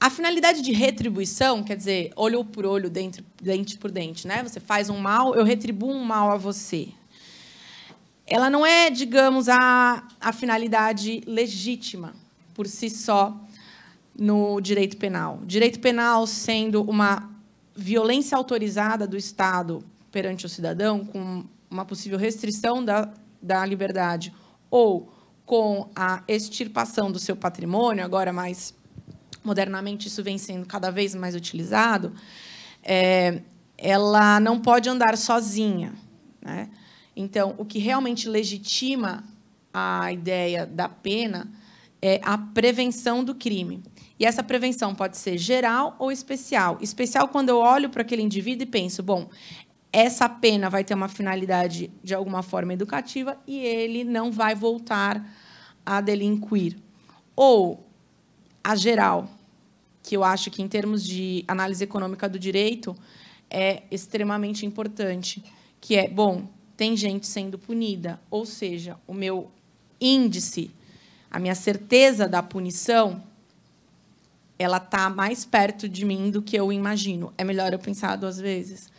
A finalidade de retribuição, quer dizer, olho por olho, dente, dente por dente, né? Você faz um mal, eu retribuo um mal a você. Ela não é, digamos, a, a finalidade legítima por si só no direito penal. Direito penal sendo uma violência autorizada do Estado perante o cidadão, com uma possível restrição da, da liberdade, ou com a extirpação do seu patrimônio, agora mais modernamente isso vem sendo cada vez mais utilizado, é, ela não pode andar sozinha. Né? Então, o que realmente legitima a ideia da pena é a prevenção do crime. E essa prevenção pode ser geral ou especial. Especial quando eu olho para aquele indivíduo e penso, bom, essa pena vai ter uma finalidade de alguma forma educativa e ele não vai voltar a delinquir. Ou a geral, que eu acho que em termos de análise econômica do direito é extremamente importante, que é, bom, tem gente sendo punida, ou seja, o meu índice, a minha certeza da punição ela tá mais perto de mim do que eu imagino. É melhor eu pensar duas vezes.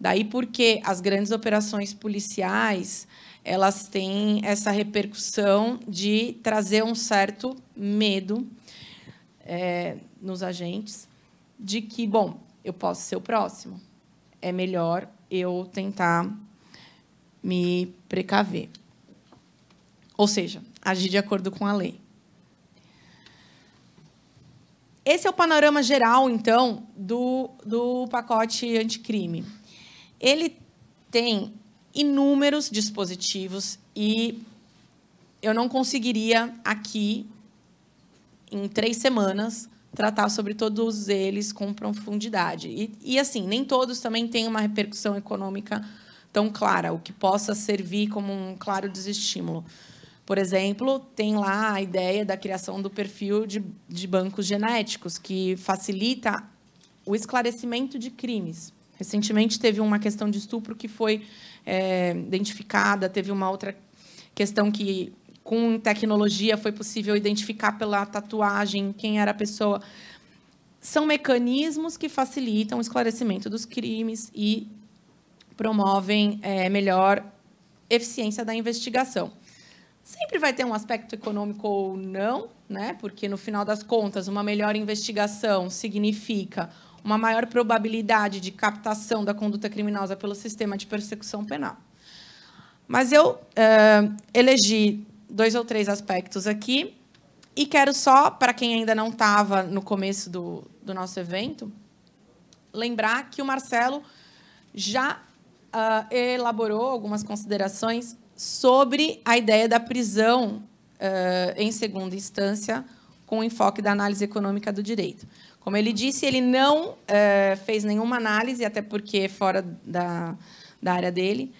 Daí porque as grandes operações policiais, elas têm essa repercussão de trazer um certo medo é, nos agentes de que, bom, eu posso ser o próximo. É melhor eu tentar me precaver. Ou seja, agir de acordo com a lei. Esse é o panorama geral, então, do, do pacote anticrime. Ele tem inúmeros dispositivos e eu não conseguiria aqui, em três semanas, tratar sobre todos eles com profundidade. E, e, assim, nem todos também têm uma repercussão econômica tão clara, o que possa servir como um claro desestímulo. Por exemplo, tem lá a ideia da criação do perfil de, de bancos genéticos, que facilita o esclarecimento de crimes. Recentemente teve uma questão de estupro que foi é, identificada, teve uma outra questão que com tecnologia foi possível identificar pela tatuagem quem era a pessoa. São mecanismos que facilitam o esclarecimento dos crimes e promovem é, melhor eficiência da investigação. Sempre vai ter um aspecto econômico ou não, né? Porque no final das contas, uma melhor investigação significa uma maior probabilidade de captação da conduta criminosa pelo sistema de persecução penal. Mas eu uh, elegi dois ou três aspectos aqui e quero só, para quem ainda não estava no começo do, do nosso evento, lembrar que o Marcelo já uh, elaborou algumas considerações sobre a ideia da prisão uh, em segunda instância com o enfoque da análise econômica do direito. Como ele disse, ele não uh, fez nenhuma análise, até porque fora da, da área dele,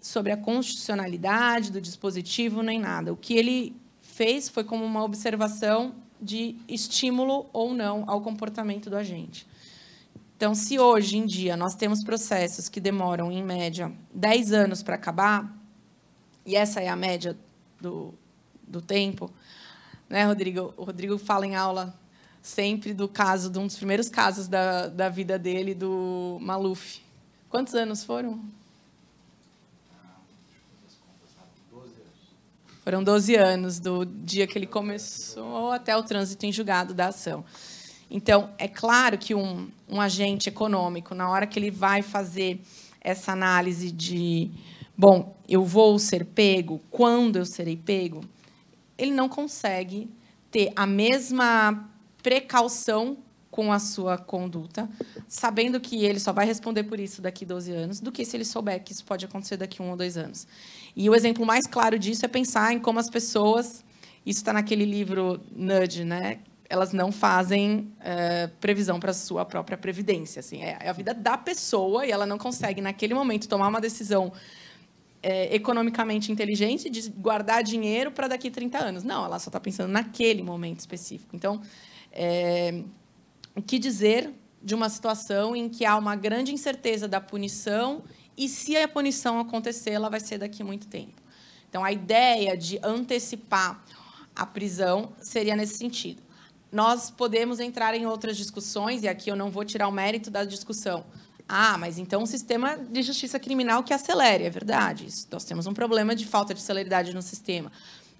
sobre a constitucionalidade do dispositivo, nem nada. O que ele fez foi como uma observação de estímulo ou não ao comportamento do agente. Então, se hoje em dia nós temos processos que demoram, em média, 10 anos para acabar, e essa é a média do, do tempo, né, Rodrigo? O Rodrigo fala em aula sempre do caso, de um dos primeiros casos da, da vida dele, do Maluf. Quantos anos foram? Foram 12 anos do dia que ele começou até o trânsito em julgado da ação. Então, é claro que um, um agente econômico, na hora que ele vai fazer essa análise de, bom, eu vou ser pego, quando eu serei pego, ele não consegue ter a mesma precaução com a sua conduta, sabendo que ele só vai responder por isso daqui 12 anos, do que se ele souber que isso pode acontecer daqui um ou dois anos. E o exemplo mais claro disso é pensar em como as pessoas, isso está naquele livro Nudge, né, elas não fazem uh, previsão para a sua própria previdência. Assim, é, é a vida da pessoa e ela não consegue, naquele momento, tomar uma decisão é, economicamente inteligente de guardar dinheiro para daqui 30 anos. Não, ela só está pensando naquele momento específico. Então, é, o que dizer de uma situação em que há uma grande incerteza da punição e se a punição acontecer, ela vai ser daqui muito tempo. Então, a ideia de antecipar a prisão seria nesse sentido nós podemos entrar em outras discussões, e aqui eu não vou tirar o mérito da discussão. Ah, mas então o sistema de justiça criminal que acelere, é verdade. Isso. Nós temos um problema de falta de celeridade no sistema.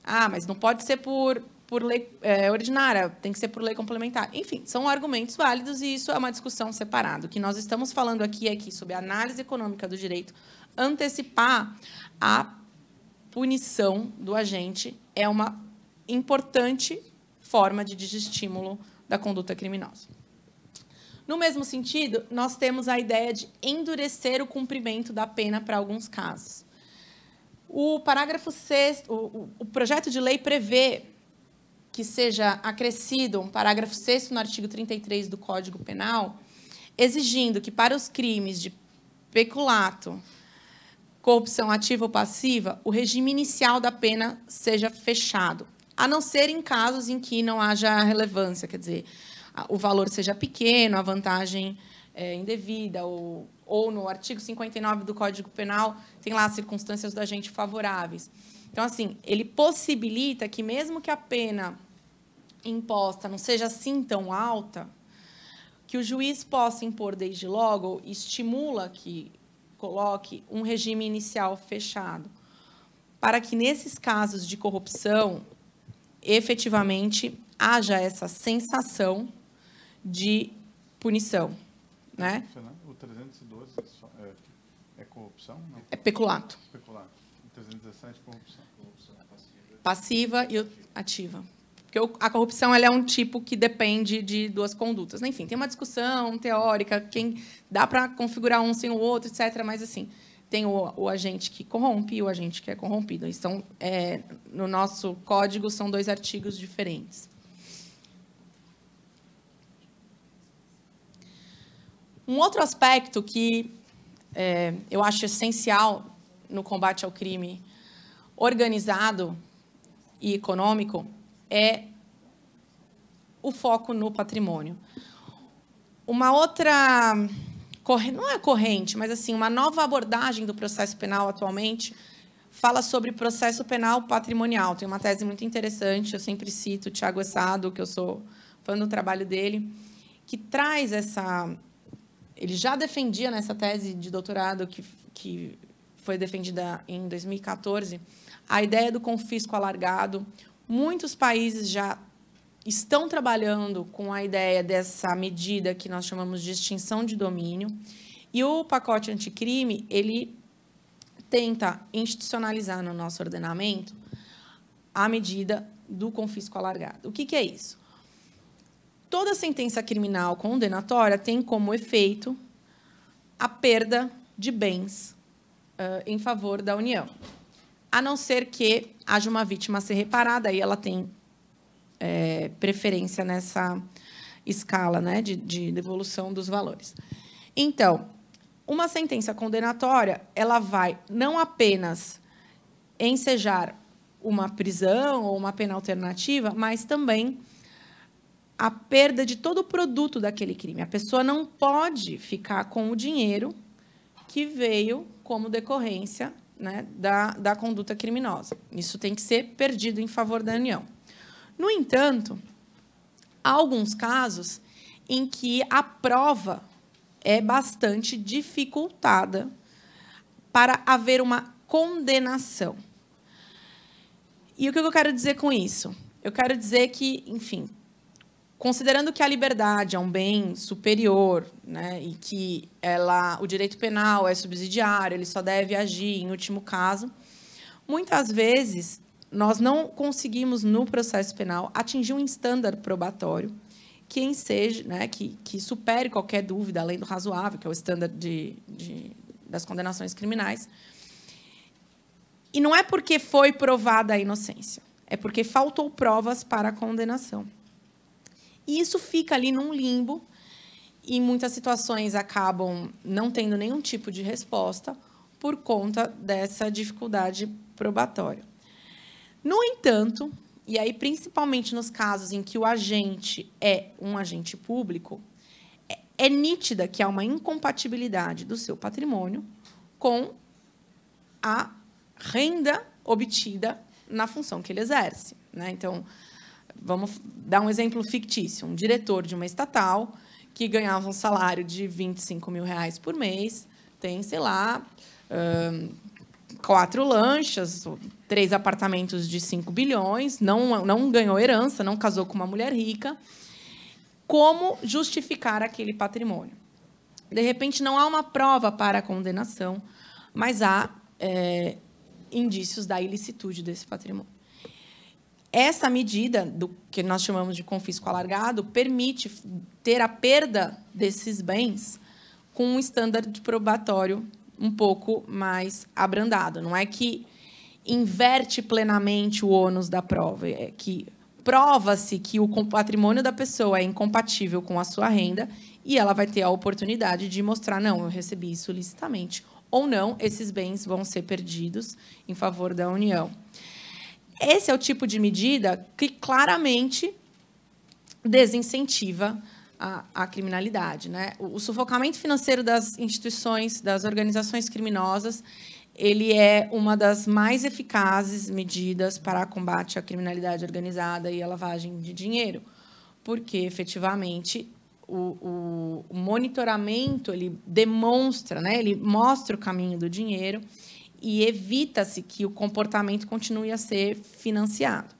Ah, mas não pode ser por, por lei é, ordinária, tem que ser por lei complementar. Enfim, são argumentos válidos e isso é uma discussão separada. O que nós estamos falando aqui é que, sobre a análise econômica do direito, antecipar a punição do agente é uma importante forma de desestímulo da conduta criminosa. No mesmo sentido, nós temos a ideia de endurecer o cumprimento da pena para alguns casos. O parágrafo 6 o, o, projeto de lei prevê que seja acrescido um parágrafo 6 no artigo 33 do Código Penal, exigindo que para os crimes de peculato, corrupção ativa ou passiva, o regime inicial da pena seja fechado, a não ser em casos em que não haja relevância, quer dizer, o valor seja pequeno, a vantagem é, indevida, ou, ou no artigo 59 do Código Penal, tem lá circunstâncias do agente favoráveis. Então, assim, ele possibilita que, mesmo que a pena imposta não seja assim tão alta, que o juiz possa impor desde logo, estimula que coloque um regime inicial fechado, para que nesses casos de corrupção efetivamente haja essa sensação de punição. Né? É né? O 312 é, é, é, corrupção? Não. É peculato. Peculato. O 317 é corrupção. corrupção é passiva. passiva e ativa. Porque a corrupção ela é um tipo que depende de duas condutas. Enfim, tem uma discussão teórica, quem dá para configurar um sem o outro, etc. Mas, assim, tem o, o, agente que corrompe e o agente que é corrompido. Eles é, no nosso código, são dois artigos diferentes. Um outro aspecto que é, eu acho essencial no combate ao crime organizado e econômico é o foco no patrimônio. Uma outra não é corrente, mas assim, uma nova abordagem do processo penal atualmente fala sobre processo penal patrimonial. Tem uma tese muito interessante, eu sempre cito o Tiago Essado, que eu sou fã do trabalho dele, que traz essa. Ele já defendia nessa tese de doutorado, que, que foi defendida em 2014, a ideia do confisco alargado. Muitos países já estão trabalhando com a ideia dessa medida que nós chamamos de extinção de domínio. E o pacote anticrime, ele tenta institucionalizar no nosso ordenamento a medida do confisco alargado. O que, que é isso? Toda sentença criminal condenatória tem como efeito a perda de bens uh, em favor da União, a não ser que haja uma vítima a ser reparada, aí ela tem é, preferência nessa escala né, de, de devolução dos valores. Então, uma sentença condenatória, ela vai não apenas ensejar uma prisão ou uma pena alternativa, mas também a perda de todo o produto daquele crime. A pessoa não pode ficar com o dinheiro que veio como decorrência né, da, da conduta criminosa. Isso tem que ser perdido em favor da União. No entanto, há alguns casos em que a prova é bastante dificultada para haver uma condenação. E o que eu quero dizer com isso? Eu quero dizer que, enfim, considerando que a liberdade é um bem superior, né, e que ela, o direito penal é subsidiário, ele só deve agir em último caso, muitas vezes nós não conseguimos, no processo penal, atingir um estándar probatório que enseje, né, que, que supere qualquer dúvida além do razoável, que é o estándar de, de, das condenações criminais. E não é porque foi provada a inocência, é porque faltou provas para a condenação. E isso fica ali num limbo e muitas situações acabam não tendo nenhum tipo de resposta por conta dessa dificuldade probatória. No entanto, e aí principalmente nos casos em que o agente é um agente público, é, é nítida que há uma incompatibilidade do seu patrimônio com a renda obtida na função que ele exerce. Né? Então, vamos dar um exemplo fictício: um diretor de uma estatal que ganhava um salário de 25 mil reais por mês tem, sei lá, quatro lanchas, três apartamentos de 5 bilhões, não, não ganhou herança, não casou com uma mulher rica. Como justificar aquele patrimônio? De repente, não há uma prova para a condenação, mas há é, indícios da ilicitude desse patrimônio. Essa medida, do que nós chamamos de confisco alargado, permite ter a perda desses bens com um estándar probatório um pouco mais abrandado. Não é que inverte plenamente o ônus da prova, é que prova-se que o patrimônio da pessoa é incompatível com a sua renda e ela vai ter a oportunidade de mostrar, não, eu recebi isso licitamente, ou não, esses bens vão ser perdidos em favor da União. Esse é o tipo de medida que claramente desincentiva a criminalidade. Né? O, o sufocamento financeiro das instituições, das organizações criminosas, ele é uma das mais eficazes medidas para combate à criminalidade organizada e à lavagem de dinheiro, porque efetivamente o, o, monitoramento ele demonstra, né, ele mostra o caminho do dinheiro e evita-se que o comportamento continue a ser financiado.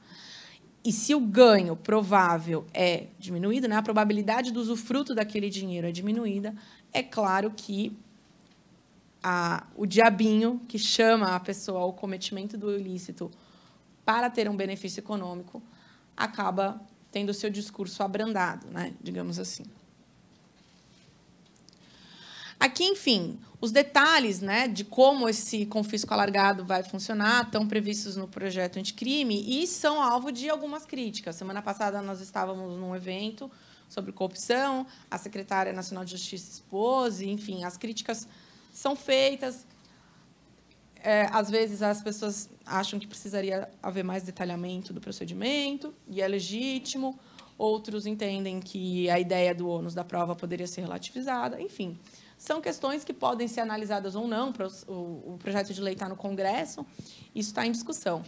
E se o ganho provável é diminuído, né, a probabilidade do usufruto daquele dinheiro é diminuída, é claro que a, o diabinho que chama a pessoa ao cometimento do ilícito para ter um benefício econômico acaba tendo o seu discurso abrandado, né, digamos assim. Aqui, enfim, os detalhes né, de como esse confisco alargado vai funcionar estão previstos no projeto anticrime e são alvo de algumas críticas. Semana passada nós estávamos num evento sobre corrupção, a secretária nacional de justiça expôs, enfim, as críticas são feitas. É, às vezes as pessoas acham que precisaria haver mais detalhamento do procedimento, e é legítimo. Outros entendem que a ideia do ônus da prova poderia ser relativizada, enfim. São questões que podem ser analisadas ou não, o projeto de lei está no Congresso, isso está em discussão.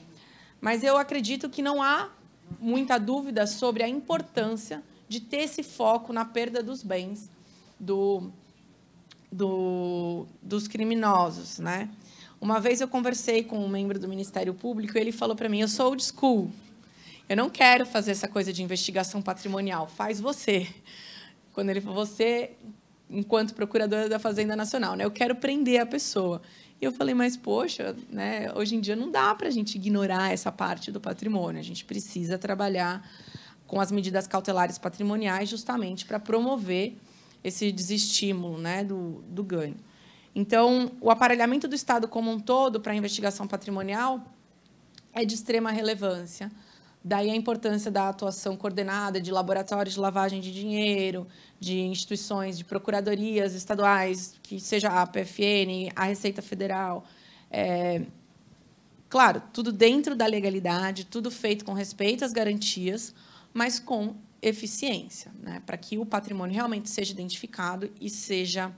Mas eu acredito que não há muita dúvida sobre a importância de ter esse foco na perda dos bens do, do, dos criminosos, né? Uma vez eu conversei com um membro do Ministério Público e ele falou para mim: Eu sou old school. Eu não quero fazer essa coisa de investigação patrimonial. Faz você. Quando ele falou, você enquanto procuradora da Fazenda Nacional, né? Eu quero prender a pessoa. E eu falei, mas poxa, né, hoje em dia não dá para a gente ignorar essa parte do patrimônio. A gente precisa trabalhar com as medidas cautelares patrimoniais justamente para promover esse desestímulo né, do, do ganho. Então, o aparelhamento do Estado como um todo para a investigação patrimonial é de extrema relevância. Daí a importância da atuação coordenada de laboratórios de lavagem de dinheiro, de instituições, de procuradorias estaduais, que seja a PFN, a Receita Federal. É, claro, tudo dentro da legalidade, tudo feito com respeito às garantias, mas com eficiência, né, para que o patrimônio realmente seja identificado e seja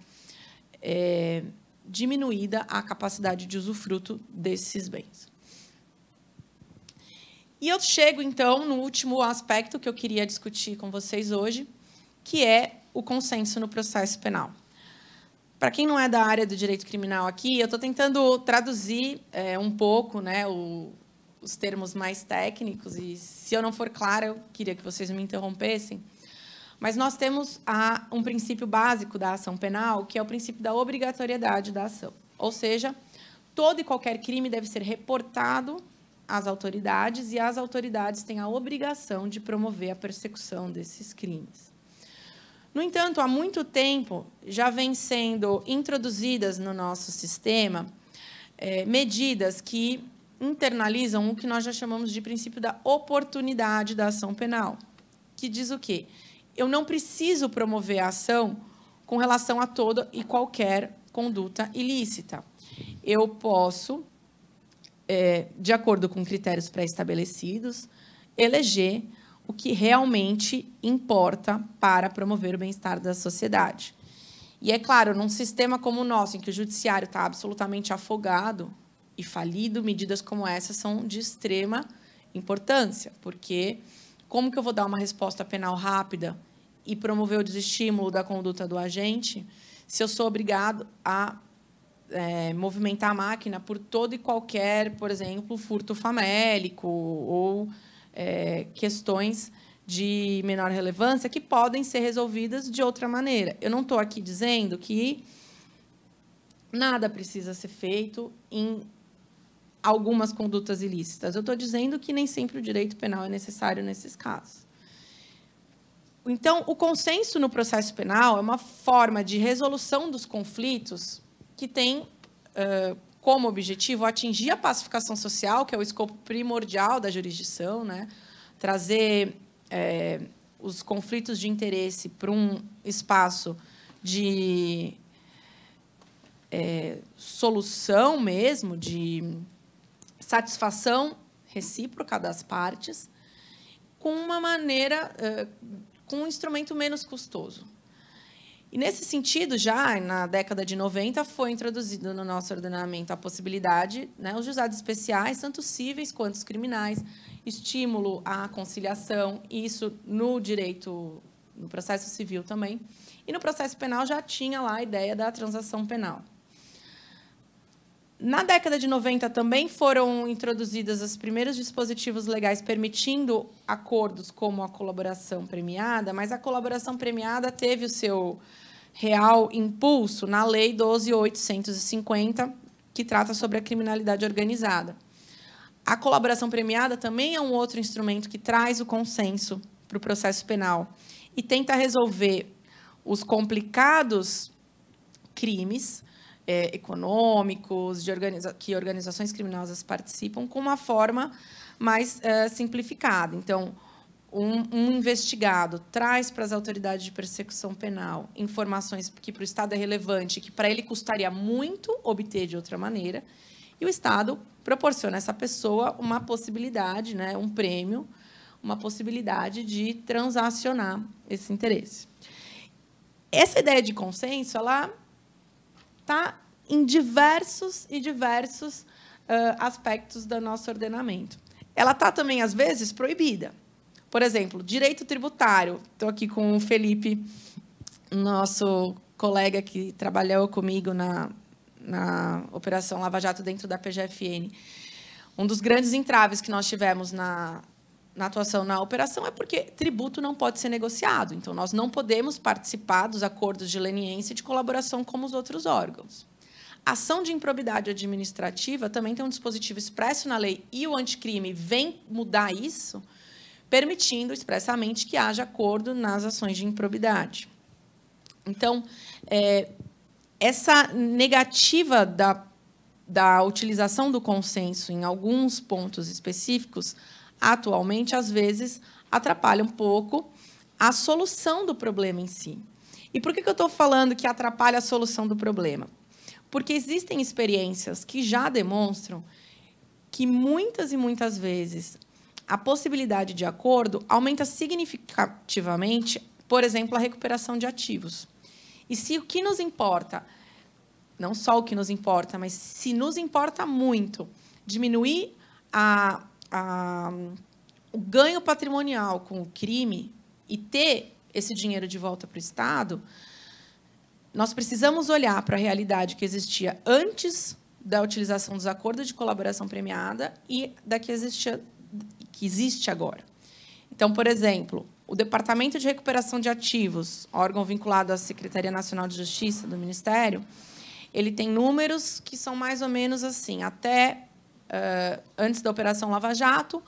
é, diminuída a capacidade de usufruto desses bens. E eu chego, então, no último aspecto que eu queria discutir com vocês hoje, que é o consenso no processo penal. Para quem não é da área do direito criminal aqui, eu estou tentando traduzir é, um pouco né, o, os termos mais técnicos, e se eu não for clara, eu queria que vocês me interrompessem. Mas nós temos a, um princípio básico da ação penal, que é o princípio da obrigatoriedade da ação. Ou seja, todo e qualquer crime deve ser reportado as autoridades e as autoridades têm a obrigação de promover a persecução desses crimes. No entanto, há muito tempo já vem sendo introduzidas no nosso sistema é, medidas que internalizam o que nós já chamamos de princípio da oportunidade da ação penal, que diz o quê? Eu não preciso promover a ação com relação a toda e qualquer conduta ilícita. Eu posso é, de acordo com critérios pré-estabelecidos, eleger o que realmente importa para promover o bem-estar da sociedade. E é claro, num sistema como o nosso, em que o judiciário está absolutamente afogado e falido, medidas como essa são de extrema importância, porque como que eu vou dar uma resposta penal rápida e promover o desestímulo da conduta do agente se eu sou obrigado a é, movimentar a máquina por todo e qualquer, por exemplo, furto famélico ou é, questões de menor relevância que podem ser resolvidas de outra maneira. Eu não estou aqui dizendo que nada precisa ser feito em algumas condutas ilícitas. Eu estou dizendo que nem sempre o direito penal é necessário nesses casos. Então, o consenso no processo penal é uma forma de resolução dos conflitos que tem uh, como objetivo atingir a pacificação social, que é o escopo primordial da jurisdição, né? trazer é, os conflitos de interesse para um espaço de é, solução mesmo, de satisfação recíproca das partes, com uma maneira, é, com um instrumento menos custoso. E nesse sentido, já na década de 90, foi introduzido no nosso ordenamento a possibilidade, né, os juizados especiais, tanto cíveis quanto os criminais, estímulo à conciliação, isso no direito, no processo civil também. E no processo penal já tinha lá a ideia da transação penal. Na década de 90 também foram introduzidos os primeiros dispositivos legais permitindo acordos como a colaboração premiada, mas a colaboração premiada teve o seu real impulso na Lei 12.850, que trata sobre a criminalidade organizada. A colaboração premiada também é um outro instrumento que traz o consenso para o processo penal e tenta resolver os complicados crimes é, econômicos, de organiza que organizações criminosas participam, com uma forma mais é, simplificada. Então, um, um, investigado traz para as autoridades de persecução penal informações que para o Estado é relevante, que para ele custaria muito obter de outra maneira, e o Estado proporciona a essa pessoa uma possibilidade, né, um prêmio, uma possibilidade de transacionar esse interesse. Essa ideia de consenso, ela está em diversos e diversos uh, aspectos do nosso ordenamento. Ela está também, às vezes, proibida. Por exemplo, direito tributário. Estou aqui com o Felipe, nosso colega que trabalhou comigo na, na Operação Lava Jato dentro da PGFN. Um dos grandes entraves que nós tivemos na, na atuação na operação é porque tributo não pode ser negociado. Então, nós não podemos participar dos acordos de leniência e de colaboração como os outros órgãos. Ação de improbidade administrativa também tem um dispositivo expresso na lei e o anticrime vem mudar isso permitindo expressamente que haja acordo nas ações de improbidade. Então, é, essa negativa da, da utilização do consenso em alguns pontos específicos, atualmente, às vezes, atrapalha um pouco a solução do problema em si. E por que, que eu estou falando que atrapalha a solução do problema? Porque existem experiências que já demonstram que muitas e muitas vezes a possibilidade de acordo aumenta significativamente, por exemplo, a recuperação de ativos. E se o que nos importa, não só o que nos importa, mas se nos importa muito diminuir a, a, o ganho patrimonial com o crime e ter esse dinheiro de volta para o Estado, nós precisamos olhar para a realidade que existia antes da utilização dos acordos de colaboração premiada e da que existia que existe agora. Então, por exemplo, o Departamento de Recuperação de Ativos, órgão vinculado à Secretaria Nacional de Justiça do Ministério, ele tem números que são mais ou menos assim, até uh, antes da Operação Lava Jato,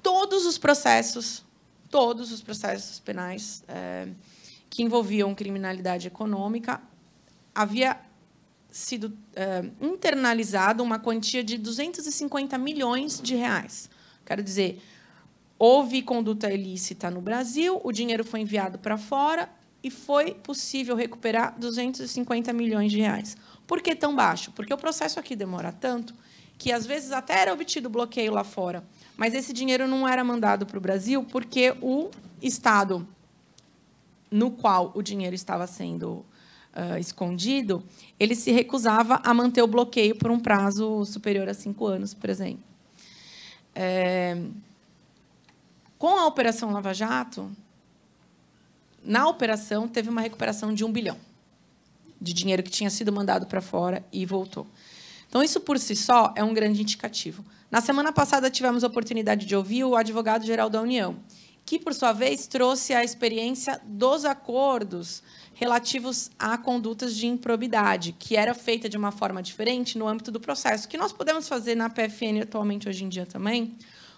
todos os processos, todos os processos penais uh, que envolviam criminalidade econômica, havia sido uh, internalizado uma quantia de 250 milhões de reais. Quero dizer, houve conduta ilícita no Brasil, o dinheiro foi enviado para fora e foi possível recuperar 250 milhões de reais. Por que tão baixo? Porque o processo aqui demora tanto que às vezes até era obtido bloqueio lá fora, mas esse dinheiro não era mandado para o Brasil porque o estado no qual o dinheiro estava sendo uh, escondido, ele se recusava a manter o bloqueio por um prazo superior a cinco anos, por exemplo. É, com a Operação Lava Jato, na operação teve uma recuperação de um bilhão de dinheiro que tinha sido mandado para fora e voltou. Então, isso por si só é um grande indicativo. Na semana passada, tivemos a oportunidade de ouvir o advogado-geral da União, que, por sua vez, trouxe a experiência dos acordos relativos a condutas de improbidade, que era feita de uma forma diferente no âmbito do processo, que nós podemos fazer na PFN atualmente, hoje em dia também,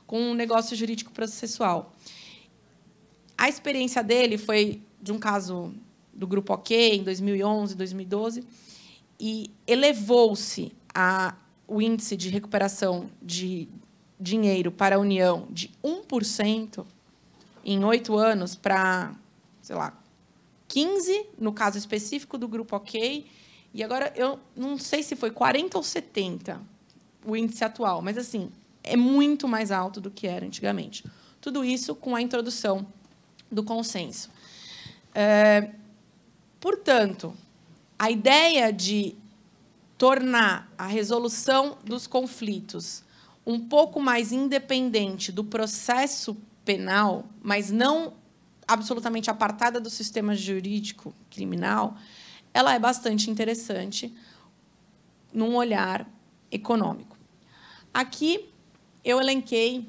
com um negócio jurídico processual. A experiência dele foi de um caso do Grupo OK, em 2011, 2012, e elevou-se o índice de recuperação de dinheiro para a União de 1% em oito anos para, sei lá, 15, no caso específico do grupo OK, e agora eu não sei se foi 40 ou 70 o índice atual, mas assim, é muito mais alto do que era antigamente. Tudo isso com a introdução do consenso. É, portanto, a ideia de tornar a resolução dos conflitos um pouco mais independente do processo penal, mas não absolutamente apartada do sistema jurídico criminal, ela é bastante interessante num olhar econômico. Aqui eu elenquei,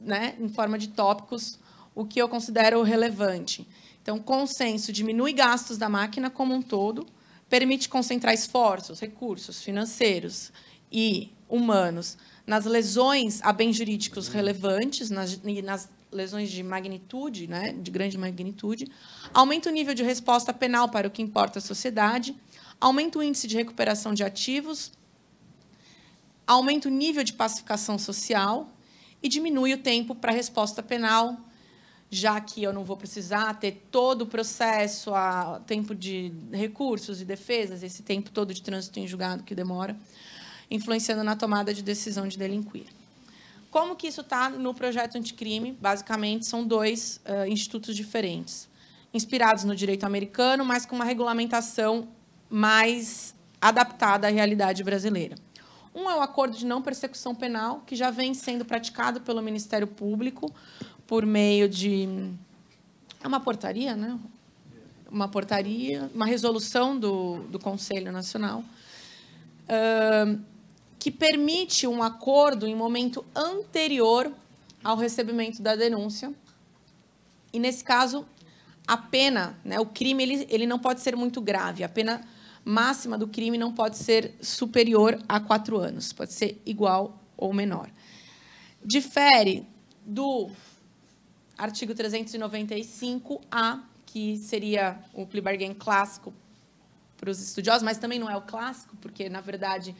né, em forma de tópicos, o que eu considero relevante. Então, consenso diminui gastos da máquina como um todo, permite concentrar esforços, recursos financeiros e humanos nas lesões a bens jurídicos uhum. relevantes nas, nas lesões de magnitude, né, de grande magnitude, aumenta o nível de resposta penal para o que importa à sociedade, aumenta o índice de recuperação de ativos, aumenta o nível de pacificação social e diminui o tempo para a resposta penal, já que eu não vou precisar ter todo o processo, a tempo de recursos e defesas, esse tempo todo de trânsito em julgado que demora, influenciando na tomada de decisão de delinquir. Como que isso está no projeto anticrime? Basicamente, são dois uh, institutos diferentes, inspirados no direito americano, mas com uma regulamentação mais adaptada à realidade brasileira. Um é o acordo de não persecução penal, que já vem sendo praticado pelo Ministério Público por meio de é uma portaria, né? Uma portaria, uma resolução do, do Conselho Nacional. Uh, que permite um acordo em momento anterior ao recebimento da denúncia. E nesse caso, a pena, né, o crime, ele, ele não pode ser muito grave. A pena máxima do crime não pode ser superior a quatro anos, pode ser igual ou menor. Difere do artigo 395A, que seria o plea bargain clássico para os estudiosos, mas também não é o clássico, porque, na verdade,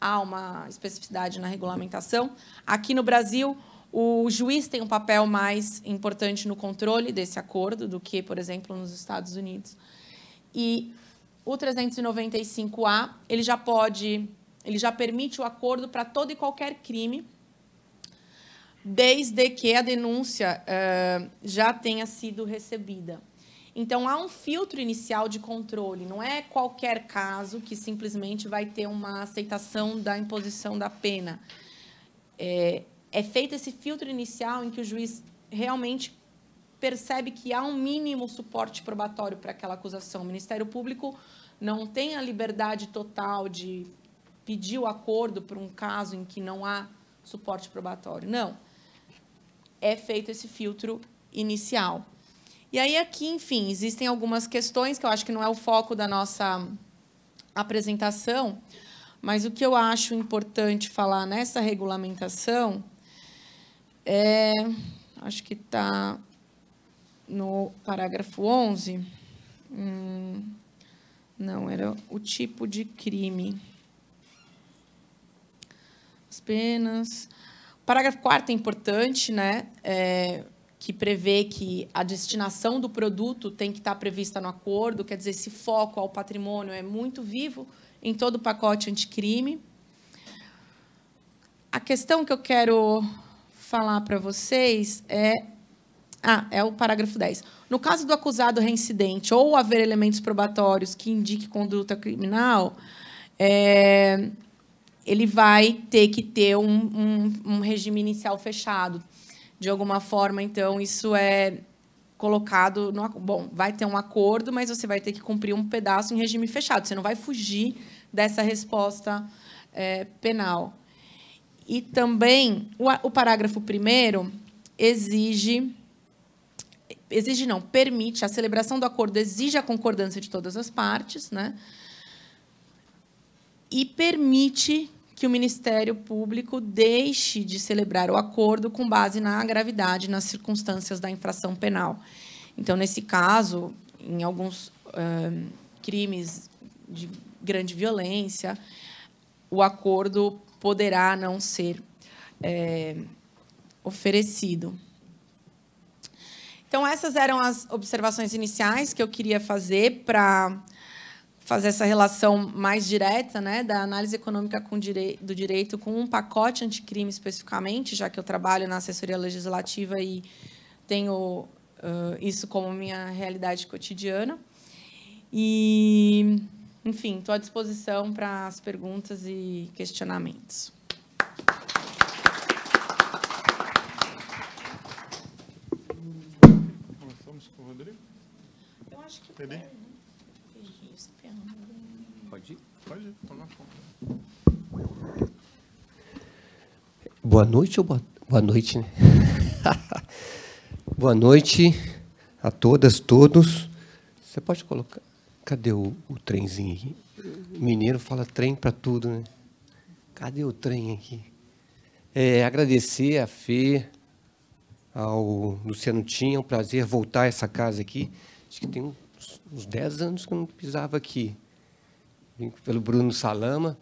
há uma especificidade na regulamentação. Aqui no Brasil, o juiz tem um papel mais importante no controle desse acordo do que, por exemplo, nos Estados Unidos. E o 395A, ele já pode, ele já permite o acordo para todo e qualquer crime, desde que a denúncia uh, já tenha sido recebida. Então há um filtro inicial de controle, não é qualquer caso que simplesmente vai ter uma aceitação da imposição da pena. É, é feito esse filtro inicial em que o juiz realmente percebe que há um mínimo suporte probatório para aquela acusação. O Ministério Público não tem a liberdade total de pedir o acordo por um caso em que não há suporte probatório. Não. É feito esse filtro inicial. E aí aqui, enfim, existem algumas questões que eu acho que não é o foco da nossa apresentação, mas o que eu acho importante falar nessa regulamentação é, acho que está no parágrafo 11, hum, não, era o tipo de crime. As penas. O parágrafo 4 é importante, né? É, que prevê que a destinação do produto tem que estar prevista no acordo, quer dizer, esse foco ao patrimônio é muito vivo em todo o pacote anticrime. A questão que eu quero falar para vocês é. Ah, é o parágrafo 10. No caso do acusado reincidente ou haver elementos probatórios que indiquem conduta criminal, é, ele vai ter que ter um, um, um regime inicial fechado de alguma forma, então, isso é colocado no bom vai ter um acordo mas você vai ter que cumprir um pedaço em regime fechado você não vai fugir dessa resposta é, penal e também o, o parágrafo primeiro exige exige não permite a celebração do acordo exige a concordância de todas as partes né e permite que o Ministério Público deixe de celebrar o acordo com base na gravidade, nas circunstâncias da infração penal. Então, nesse caso, em alguns uh, crimes de grande violência, o acordo poderá não ser é, oferecido. Então, essas eram as observações iniciais que eu queria fazer para fazer essa relação mais direta né, da análise econômica com direi do direito com um pacote anticrime especificamente, já que eu trabalho na assessoria legislativa e tenho uh, isso como minha realidade cotidiana. E, enfim, estou à disposição para as perguntas e questionamentos. Começamos com o Rodrigo? Eu acho que. Pode ir, toma conta. Boa noite ou boa, boa noite, né? boa noite a todas, todos. Você pode colocar. Cadê o, o trenzinho aqui? Mineiro fala trem para tudo, né? Cadê o trem aqui? É, agradecer a Fê, ao Luciano Tinha, é um prazer voltar a essa casa aqui. Acho que tem uns, uns 10 anos que eu não pisava aqui pelo Bruno Salama.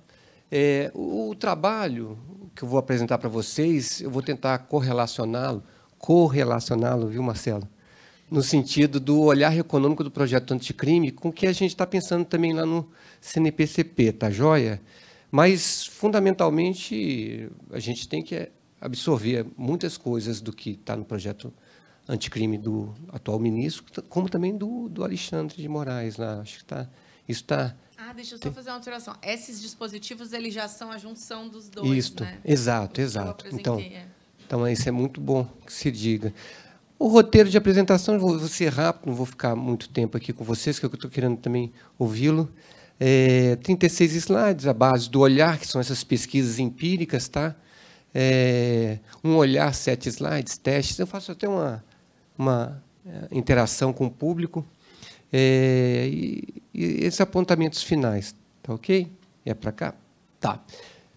É, o, o, trabalho que eu vou apresentar para vocês, eu vou tentar correlacioná-lo, correlacioná-lo, viu, Marcelo? No sentido do olhar econômico do projeto anticrime com o que a gente está pensando também lá no CNPCP, tá joia? Mas, fundamentalmente, a gente tem que absorver muitas coisas do que está no projeto anticrime do atual ministro, como também do, do Alexandre de Moraes lá. Acho que tá, isso está ah, deixa eu só fazer uma alteração. Esses dispositivos, eles já são a junção dos dois, Isto, né? exato, exato. Então, é. então, isso é muito bom que se diga. O roteiro de apresentação, eu vou, vou ser rápido, não vou ficar muito tempo aqui com vocês, que eu estou querendo também ouvi-lo. É, 36 slides, a base do olhar, que são essas pesquisas empíricas, tá? É, um olhar, sete slides, testes. Eu faço até uma, uma é, interação com o público. É, e, e esses apontamentos finais, tá ok? É para cá? Tá.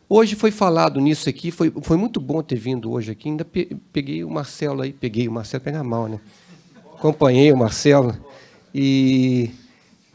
Hoje foi falado nisso aqui, foi, foi muito bom ter vindo hoje aqui. Ainda peguei o Marcelo aí, peguei o Marcelo, pega mal, né? Acompanhei o Marcelo e,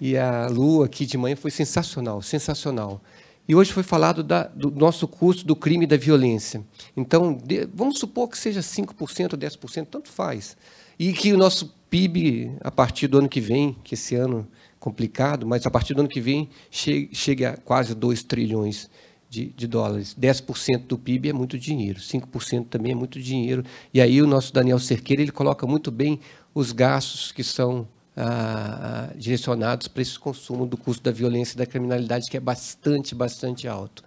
e a Lua aqui de manhã foi sensacional, sensacional. E hoje foi falado da, do nosso curso do crime e da violência. Então, de, vamos supor que seja 5% 10%, tanto faz. E que o nosso PIB a partir do ano que vem, que esse ano é complicado, mas a partir do ano que vem chegue, a quase 2 trilhões de, de dólares. 10% do PIB é muito dinheiro, 5% também é muito dinheiro. E aí o nosso Daniel Cerqueira ele coloca muito bem os gastos que são ah, direcionados para esse consumo do custo da violência e da criminalidade, que é bastante, bastante alto.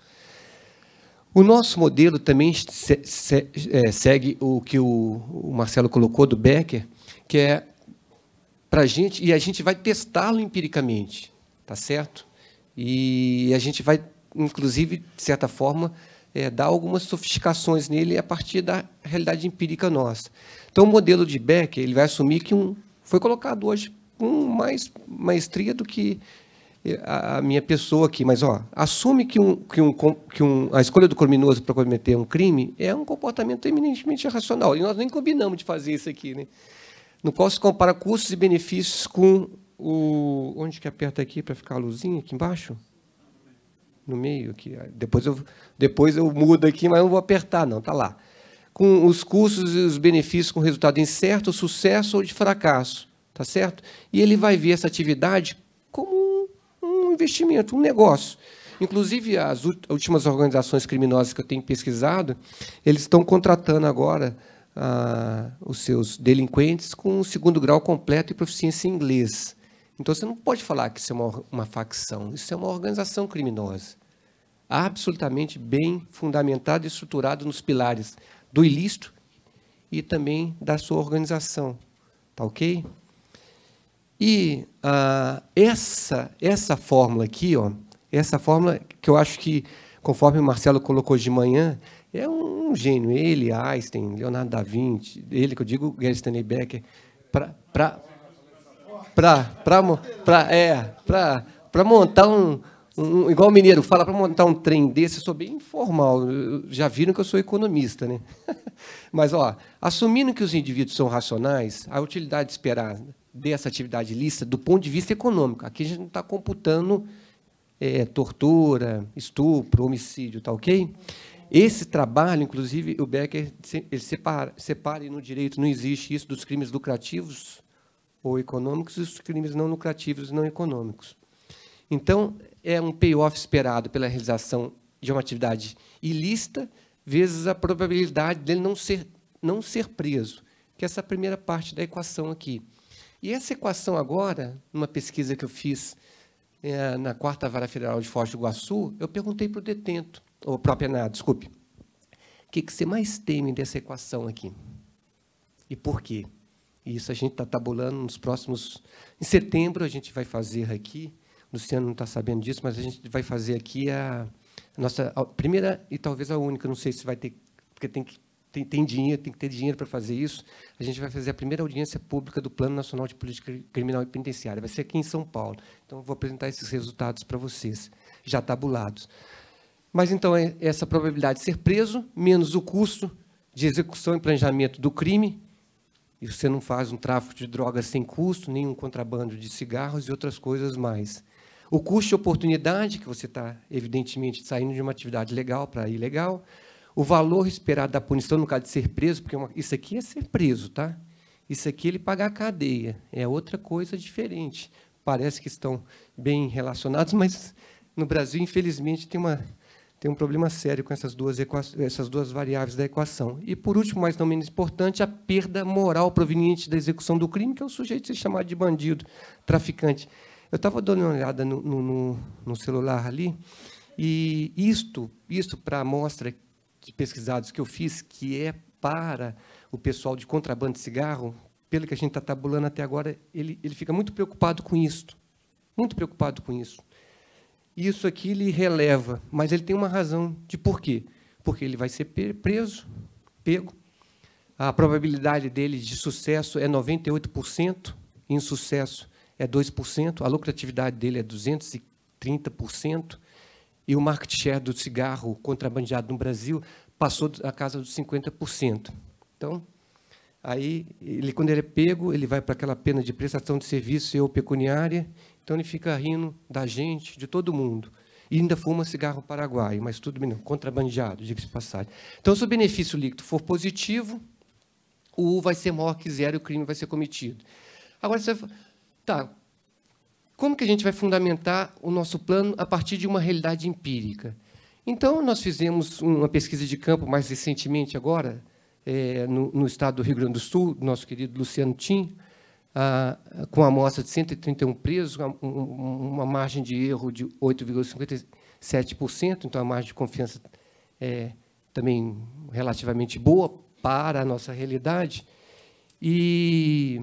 O nosso modelo também se, se, é, segue o que o, o Marcelo colocou do Becker, que é para gente, e a gente vai testá-lo empiricamente, tá certo? E a gente vai, inclusive, de certa forma, é, dar algumas sofisticações nele a partir da realidade empírica nossa. Então, o modelo de Beck ele vai assumir que um, foi colocado hoje com mais maestria do que é, a, a minha pessoa aqui, mas ó, assume que, um, que, um, que um, a escolha do criminoso para cometer um crime é um comportamento eminentemente irracional. E nós nem combinamos de fazer isso aqui, né? no qual se compara custos e benefícios com o. Onde que aperta aqui para ficar a luzinha? Aqui embaixo? No meio aqui. Depois eu, depois eu mudo aqui, mas não vou apertar, não, está lá. Com os custos e os benefícios com resultado incerto, sucesso ou de fracasso. Tá certo? E ele vai ver essa atividade como um, um investimento, um negócio. Inclusive, as últimas organizações criminosas que eu tenho pesquisado, eles estão contratando agora ah, os seus delinquentes com um segundo grau completo e proficiência em inglês. Então você não pode falar que isso é uma, uma facção, isso é uma organização criminosa, absolutamente bem fundamentada e estruturada nos pilares do ilícito e também da sua organização, tá ok? E ah, essa essa fórmula aqui, ó, essa fórmula que eu acho que conforme o Marcelo colocou de manhã, é um, um gênio. Ele, Einstein, Leonardo da Vinci, ele que eu digo, Gersten Becker, para é, pra, pra montar um, um, igual mineiro fala para montar um trem desse, eu sou bem informal. Já viram que eu sou economista, né? Mas ó, assumindo que os indivíduos são racionais, a utilidade esperar dessa atividade lícita do ponto de vista econômico. Aqui a gente não está computando é, tortura, estupro, homicídio, tá ok? Esse trabalho, inclusive, o Becker ele separa, separa e no direito não existe isso dos crimes lucrativos ou econômicos e os crimes não lucrativos e não econômicos. Então, é um payoff esperado pela realização de uma atividade ilícita vezes a probabilidade dele não ser, não ser preso, que é essa primeira parte da equação aqui. E essa equação agora, numa pesquisa que eu fiz é, na quarta vara federal de Foz do Iguaçu, eu perguntei para o detento ou própria nada, desculpe. O que, que você mais teme dessa equação aqui? E por quê? Isso a gente está tabulando nos próximos. Em setembro a gente vai fazer aqui. Luciano não está sabendo disso, mas a gente vai fazer aqui a, nossa a primeira e talvez a única. Não sei se vai ter, porque tem que tem, tem dinheiro, tem que ter dinheiro para fazer isso. A gente vai fazer a primeira audiência pública do Plano Nacional de Política Criminal e Penitenciária. Vai ser aqui em São Paulo. Então vou apresentar esses resultados para vocês, já tabulados. Mas então é essa probabilidade de ser preso menos o custo de execução e planejamento do crime. E você não faz um tráfico de drogas sem custo, nenhum contrabando de cigarros e outras coisas mais. O custo de oportunidade, que você está, evidentemente, saindo de uma atividade legal para ilegal. O valor esperado da punição, no caso de ser preso, porque uma, isso aqui é ser preso, tá? Isso aqui é ele pagar a cadeia, é outra coisa diferente. Parece que estão bem relacionados, mas no Brasil, infelizmente, tem uma tem um problema sério com essas duas, essas duas variáveis da equação. E, por último, mas não menos importante, a perda moral proveniente da execução do crime, que é o sujeito ser chamado de bandido, traficante. Eu estava dando uma olhada no, no, no, celular ali, e isto, isto para a amostra de pesquisados que eu fiz, que é para o pessoal de contrabando de cigarro, pelo que a gente está tabulando até agora, ele, ele fica muito preocupado com isto. Muito preocupado com isso isso aqui ele releva, mas ele tem uma razão de porquê. Porque ele vai ser preso, pego. A probabilidade dele de sucesso é 98%, insucesso é 2%, a lucratividade dele é 230%, e o market share do cigarro contrabandeado no Brasil passou a casa dos 50%. Então, aí, ele, quando ele é pego, ele vai para aquela pena de prestação de serviço ou pecuniária, então ele fica rindo da gente, de todo mundo. E ainda fuma cigarro paraguaio, mas tudo bem, contrabandeado, diga-se passagem. Então, se o benefício líquido for positivo, o U vai ser maior que zero e o crime vai ser cometido. Agora você tá, como que a gente vai fundamentar o nosso plano a partir de uma realidade empírica? Então, nós fizemos uma pesquisa de campo mais recentemente agora, é, no, no, estado do Rio Grande do Sul, do nosso querido Luciano Tim, ah, com a amostra de 131 presos, um, uma margem de erro de 8,57%, então a margem de confiança é também relativamente boa para a nossa realidade. E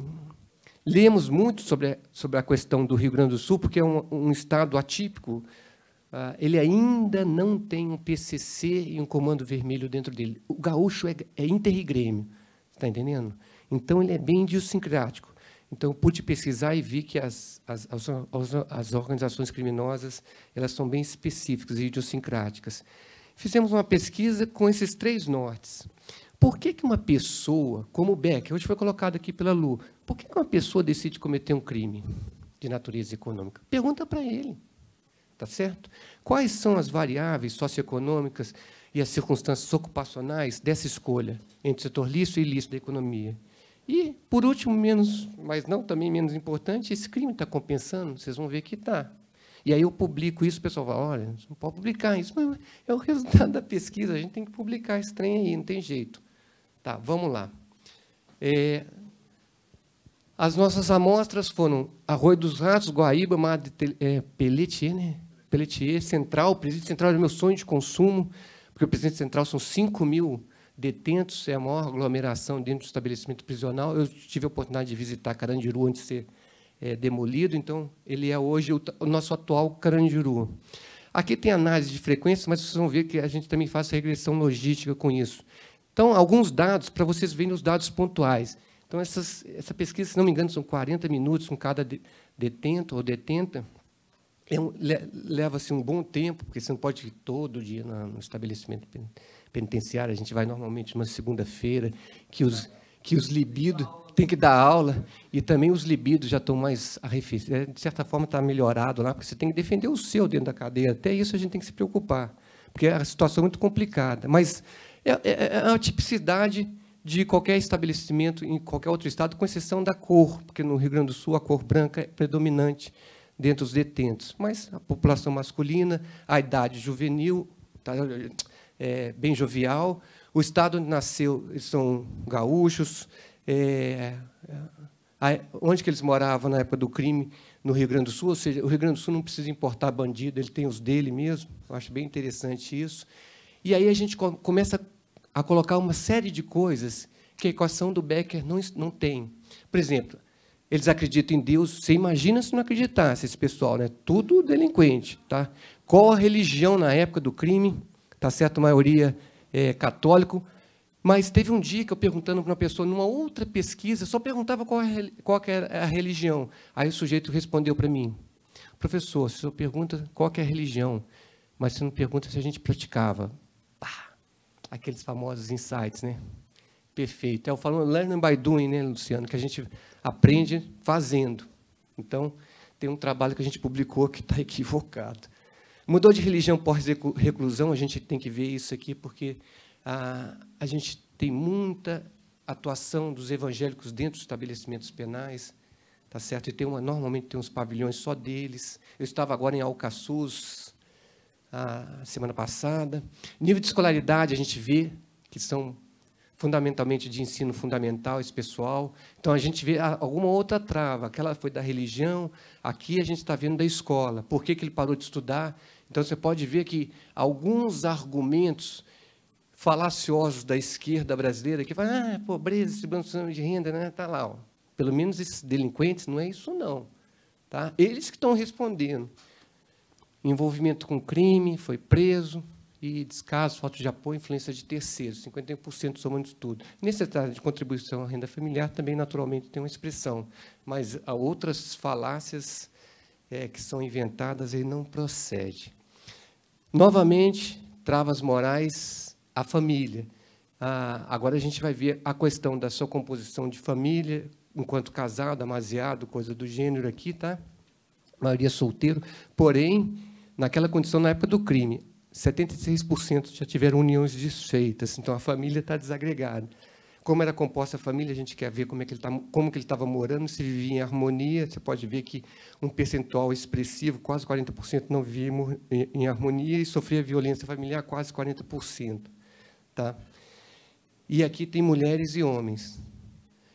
lemos muito sobre, sobre a questão do Rio Grande do Sul, porque é um, um estado atípico. Uh, ele ainda não tem um PCC e um comando vermelho dentro dele. O gaúcho é, é interrigrêmio, está entendendo? Então ele é bem idiosincrático. Então, pude pesquisar e vi que as, as, as, as organizações criminosas elas são bem específicas e idiosincráticas. Fizemos uma pesquisa com esses três nortes. Por que, que uma pessoa, como o Beck, hoje foi colocado aqui pela Lu, por que, que uma pessoa decide cometer um crime de natureza econômica? Pergunta para ele, tá certo? Quais são as variáveis socioeconômicas e as circunstâncias ocupacionais dessa escolha entre o setor lícito e ilícito da economia? E, por último, menos, mas não também menos importante, esse crime está compensando, vocês vão ver que está. E aí eu publico isso, o pessoal fala, olha, não pode publicar isso, mas é o resultado da pesquisa, a gente tem que publicar esse trem aí, não tem jeito. Tá, vamos lá. É, as nossas amostras foram Arroio dos Ratos, Guaíba, Madre é, Pelletier, né? Pelletier, Central, Presídio Central o meu sonho de consumo, porque o Presidente Central são 5 mil detentos, é a maior aglomeração dentro do estabelecimento prisional. Eu tive a oportunidade de visitar Carandiru antes de ser é, demolido, então ele é hoje o, o, nosso atual Carandiru. Aqui tem análise de frequência, mas vocês vão ver que a gente também faz regressão logística com isso. Então, alguns dados, para vocês verem os dados pontuais. Então, essas, essa pesquisa, se não me engano, são 40 minutos com cada de, detento ou detenta. É um, le, Leva-se um bom tempo, porque você não pode ir todo dia no, no estabelecimento penitenciário penitenciária, a gente vai normalmente uma segunda-feira, que os, que os libidos tem que dar aula e também os libidos já estão mais arrefecidos. É, de certa forma, está melhorado lá, porque você tem que defender o seu dentro da cadeia. Até isso a gente tem que se preocupar, porque a situação é muito complicada. Mas é, é, é a tipicidade de qualquer estabelecimento em qualquer outro estado, com exceção da cor, porque no Rio Grande do Sul a cor branca é predominante dentro dos detentos. Mas a população masculina, a idade juvenil, tá, é, bem jovial. O estado onde nasceu, eles são gaúchos. É, é onde que eles moravam na época do crime? No Rio Grande do Sul, ou seja, o Rio Grande do Sul não precisa importar bandido, ele tem os dele mesmo. Eu acho bem interessante isso. E aí a gente começa a colocar uma série de coisas que a equação do Becker não, não tem. Por exemplo, eles acreditam em Deus. Você imagina se não acreditasse esse pessoal, né? Tudo delinquente, tá? Qual a religião na época do crime? tá certo, maioria é, católico. Mas teve um dia que eu perguntando para uma pessoa, numa outra pesquisa, só perguntava qual, é, qual era a religião. Aí o sujeito respondeu para mim, professor, se eu pergunta qual é a religião, mas você não pergunta se a gente praticava. Pá, aqueles famosos insights, né? Perfeito. É o falando learning by doing, né, Luciano? Que a gente aprende fazendo. Então, tem um trabalho que a gente publicou que está equivocado. Mudou de religião pós-reclusão, a gente tem que ver isso aqui, porque a, ah, a gente tem muita atuação dos evangélicos dentro dos estabelecimentos penais, tá certo? E tem uma, normalmente tem uns pavilhões só deles. Eu estava agora em Alcaçuz, a ah, semana passada. Nível de escolaridade, a gente vê que são fundamentalmente de ensino fundamental, esse pessoal. Então, a gente vê ah, alguma outra trava. Aquela foi da religião, aqui a gente está vendo da escola. Por que, que ele parou de estudar? Então você pode ver que alguns argumentos falaciosos da esquerda brasileira que falam, ah, pobreza, distribuição de renda, né? Tá lá, ó. Pelo menos esses delinquentes não é isso não, tá? Eles que estão respondendo. Envolvimento com crime, foi preso e descaso, falta de apoio, influência de terceiros, 51% somando isso tudo. Necessidade de contribuição à renda familiar também naturalmente tem uma expressão, mas há outras falácias é, que são inventadas e não procede. Novamente, travas morais à família. Ah, agora a gente vai ver a questão da sua composição de família, enquanto casado, amasiado, coisa do gênero aqui, tá? A maioria é solteiro. Porém, naquela condição, na época do crime, 76% já tiveram uniões desfeitas, então a família está desagregada como era composta a família, a gente quer ver como, é que ele tá, como que ele estava morando, se vivia em harmonia. Você pode ver que um percentual expressivo, quase 40%, não vivia em harmonia e sofria violência familiar, quase 40%. Tá? E aqui tem mulheres e homens.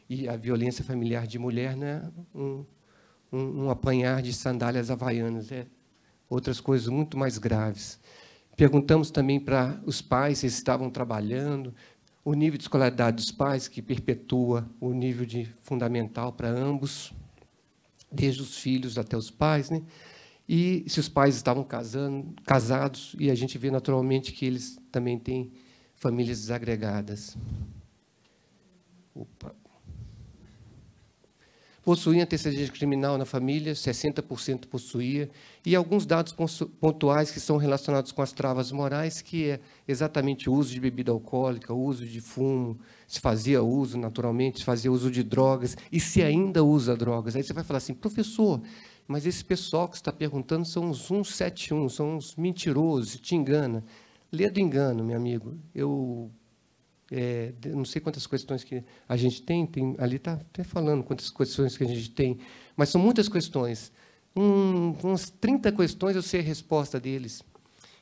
E a violência familiar de mulher não é um, um, um apanhar de sandálias havaianas, é outras coisas muito mais graves. Perguntamos também para os pais se estavam trabalhando, o nível de escolaridade dos pais, que perpetua o nível de fundamental para ambos, desde os filhos até os pais, né? E se os pais estavam casando, casados, e a gente vê naturalmente que eles também têm famílias desagregadas. Opa possuía antecedência criminal na família, 60% possuía, e alguns dados pontuais que são relacionados com as travas morais, que é exatamente o uso de bebida alcoólica, o uso de fumo, se fazia uso naturalmente, se fazia uso de drogas, e se ainda usa drogas. Aí você vai falar assim, professor, mas esse pessoal que está perguntando são uns 171, são uns mentirosos, te engana. Lê do engano, meu amigo. Eu é, não sei quantas questões que a gente tem, tem ali está até falando quantas questões que a gente tem, mas são muitas questões. Um, umas 30 questões eu sei a resposta deles.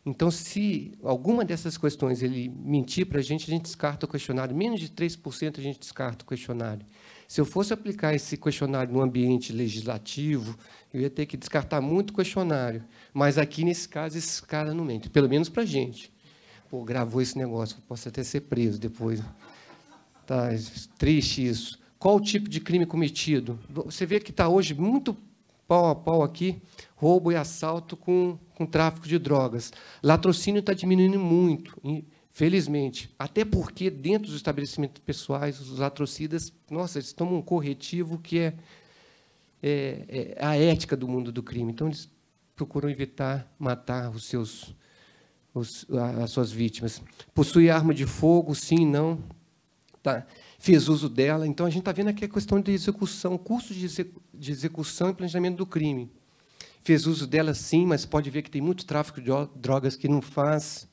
Então, se alguma dessas questões ele mentir para a gente, a gente descarta o questionário. Menos de 3% a gente descarta o questionário. Se eu fosse aplicar esse questionário no ambiente legislativo, eu ia ter que descartar muito questionário. Mas aqui, nesse caso, esse cara não mente, pelo menos para a gente pô, gravou esse negócio, posso até ser preso depois. Tá, triste isso. Qual o tipo de crime cometido? Você vê que está hoje muito pau a pau aqui, roubo e assalto com, com tráfico de drogas. Latrocínio está diminuindo muito, infelizmente Até porque, dentro dos estabelecimentos pessoais, os latrocidas, nossa, eles tomam um corretivo que é, é, é a ética do mundo do crime. Então, eles procuram evitar matar os seus os, as suas vítimas. Possui arma de fogo, sim, não. Tá. Fez uso dela. Então a gente está vendo aqui a questão de execução, curso de execução e planejamento do crime. Fez uso dela, sim, mas pode ver que tem muito tráfico de drogas que não faz.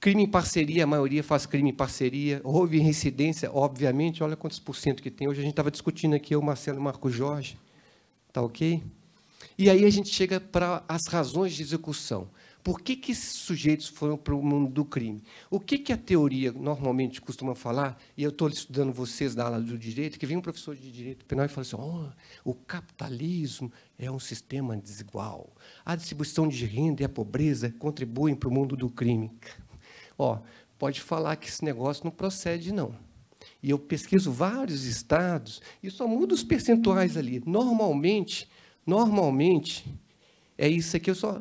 Crime em parceria, a maioria faz crime em parceria. Houve reincidência, obviamente, olha quantos por cento que tem. Hoje a gente estava discutindo aqui, eu, Marcelo e Marco Jorge. Tá ok? E aí a gente chega para as razões de execução. Por que, que esses sujeitos foram para o mundo do crime? O que, que a teoria normalmente costuma falar, e eu estou estudando vocês da aula do direito, que vem um professor de direito penal e fala assim: oh, o capitalismo é um sistema desigual. A distribuição de renda e a pobreza contribuem para o mundo do crime. Ó, pode falar que esse negócio não procede, não. E eu pesquiso vários estados e só muda os percentuais ali. Normalmente, normalmente, é isso aqui, eu só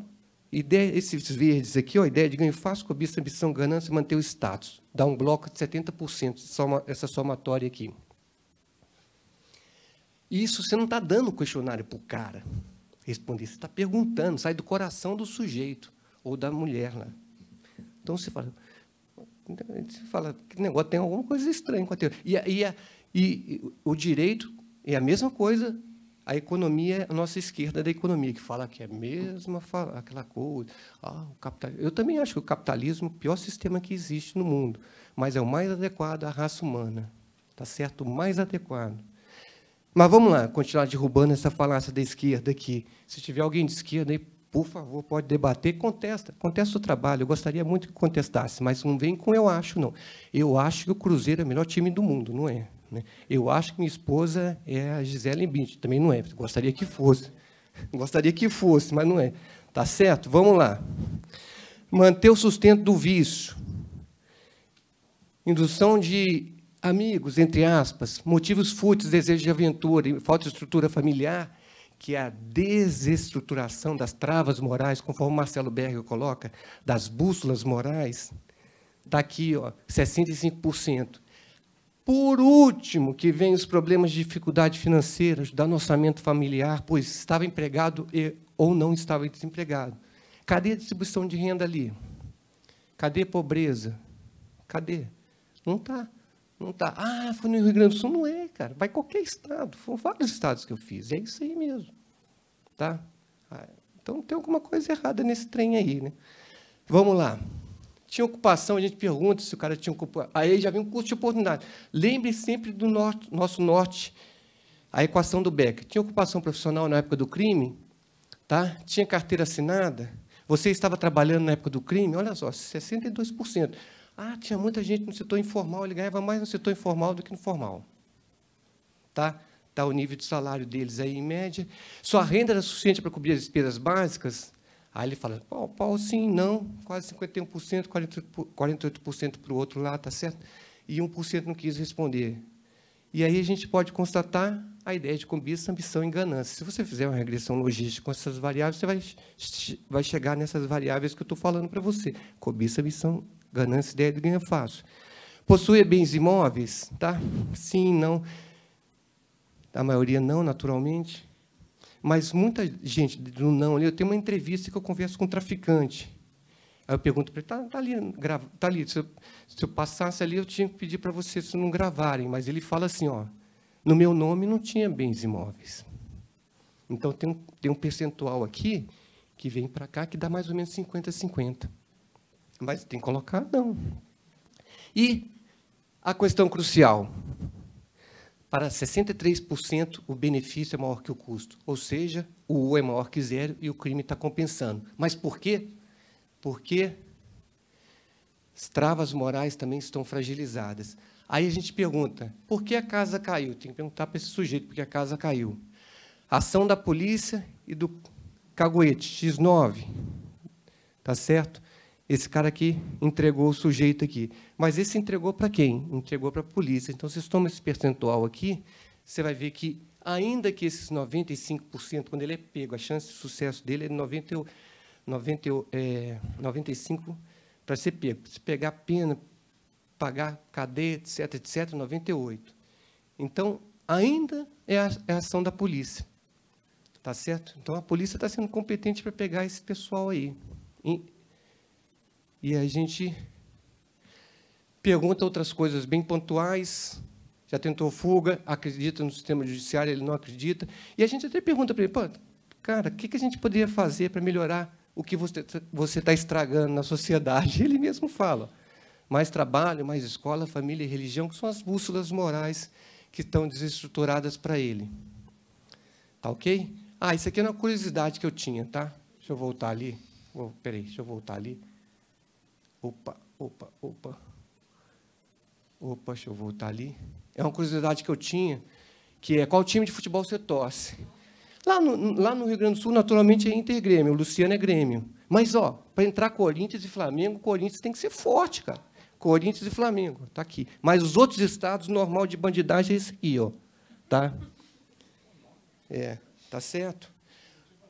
Ideia, esses verdes aqui, ó, a ideia de ganho fácil, cobiça, ambição, ganância, manter o status. Dá um bloco de 70% soma, essa somatória aqui. Isso você não está dando questionário para o cara responder, você está perguntando, sai do coração do sujeito ou da mulher lá. Então você fala, você fala que negócio tem alguma coisa estranha com a teoria. E, e, e, e o direito é a mesma coisa a economia, a nossa esquerda é da economia, que fala que é a mesma fala, aquela coisa. Ah, o capital... Eu também acho que o capitalismo é o pior sistema que existe no mundo, mas é o mais adequado à raça humana. Tá certo? O mais adequado. Mas vamos lá, continuar derrubando essa falácia da esquerda aqui. Se tiver alguém de esquerda aí, por favor, pode debater, contesta, contesta o trabalho. Eu gostaria muito que contestasse, mas não vem com eu acho, não. Eu acho que o Cruzeiro é o melhor time do mundo, não é? Né? Eu acho que minha esposa é a Gisele Bint, também não é, gostaria que fosse. Gostaria que fosse, mas não é. Tá certo? Vamos lá. Manter o sustento do vício. Indução de amigos, entre aspas, motivos fúteis, desejo de aventura, falta de estrutura familiar, que é a desestruturação das travas morais, conforme Marcelo Berger coloca, das bússolas morais, está aqui, ó, 65%. Por último, que vem os problemas de dificuldade financeira, ajudar no orçamento familiar, pois estava empregado e, ou não estava desempregado. Cadê a distribuição de renda ali? Cadê a pobreza? Cadê? Não está. Não está. Ah, foi no Rio Grande do Sul? Não é, cara. Vai qualquer estado. Foram vários estados que eu fiz. É isso aí mesmo. Tá? Ah, então tem alguma coisa errada nesse trem aí, né? Vamos lá. Tinha ocupação, a gente pergunta se o cara tinha ocupação. Aí já vem um custo de oportunidade. Lembre sempre do norte, nosso norte, a equação do Beck. Tinha ocupação profissional na época do crime? Tá? Tinha carteira assinada? Você estava trabalhando na época do crime? Olha só, 62%. Ah, tinha muita gente no setor informal, ele ganhava mais no setor informal do que no formal. Tá? Tá o nível de salário deles aí em média. Sua renda era suficiente para cobrir as despesas básicas? Aí ele fala, Paulo, Paulo sim, não, quase 51%, 48% para o outro lá, tá certo? E 1% não quis responder. E aí a gente pode constatar a ideia de cobiça, ambição e ganância. Se você fizer uma regressão logística com essas variáveis, você vai, vai chegar nessas variáveis que eu estou falando para você. Cobiça, ambição, ganância, ideia de ganha fácil. Possui bens imóveis? Tá? Sim, não. A maioria não, naturalmente. Mas muita gente do não ali, eu tenho uma entrevista que eu converso com um traficante. Aí eu pergunto para ele, tá, tá, ali, grava, tá ali. Se eu, se eu, passasse ali, eu tinha que pedir para vocês não gravarem. Mas ele fala assim, ó, no meu nome não tinha bens imóveis. Então tem um, tem um percentual aqui que vem para cá que dá mais ou menos 50 50. Mas tem que colocar não. E a questão crucial, para 63% o benefício é maior que o custo, ou seja, o U é maior que zero e o crime está compensando. Mas por quê? Porque as travas morais também estão fragilizadas. Aí a gente pergunta, por que a casa caiu? Tem que perguntar para esse sujeito por que a casa caiu. Ação da polícia e do caguete, X9, tá certo? Esse cara aqui entregou o sujeito aqui. Mas esse entregou para quem? Entregou para a polícia. Então, se você toma esse percentual aqui, você vai ver que, ainda que esses 95%, quando ele é pego, a chance de sucesso dele é 90, 90, é, 95% para ser pego. Se pegar pena, pagar cadeia, etc., etc., 98%. Então, ainda é a, é a ação da polícia. Tá certo? Então, a polícia está sendo competente para pegar esse pessoal aí. E, e a gente pergunta outras coisas bem pontuais. Já tentou fuga, acredita no sistema judiciário, ele não acredita. E a gente até pergunta para ele: Pô, cara, o que, a gente poderia fazer para melhorar o que você está tá estragando na sociedade? Ele mesmo fala. Mais trabalho, mais escola, família e religião, que são as bússolas morais que estão desestruturadas para ele. Tá ok? Ah, isso aqui é uma curiosidade que eu tinha, tá? Deixa eu voltar ali. Oh, peraí, deixa eu voltar ali opa, opa, opa. Opa, deixa eu voltar ali. É uma curiosidade que eu tinha, que é qual time de futebol você torce. Lá no, lá no Rio Grande do Sul, naturalmente, é intergrêmio. O Luciano é grêmio. Mas, ó, para entrar Corinthians e Flamengo, Corinthians tem que ser forte, cara. Corinthians e Flamengo, tá aqui. Mas os outros estados, normal de bandidagem é esse aqui, ó. Tá? É, tá certo?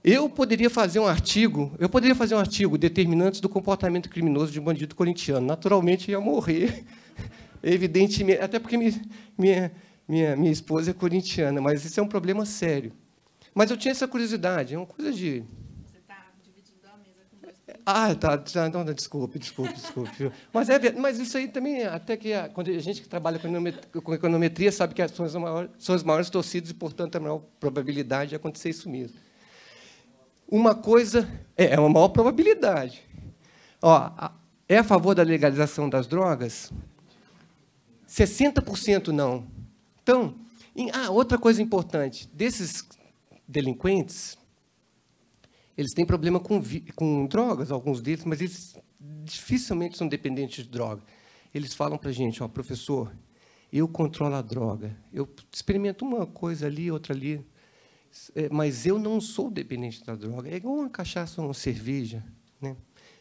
Eu poderia fazer um artigo, eu poderia fazer um artigo determinantes do comportamento criminoso de um bandido corintiano. Naturalmente ia morrer, evidentemente, até porque minha, minha, minha, esposa é corintiana, mas isso é um problema sério. Mas eu tinha essa curiosidade, é uma coisa de. Você está dividindo a mesa com dois corintianos. Ah, tá, tá não, desculpe, desculpe, desculpe. mas, é, mas isso aí também, até que a, quando a gente que trabalha com econometria, com econometria sabe que são as, maiores, são as maiores torcidas e, portanto, a maior probabilidade de acontecer isso mesmo uma coisa. É, é, uma maior probabilidade. Ó, é a favor da legalização das drogas? 60% não. Então, em, ah, outra coisa importante: desses delinquentes, eles têm problema com, com drogas, alguns deles, mas eles dificilmente são dependentes de droga. Eles falam para a gente: ó, professor, eu controlo a droga. Eu experimento uma coisa ali, outra ali. É, mas eu não sou dependente da droga. É igual uma cachaça ou uma cerveja. Né?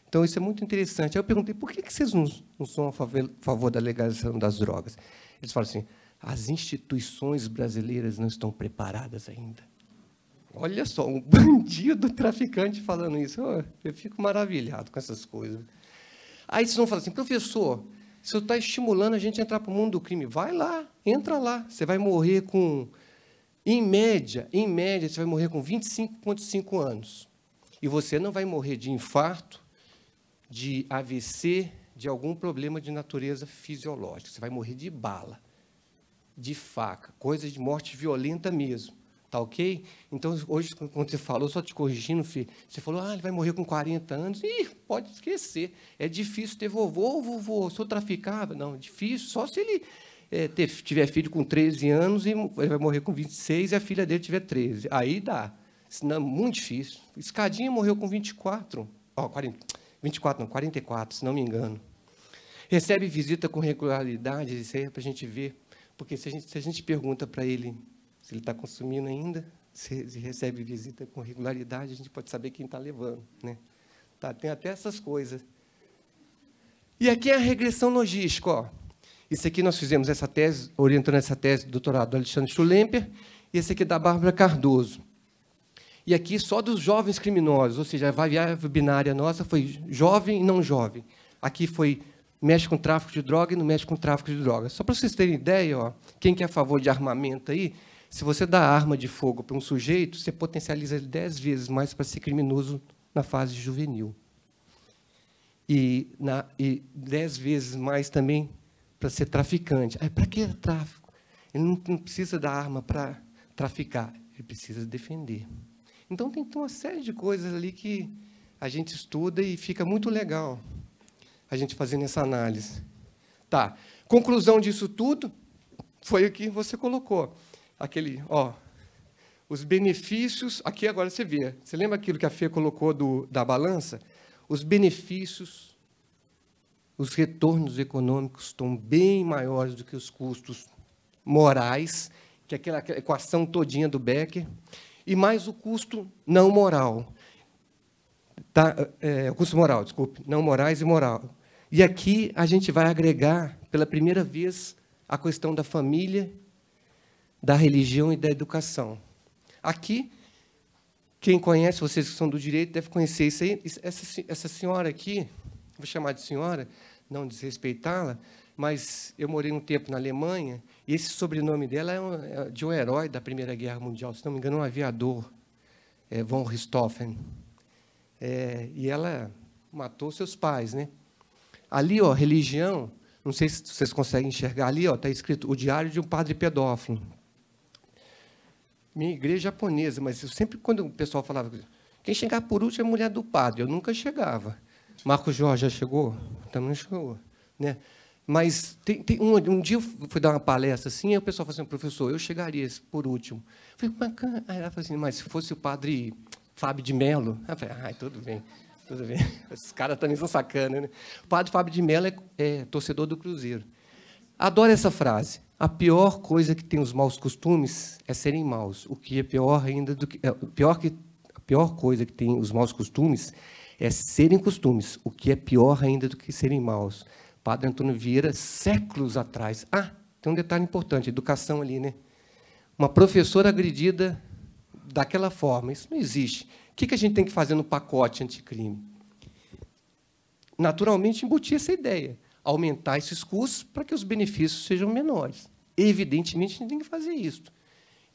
Então, isso é muito interessante. Aí eu perguntei, por que, que vocês não, não são a favor, da legalização das drogas? Eles falam assim, as instituições brasileiras não estão preparadas ainda. Olha só, um bandido traficante falando isso. Eu, eu fico maravilhado com essas coisas. Aí vocês vão falar assim, professor, você está estimulando a gente a entrar para o mundo do crime. Vai lá, entra lá. Você vai morrer com em média, em média, você vai morrer com 25,5 anos. E você não vai morrer de infarto, de AVC, de algum problema de natureza fisiológica. Você vai morrer de bala, de faca, coisa de morte violenta mesmo. Tá ok? Então, hoje, quando você falou, só te corrigindo, filho, você falou, ah, ele vai morrer com 40 anos. Ih, pode esquecer. É difícil ter vovô, vovô, sou eu traficava. Não, é difícil, só se ele é, ter, tiver filho com 13 anos e ele vai morrer com 26 e a filha dele tiver 13. Aí dá. Senão é muito difícil. Escadinha morreu com 24. Ó, 40, 24 não, 44, se não me engano. Recebe visita com regularidade, isso aí é para a gente ver. Porque se a gente, se a gente pergunta para ele se ele está consumindo ainda, se, se recebe visita com regularidade, a gente pode saber quem está levando. Né? Tá, tem até essas coisas. E aqui é a regressão logística. Ó. Isso aqui nós fizemos essa tese, orientando essa tese do doutorado do Alexandre Schulemper, e esse aqui é da Bárbara Cardoso. E aqui só dos jovens criminosos, ou seja, a variável binária nossa foi jovem e não jovem. Aqui foi mexe com tráfico de droga e não mexe com tráfico de drogas. Só para vocês terem ideia, ó, quem que é a favor de armamento aí, se você dá arma de fogo para um sujeito, você potencializa ele dez vezes mais para ser criminoso na fase juvenil. E, na, e dez vezes mais também para ser traficante. Aí, para que tráfico? Ele não, não precisa da arma para traficar, ele precisa defender. Então, tem uma série de coisas ali que a gente estuda e fica muito legal a gente fazendo essa análise. Tá. Conclusão disso tudo foi o que você colocou. Aquele, ó, os benefícios, aqui agora você vê. Você lembra aquilo que a Fê colocou do, da balança? Os benefícios os retornos econômicos estão bem maiores do que os custos morais, que é aquela equação todinha do Becker, e mais o custo não moral. Tá, é, é, o custo moral, desculpe, não morais e moral. E aqui a gente vai agregar, pela primeira vez, a questão da família, da religião e da educação. Aqui, quem conhece, vocês que são do direito, deve conhecer isso aí. Essa, essa senhora aqui, vou chamar de senhora, não desrespeitá-la, mas eu morei um tempo na Alemanha e esse sobrenome dela é, um, é de um herói da Primeira Guerra Mundial, se não me engano, é um aviador, é, von Richthofen. É, e ela matou seus pais, né? Ali, ó, religião, não sei se vocês conseguem enxergar ali, ó, está escrito o diário de um padre pedófilo. Minha igreja é japonesa, mas eu sempre quando o pessoal falava quem chegar por último é a mulher do padre, eu nunca chegava. Marco Jorge já chegou? Também não chegou. Né? Mas tem, tem um, um, dia eu fui dar uma palestra assim, e o pessoal falou assim, professor, eu chegaria por último. Eu falei, mas, aí ela falou assim, mas se fosse o padre Fábio de Mello, eu falei, ai, tudo bem, tudo bem. Esses caras também são sacanas, né? O padre Fábio de Mello é, é torcedor do Cruzeiro. Adoro essa frase. A pior coisa que tem os maus costumes é serem maus. O que é pior ainda do que. É, pior, que, a pior coisa que tem os maus costumes é serem costumes, o que é pior ainda do que serem maus. Padre Antônio Vieira, séculos atrás. Ah, tem um detalhe importante: educação ali, né? Uma professora agredida daquela forma, isso não existe. O que a gente tem que fazer no pacote anticrime? Naturalmente, embutir essa ideia, aumentar esses custos para que os benefícios sejam menores. Evidentemente, a gente tem que fazer isso.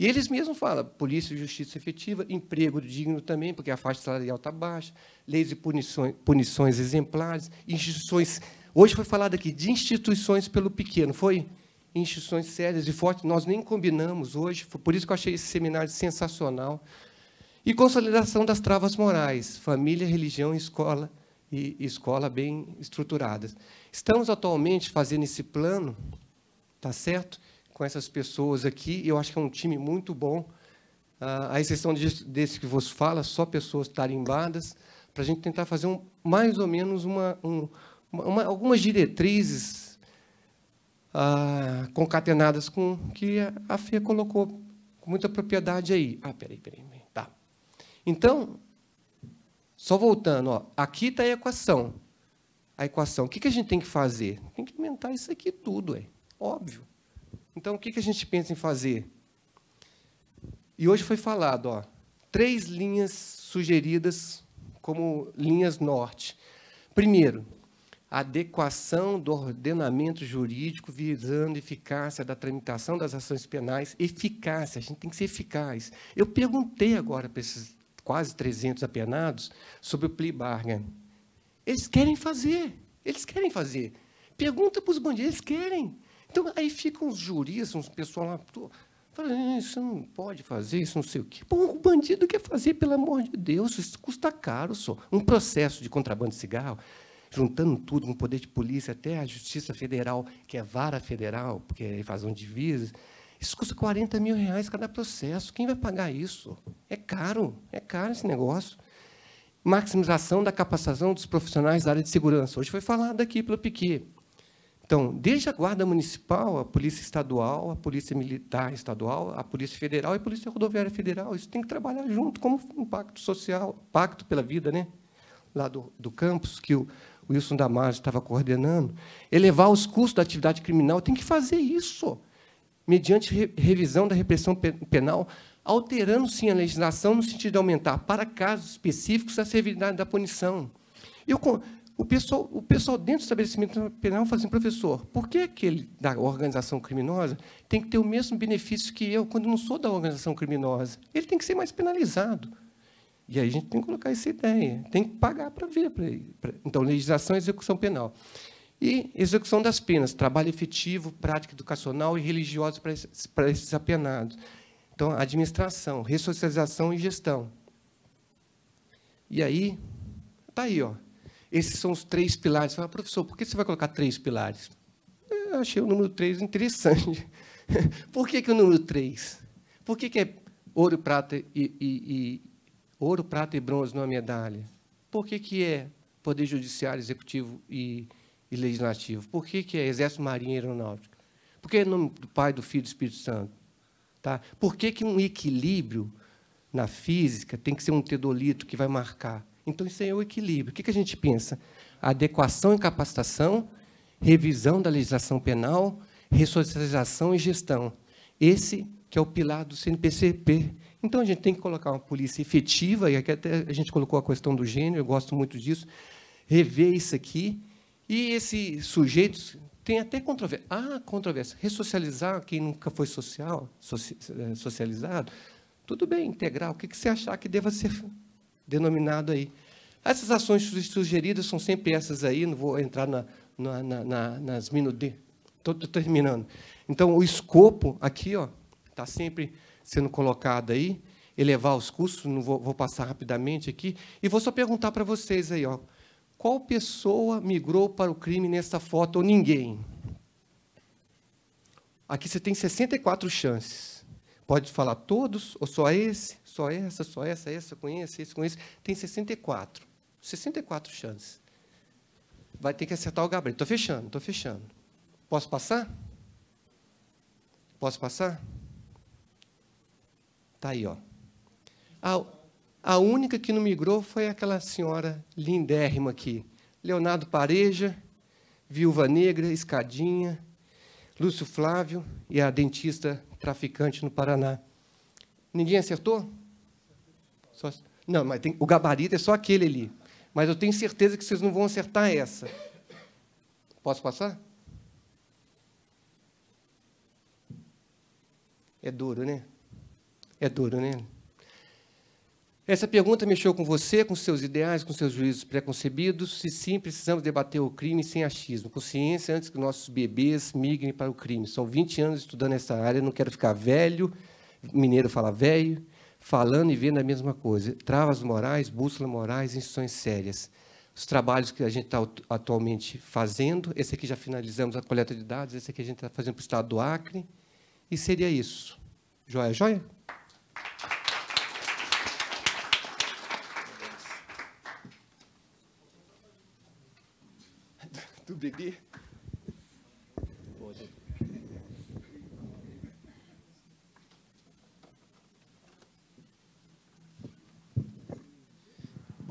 E eles mesmos falam, polícia e justiça efetiva, emprego digno também, porque a faixa salarial está baixa, leis e punições, punições exemplares, instituições... Hoje foi falado aqui de instituições pelo pequeno, foi? Instituições sérias e fortes, nós nem combinamos hoje, foi por isso que eu achei esse seminário sensacional. E consolidação das travas morais, família, religião e escola, e escola bem estruturadas. Estamos atualmente fazendo esse plano, tá certo? com essas pessoas aqui. Eu acho que é um time muito bom. a ah, à exceção desse que vos fala, só pessoas tarimbadas, para a gente tentar fazer um, mais ou menos uma, um, uma, algumas diretrizes ah, concatenadas com que a FIA colocou com muita propriedade aí. Ah, peraí, peraí, peraí. Tá. Então, só voltando, ó, aqui está a equação. A equação. O que, que a gente tem que fazer? Tem que inventar isso aqui tudo, é óbvio. Então, o que, a gente pensa em fazer? E hoje foi falado, ó, três linhas sugeridas como linhas norte. Primeiro, adequação do ordenamento jurídico visando eficácia da tramitação das ações penais, eficácia, a gente tem que ser eficaz. Eu perguntei agora para esses quase 300 apenados sobre o plea bargain. Eles querem fazer, eles querem fazer. Pergunta para os bandidos, eles querem. Então, aí ficam os juristas, uns pessoal lá, falando, ah, isso não pode fazer, isso não sei o quê. Bom, o bandido quer fazer, pelo amor de Deus, isso custa caro só. Um processo de contrabando de cigarro, juntando tudo, com um poder de polícia, até a Justiça Federal, que é vara federal, porque é evasão de divisas, isso custa 40 mil reais cada processo. Quem vai pagar isso? É caro, é caro esse negócio. Maximização da capacitação dos profissionais da área de segurança. Hoje foi falado aqui pelo Piquet. Então, desde a Guarda Municipal, a Polícia Estadual, a Polícia Militar Estadual, a Polícia Federal e a Polícia Rodoviária Federal, isso tem que trabalhar junto, como um pacto social, pacto pela vida, né? lá do, do campus, que o Wilson Damasio estava coordenando, elevar os custos da atividade criminal, tem que fazer isso, mediante re, revisão da repressão penal, alterando, sim, a legislação no sentido de aumentar, para casos específicos, a severidade da punição. Eu, o pessoal, o pessoal dentro do estabelecimento penal fala assim, professor, por que aquele da organização criminosa tem que ter o mesmo benefício que eu quando não sou da organização criminosa? Ele tem que ser mais penalizado. E aí a gente tem que colocar essa ideia, tem que pagar para ver. Pra, pra, então, legislação e execução penal. E execução das penas, trabalho efetivo, prática educacional e religiosa para esses, apenados. Então, administração, ressocialização e gestão. E aí, está aí, ó. Esses são os três pilares. Você fala, professor, por que você vai colocar três pilares? Eu achei o número três interessante. por que, que o número três? Por que, que é ouro, prata e, e, e ouro, prata e bronze numa medalha? Por que, que é poder judiciário, executivo e, e legislativo? Por que, que é exército, marinha e aeronáutica? Por que é nome do Pai, do Filho e do Espírito Santo? Tá? Por que, que um equilíbrio na física tem que ser um tedolito que vai marcar? Então, isso é o equilíbrio. O que, que a gente pensa? Adequação e capacitação, revisão da legislação penal, ressocialização e gestão. Esse que é o pilar do CNPCP. Então, a gente tem que colocar uma polícia efetiva, e aqui até a gente colocou a questão do gênero, eu gosto muito disso, rever isso aqui. E esse sujeito tem até controvérsia. Ah, controvérsia. Ressocializar quem nunca foi social, eh, socializado, tudo bem, integral, o que, que você achar que deva ser denominado aí. Essas ações sugeridas são sempre essas aí, não vou entrar na, na, na, nas minudez. Estou terminando. Então, o escopo aqui está sempre sendo colocado aí, elevar os custos, não vou, vou passar rapidamente aqui, e vou só perguntar para vocês aí, ó, qual pessoa migrou para o crime nessa foto ou ninguém? Aqui você tem 64 chances. Pode falar todos ou só esse? Só essa, só essa, essa, com esse, esse, com Tem 64. 64 chances. Vai ter que acertar o gabarito. Estou fechando, estou fechando. Posso passar? Posso passar? Está aí, ó. A, a única que não migrou foi aquela senhora lindérrima aqui. Leonardo Pareja, Viúva Negra, Escadinha, Lúcio Flávio e a dentista traficante no Paraná. Ninguém acertou? Só... Não, mas tem... o gabarito é só aquele ali. Mas eu tenho certeza que vocês não vão acertar essa. Posso passar? É duro, né? É duro, né? Essa pergunta mexeu com você, com seus ideais, com seus juízos preconcebidos? Se sim, precisamos debater o crime sem achismo, consciência antes que nossos bebês migrem para o crime. São 20 anos estudando essa área, não quero ficar velho, mineiro fala velho, falando e vendo a mesma coisa. Travas morais, bússola morais, instituições sérias. Os trabalhos que a gente está atualmente fazendo, esse aqui já finalizamos a coleta de dados, esse aqui a gente está fazendo para o estado do Acre, e seria isso. Joia, joia? Do bebê?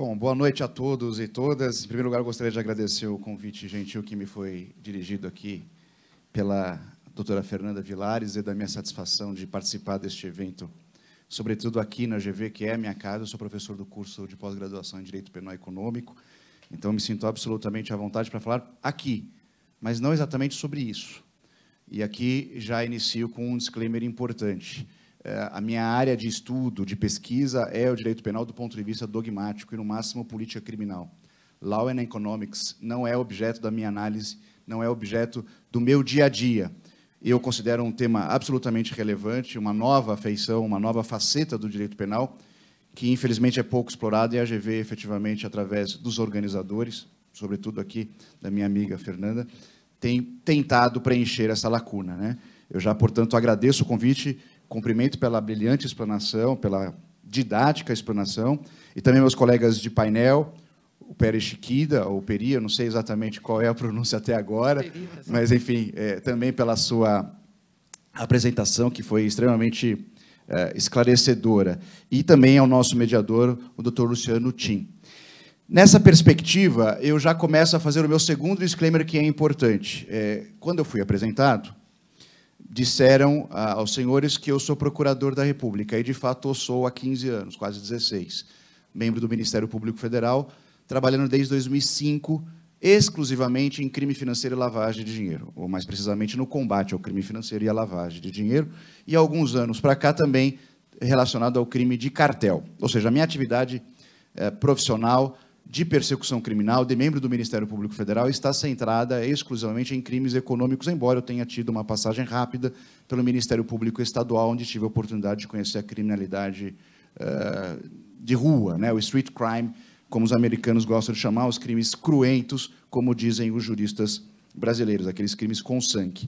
Bom, boa noite a todos e todas. Em primeiro lugar, gostaria de agradecer o convite gentil que me foi dirigido aqui pela doutora Fernanda Vilares e da minha satisfação de participar deste evento, sobretudo aqui na GV, que é a minha casa. Eu sou professor do curso de pós-graduação em Direito Penal Econômico, então me sinto absolutamente à vontade para falar aqui, mas não exatamente sobre isso. E aqui já inicio com um disclaimer importante. É, a minha área de estudo, de pesquisa, é o direito penal do ponto de vista dogmático e, no máximo, política criminal. Law and Economics não é objeto da minha análise, não é objeto do meu dia a dia. Eu considero um tema absolutamente relevante, uma nova afeição, uma nova faceta do direito penal, que infelizmente é pouco explorado e a GV, efetivamente, através dos organizadores, sobretudo aqui da minha amiga Fernanda, tem tentado preencher essa lacuna. Né? Eu já, portanto, agradeço o convite Cumprimento pela brilhante explanação, pela didática explanação, e também meus colegas de painel, o Pere Chiquida, ou Peri, eu não sei exatamente qual é a pronúncia até agora, é. mas, enfim, é, também pela sua apresentação, que foi extremamente é, esclarecedora. E também ao nosso mediador, o Dr. Luciano Tim. Nessa perspectiva, eu já começo a fazer o meu segundo disclaimer, que é importante. É, quando eu fui apresentado, disseram ah, aos senhores que eu sou procurador da República, e de fato eu sou há 15 anos, quase 16, membro do Ministério Público Federal, trabalhando desde 2005 exclusivamente em crime financeiro e lavagem de dinheiro, ou mais precisamente no combate ao crime financeiro e à lavagem de dinheiro, e há alguns anos para cá também relacionado ao crime de cartel. Ou seja, a minha atividade eh, profissional de persecução criminal de membro do Ministério Público Federal está centrada exclusivamente em crimes econômicos, embora eu tenha tido uma passagem rápida pelo Ministério Público Estadual, onde tive a oportunidade de conhecer a criminalidade uh, de rua, né, o street crime, como os americanos gostam de chamar, os crimes cruentos, como dizem os juristas brasileiros, aqueles crimes com sangue.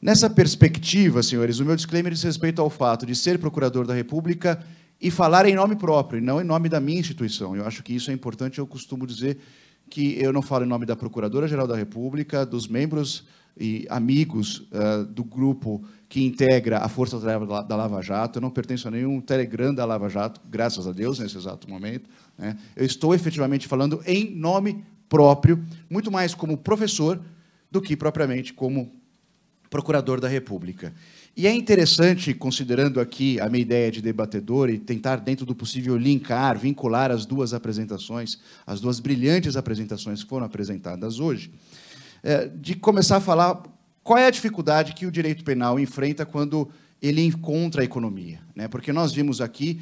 Nessa perspectiva, senhores, o meu disclaimer diz respeito ao fato de ser procurador da República e falar em nome próprio, e não em nome da minha instituição. Eu acho que isso é importante, eu costumo dizer que eu não falo em nome da Procuradora-Geral da República, dos membros e amigos uh, do grupo que integra a Força da Lava Jato. Eu não pertenço a nenhum Telegram da Lava Jato, graças a Deus, nesse exato momento. Né? Eu estou efetivamente falando em nome próprio, muito mais como professor do que propriamente como procurador da República. E é interessante, considerando aqui a minha ideia de debatedor e tentar, dentro do possível, linkar, vincular as duas apresentações, as duas brilhantes apresentações que foram apresentadas hoje, é, de começar a falar qual é a dificuldade que o direito penal enfrenta quando ele encontra a economia. Né? Porque nós vimos aqui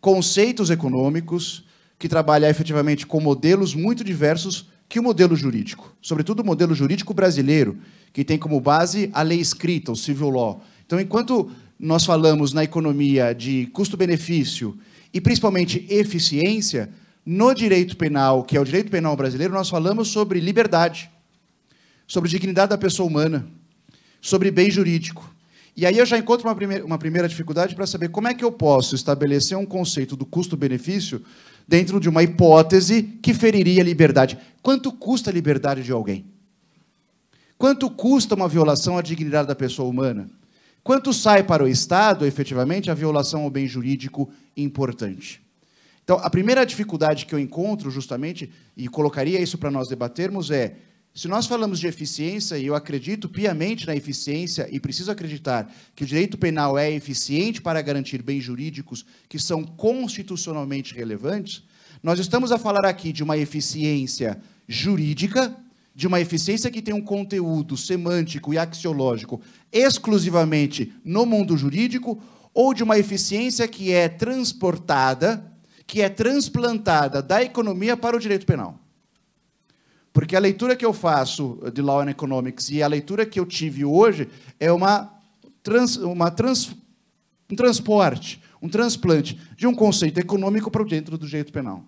conceitos econômicos que trabalham efetivamente com modelos muito diversos que o modelo jurídico, sobretudo o modelo jurídico brasileiro, que tem como base a lei escrita, o civil law então, enquanto nós falamos na economia de custo-benefício e principalmente eficiência, no direito penal, que é o direito penal brasileiro, nós falamos sobre liberdade, sobre dignidade da pessoa humana, sobre bem jurídico. E aí eu já encontro uma primeira, uma primeira dificuldade para saber como é que eu posso estabelecer um conceito do custo-benefício dentro de uma hipótese que feriria a liberdade. Quanto custa a liberdade de alguém? Quanto custa uma violação à dignidade da pessoa humana? Quanto sai para o Estado, efetivamente, a violação ao bem jurídico importante? Então, a primeira dificuldade que eu encontro, justamente, e colocaria isso para nós debatermos, é se nós falamos de eficiência, e eu acredito piamente na eficiência, e preciso acreditar que o direito penal é eficiente para garantir bens jurídicos que são constitucionalmente relevantes, nós estamos a falar aqui de uma eficiência jurídica, de uma eficiência que tem um conteúdo semântico e axiológico exclusivamente no mundo jurídico ou de uma eficiência que é transportada, que é transplantada da economia para o direito penal. Porque a leitura que eu faço de Law and Economics e a leitura que eu tive hoje é uma, trans, uma trans, um transporte, um transplante de um conceito econômico para o dentro do direito penal.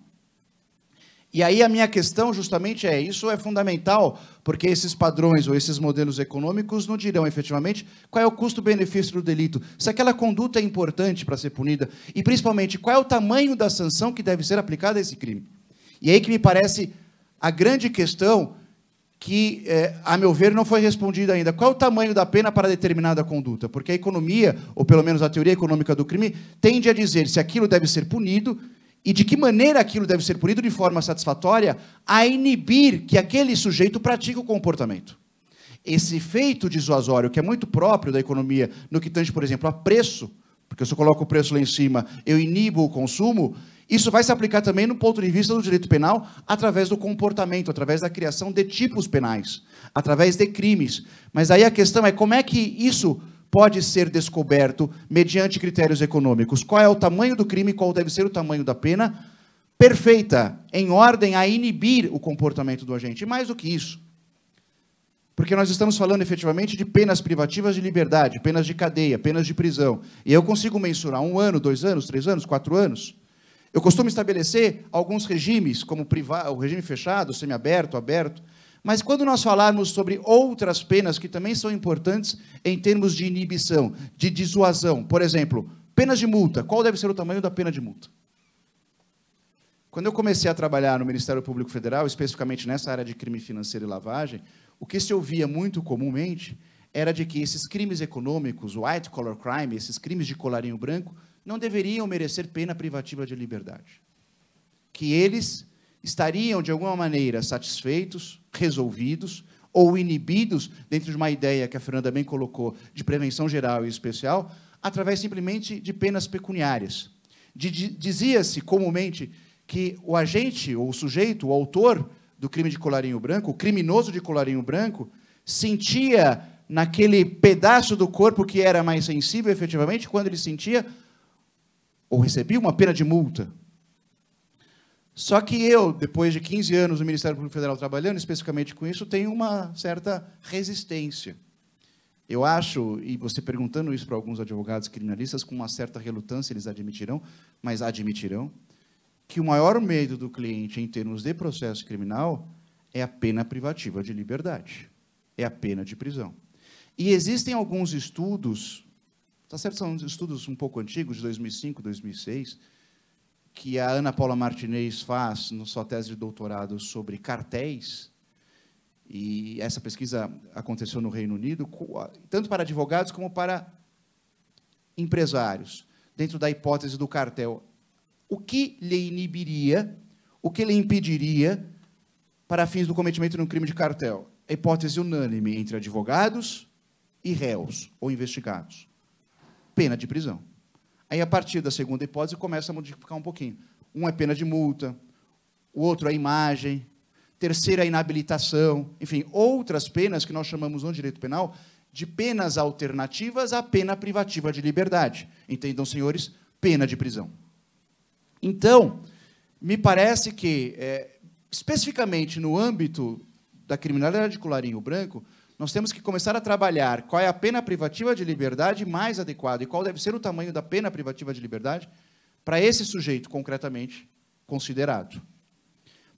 E aí a minha questão justamente é, isso é fundamental, porque esses padrões ou esses modelos econômicos não dirão efetivamente qual é o custo-benefício do delito, se aquela conduta é importante para ser punida, e principalmente qual é o tamanho da sanção que deve ser aplicada a esse crime. E aí que me parece a grande questão que, é, a meu ver, não foi respondida ainda. Qual é o tamanho da pena para determinada conduta? Porque a economia, ou pelo menos a teoria econômica do crime, tende a dizer se aquilo deve ser punido e de que maneira aquilo deve ser punido de forma satisfatória a inibir que aquele sujeito pratique o comportamento. Esse efeito dissuasório, que é muito próprio da economia, no que tange, por exemplo, a preço, porque se eu coloco o preço lá em cima, eu inibo o consumo, isso vai se aplicar também no ponto de vista do direito penal através do comportamento, através da criação de tipos penais, através de crimes. Mas aí a questão é como é que isso pode ser descoberto mediante critérios econômicos. Qual é o tamanho do crime, qual deve ser o tamanho da pena perfeita, em ordem a inibir o comportamento do agente. E mais do que isso. Porque nós estamos falando efetivamente de penas privativas de liberdade, penas de cadeia, penas de prisão. E eu consigo mensurar um ano, dois anos, três anos, quatro anos. Eu costumo estabelecer alguns regimes, como o regime fechado, semiaberto, aberto. aberto mas quando nós falarmos sobre outras penas que também são importantes em termos de inibição, de dissuasão, por exemplo, penas de multa, qual deve ser o tamanho da pena de multa? Quando eu comecei a trabalhar no Ministério Público Federal, especificamente nessa área de crime financeiro e lavagem, o que se ouvia muito comumente era de que esses crimes econômicos, white collar crime, esses crimes de colarinho branco, não deveriam merecer pena privativa de liberdade. Que eles estariam, de alguma maneira, satisfeitos, resolvidos ou inibidos dentro de uma ideia que a Fernanda bem colocou de prevenção geral e especial, através simplesmente de penas pecuniárias. Dizia-se comumente que o agente, ou o sujeito, o autor do crime de colarinho branco, o criminoso de colarinho branco, sentia naquele pedaço do corpo que era mais sensível, efetivamente, quando ele sentia ou recebia uma pena de multa, só que eu, depois de 15 anos no Ministério Público Federal trabalhando especificamente com isso, tenho uma certa resistência. Eu acho, e você perguntando isso para alguns advogados criminalistas, com uma certa relutância eles admitirão, mas admitirão, que o maior medo do cliente em termos de processo criminal é a pena privativa de liberdade, é a pena de prisão. E existem alguns estudos, tá certo, são estudos um pouco antigos, de 2005, 2006, que a Ana Paula Martinez faz na sua tese de doutorado sobre cartéis, e essa pesquisa aconteceu no Reino Unido, tanto para advogados como para empresários, dentro da hipótese do cartel. O que lhe inibiria, o que lhe impediria para fins do cometimento de um crime de cartel? A hipótese unânime entre advogados e réus ou investigados. Pena de prisão. Aí, a partir da segunda hipótese, começa a modificar um pouquinho. Um é pena de multa, o outro é imagem, terceira é inabilitação, enfim, outras penas que nós chamamos no direito penal de penas alternativas à pena privativa de liberdade. Entendam, senhores, pena de prisão. Então, me parece que, é, especificamente no âmbito da criminalidade de colarinho branco, nós temos que começar a trabalhar qual é a pena privativa de liberdade mais adequada e qual deve ser o tamanho da pena privativa de liberdade para esse sujeito concretamente considerado.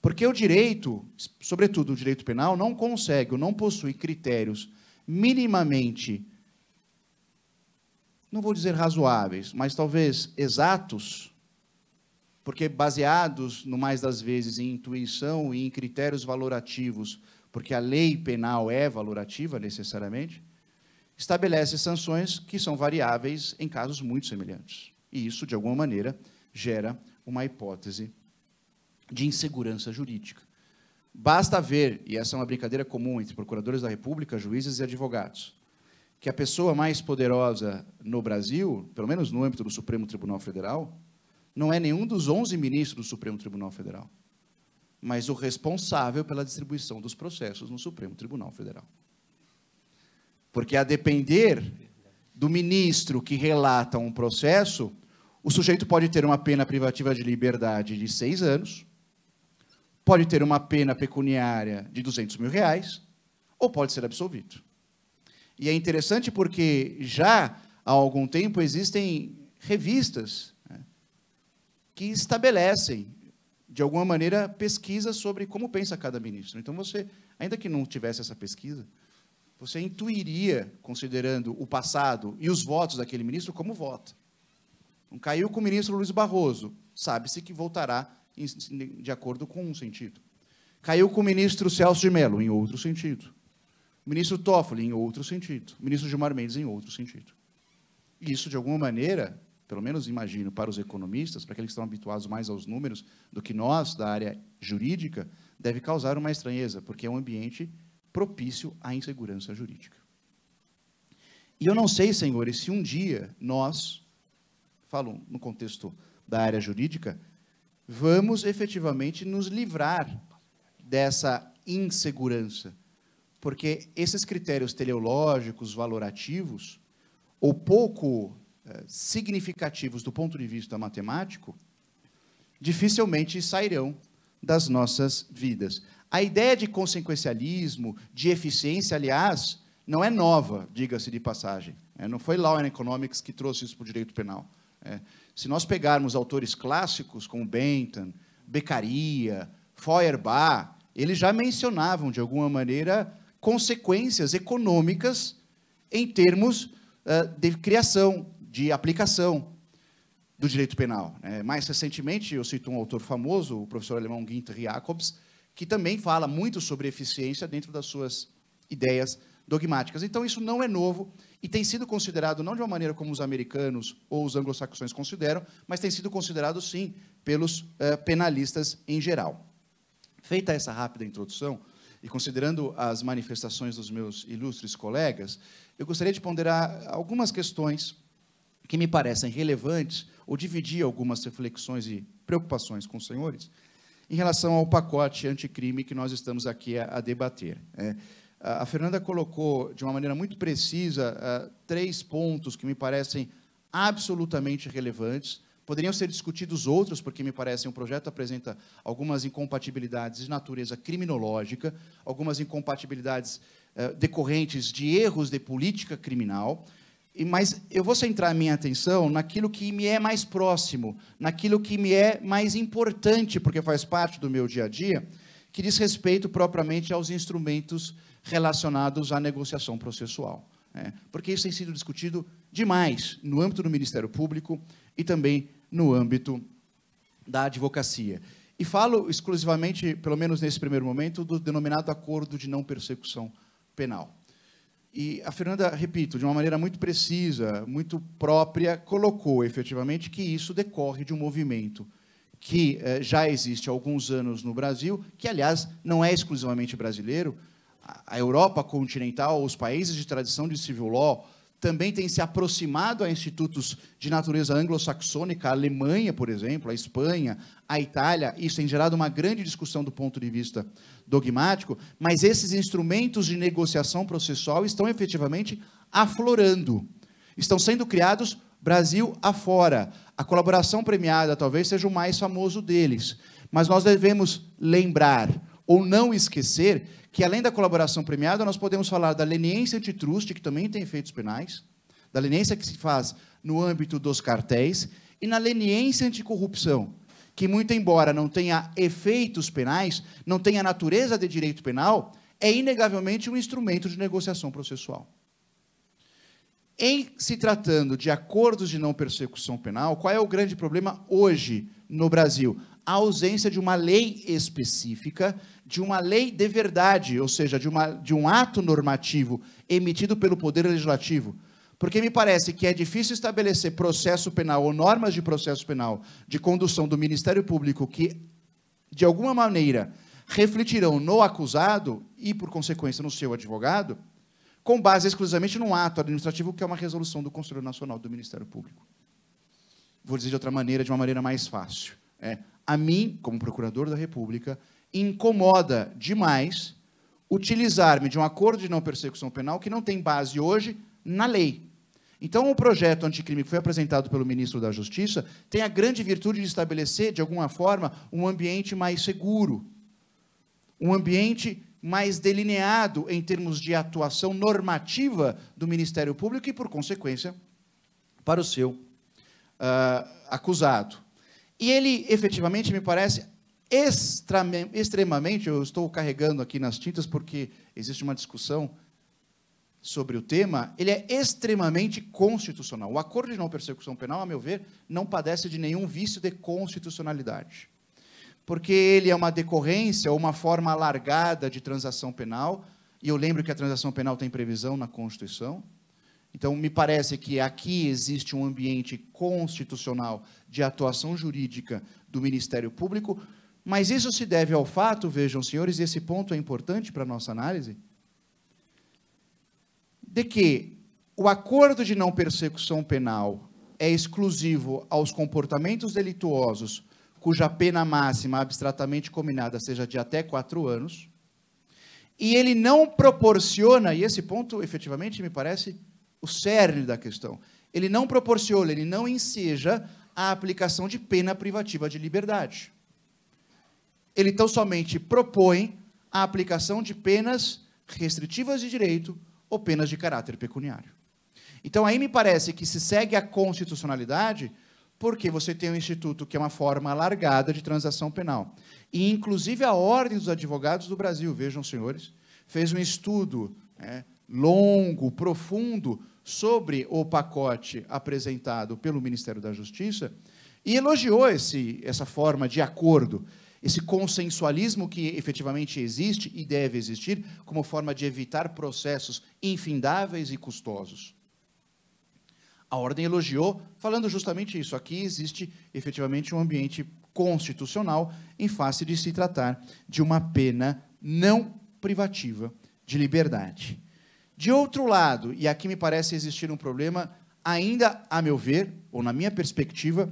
Porque o direito, sobretudo o direito penal, não consegue ou não possui critérios minimamente, não vou dizer razoáveis, mas talvez exatos, porque baseados, no mais das vezes, em intuição e em critérios valorativos porque a lei penal é valorativa necessariamente, estabelece sanções que são variáveis em casos muito semelhantes. E isso, de alguma maneira, gera uma hipótese de insegurança jurídica. Basta ver, e essa é uma brincadeira comum entre procuradores da República, juízes e advogados, que a pessoa mais poderosa no Brasil, pelo menos no âmbito do Supremo Tribunal Federal, não é nenhum dos 11 ministros do Supremo Tribunal Federal mas o responsável pela distribuição dos processos no Supremo Tribunal Federal. Porque a depender do ministro que relata um processo, o sujeito pode ter uma pena privativa de liberdade de seis anos, pode ter uma pena pecuniária de 200 mil reais, ou pode ser absolvido. E é interessante porque já há algum tempo existem revistas né, que estabelecem de alguma maneira, pesquisa sobre como pensa cada ministro. Então, você, ainda que não tivesse essa pesquisa, você intuiria, considerando o passado e os votos daquele ministro, como vota. Então, caiu com o ministro Luiz Barroso, sabe-se que voltará de acordo com um sentido. Caiu com o ministro Celso de Mello, em outro sentido. O ministro Toffoli, em outro sentido. O ministro Gilmar Mendes, em outro sentido. isso, de alguma maneira, pelo menos imagino, para os economistas, para aqueles que estão habituados mais aos números do que nós da área jurídica, deve causar uma estranheza, porque é um ambiente propício à insegurança jurídica. E eu não sei, senhores, se um dia nós, falo no contexto da área jurídica, vamos efetivamente nos livrar dessa insegurança, porque esses critérios teleológicos, valorativos, ou pouco eh, significativos do ponto de vista matemático, dificilmente sairão das nossas vidas. A ideia de consequencialismo, de eficiência, aliás, não é nova, diga-se de passagem. Eh, não foi Law and Economics que trouxe isso para o direito penal. Eh, se nós pegarmos autores clássicos como Bentham, Beccaria, Feuerbach, eles já mencionavam, de alguma maneira, consequências econômicas em termos de criação, de aplicação do direito penal. Né? Mais recentemente, eu cito um autor famoso, o professor alemão Günther Jacobs, que também fala muito sobre eficiência dentro das suas ideias dogmáticas. Então, isso não é novo e tem sido considerado, não de uma maneira como os americanos ou os anglo-saxões consideram, mas tem sido considerado, sim, pelos eh, penalistas em geral. Feita essa rápida introdução, e considerando as manifestações dos meus ilustres colegas, eu gostaria de ponderar algumas questões que me parecem relevantes, ou dividir algumas reflexões e preocupações com os senhores, em relação ao pacote anticrime que nós estamos aqui a, a debater. É, a Fernanda colocou, de uma maneira muito precisa, uh, três pontos que me parecem absolutamente relevantes. Poderiam ser discutidos outros, porque me parecem o projeto apresenta algumas incompatibilidades de natureza criminológica, algumas incompatibilidades uh, decorrentes de erros de política criminal, mas eu vou centrar minha atenção naquilo que me é mais próximo, naquilo que me é mais importante, porque faz parte do meu dia a dia, que diz respeito propriamente aos instrumentos relacionados à negociação processual. Né? Porque isso tem sido discutido demais no âmbito do Ministério Público e também no âmbito da advocacia. E falo exclusivamente, pelo menos nesse primeiro momento, do denominado acordo de não persecução penal. E a Fernanda, repito, de uma maneira muito precisa, muito própria, colocou efetivamente que isso decorre de um movimento que eh, já existe há alguns anos no Brasil, que, aliás, não é exclusivamente brasileiro. A Europa continental, os países de tradição de civil law, também tem se aproximado a institutos de natureza anglo-saxônica, a Alemanha, por exemplo, a Espanha, a Itália. Isso tem gerado uma grande discussão do ponto de vista dogmático, mas esses instrumentos de negociação processual estão efetivamente aflorando. Estão sendo criados Brasil afora. A colaboração premiada talvez seja o mais famoso deles. Mas nós devemos lembrar ou não esquecer que além da colaboração premiada, nós podemos falar da leniência antitruste que também tem efeitos penais, da leniência que se faz no âmbito dos cartéis, e na leniência anticorrupção, que, muito embora não tenha efeitos penais, não tenha natureza de direito penal, é inegavelmente um instrumento de negociação processual. Em se tratando de acordos de não persecução penal, qual é o grande problema hoje no Brasil? A ausência de uma lei específica de uma lei de verdade, ou seja, de, uma, de um ato normativo emitido pelo Poder Legislativo. Porque me parece que é difícil estabelecer processo penal ou normas de processo penal de condução do Ministério Público que, de alguma maneira, refletirão no acusado e, por consequência, no seu advogado, com base exclusivamente num ato administrativo que é uma resolução do Conselho Nacional do Ministério Público. Vou dizer de outra maneira, de uma maneira mais fácil. É, a mim, como procurador da República, incomoda demais utilizar-me de um acordo de não persecução penal que não tem base hoje na lei. Então, o projeto anticrime que foi apresentado pelo ministro da Justiça tem a grande virtude de estabelecer, de alguma forma, um ambiente mais seguro, um ambiente mais delineado em termos de atuação normativa do Ministério Público e, por consequência, para o seu uh, acusado. E ele, efetivamente, me parece, extremamente, eu estou carregando aqui nas tintas porque existe uma discussão sobre o tema, ele é extremamente constitucional. O acordo de não persecução penal, a meu ver, não padece de nenhum vício de constitucionalidade. Porque ele é uma decorrência ou uma forma alargada de transação penal, e eu lembro que a transação penal tem previsão na Constituição. Então, me parece que aqui existe um ambiente constitucional de atuação jurídica do Ministério Público, mas isso se deve ao fato, vejam, senhores, e esse ponto é importante para a nossa análise, de que o acordo de não persecução penal é exclusivo aos comportamentos delituosos cuja pena máxima abstratamente combinada seja de até quatro anos, e ele não proporciona, e esse ponto efetivamente me parece o cerne da questão, ele não proporciona, ele não enseja a aplicação de pena privativa de liberdade ele tão somente propõe a aplicação de penas restritivas de direito ou penas de caráter pecuniário. Então, aí me parece que se segue a constitucionalidade, porque você tem um instituto que é uma forma alargada de transação penal. E, inclusive, a Ordem dos Advogados do Brasil, vejam, senhores, fez um estudo né, longo, profundo, sobre o pacote apresentado pelo Ministério da Justiça e elogiou esse, essa forma de acordo esse consensualismo que efetivamente existe e deve existir como forma de evitar processos infindáveis e custosos. A ordem elogiou, falando justamente isso. Aqui existe efetivamente um ambiente constitucional em face de se tratar de uma pena não privativa de liberdade. De outro lado, e aqui me parece existir um problema, ainda a meu ver, ou na minha perspectiva,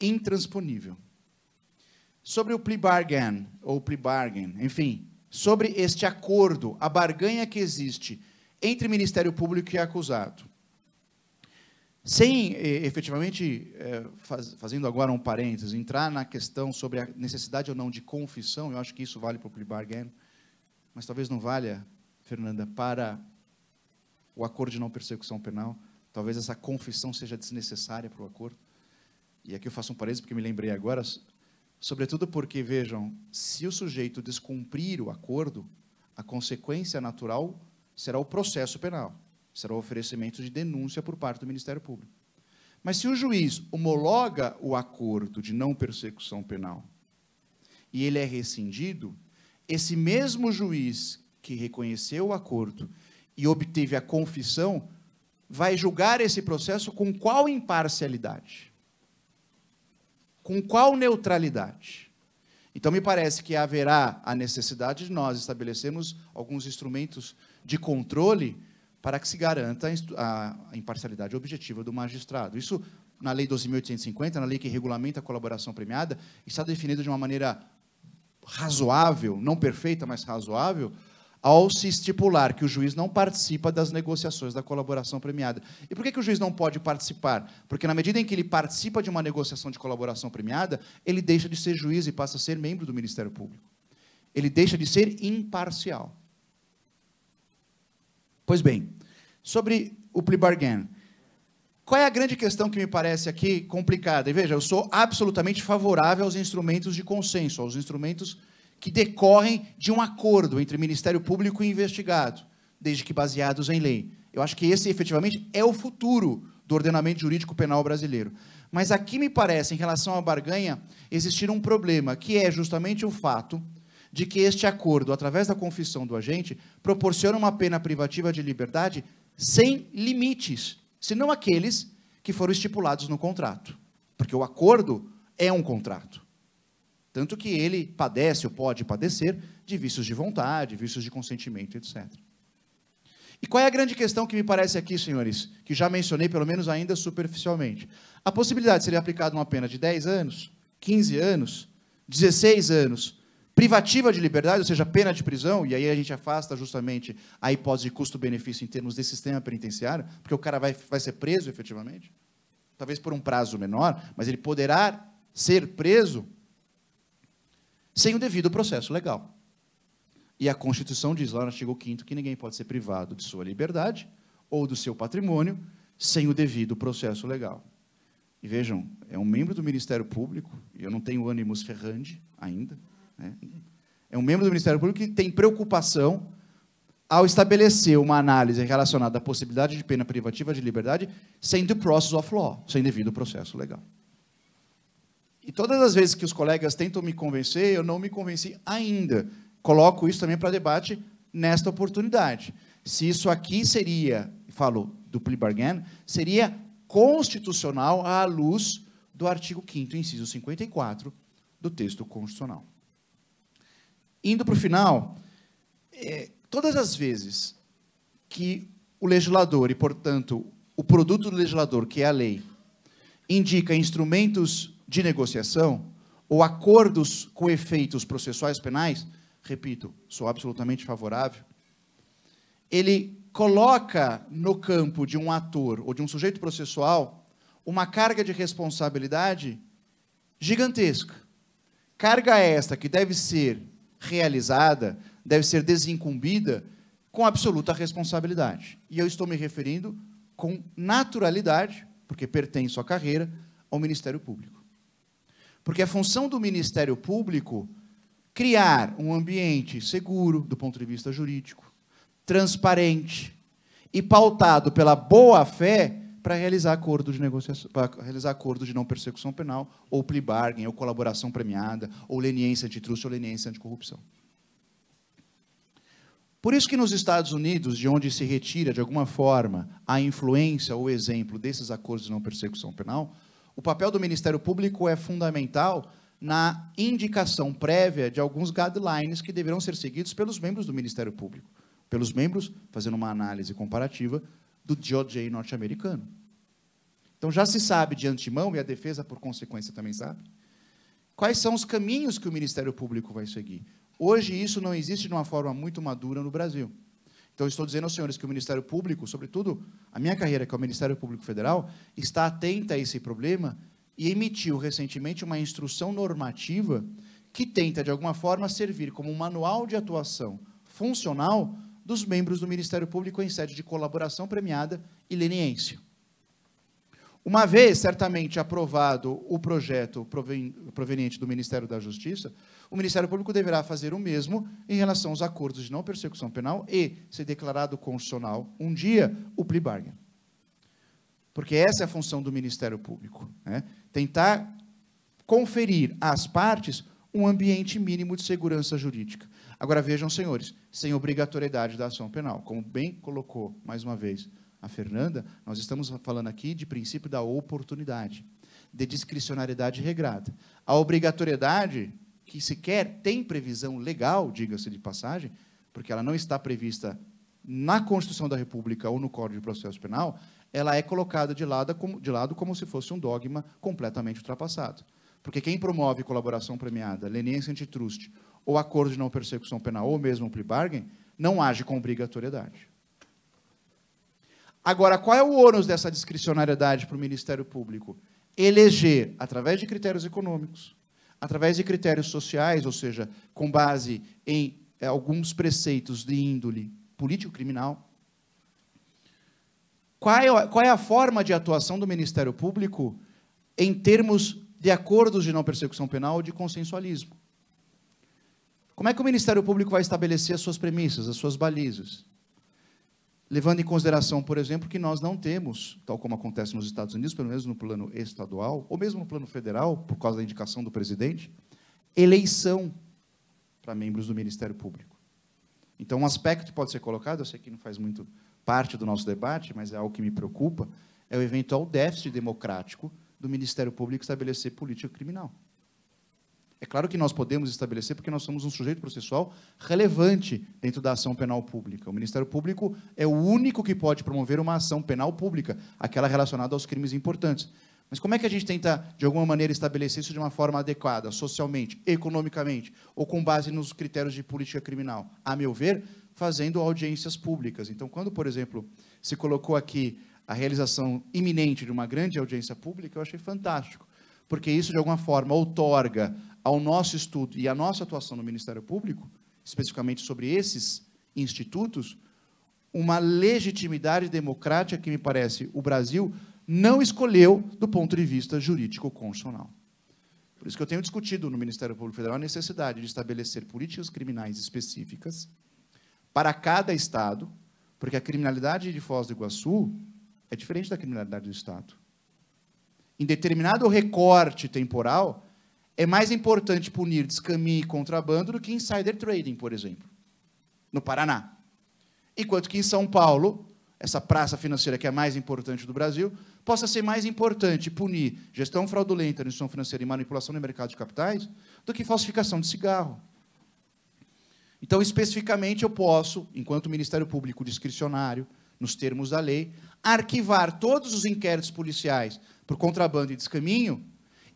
intransponível sobre o plea bargain, ou plea bargain, enfim, sobre este acordo, a barganha que existe entre Ministério Público e acusado. Sem, eh, efetivamente, eh, fazendo agora um parênteses, entrar na questão sobre a necessidade ou não de confissão, eu acho que isso vale para o plea bargain, mas talvez não valha, Fernanda, para o acordo de não persecução penal, talvez essa confissão seja desnecessária para o acordo. E aqui eu faço um parênteses, porque me lembrei agora, Sobretudo porque, vejam, se o sujeito descumprir o acordo, a consequência natural será o processo penal, será o oferecimento de denúncia por parte do Ministério Público. Mas se o juiz homologa o acordo de não persecução penal e ele é rescindido, esse mesmo juiz que reconheceu o acordo e obteve a confissão vai julgar esse processo com qual imparcialidade? Com qual neutralidade? Então, me parece que haverá a necessidade de nós estabelecermos alguns instrumentos de controle para que se garanta a imparcialidade objetiva do magistrado. Isso, na Lei 12.850, na lei que regulamenta a colaboração premiada, está definido de uma maneira razoável, não perfeita, mas razoável, ao se estipular que o juiz não participa das negociações da colaboração premiada. E por que, que o juiz não pode participar? Porque na medida em que ele participa de uma negociação de colaboração premiada, ele deixa de ser juiz e passa a ser membro do Ministério Público. Ele deixa de ser imparcial. Pois bem, sobre o plea bargain. Qual é a grande questão que me parece aqui complicada? E veja, eu sou absolutamente favorável aos instrumentos de consenso, aos instrumentos que decorrem de um acordo entre Ministério Público e investigado, desde que baseados em lei. Eu acho que esse, efetivamente, é o futuro do ordenamento jurídico penal brasileiro. Mas aqui me parece, em relação à barganha, existir um problema, que é justamente o fato de que este acordo, através da confissão do agente, proporciona uma pena privativa de liberdade sem limites, senão aqueles que foram estipulados no contrato. Porque o acordo é um contrato. Tanto que ele padece ou pode padecer de vícios de vontade, vícios de consentimento, etc. E qual é a grande questão que me parece aqui, senhores, que já mencionei, pelo menos ainda superficialmente? A possibilidade de ser aplicada uma pena de 10 anos, 15 anos, 16 anos, privativa de liberdade, ou seja, pena de prisão, e aí a gente afasta justamente a hipótese de custo-benefício em termos de sistema penitenciário, porque o cara vai, vai ser preso efetivamente, talvez por um prazo menor, mas ele poderá ser preso sem o devido processo legal. E a Constituição diz lá no artigo 5 que ninguém pode ser privado de sua liberdade ou do seu patrimônio sem o devido processo legal. E vejam, é um membro do Ministério Público, e eu não tenho ânimos ferrandi ainda, né? é um membro do Ministério Público que tem preocupação ao estabelecer uma análise relacionada à possibilidade de pena privativa de liberdade sem due process of law, sem devido processo legal. E todas as vezes que os colegas tentam me convencer, eu não me convenci ainda. Coloco isso também para debate nesta oportunidade. Se isso aqui seria, falo do plea bargain, seria constitucional à luz do artigo 5 inciso 54 do texto constitucional. Indo para o final, é, todas as vezes que o legislador, e, portanto, o produto do legislador, que é a lei, indica instrumentos de negociação ou acordos com efeitos processuais penais, repito, sou absolutamente favorável, ele coloca no campo de um ator ou de um sujeito processual uma carga de responsabilidade gigantesca. Carga esta que deve ser realizada, deve ser desincumbida com absoluta responsabilidade. E eu estou me referindo com naturalidade, porque pertence à carreira, ao Ministério Público. Porque a função do Ministério Público criar um ambiente seguro do ponto de vista jurídico, transparente e pautado pela boa fé para realizar acordo de negociação, para realizar acordo de não persecução penal, ou plea bargain, ou colaboração premiada, ou leniência antitruste, ou leniência anticorrupção. Por isso que nos Estados Unidos, de onde se retira de alguma forma a influência ou exemplo desses acordos de não persecução penal, o papel do Ministério Público é fundamental na indicação prévia de alguns guidelines que deverão ser seguidos pelos membros do Ministério Público, pelos membros, fazendo uma análise comparativa, do DOJ norte-americano. Então já se sabe de antemão, e a defesa, por consequência, também sabe, quais são os caminhos que o Ministério Público vai seguir. Hoje, isso não existe de uma forma muito madura no Brasil. Então, estou dizendo aos senhores que o Ministério Público, sobretudo a minha carreira, que é o Ministério Público Federal, está atenta a esse problema e emitiu recentemente uma instrução normativa que tenta, de alguma forma, servir como um manual de atuação funcional dos membros do Ministério Público em sede de colaboração premiada e leniência. Uma vez certamente aprovado o projeto proveniente do Ministério da Justiça, o Ministério Público deverá fazer o mesmo em relação aos acordos de não persecução penal e, se declarado constitucional um dia, o plea bargain. Porque essa é a função do Ministério Público. Né? Tentar conferir às partes um ambiente mínimo de segurança jurídica. Agora vejam, senhores, sem obrigatoriedade da ação penal, como bem colocou mais uma vez a Fernanda, nós estamos falando aqui de princípio da oportunidade, de discricionariedade regrada. A obrigatoriedade que sequer tem previsão legal, diga-se de passagem, porque ela não está prevista na Constituição da República ou no Código de Processo Penal, ela é colocada de lado, como, de lado como se fosse um dogma completamente ultrapassado. Porque quem promove colaboração premiada, leniência antitrust ou acordo de não persecução penal ou mesmo um plea bargain, não age com obrigatoriedade. Agora, qual é o ônus dessa discricionariedade para o Ministério Público? Eleger, através de critérios econômicos, através de critérios sociais, ou seja, com base em é, alguns preceitos de índole político-criminal. Qual, é, qual é a forma de atuação do Ministério Público em termos de acordos de não persecução penal ou de consensualismo? Como é que o Ministério Público vai estabelecer as suas premissas, as suas balizas? levando em consideração, por exemplo, que nós não temos, tal como acontece nos Estados Unidos, pelo menos no plano estadual, ou mesmo no plano federal, por causa da indicação do presidente, eleição para membros do Ministério Público. Então, um aspecto que pode ser colocado, eu sei que não faz muito parte do nosso debate, mas é algo que me preocupa, é o eventual déficit democrático do Ministério Público estabelecer política criminal. É claro que nós podemos estabelecer, porque nós somos um sujeito processual relevante dentro da ação penal pública. O Ministério Público é o único que pode promover uma ação penal pública, aquela relacionada aos crimes importantes. Mas como é que a gente tenta, de alguma maneira, estabelecer isso de uma forma adequada, socialmente, economicamente, ou com base nos critérios de política criminal? A meu ver, fazendo audiências públicas. Então, quando, por exemplo, se colocou aqui a realização iminente de uma grande audiência pública, eu achei fantástico, porque isso, de alguma forma, outorga ao nosso estudo e à nossa atuação no Ministério Público, especificamente sobre esses institutos, uma legitimidade democrática que me parece o Brasil não escolheu do ponto de vista jurídico constitucional. Por isso que eu tenho discutido no Ministério Público Federal a necessidade de estabelecer políticas criminais específicas para cada estado, porque a criminalidade de Foz do Iguaçu é diferente da criminalidade do estado. Em determinado recorte temporal, é mais importante punir descaminho e contrabando do que insider trading, por exemplo, no Paraná. Enquanto que em São Paulo, essa praça financeira que é a mais importante do Brasil, possa ser mais importante punir gestão fraudulenta, instituição financeira e manipulação no mercado de capitais do que falsificação de cigarro. Então, especificamente, eu posso, enquanto Ministério Público discricionário, nos termos da lei, arquivar todos os inquéritos policiais por contrabando e descaminho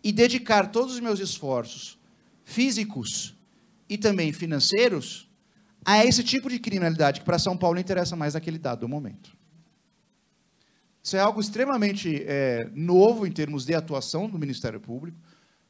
e dedicar todos os meus esforços físicos e também financeiros a esse tipo de criminalidade que para São Paulo interessa mais naquele dado momento. Isso é algo extremamente é, novo em termos de atuação do Ministério Público.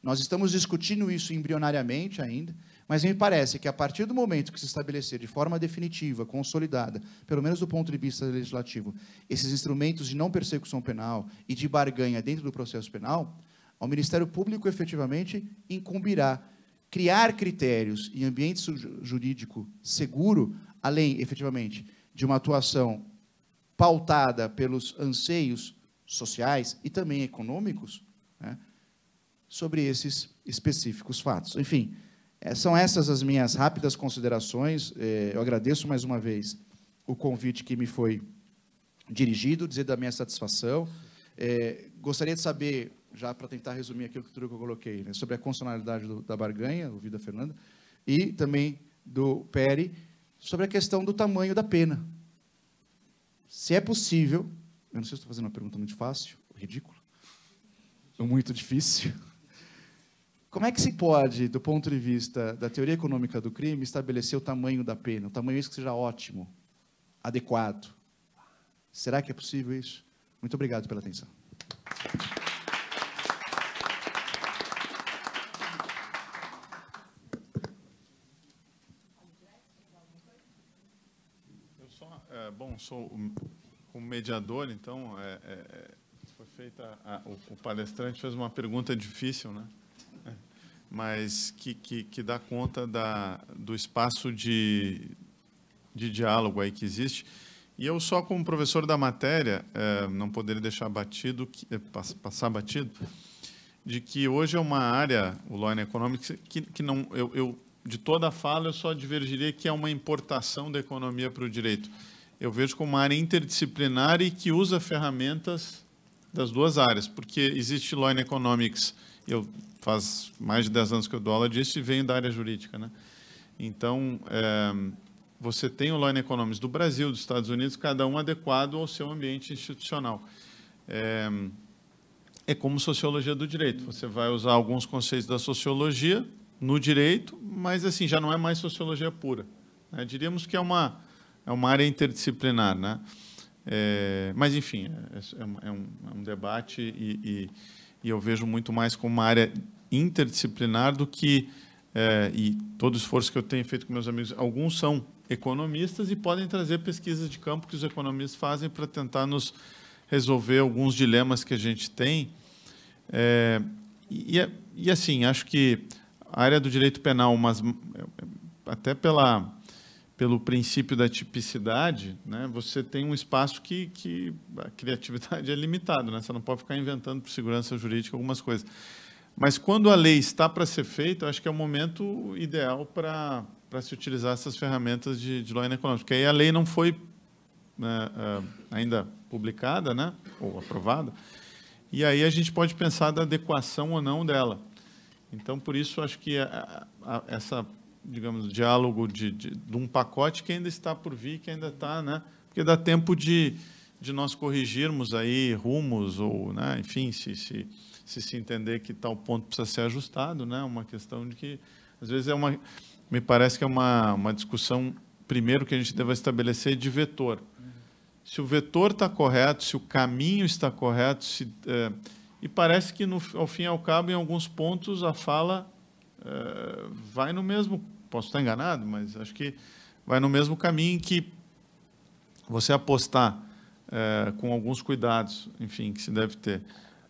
Nós estamos discutindo isso embrionariamente ainda, mas me parece que a partir do momento que se estabelecer de forma definitiva, consolidada, pelo menos do ponto de vista legislativo, esses instrumentos de não persecução penal e de barganha dentro do processo penal, ao Ministério Público, efetivamente, incumbirá criar critérios e ambiente jurídico seguro, além, efetivamente, de uma atuação pautada pelos anseios sociais e também econômicos né, sobre esses específicos fatos. Enfim, eh, são essas as minhas rápidas considerações. Eh, eu agradeço mais uma vez o convite que me foi dirigido, dizer da minha satisfação. Eh, gostaria de saber já para tentar resumir aquilo que eu coloquei, né, sobre a constitucionalidade do, da barganha, ouvido a Fernanda, e também do Pere, sobre a questão do tamanho da pena. Se é possível, eu não sei se estou fazendo uma pergunta muito fácil, ridícula, ou muito difícil, como é que se pode, do ponto de vista da teoria econômica do crime, estabelecer o tamanho da pena, o tamanho é isso que seja ótimo, adequado? Será que é possível isso? Muito obrigado pela atenção. Bom, sou o mediador, então é, é, é, foi feita a, o, o, palestrante fez uma pergunta difícil, né? É. Mas que, que, que dá conta da, do espaço de, de diálogo aí que existe. E eu só como professor da matéria é, não poderia deixar batido, é, passar batido, de que hoje é uma área, o Law and Economics, que, que não, eu, eu de toda a fala eu só divergiria que é uma importação da economia para o direito eu vejo como uma área interdisciplinar e que usa ferramentas das duas áreas, porque existe Law in Economics, eu faz mais de 10 anos que eu dou aula disso e venho da área jurídica, né? Então, é, você tem o Law in Economics do Brasil, dos Estados Unidos, cada um adequado ao seu ambiente institucional. É, é como sociologia do direito. Você vai usar alguns conceitos da sociologia no direito, mas assim já não é mais sociologia pura. Né? Diríamos que é uma é uma área interdisciplinar, né? É, mas, enfim, é, é, é, um, é um, debate e, e, e, eu vejo muito mais como uma área interdisciplinar do que, é, e todo o esforço que eu tenho feito com meus amigos, alguns são economistas e podem trazer pesquisas de campo que os economistas fazem para tentar nos resolver alguns dilemas que a gente tem. É, e, e, assim, acho que a área do direito penal, mas até pela pelo princípio da tipicidade, né, você tem um espaço que, que a criatividade é limitada, né? você não pode ficar inventando por segurança jurídica algumas coisas. Mas quando a lei está para ser feita, eu acho que é o momento ideal para se utilizar essas ferramentas de, de law econômico, porque aí a lei não foi né, eh, ainda publicada, né, ou aprovada, e aí a gente pode pensar da adequação ou não dela. Então, por isso, acho que a, a, essa digamos, diálogo de, de, de um pacote que ainda está por vir, que ainda está, né? Porque dá tempo de, de nós corrigirmos aí rumos ou, né, enfim, se, se, se se entender que tal ponto precisa ser ajustado, né? Uma questão de que, às vezes, é uma... Me parece que é uma, uma discussão, primeiro, que a gente deve estabelecer de vetor. Se o vetor está correto, se o caminho está correto, se... É, e parece que, no, ao fim e ao cabo, em alguns pontos, a fala eh, vai no mesmo, posso estar enganado, mas acho que vai no mesmo caminho que você apostar eh, com alguns cuidados, enfim, que se deve ter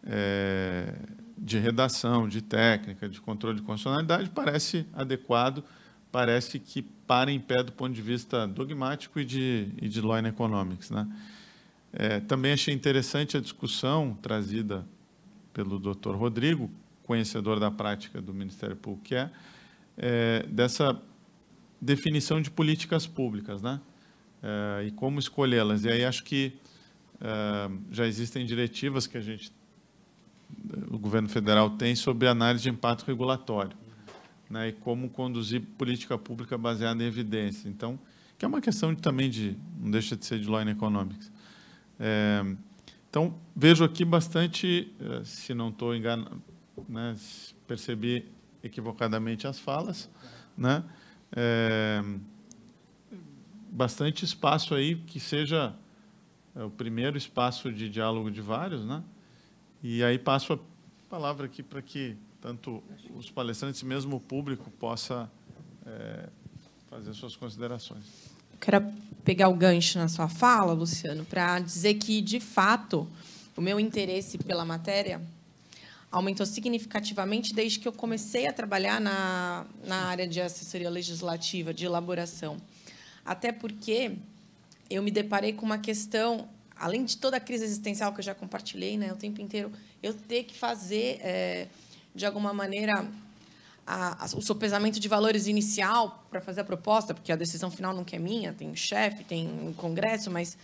eh, de redação, de técnica, de controle de constitucionalidade, parece adequado, parece que para em pé do ponto de vista dogmático e de, e de law in economics. Né? É, também achei interessante a discussão trazida pelo Dr. Rodrigo conhecedor da prática do Ministério Público, que é, é dessa definição de políticas públicas, né? É, e como escolhê-las. E aí acho que é, já existem diretivas que a gente, o governo federal tem sobre análise de impacto regulatório, né? E como conduzir política pública baseada em evidência. Então, que é uma questão de, também de não deixa de ser de law and economics. É, então vejo aqui bastante, é, se não estou enganado né, percebi equivocadamente as falas, né, é, bastante espaço aí que seja é, o primeiro espaço de diálogo de vários, né, e aí passo a palavra aqui para que tanto os palestrantes, mesmo o público, possa é, fazer suas considerações. quero pegar o gancho na sua fala, Luciano, para dizer que, de fato, o meu interesse pela matéria aumentou significativamente desde que eu comecei a trabalhar na, na área de assessoria legislativa, de elaboração. Até porque eu me deparei com uma questão, além de toda a crise existencial que eu já compartilhei né, o tempo inteiro, eu ter que fazer, é, de alguma maneira, a, a, o sopesamento de valores inicial para fazer a proposta, porque a decisão final não é minha, tem chefe, tem congresso, mas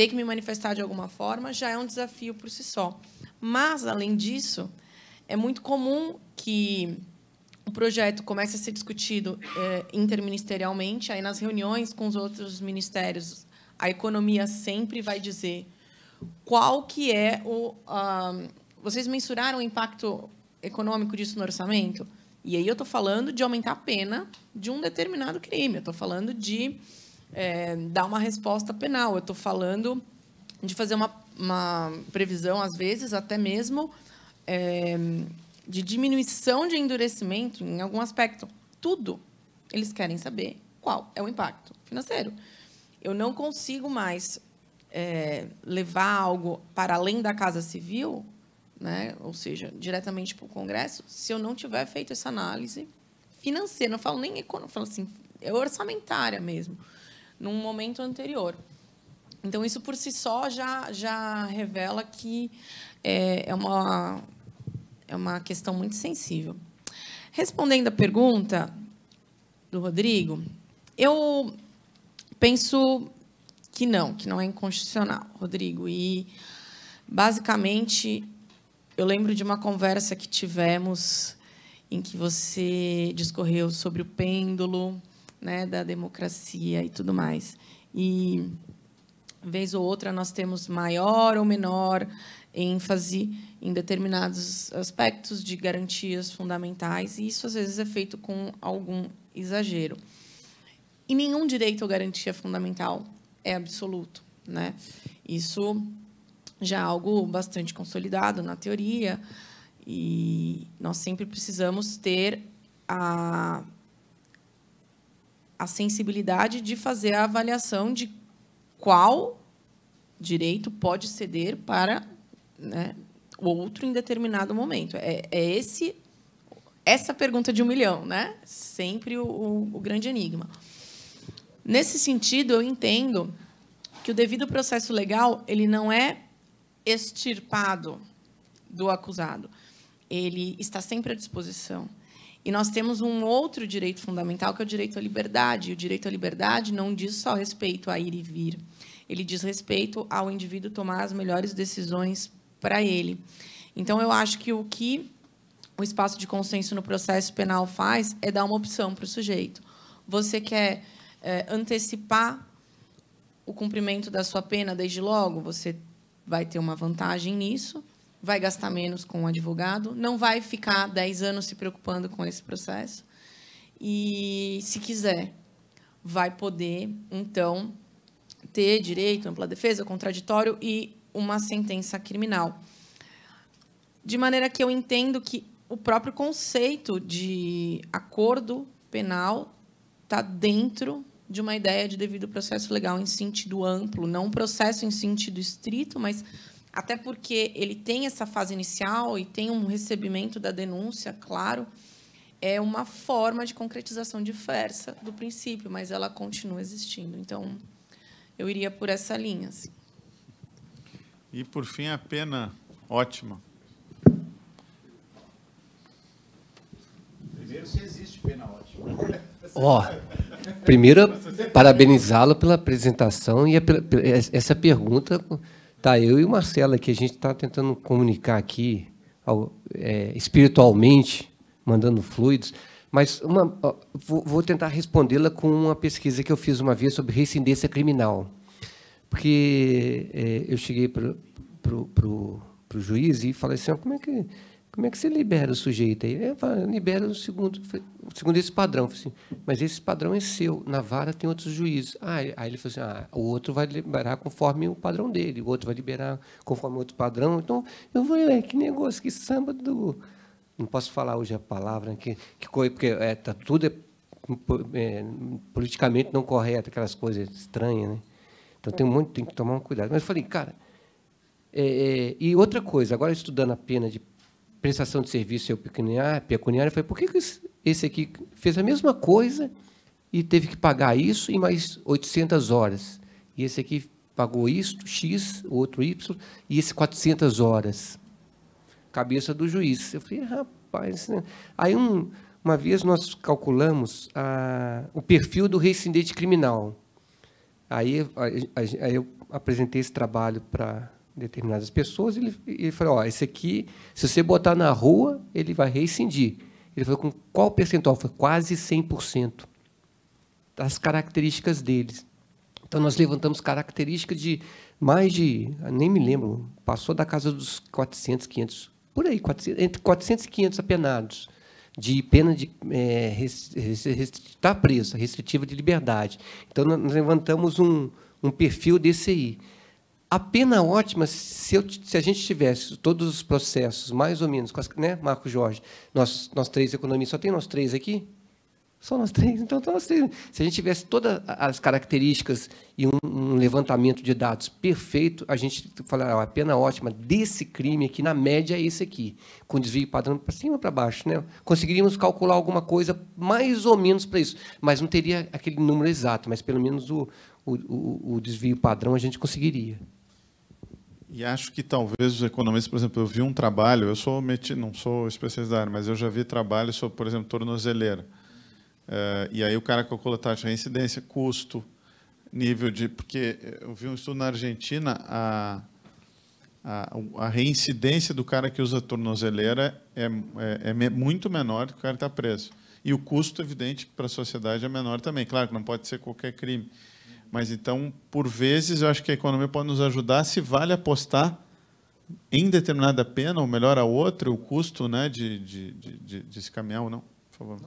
ter que me manifestar de alguma forma já é um desafio por si só. Mas, além disso, é muito comum que o projeto comece a ser discutido é, interministerialmente, aí nas reuniões com os outros ministérios, a economia sempre vai dizer qual que é o... vocês mensuraram o impacto econômico disso no orçamento? E aí eu estou falando de aumentar a pena de um determinado crime, eu estou falando de é, dar uma resposta penal. Eu estou falando de fazer uma, uma, previsão, às vezes, até mesmo é, de diminuição de endurecimento em algum aspecto. Tudo eles querem saber qual é o impacto financeiro. Eu não consigo mais é, levar algo para além da Casa Civil, né? ou seja, diretamente para o Congresso, se eu não tiver feito essa análise financeira. Não falo nem econômica, falo assim, é orçamentária mesmo num momento anterior. Então, isso por si só já, já revela que é, é, uma, é uma questão muito sensível. Respondendo à pergunta do Rodrigo, eu penso que não, que não é inconstitucional, Rodrigo. E, basicamente, eu lembro de uma conversa que tivemos em que você discorreu sobre o pêndulo, né, da democracia e tudo mais. E vez ou outra nós temos maior ou menor ênfase em determinados aspectos de garantias fundamentais, e isso às vezes é feito com algum exagero. E nenhum direito ou garantia fundamental é absoluto, né? Isso já é algo bastante consolidado na teoria e nós sempre precisamos ter a a sensibilidade de fazer a avaliação de qual direito pode ceder para né, outro em determinado momento. É, é, esse essa pergunta de um milhão, né? Sempre o, o, o grande enigma. Nesse sentido, eu entendo que o devido processo legal ele não é extirpado do acusado. Ele está sempre à disposição e nós temos um outro direito fundamental, que é o direito à liberdade. E o direito à liberdade não diz só respeito a ir e vir, ele diz respeito ao indivíduo tomar as melhores decisões para ele. Então, eu acho que o que o espaço de consenso no processo penal faz é dar uma opção para o sujeito. Você quer é, antecipar o cumprimento da sua pena desde logo? Você vai ter uma vantagem nisso vai gastar menos com o advogado, não vai ficar 10 anos se preocupando com esse processo. E, se quiser, vai poder, então, ter direito ampla defesa, contraditório e uma sentença criminal. De maneira que eu entendo que o próprio conceito de acordo penal está dentro de uma ideia de devido processo legal em sentido amplo, não um processo em sentido estrito, mas até porque ele tem essa fase inicial e tem um recebimento da denúncia, claro, é uma forma de concretização diversa do princípio, mas ela continua existindo. Então, eu iria por essa linha. Assim. E, por fim, a pena ótima. Primeiro, se existe pena ótima. Ó, oh, primeiro, parabenizá-lo pela apresentação e essa pergunta Tá, eu e Marcela que a gente está tentando comunicar aqui é, espiritualmente, mandando fluidos, mas uma, vou, tentar respondê-la com uma pesquisa que eu fiz uma vez sobre reincidência criminal. Porque é, eu cheguei para o juiz e falei assim, como é que como é que você libera o sujeito aí? Eu falei, libera o segundo, segundo esse padrão. Assim, mas esse padrão é seu, na vara tem outros juízes. Ah, aí ele falou assim, ah, o outro vai liberar conforme o padrão dele, o outro vai liberar conforme outro padrão. Então, eu falei, que negócio, que samba do... Não posso falar hoje a palavra, que, que coisa, porque é, tá tudo é, é, politicamente não correto, aquelas coisas estranhas, né? Então tem muito tem que tomar um cuidado. Mas eu falei, cara, é, é, e outra coisa, agora estudando a pena de prestação de serviço pecuniária, foi por que, que esse aqui fez a mesma coisa e teve que pagar isso e mais 800 horas? E esse aqui pagou isso, X, o outro Y, e esse 400 horas. Cabeça do juiz. Eu falei, rapaz. Né? Aí, um, uma vez, nós calculamos a, ah, o perfil do reincidente criminal. Aí, aí eu apresentei esse trabalho para determinadas pessoas, ele, ele falou, ó, esse aqui, se você botar na rua, ele vai reincindir. Ele falou, com qual percentual? Foi quase 100% das características deles. Então, nós levantamos características de mais de, nem me lembro, passou da casa dos 400, 500, por aí, 400, entre 400 e 500 apenados, de pena de é, rest, rest, rest, tá presa, restritiva de liberdade. Então, nós levantamos um, um perfil desse aí. A pena ótima, se, eu, se, a gente tivesse todos os processos, mais ou menos, as, né, Marco Jorge, nós, nós três economistas, só tem nós três aqui? Só nós três, então nós três. Se a gente tivesse todas as características e um, um levantamento de dados perfeito, a gente falaria, ah, a pena ótima desse crime aqui, na média, é esse aqui, com desvio padrão para cima para baixo. Né? Conseguiríamos calcular alguma coisa mais ou menos para isso, mas não teria aquele número exato, mas pelo menos o, o, o, o desvio padrão a gente conseguiria. E acho que talvez os economistas, por exemplo, eu vi um trabalho, eu sou meti, não sou especialista da área, mas eu já vi trabalho sobre, por exemplo, tornozeleira. Uh, e aí o cara calcula taxa de reincidência, custo, nível de... Porque eu vi um estudo na Argentina, a, a, a reincidência do cara que usa tornozeleira é, é, é muito menor do que o cara que está preso. E o custo, evidente, para a sociedade é menor também. Claro que não pode ser qualquer crime. Mas então, por vezes, eu acho que a economia pode nos ajudar se vale apostar em determinada pena, ou melhor, a outra, o custo né, de, de, de, de se caminhar ou não. Por favor.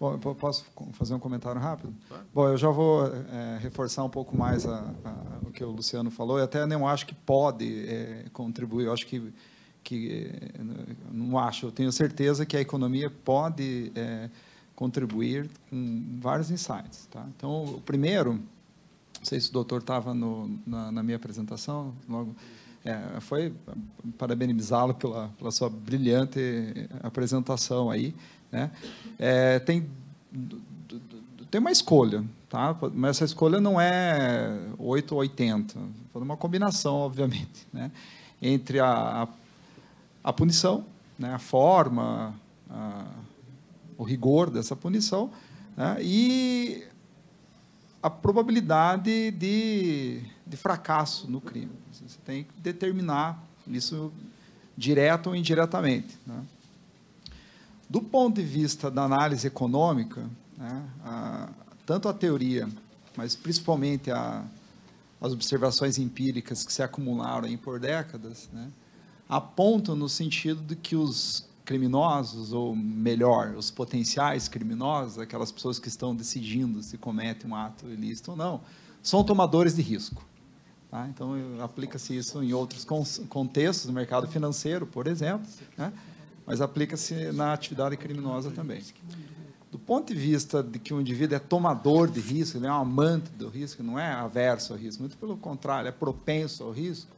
Bom, eu posso fazer um comentário rápido? Claro. Bom, eu já vou é, reforçar um pouco mais a, a, o que o Luciano falou. Eu até não acho que pode é, contribuir. Eu acho que, que é, não acho. Eu tenho certeza que a economia pode é, contribuir com vários insights. Tá? Então, o primeiro sei se o doutor estava na, na, minha apresentação, logo. É, foi parabenizá-lo pela, pela sua brilhante apresentação aí. Né? É, tem, tem uma escolha, tá? mas essa escolha não é 8 ou 80, foi uma combinação, obviamente, né? entre a, a, a punição, né? a forma, a, o rigor dessa punição né? e a probabilidade de, de fracasso no crime. Assim, você tem que determinar isso direto ou indiretamente. Né? Do ponto de vista da análise econômica, né, a, tanto a teoria, mas principalmente a, as observações empíricas que se acumularam por décadas, né, apontam no sentido de que os criminosos, ou melhor, os potenciais criminosos, aquelas pessoas que estão decidindo se cometem um ato ilícito ou não, são tomadores de risco. Tá? Então, aplica-se isso em outros contextos, no mercado financeiro, por exemplo, né? mas aplica-se na atividade criminosa também. Do ponto de vista de que o indivíduo é tomador de risco, ele é um amante do risco, não é averso ao risco, muito pelo contrário, é propenso ao risco,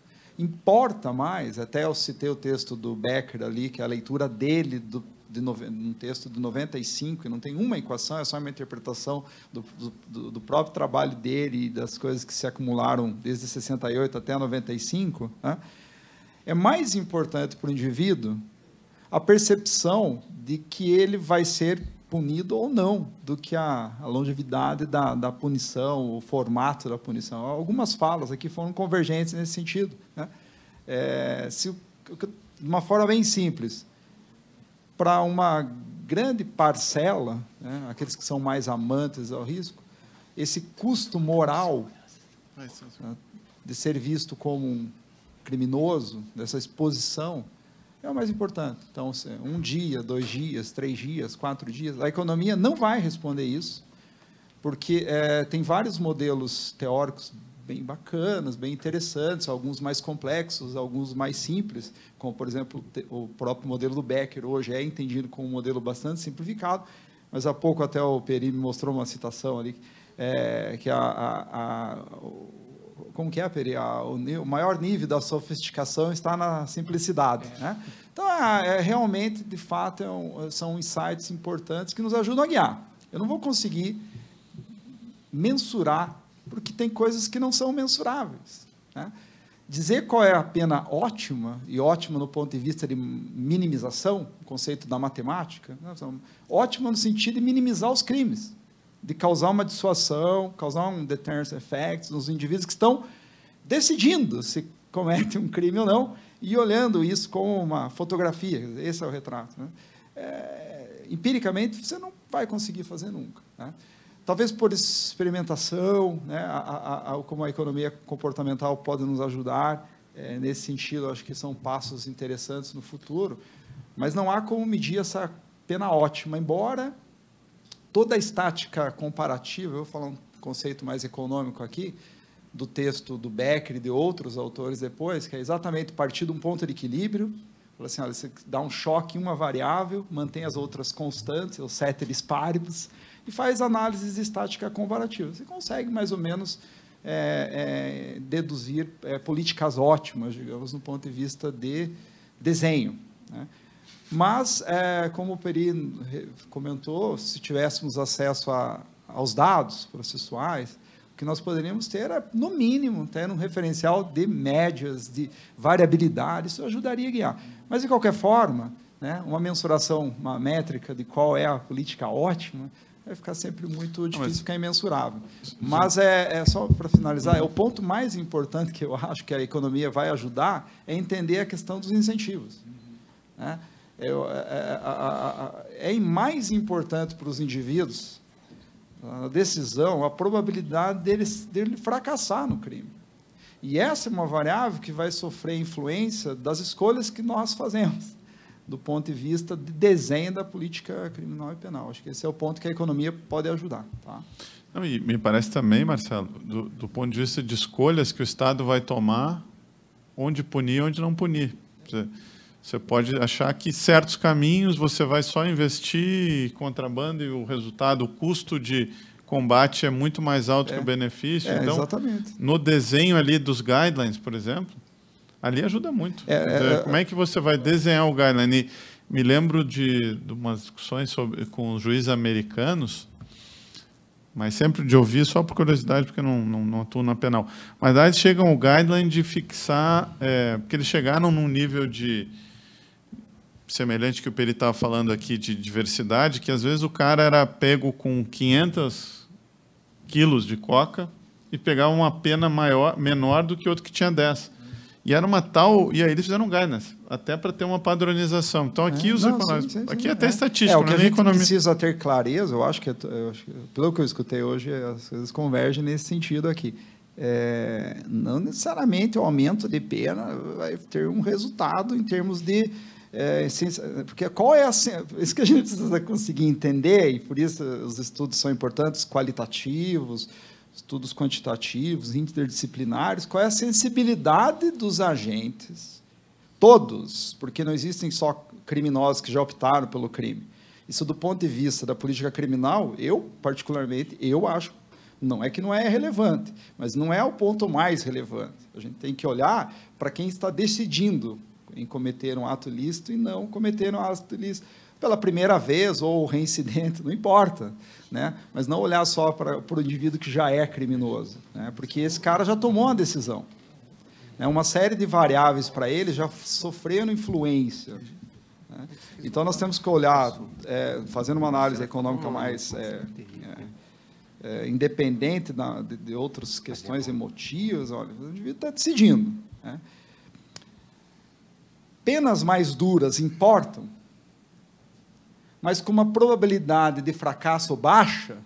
importa mais, até eu citei o texto do Becker ali, que é a leitura dele do, de nove, um texto de 95, e não tem uma equação, é só uma interpretação do, do, do, próprio trabalho dele e das coisas que se acumularam desde 68 até 95, né? é mais importante para o indivíduo a percepção de que ele vai ser punido ou não, do que a, a longevidade da, da, punição, o formato da punição. Algumas falas aqui foram convergentes nesse sentido. Né? É, se, de uma forma bem simples, para uma grande parcela, né, aqueles que são mais amantes ao risco, esse custo moral né, de ser visto como um criminoso, dessa exposição, é o mais importante. Então, é um dia, dois dias, três dias, quatro dias, a economia não vai responder isso, porque é, tem vários modelos teóricos bem bacanas, bem interessantes, alguns mais complexos, alguns mais simples, como, por exemplo, o próprio modelo do Becker hoje é entendido como um modelo bastante simplificado, mas há pouco até o Peri me mostrou uma citação ali, é, que a, a, a, como que é, Peri? o, o, maior nível da sofisticação está na simplicidade, é. né? Então, é, é, realmente, de fato, é um, são insights importantes que nos ajudam a guiar. Eu não vou conseguir mensurar, porque tem coisas que não são mensuráveis, né? Dizer qual é a pena ótima, e ótima no ponto de vista de minimização, conceito da matemática, né? ótima no sentido de minimizar os crimes de causar uma dissuasão, causar um deterrence effect nos indivíduos que estão decidindo se comete um crime ou não e olhando isso com uma fotografia. Esse é o retrato. Né? É, empiricamente, você não vai conseguir fazer nunca. Né? Talvez por experimentação, né? a, a, a, como a economia comportamental pode nos ajudar é, nesse sentido, acho que são passos interessantes no futuro, mas não há como medir essa pena ótima, embora toda a estática comparativa, eu vou falar um conceito mais econômico aqui, do texto do Becker e de outros autores depois, que é exatamente partir de um ponto de equilíbrio, fala assim, olha, você dá um choque em uma variável, mantém as outras constantes, os sete paribus, e faz análises estática comparativa. Você consegue mais ou menos é, é, deduzir é, políticas ótimas, digamos, no ponto de vista de desenho. Né? Mas, é, como o Peri comentou, se tivéssemos acesso a, aos dados processuais, o que nós poderíamos ter é, no mínimo, ter né, um referencial de médias, de variabilidade, isso ajudaria a guiar. Mas, de qualquer forma, né, uma mensuração, uma métrica de qual é a política ótima, vai ficar sempre muito difícil, mas, ficar imensurável. Mas é, é só para finalizar, é o ponto mais importante que eu acho que a economia vai ajudar é entender a questão dos incentivos. Né? é, é, é mais importante para os indivíduos, a decisão, a probabilidade dele, dele fracassar no crime. E essa é uma variável que vai sofrer influência das escolhas que nós fazemos, do ponto de vista de desenho da política criminal e penal. Acho que esse é o ponto que a economia pode ajudar. Tá? Não, e me parece também, Marcelo, do, do, ponto de vista de escolhas que o Estado vai tomar, onde punir e onde não punir. Você pode achar que certos caminhos você vai só investir contrabando e o resultado, o custo de combate é muito mais alto é, que o benefício. É, então, exatamente. no desenho ali dos guidelines, por exemplo, ali ajuda muito. É, é como é que você vai desenhar o guideline? E me lembro de, de umas discussões sobre, com juízes americanos, mas sempre de ouvir só por curiosidade, porque não, não, não atuo na penal. Mas aí chegam o guideline de fixar, é, porque eles chegaram num nível de semelhante que o Peri estava tá falando aqui de diversidade, que às vezes o cara era pego com 500 quilos de coca e pegava uma pena maior, menor do que outro que tinha 10. E era uma tal. E aí eles fizeram guidance, até para ter uma padronização. Então aqui é, os não, econômicos. Sim, sim, sim, aqui é, é. até é. estatística. É, o que é a gente economia... precisa ter clareza, eu acho, que, é eu acho que, pelo que eu escutei hoje, as coisas convergem nesse sentido aqui. É, não necessariamente o aumento de pena vai ter um resultado em termos de é, ciência, porque qual é a isso que a gente precisa conseguir entender e por isso os estudos são importantes, qualitativos, estudos quantitativos, interdisciplinares. Qual é a sensibilidade dos agentes? Todos, porque não existem só criminosos que já optaram pelo crime. Isso do ponto de vista da política criminal, eu particularmente, eu acho não é que não é relevante, mas não é o ponto mais relevante. A gente tem que olhar para quem está decidindo em cometer um ato ilícito e não cometer um ato ilícito pela primeira vez ou reincidente, não importa, né? Mas não olhar só para o indivíduo que já é criminoso, né? Porque esse cara já tomou uma decisão, né? Uma série de variáveis para ele já sofreram influência. Né? Então nós temos que olhar, é, fazendo uma análise econômica mais é, é, é independente da, de, de outras questões emotivas, olha, o indivíduo está decidindo. Né? penas mais duras importam, mas com uma probabilidade de fracasso baixa,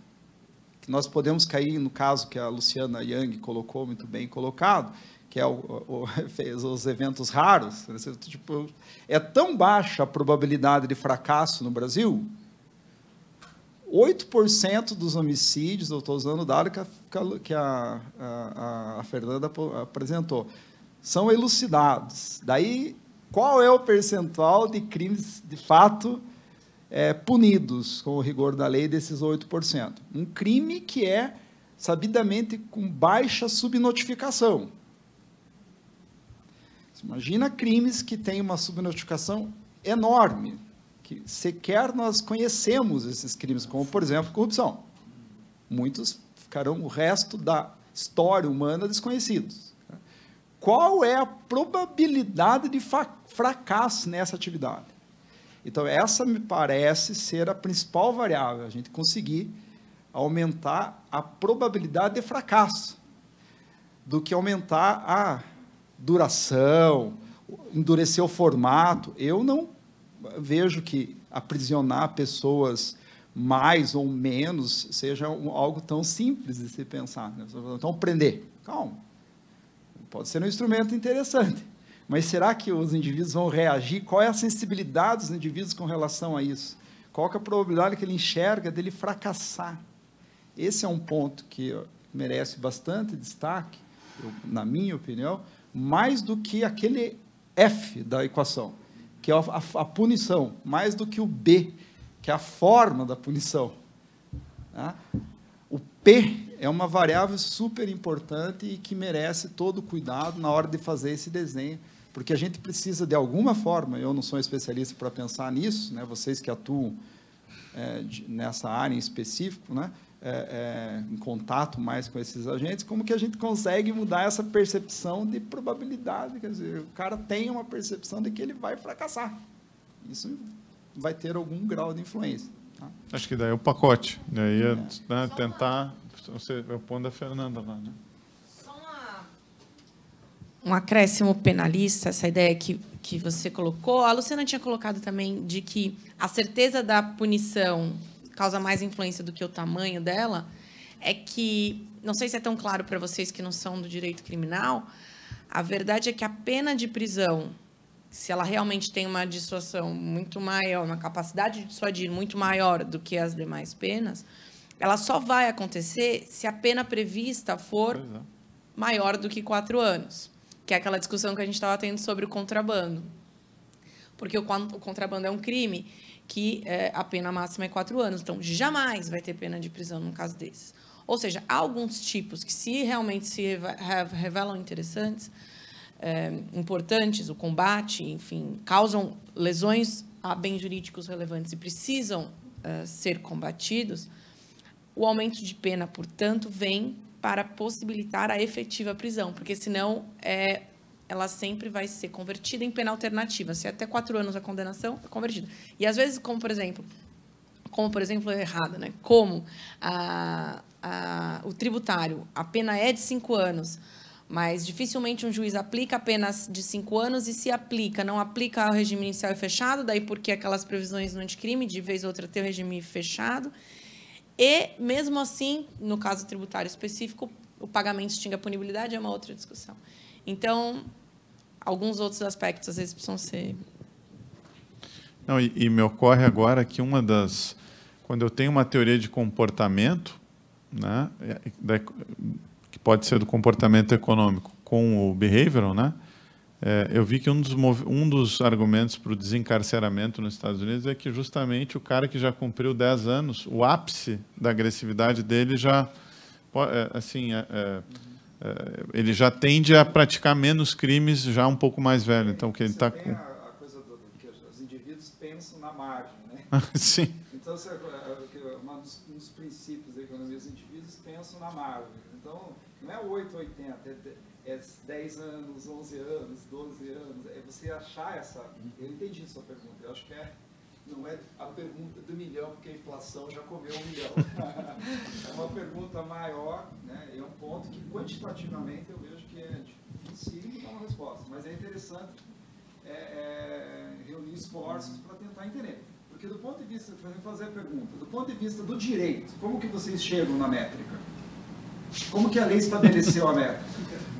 que nós podemos cair no caso que a Luciana Yang colocou muito bem colocado, que é o, o, fez os eventos raros, né? tipo, é tão baixa a probabilidade de fracasso no Brasil, 8% dos homicídios, eu estou usando o dado que, a, que a, a, a Fernanda apresentou, são elucidados. Daí qual é o percentual de crimes de fato é, punidos com o rigor da lei desses 8%. Um crime que é sabidamente com baixa subnotificação. Você imagina crimes que têm uma subnotificação enorme, que sequer nós conhecemos esses crimes, como, por exemplo, corrupção. Muitos ficarão o resto da história humana desconhecidos qual é a probabilidade de fracasso nessa atividade. Então, essa me parece ser a principal variável, a gente conseguir aumentar a probabilidade de fracasso, do que aumentar a duração, endurecer o formato. Eu não vejo que aprisionar pessoas mais ou menos seja algo tão simples de se pensar. Né? Então, prender. Calma. Pode ser um instrumento interessante, mas será que os indivíduos vão reagir? Qual é a sensibilidade dos indivíduos com relação a isso? Qual é a probabilidade que ele enxerga dele fracassar? Esse é um ponto que merece bastante destaque, eu, na minha opinião, mais do que aquele F da equação, que é a, a, a punição, mais do que o B, que é a forma da punição. Tá? O P é uma variável super importante e que merece todo o cuidado na hora de fazer esse desenho, porque a gente precisa de alguma forma, eu não sou um especialista para pensar nisso, né, vocês que atuam é, de, nessa área em específico, né, é, é, em contato mais com esses agentes, como que a gente consegue mudar essa percepção de probabilidade, quer dizer, o cara tem uma percepção de que ele vai fracassar, isso vai ter algum grau de influência. Tá? Acho que daí é o pacote, daí né, é, é, né, tentar você, é o ponto da Fernanda lá, né? um acréscimo penalista, essa ideia que, que você colocou. A Luciana tinha colocado também de que a certeza da punição causa mais influência do que o tamanho dela. É que, não sei se é tão claro para vocês que não são do direito criminal, a verdade é que a pena de prisão, se ela realmente tem uma dissuasão muito maior, uma capacidade de dissuadir muito maior do que as demais penas, ela só vai acontecer se a pena prevista for é. maior do que quatro anos, que é aquela discussão que a gente estava tendo sobre o contrabando. Porque o, contrabando é um crime que é, a pena máxima é quatro anos, então jamais vai ter pena de prisão num caso desses. Ou seja, há alguns tipos que, se realmente se revelam interessantes, é, importantes, o combate, enfim, causam lesões a bens jurídicos relevantes e precisam é, ser combatidos, o aumento de pena, portanto, vem para possibilitar a efetiva prisão, porque senão é, ela sempre vai ser convertida em pena alternativa. Se é até quatro anos a condenação, é convertida. E às vezes, como por exemplo, como por exemplo é errada, né? Como a, a, o tributário, a pena é de cinco anos, mas dificilmente um juiz aplica a pena de cinco anos e se aplica, não aplica ao regime inicial e fechado, daí porque aquelas previsões no anticrime, de vez ou outra ter o regime fechado. E, mesmo assim, no caso tributário específico, o pagamento extingue a punibilidade é uma outra discussão. Então, alguns outros aspectos às vezes precisam ser. Não, e, e me ocorre agora que uma das. Quando eu tenho uma teoria de comportamento, né, é, é, que pode ser do comportamento econômico com o behavioral, né, é, eu vi que um dos, um dos argumentos para o desencarceramento nos Estados Unidos é que justamente o cara que já cumpriu 10 anos, o ápice da agressividade dele já, é, assim, é, é, é, ele já tende a praticar menos crimes já um pouco mais velho. Então, que ele está com... A, a coisa do, que os indivíduos pensam na margem, né? Sim. Então, você, é, um dos, um dos princípios da economia, os indivíduos pensam na margem. Então, não é 880, é é 10 anos, 11 anos, 12 anos, é você achar essa... Eu entendi sua pergunta, eu acho que é, não é a pergunta do milhão, porque a inflação já comeu um milhão. é uma pergunta maior, né? é um ponto que quantitativamente eu vejo que é difícil dar uma resposta, mas é interessante é, é, reunir esforços para tentar entender. Porque do ponto de vista, fazer a pergunta, do ponto de vista do direito, como que vocês chegam na métrica? Como que a lei estabeleceu a meta?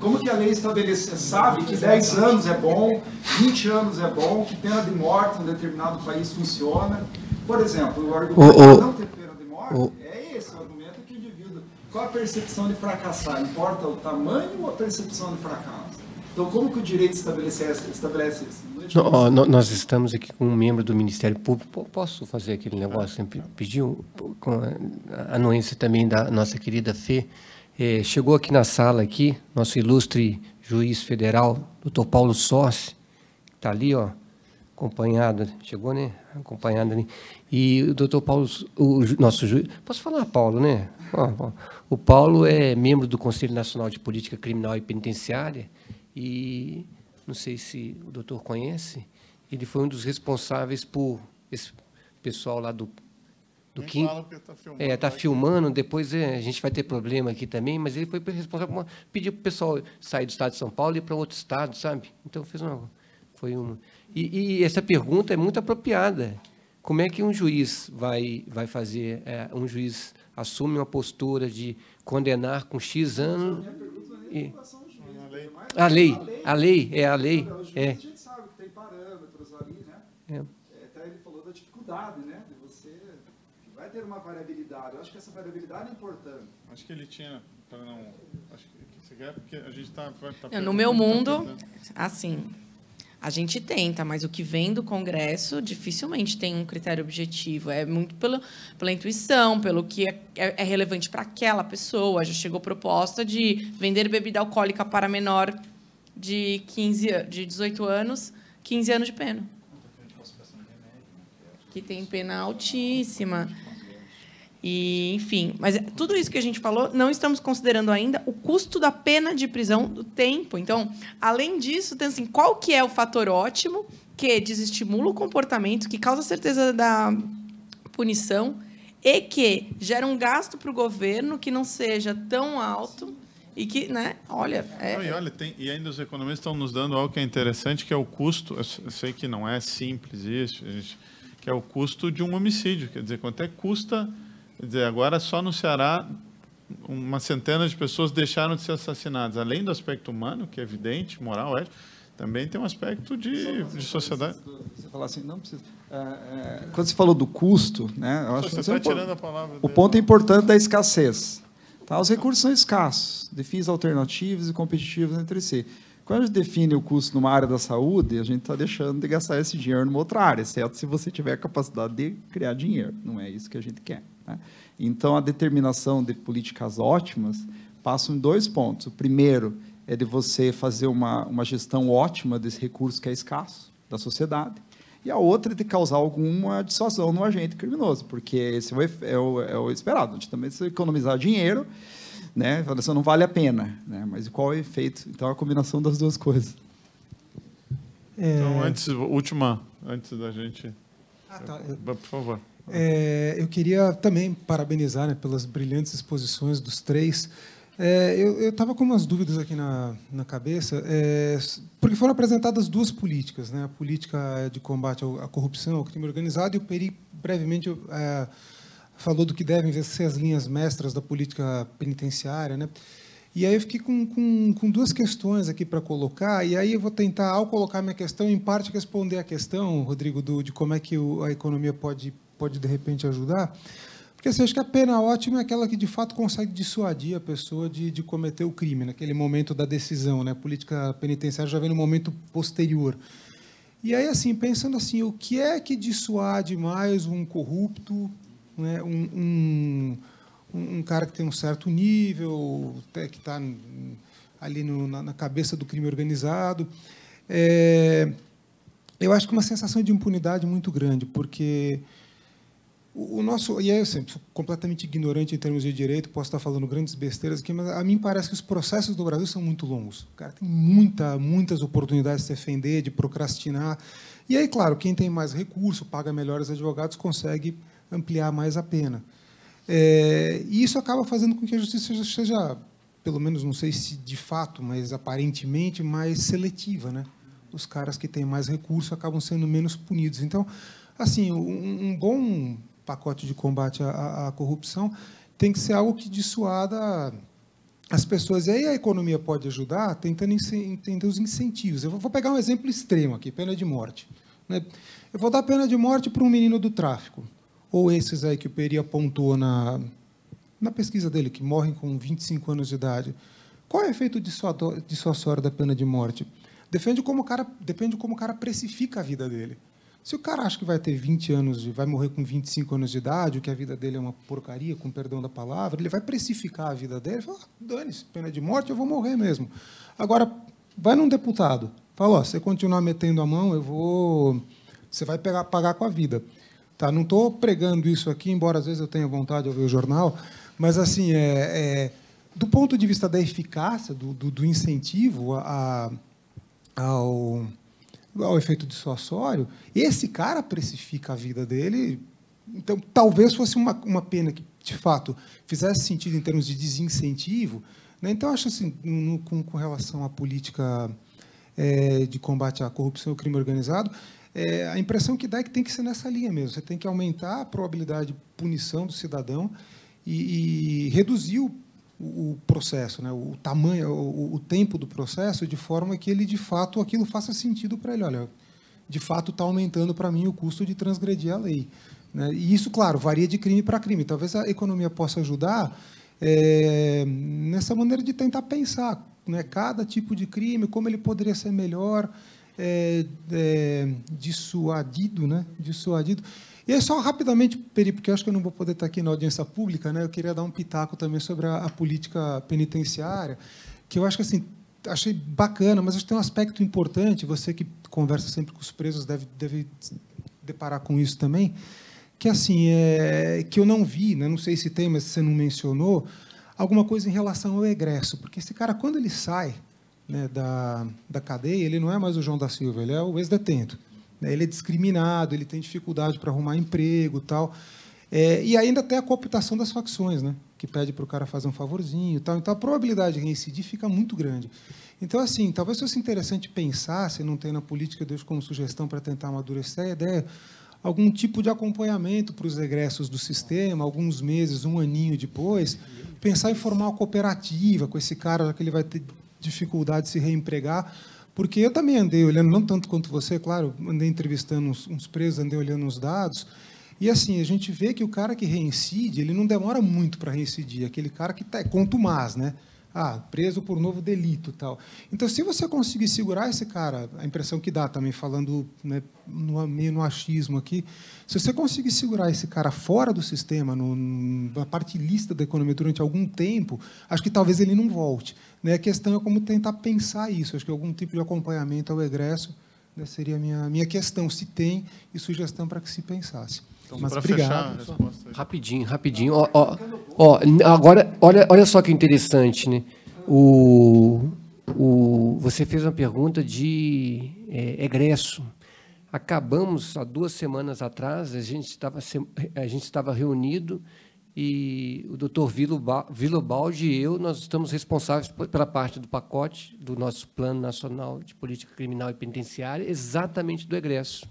Como que a lei estabelece, sabe que 10 anos é bom, 20 anos é bom, que pena de morte em determinado país funciona? Por exemplo, o argumento oh, oh, não ter pena de morte oh, é esse o argumento que o indivíduo. Qual a percepção de fracassar? Importa o tamanho ou a percepção de fracasso? Então, como que o direito estabelece, estabelece isso? No, nós estamos aqui com um membro do Ministério Público. Posso fazer aquele negócio? Sempre pediu com a anuência também da nossa querida Fê. É, chegou aqui na sala aqui nosso ilustre juiz federal, doutor Paulo Sossi, está ali, ó, acompanhado, chegou, né? Acompanhado ali. E o doutor Paulo, o nosso juiz, posso falar Paulo, né? o Paulo é membro do Conselho Nacional de Política Criminal e Penitenciária e não sei se o doutor conhece, ele foi um dos responsáveis por esse pessoal lá do do Nem que fala tá filmando, é, tá né? filmando depois é, a gente vai ter problema aqui também, mas ele foi responsável por uma, pediu para o pessoal sair do estado de São Paulo e ir para outro estado, sabe? Então fez uma foi uma e, e, essa pergunta é muito apropriada. Como é que um juiz vai vai fazer é, um juiz assume uma postura de condenar com x anos é a lei, a lei, é a lei, é. A gente sabe que tem parâmetros ali, né? é. É, Até ele falou da dificuldade, né? De você vai ter uma variabilidade. Eu acho que essa variabilidade é importante. Acho que ele tinha, para não, acho que você quer porque a gente está tá, tá no meu mundo, assim, a gente tenta, mas o que vem do Congresso dificilmente tem um critério objetivo. É muito pela pela intuição, pelo que é, é, é relevante para aquela pessoa. Já chegou proposta de vender bebida alcoólica para menor de 15, de 18 anos, 15 anos de pena que tem pena altíssima. E, enfim, mas tudo isso que a gente falou, não estamos considerando ainda o custo da pena de prisão do tempo. Então, além disso, tem assim, qual que é o fator ótimo que desestimula o comportamento, que causa certeza da punição e que gera um gasto para o governo que não seja tão alto e que, né, olha... É... Não, e, olha tem, e ainda os economistas estão nos dando algo que é interessante, que é o custo. Eu sei que não é simples isso, gente que é o custo de um homicídio. Quer dizer, quanto é que custa? Quer dizer, agora só no Ceará uma centena de pessoas deixaram de ser assassinadas. Além do aspecto humano, que é evidente, moral, ético, também tem um aspecto de, de sociedade. Você falar assim, não precisa. É, é, quando você falou do custo, né? Eu acho você está tirando a palavra. O ponto importante da é escassez. Tá? Os recursos são escassos, de fins alternativos e competitivos entre si. Quando a gente define o custo numa área da saúde, a gente está deixando de gastar esse dinheiro numa outra área, exceto se você tiver a capacidade de criar dinheiro. Não é isso que a gente quer. Né? Então, a determinação de políticas ótimas passa em dois pontos. O primeiro é de você fazer uma, uma gestão ótima desse recurso que é escasso da sociedade. E a outra é de causar alguma dissuasão no agente criminoso, porque esse é o, é o, é o esperado. A gente também se economizar dinheiro, né? Fala assim, não vale a pena, né? Mas qual é o efeito? Então, é a combinação das duas coisas. É... Então, antes, última, antes da gente... Ah, tá. Por favor. É, eu queria também parabenizar né, pelas brilhantes exposições dos três. É, eu estava com umas dúvidas aqui na, na cabeça, é, porque foram apresentadas duas políticas, né? a política de combate à corrupção, ao crime organizado, e eu peri brevemente é, falou do que devem ser as linhas mestras da política penitenciária, né? E aí eu fiquei com, com, com duas questões aqui para colocar, e aí eu vou tentar, ao colocar minha questão, em parte responder a questão, Rodrigo, do, de como é que o, a economia pode, pode, de repente, ajudar. Porque assim, acho que a pena ótima é aquela que, de fato, consegue dissuadir a pessoa de, de cometer o crime, naquele momento da decisão. Né? A política penitenciária já vem no momento posterior. E aí, assim, pensando assim, o que é que dissuade mais um corrupto né, um, um, um, cara que tem um certo nível, que está ali no, na, na, cabeça do crime organizado. É, eu acho que é uma sensação de impunidade muito grande, porque o, o nosso. E aí, eu assim, sempre sou completamente ignorante em termos de direito, posso estar falando grandes besteiras aqui, mas a mim parece que os processos do Brasil são muito longos. O cara tem muita, muitas oportunidades de se defender, de procrastinar. E aí, claro, quem tem mais recurso, paga melhores advogados, consegue ampliar mais a pena. É, e isso acaba fazendo com que a justiça seja, seja, pelo menos não sei se de fato, mas aparentemente mais seletiva, né? Os caras que têm mais recurso acabam sendo menos punidos. Então, assim, um, um bom pacote de combate à, à corrupção tem que ser algo que dissuada as pessoas. E aí a economia pode ajudar tentando entender os incentivos. Eu vou pegar um exemplo extremo aqui, pena de morte. Né? Eu vou dar pena de morte para um menino do tráfico. Ou esses aí que o Peri apontou na, na pesquisa dele, que morrem com 25 anos de idade. Qual é o efeito de sua sorte da pena de morte? Depende como o cara, depende como o cara precifica a vida dele. Se o cara acha que vai ter 20 anos, de, vai morrer com 25 anos de idade, que a vida dele é uma porcaria, com perdão da palavra, ele vai precificar a vida dele, fala, dane-se, pena de morte, eu vou morrer mesmo. Agora, vai num deputado, fala, ó, você continuar metendo a mão, eu vou, você vai pegar, pagar com a vida. Tá? Não estou pregando isso aqui, embora às vezes eu tenha vontade de ouvir o jornal, mas assim, é, é do ponto de vista da eficácia, do, do, do incentivo a, a, ao, ao efeito dissuasório, esse cara precifica a vida dele. Então, talvez fosse uma, uma pena que, de fato, fizesse sentido em termos de desincentivo. Né? Então, acho assim, no, com, com relação à política é, de combate à corrupção e ao crime organizado, é, a impressão que dá é que tem que ser nessa linha mesmo. Você tem que aumentar a probabilidade de punição do cidadão e, e reduzir o, o, processo, né? o tamanho, o, o, tempo do processo, de forma que ele, de fato, aquilo faça sentido para ele. Olha, de fato está aumentando para mim o custo de transgredir a lei. Né? E isso, claro, varia de crime para crime. Talvez a economia possa ajudar é, nessa maneira de tentar pensar né? cada tipo de crime, como ele poderia ser melhor é, é, dissuadido, né? Dissuadido. E aí, é só rapidamente, Peri, porque eu acho que eu não vou poder estar aqui na audiência pública, né? Eu queria dar um pitaco também sobre a, a política penitenciária, que eu acho que assim achei bacana, mas acho que tem um aspecto importante. Você que conversa sempre com os presos deve deve deparar com isso também, que assim é que eu não vi, né? Não sei se tem, mas você não mencionou alguma coisa em relação ao egresso, porque esse cara quando ele sai né, da, da cadeia, ele não é mais o João da Silva, ele é o ex-detento. Né? Ele é discriminado, ele tem dificuldade para arrumar emprego tal. É, e ainda tem a cooptação das facções, né? que pede para o cara fazer um favorzinho. Tal. Então, a probabilidade de reincidir fica muito grande. Então, assim, talvez fosse interessante pensar, se não tem na política, Deus como sugestão para tentar amadurecer a ideia, algum tipo de acompanhamento para os egressos do sistema, alguns meses, um aninho depois, pensar em formar uma cooperativa com esse cara, já que ele vai ter, dificuldade de se reempregar, porque eu também andei olhando, não tanto quanto você, claro, andei entrevistando uns, uns presos, andei olhando os dados, e assim, a gente vê que o cara que reincide, ele não demora muito para reincidir, aquele cara que está, é contumaz, né? Ah, preso por novo delito tal. Então, se você conseguir segurar esse cara, a impressão que dá também, falando né, no, meio no achismo aqui, se você conseguir segurar esse cara fora do sistema, no, na parte lista da economia durante algum tempo, acho que talvez ele não volte. Né? A questão é como tentar pensar isso. Acho que algum tipo de acompanhamento ao egresso né, seria a minha, minha questão, se tem, e sugestão para que se pensasse. Então, Mas obrigado. Fechar, rapidinho, rapidinho. Ó, ó, ó, agora, olha, olha só que interessante, né? O, o, você fez uma pergunta de é, egresso. Acabamos, há duas semanas atrás, a gente estava reunido e o doutor Vilobaldi e eu, nós estamos responsáveis pela parte do pacote do nosso Plano Nacional de Política Criminal e Penitenciária, exatamente do egresso.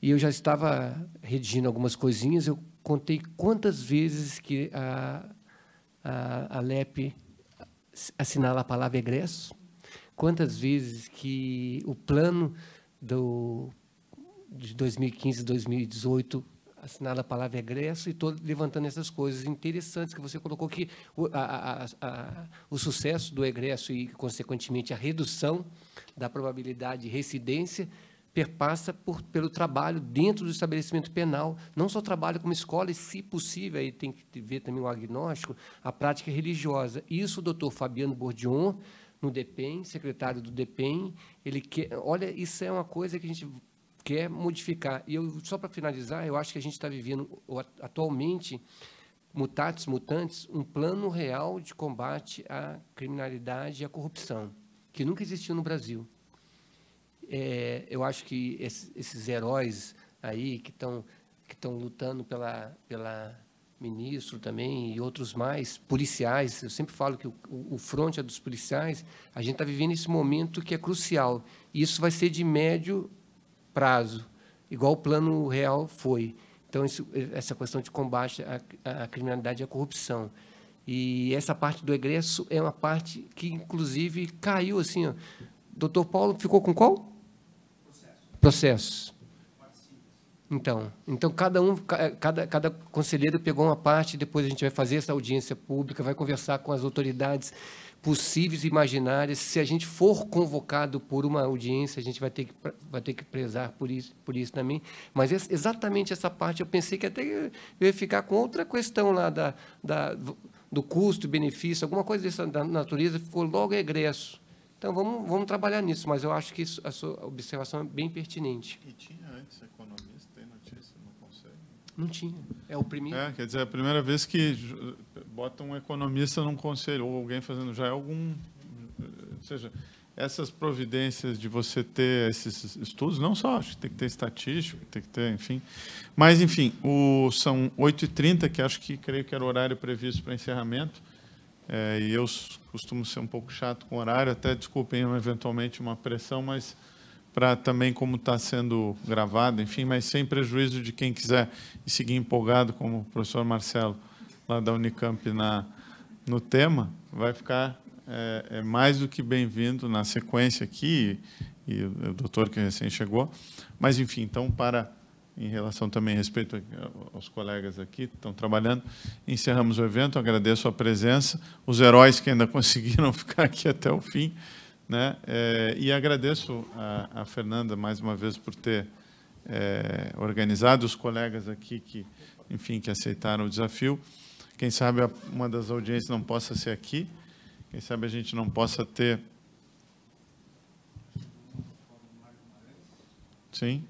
E eu já estava redigindo algumas coisinhas, eu contei quantas vezes que a, a, a LEP assinala a palavra egresso, quantas vezes que o plano do, de 2015 2018 assinala a palavra egresso é e estou levantando essas coisas interessantes que você colocou que o, a, a, a, o sucesso do egresso e, consequentemente, a redução da probabilidade de residência perpassa por, pelo trabalho dentro do estabelecimento penal, não só trabalho como escola, e, se possível, aí tem que ver também o agnóstico, a prática religiosa. Isso o doutor Fabiano Bordion, no DEPEN, secretário do DEPEN, ele quer... Olha, isso é uma coisa que a gente quer modificar. E eu, só para finalizar, eu acho que a gente está vivendo atualmente mutatis mutantes, um plano real de combate à criminalidade e à corrupção, que nunca existiu no Brasil. É, eu acho que esses, heróis aí que estão que estão lutando pela pela ministro também e outros mais policiais eu sempre falo que o, o fronte é dos policiais a gente está vivendo esse momento que é crucial e isso vai ser de médio prazo, igual o plano real foi. Então, isso, essa questão de combate à, à criminalidade e à corrupção. E essa parte do egresso é uma parte que, inclusive, caiu assim. Ó. Doutor Paulo ficou com qual? Processo. Processos. Então, então cada um, cada, cada conselheiro pegou uma parte, depois a gente vai fazer essa audiência pública, vai conversar com as autoridades possíveis e imaginárias. Se a gente for convocado por uma audiência, a gente vai ter que, vai ter que prezar por isso, por isso também. Mas essa, exatamente essa parte, eu pensei que até eu ia ficar com outra questão lá da, da do custo, benefício, alguma coisa dessa da natureza, ficou logo egresso. Então, vamos, vamos trabalhar nisso, mas eu acho que isso, a sua observação é bem pertinente. E tinha antes não tinha. É o primeiro. É, quer dizer, é a primeira vez que bota um economista num conselho ou alguém fazendo já é algum, ou eh, seja, essas providências de você ter esses estudos, não só, acho que tem que ter estatística, tem que ter, enfim. Mas, enfim, o, são 8h30, que acho que creio que era o horário previsto para encerramento. É, e eu costumo ser um pouco chato com horário, até desculpem eventualmente uma pressão, mas para também como está sendo gravado, enfim, mas sem prejuízo de quem quiser seguir empolgado, como o professor Marcelo, lá da Unicamp, na, no tema, vai ficar é, é mais do que bem-vindo na sequência aqui, e, e o doutor que recém chegou, mas enfim, então, para em relação também respeito aos colegas aqui que estão trabalhando. Encerramos o evento, agradeço a presença, os heróis que ainda conseguiram ficar aqui até o fim. Né? É, e agradeço a, a, Fernanda mais uma vez por ter é, organizado os colegas aqui que, enfim, que aceitaram o desafio. Quem sabe uma das audiências não possa ser aqui, quem sabe a gente não possa ter. Sim.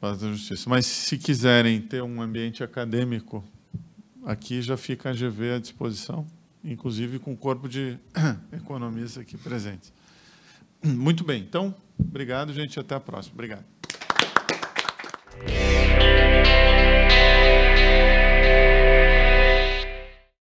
Paz da Justiça. Mas se quiserem ter um ambiente acadêmico aqui, já fica a GV à disposição inclusive com o corpo de economistas aqui presentes. Muito bem, então, obrigado, gente, até a próxima. Obrigado.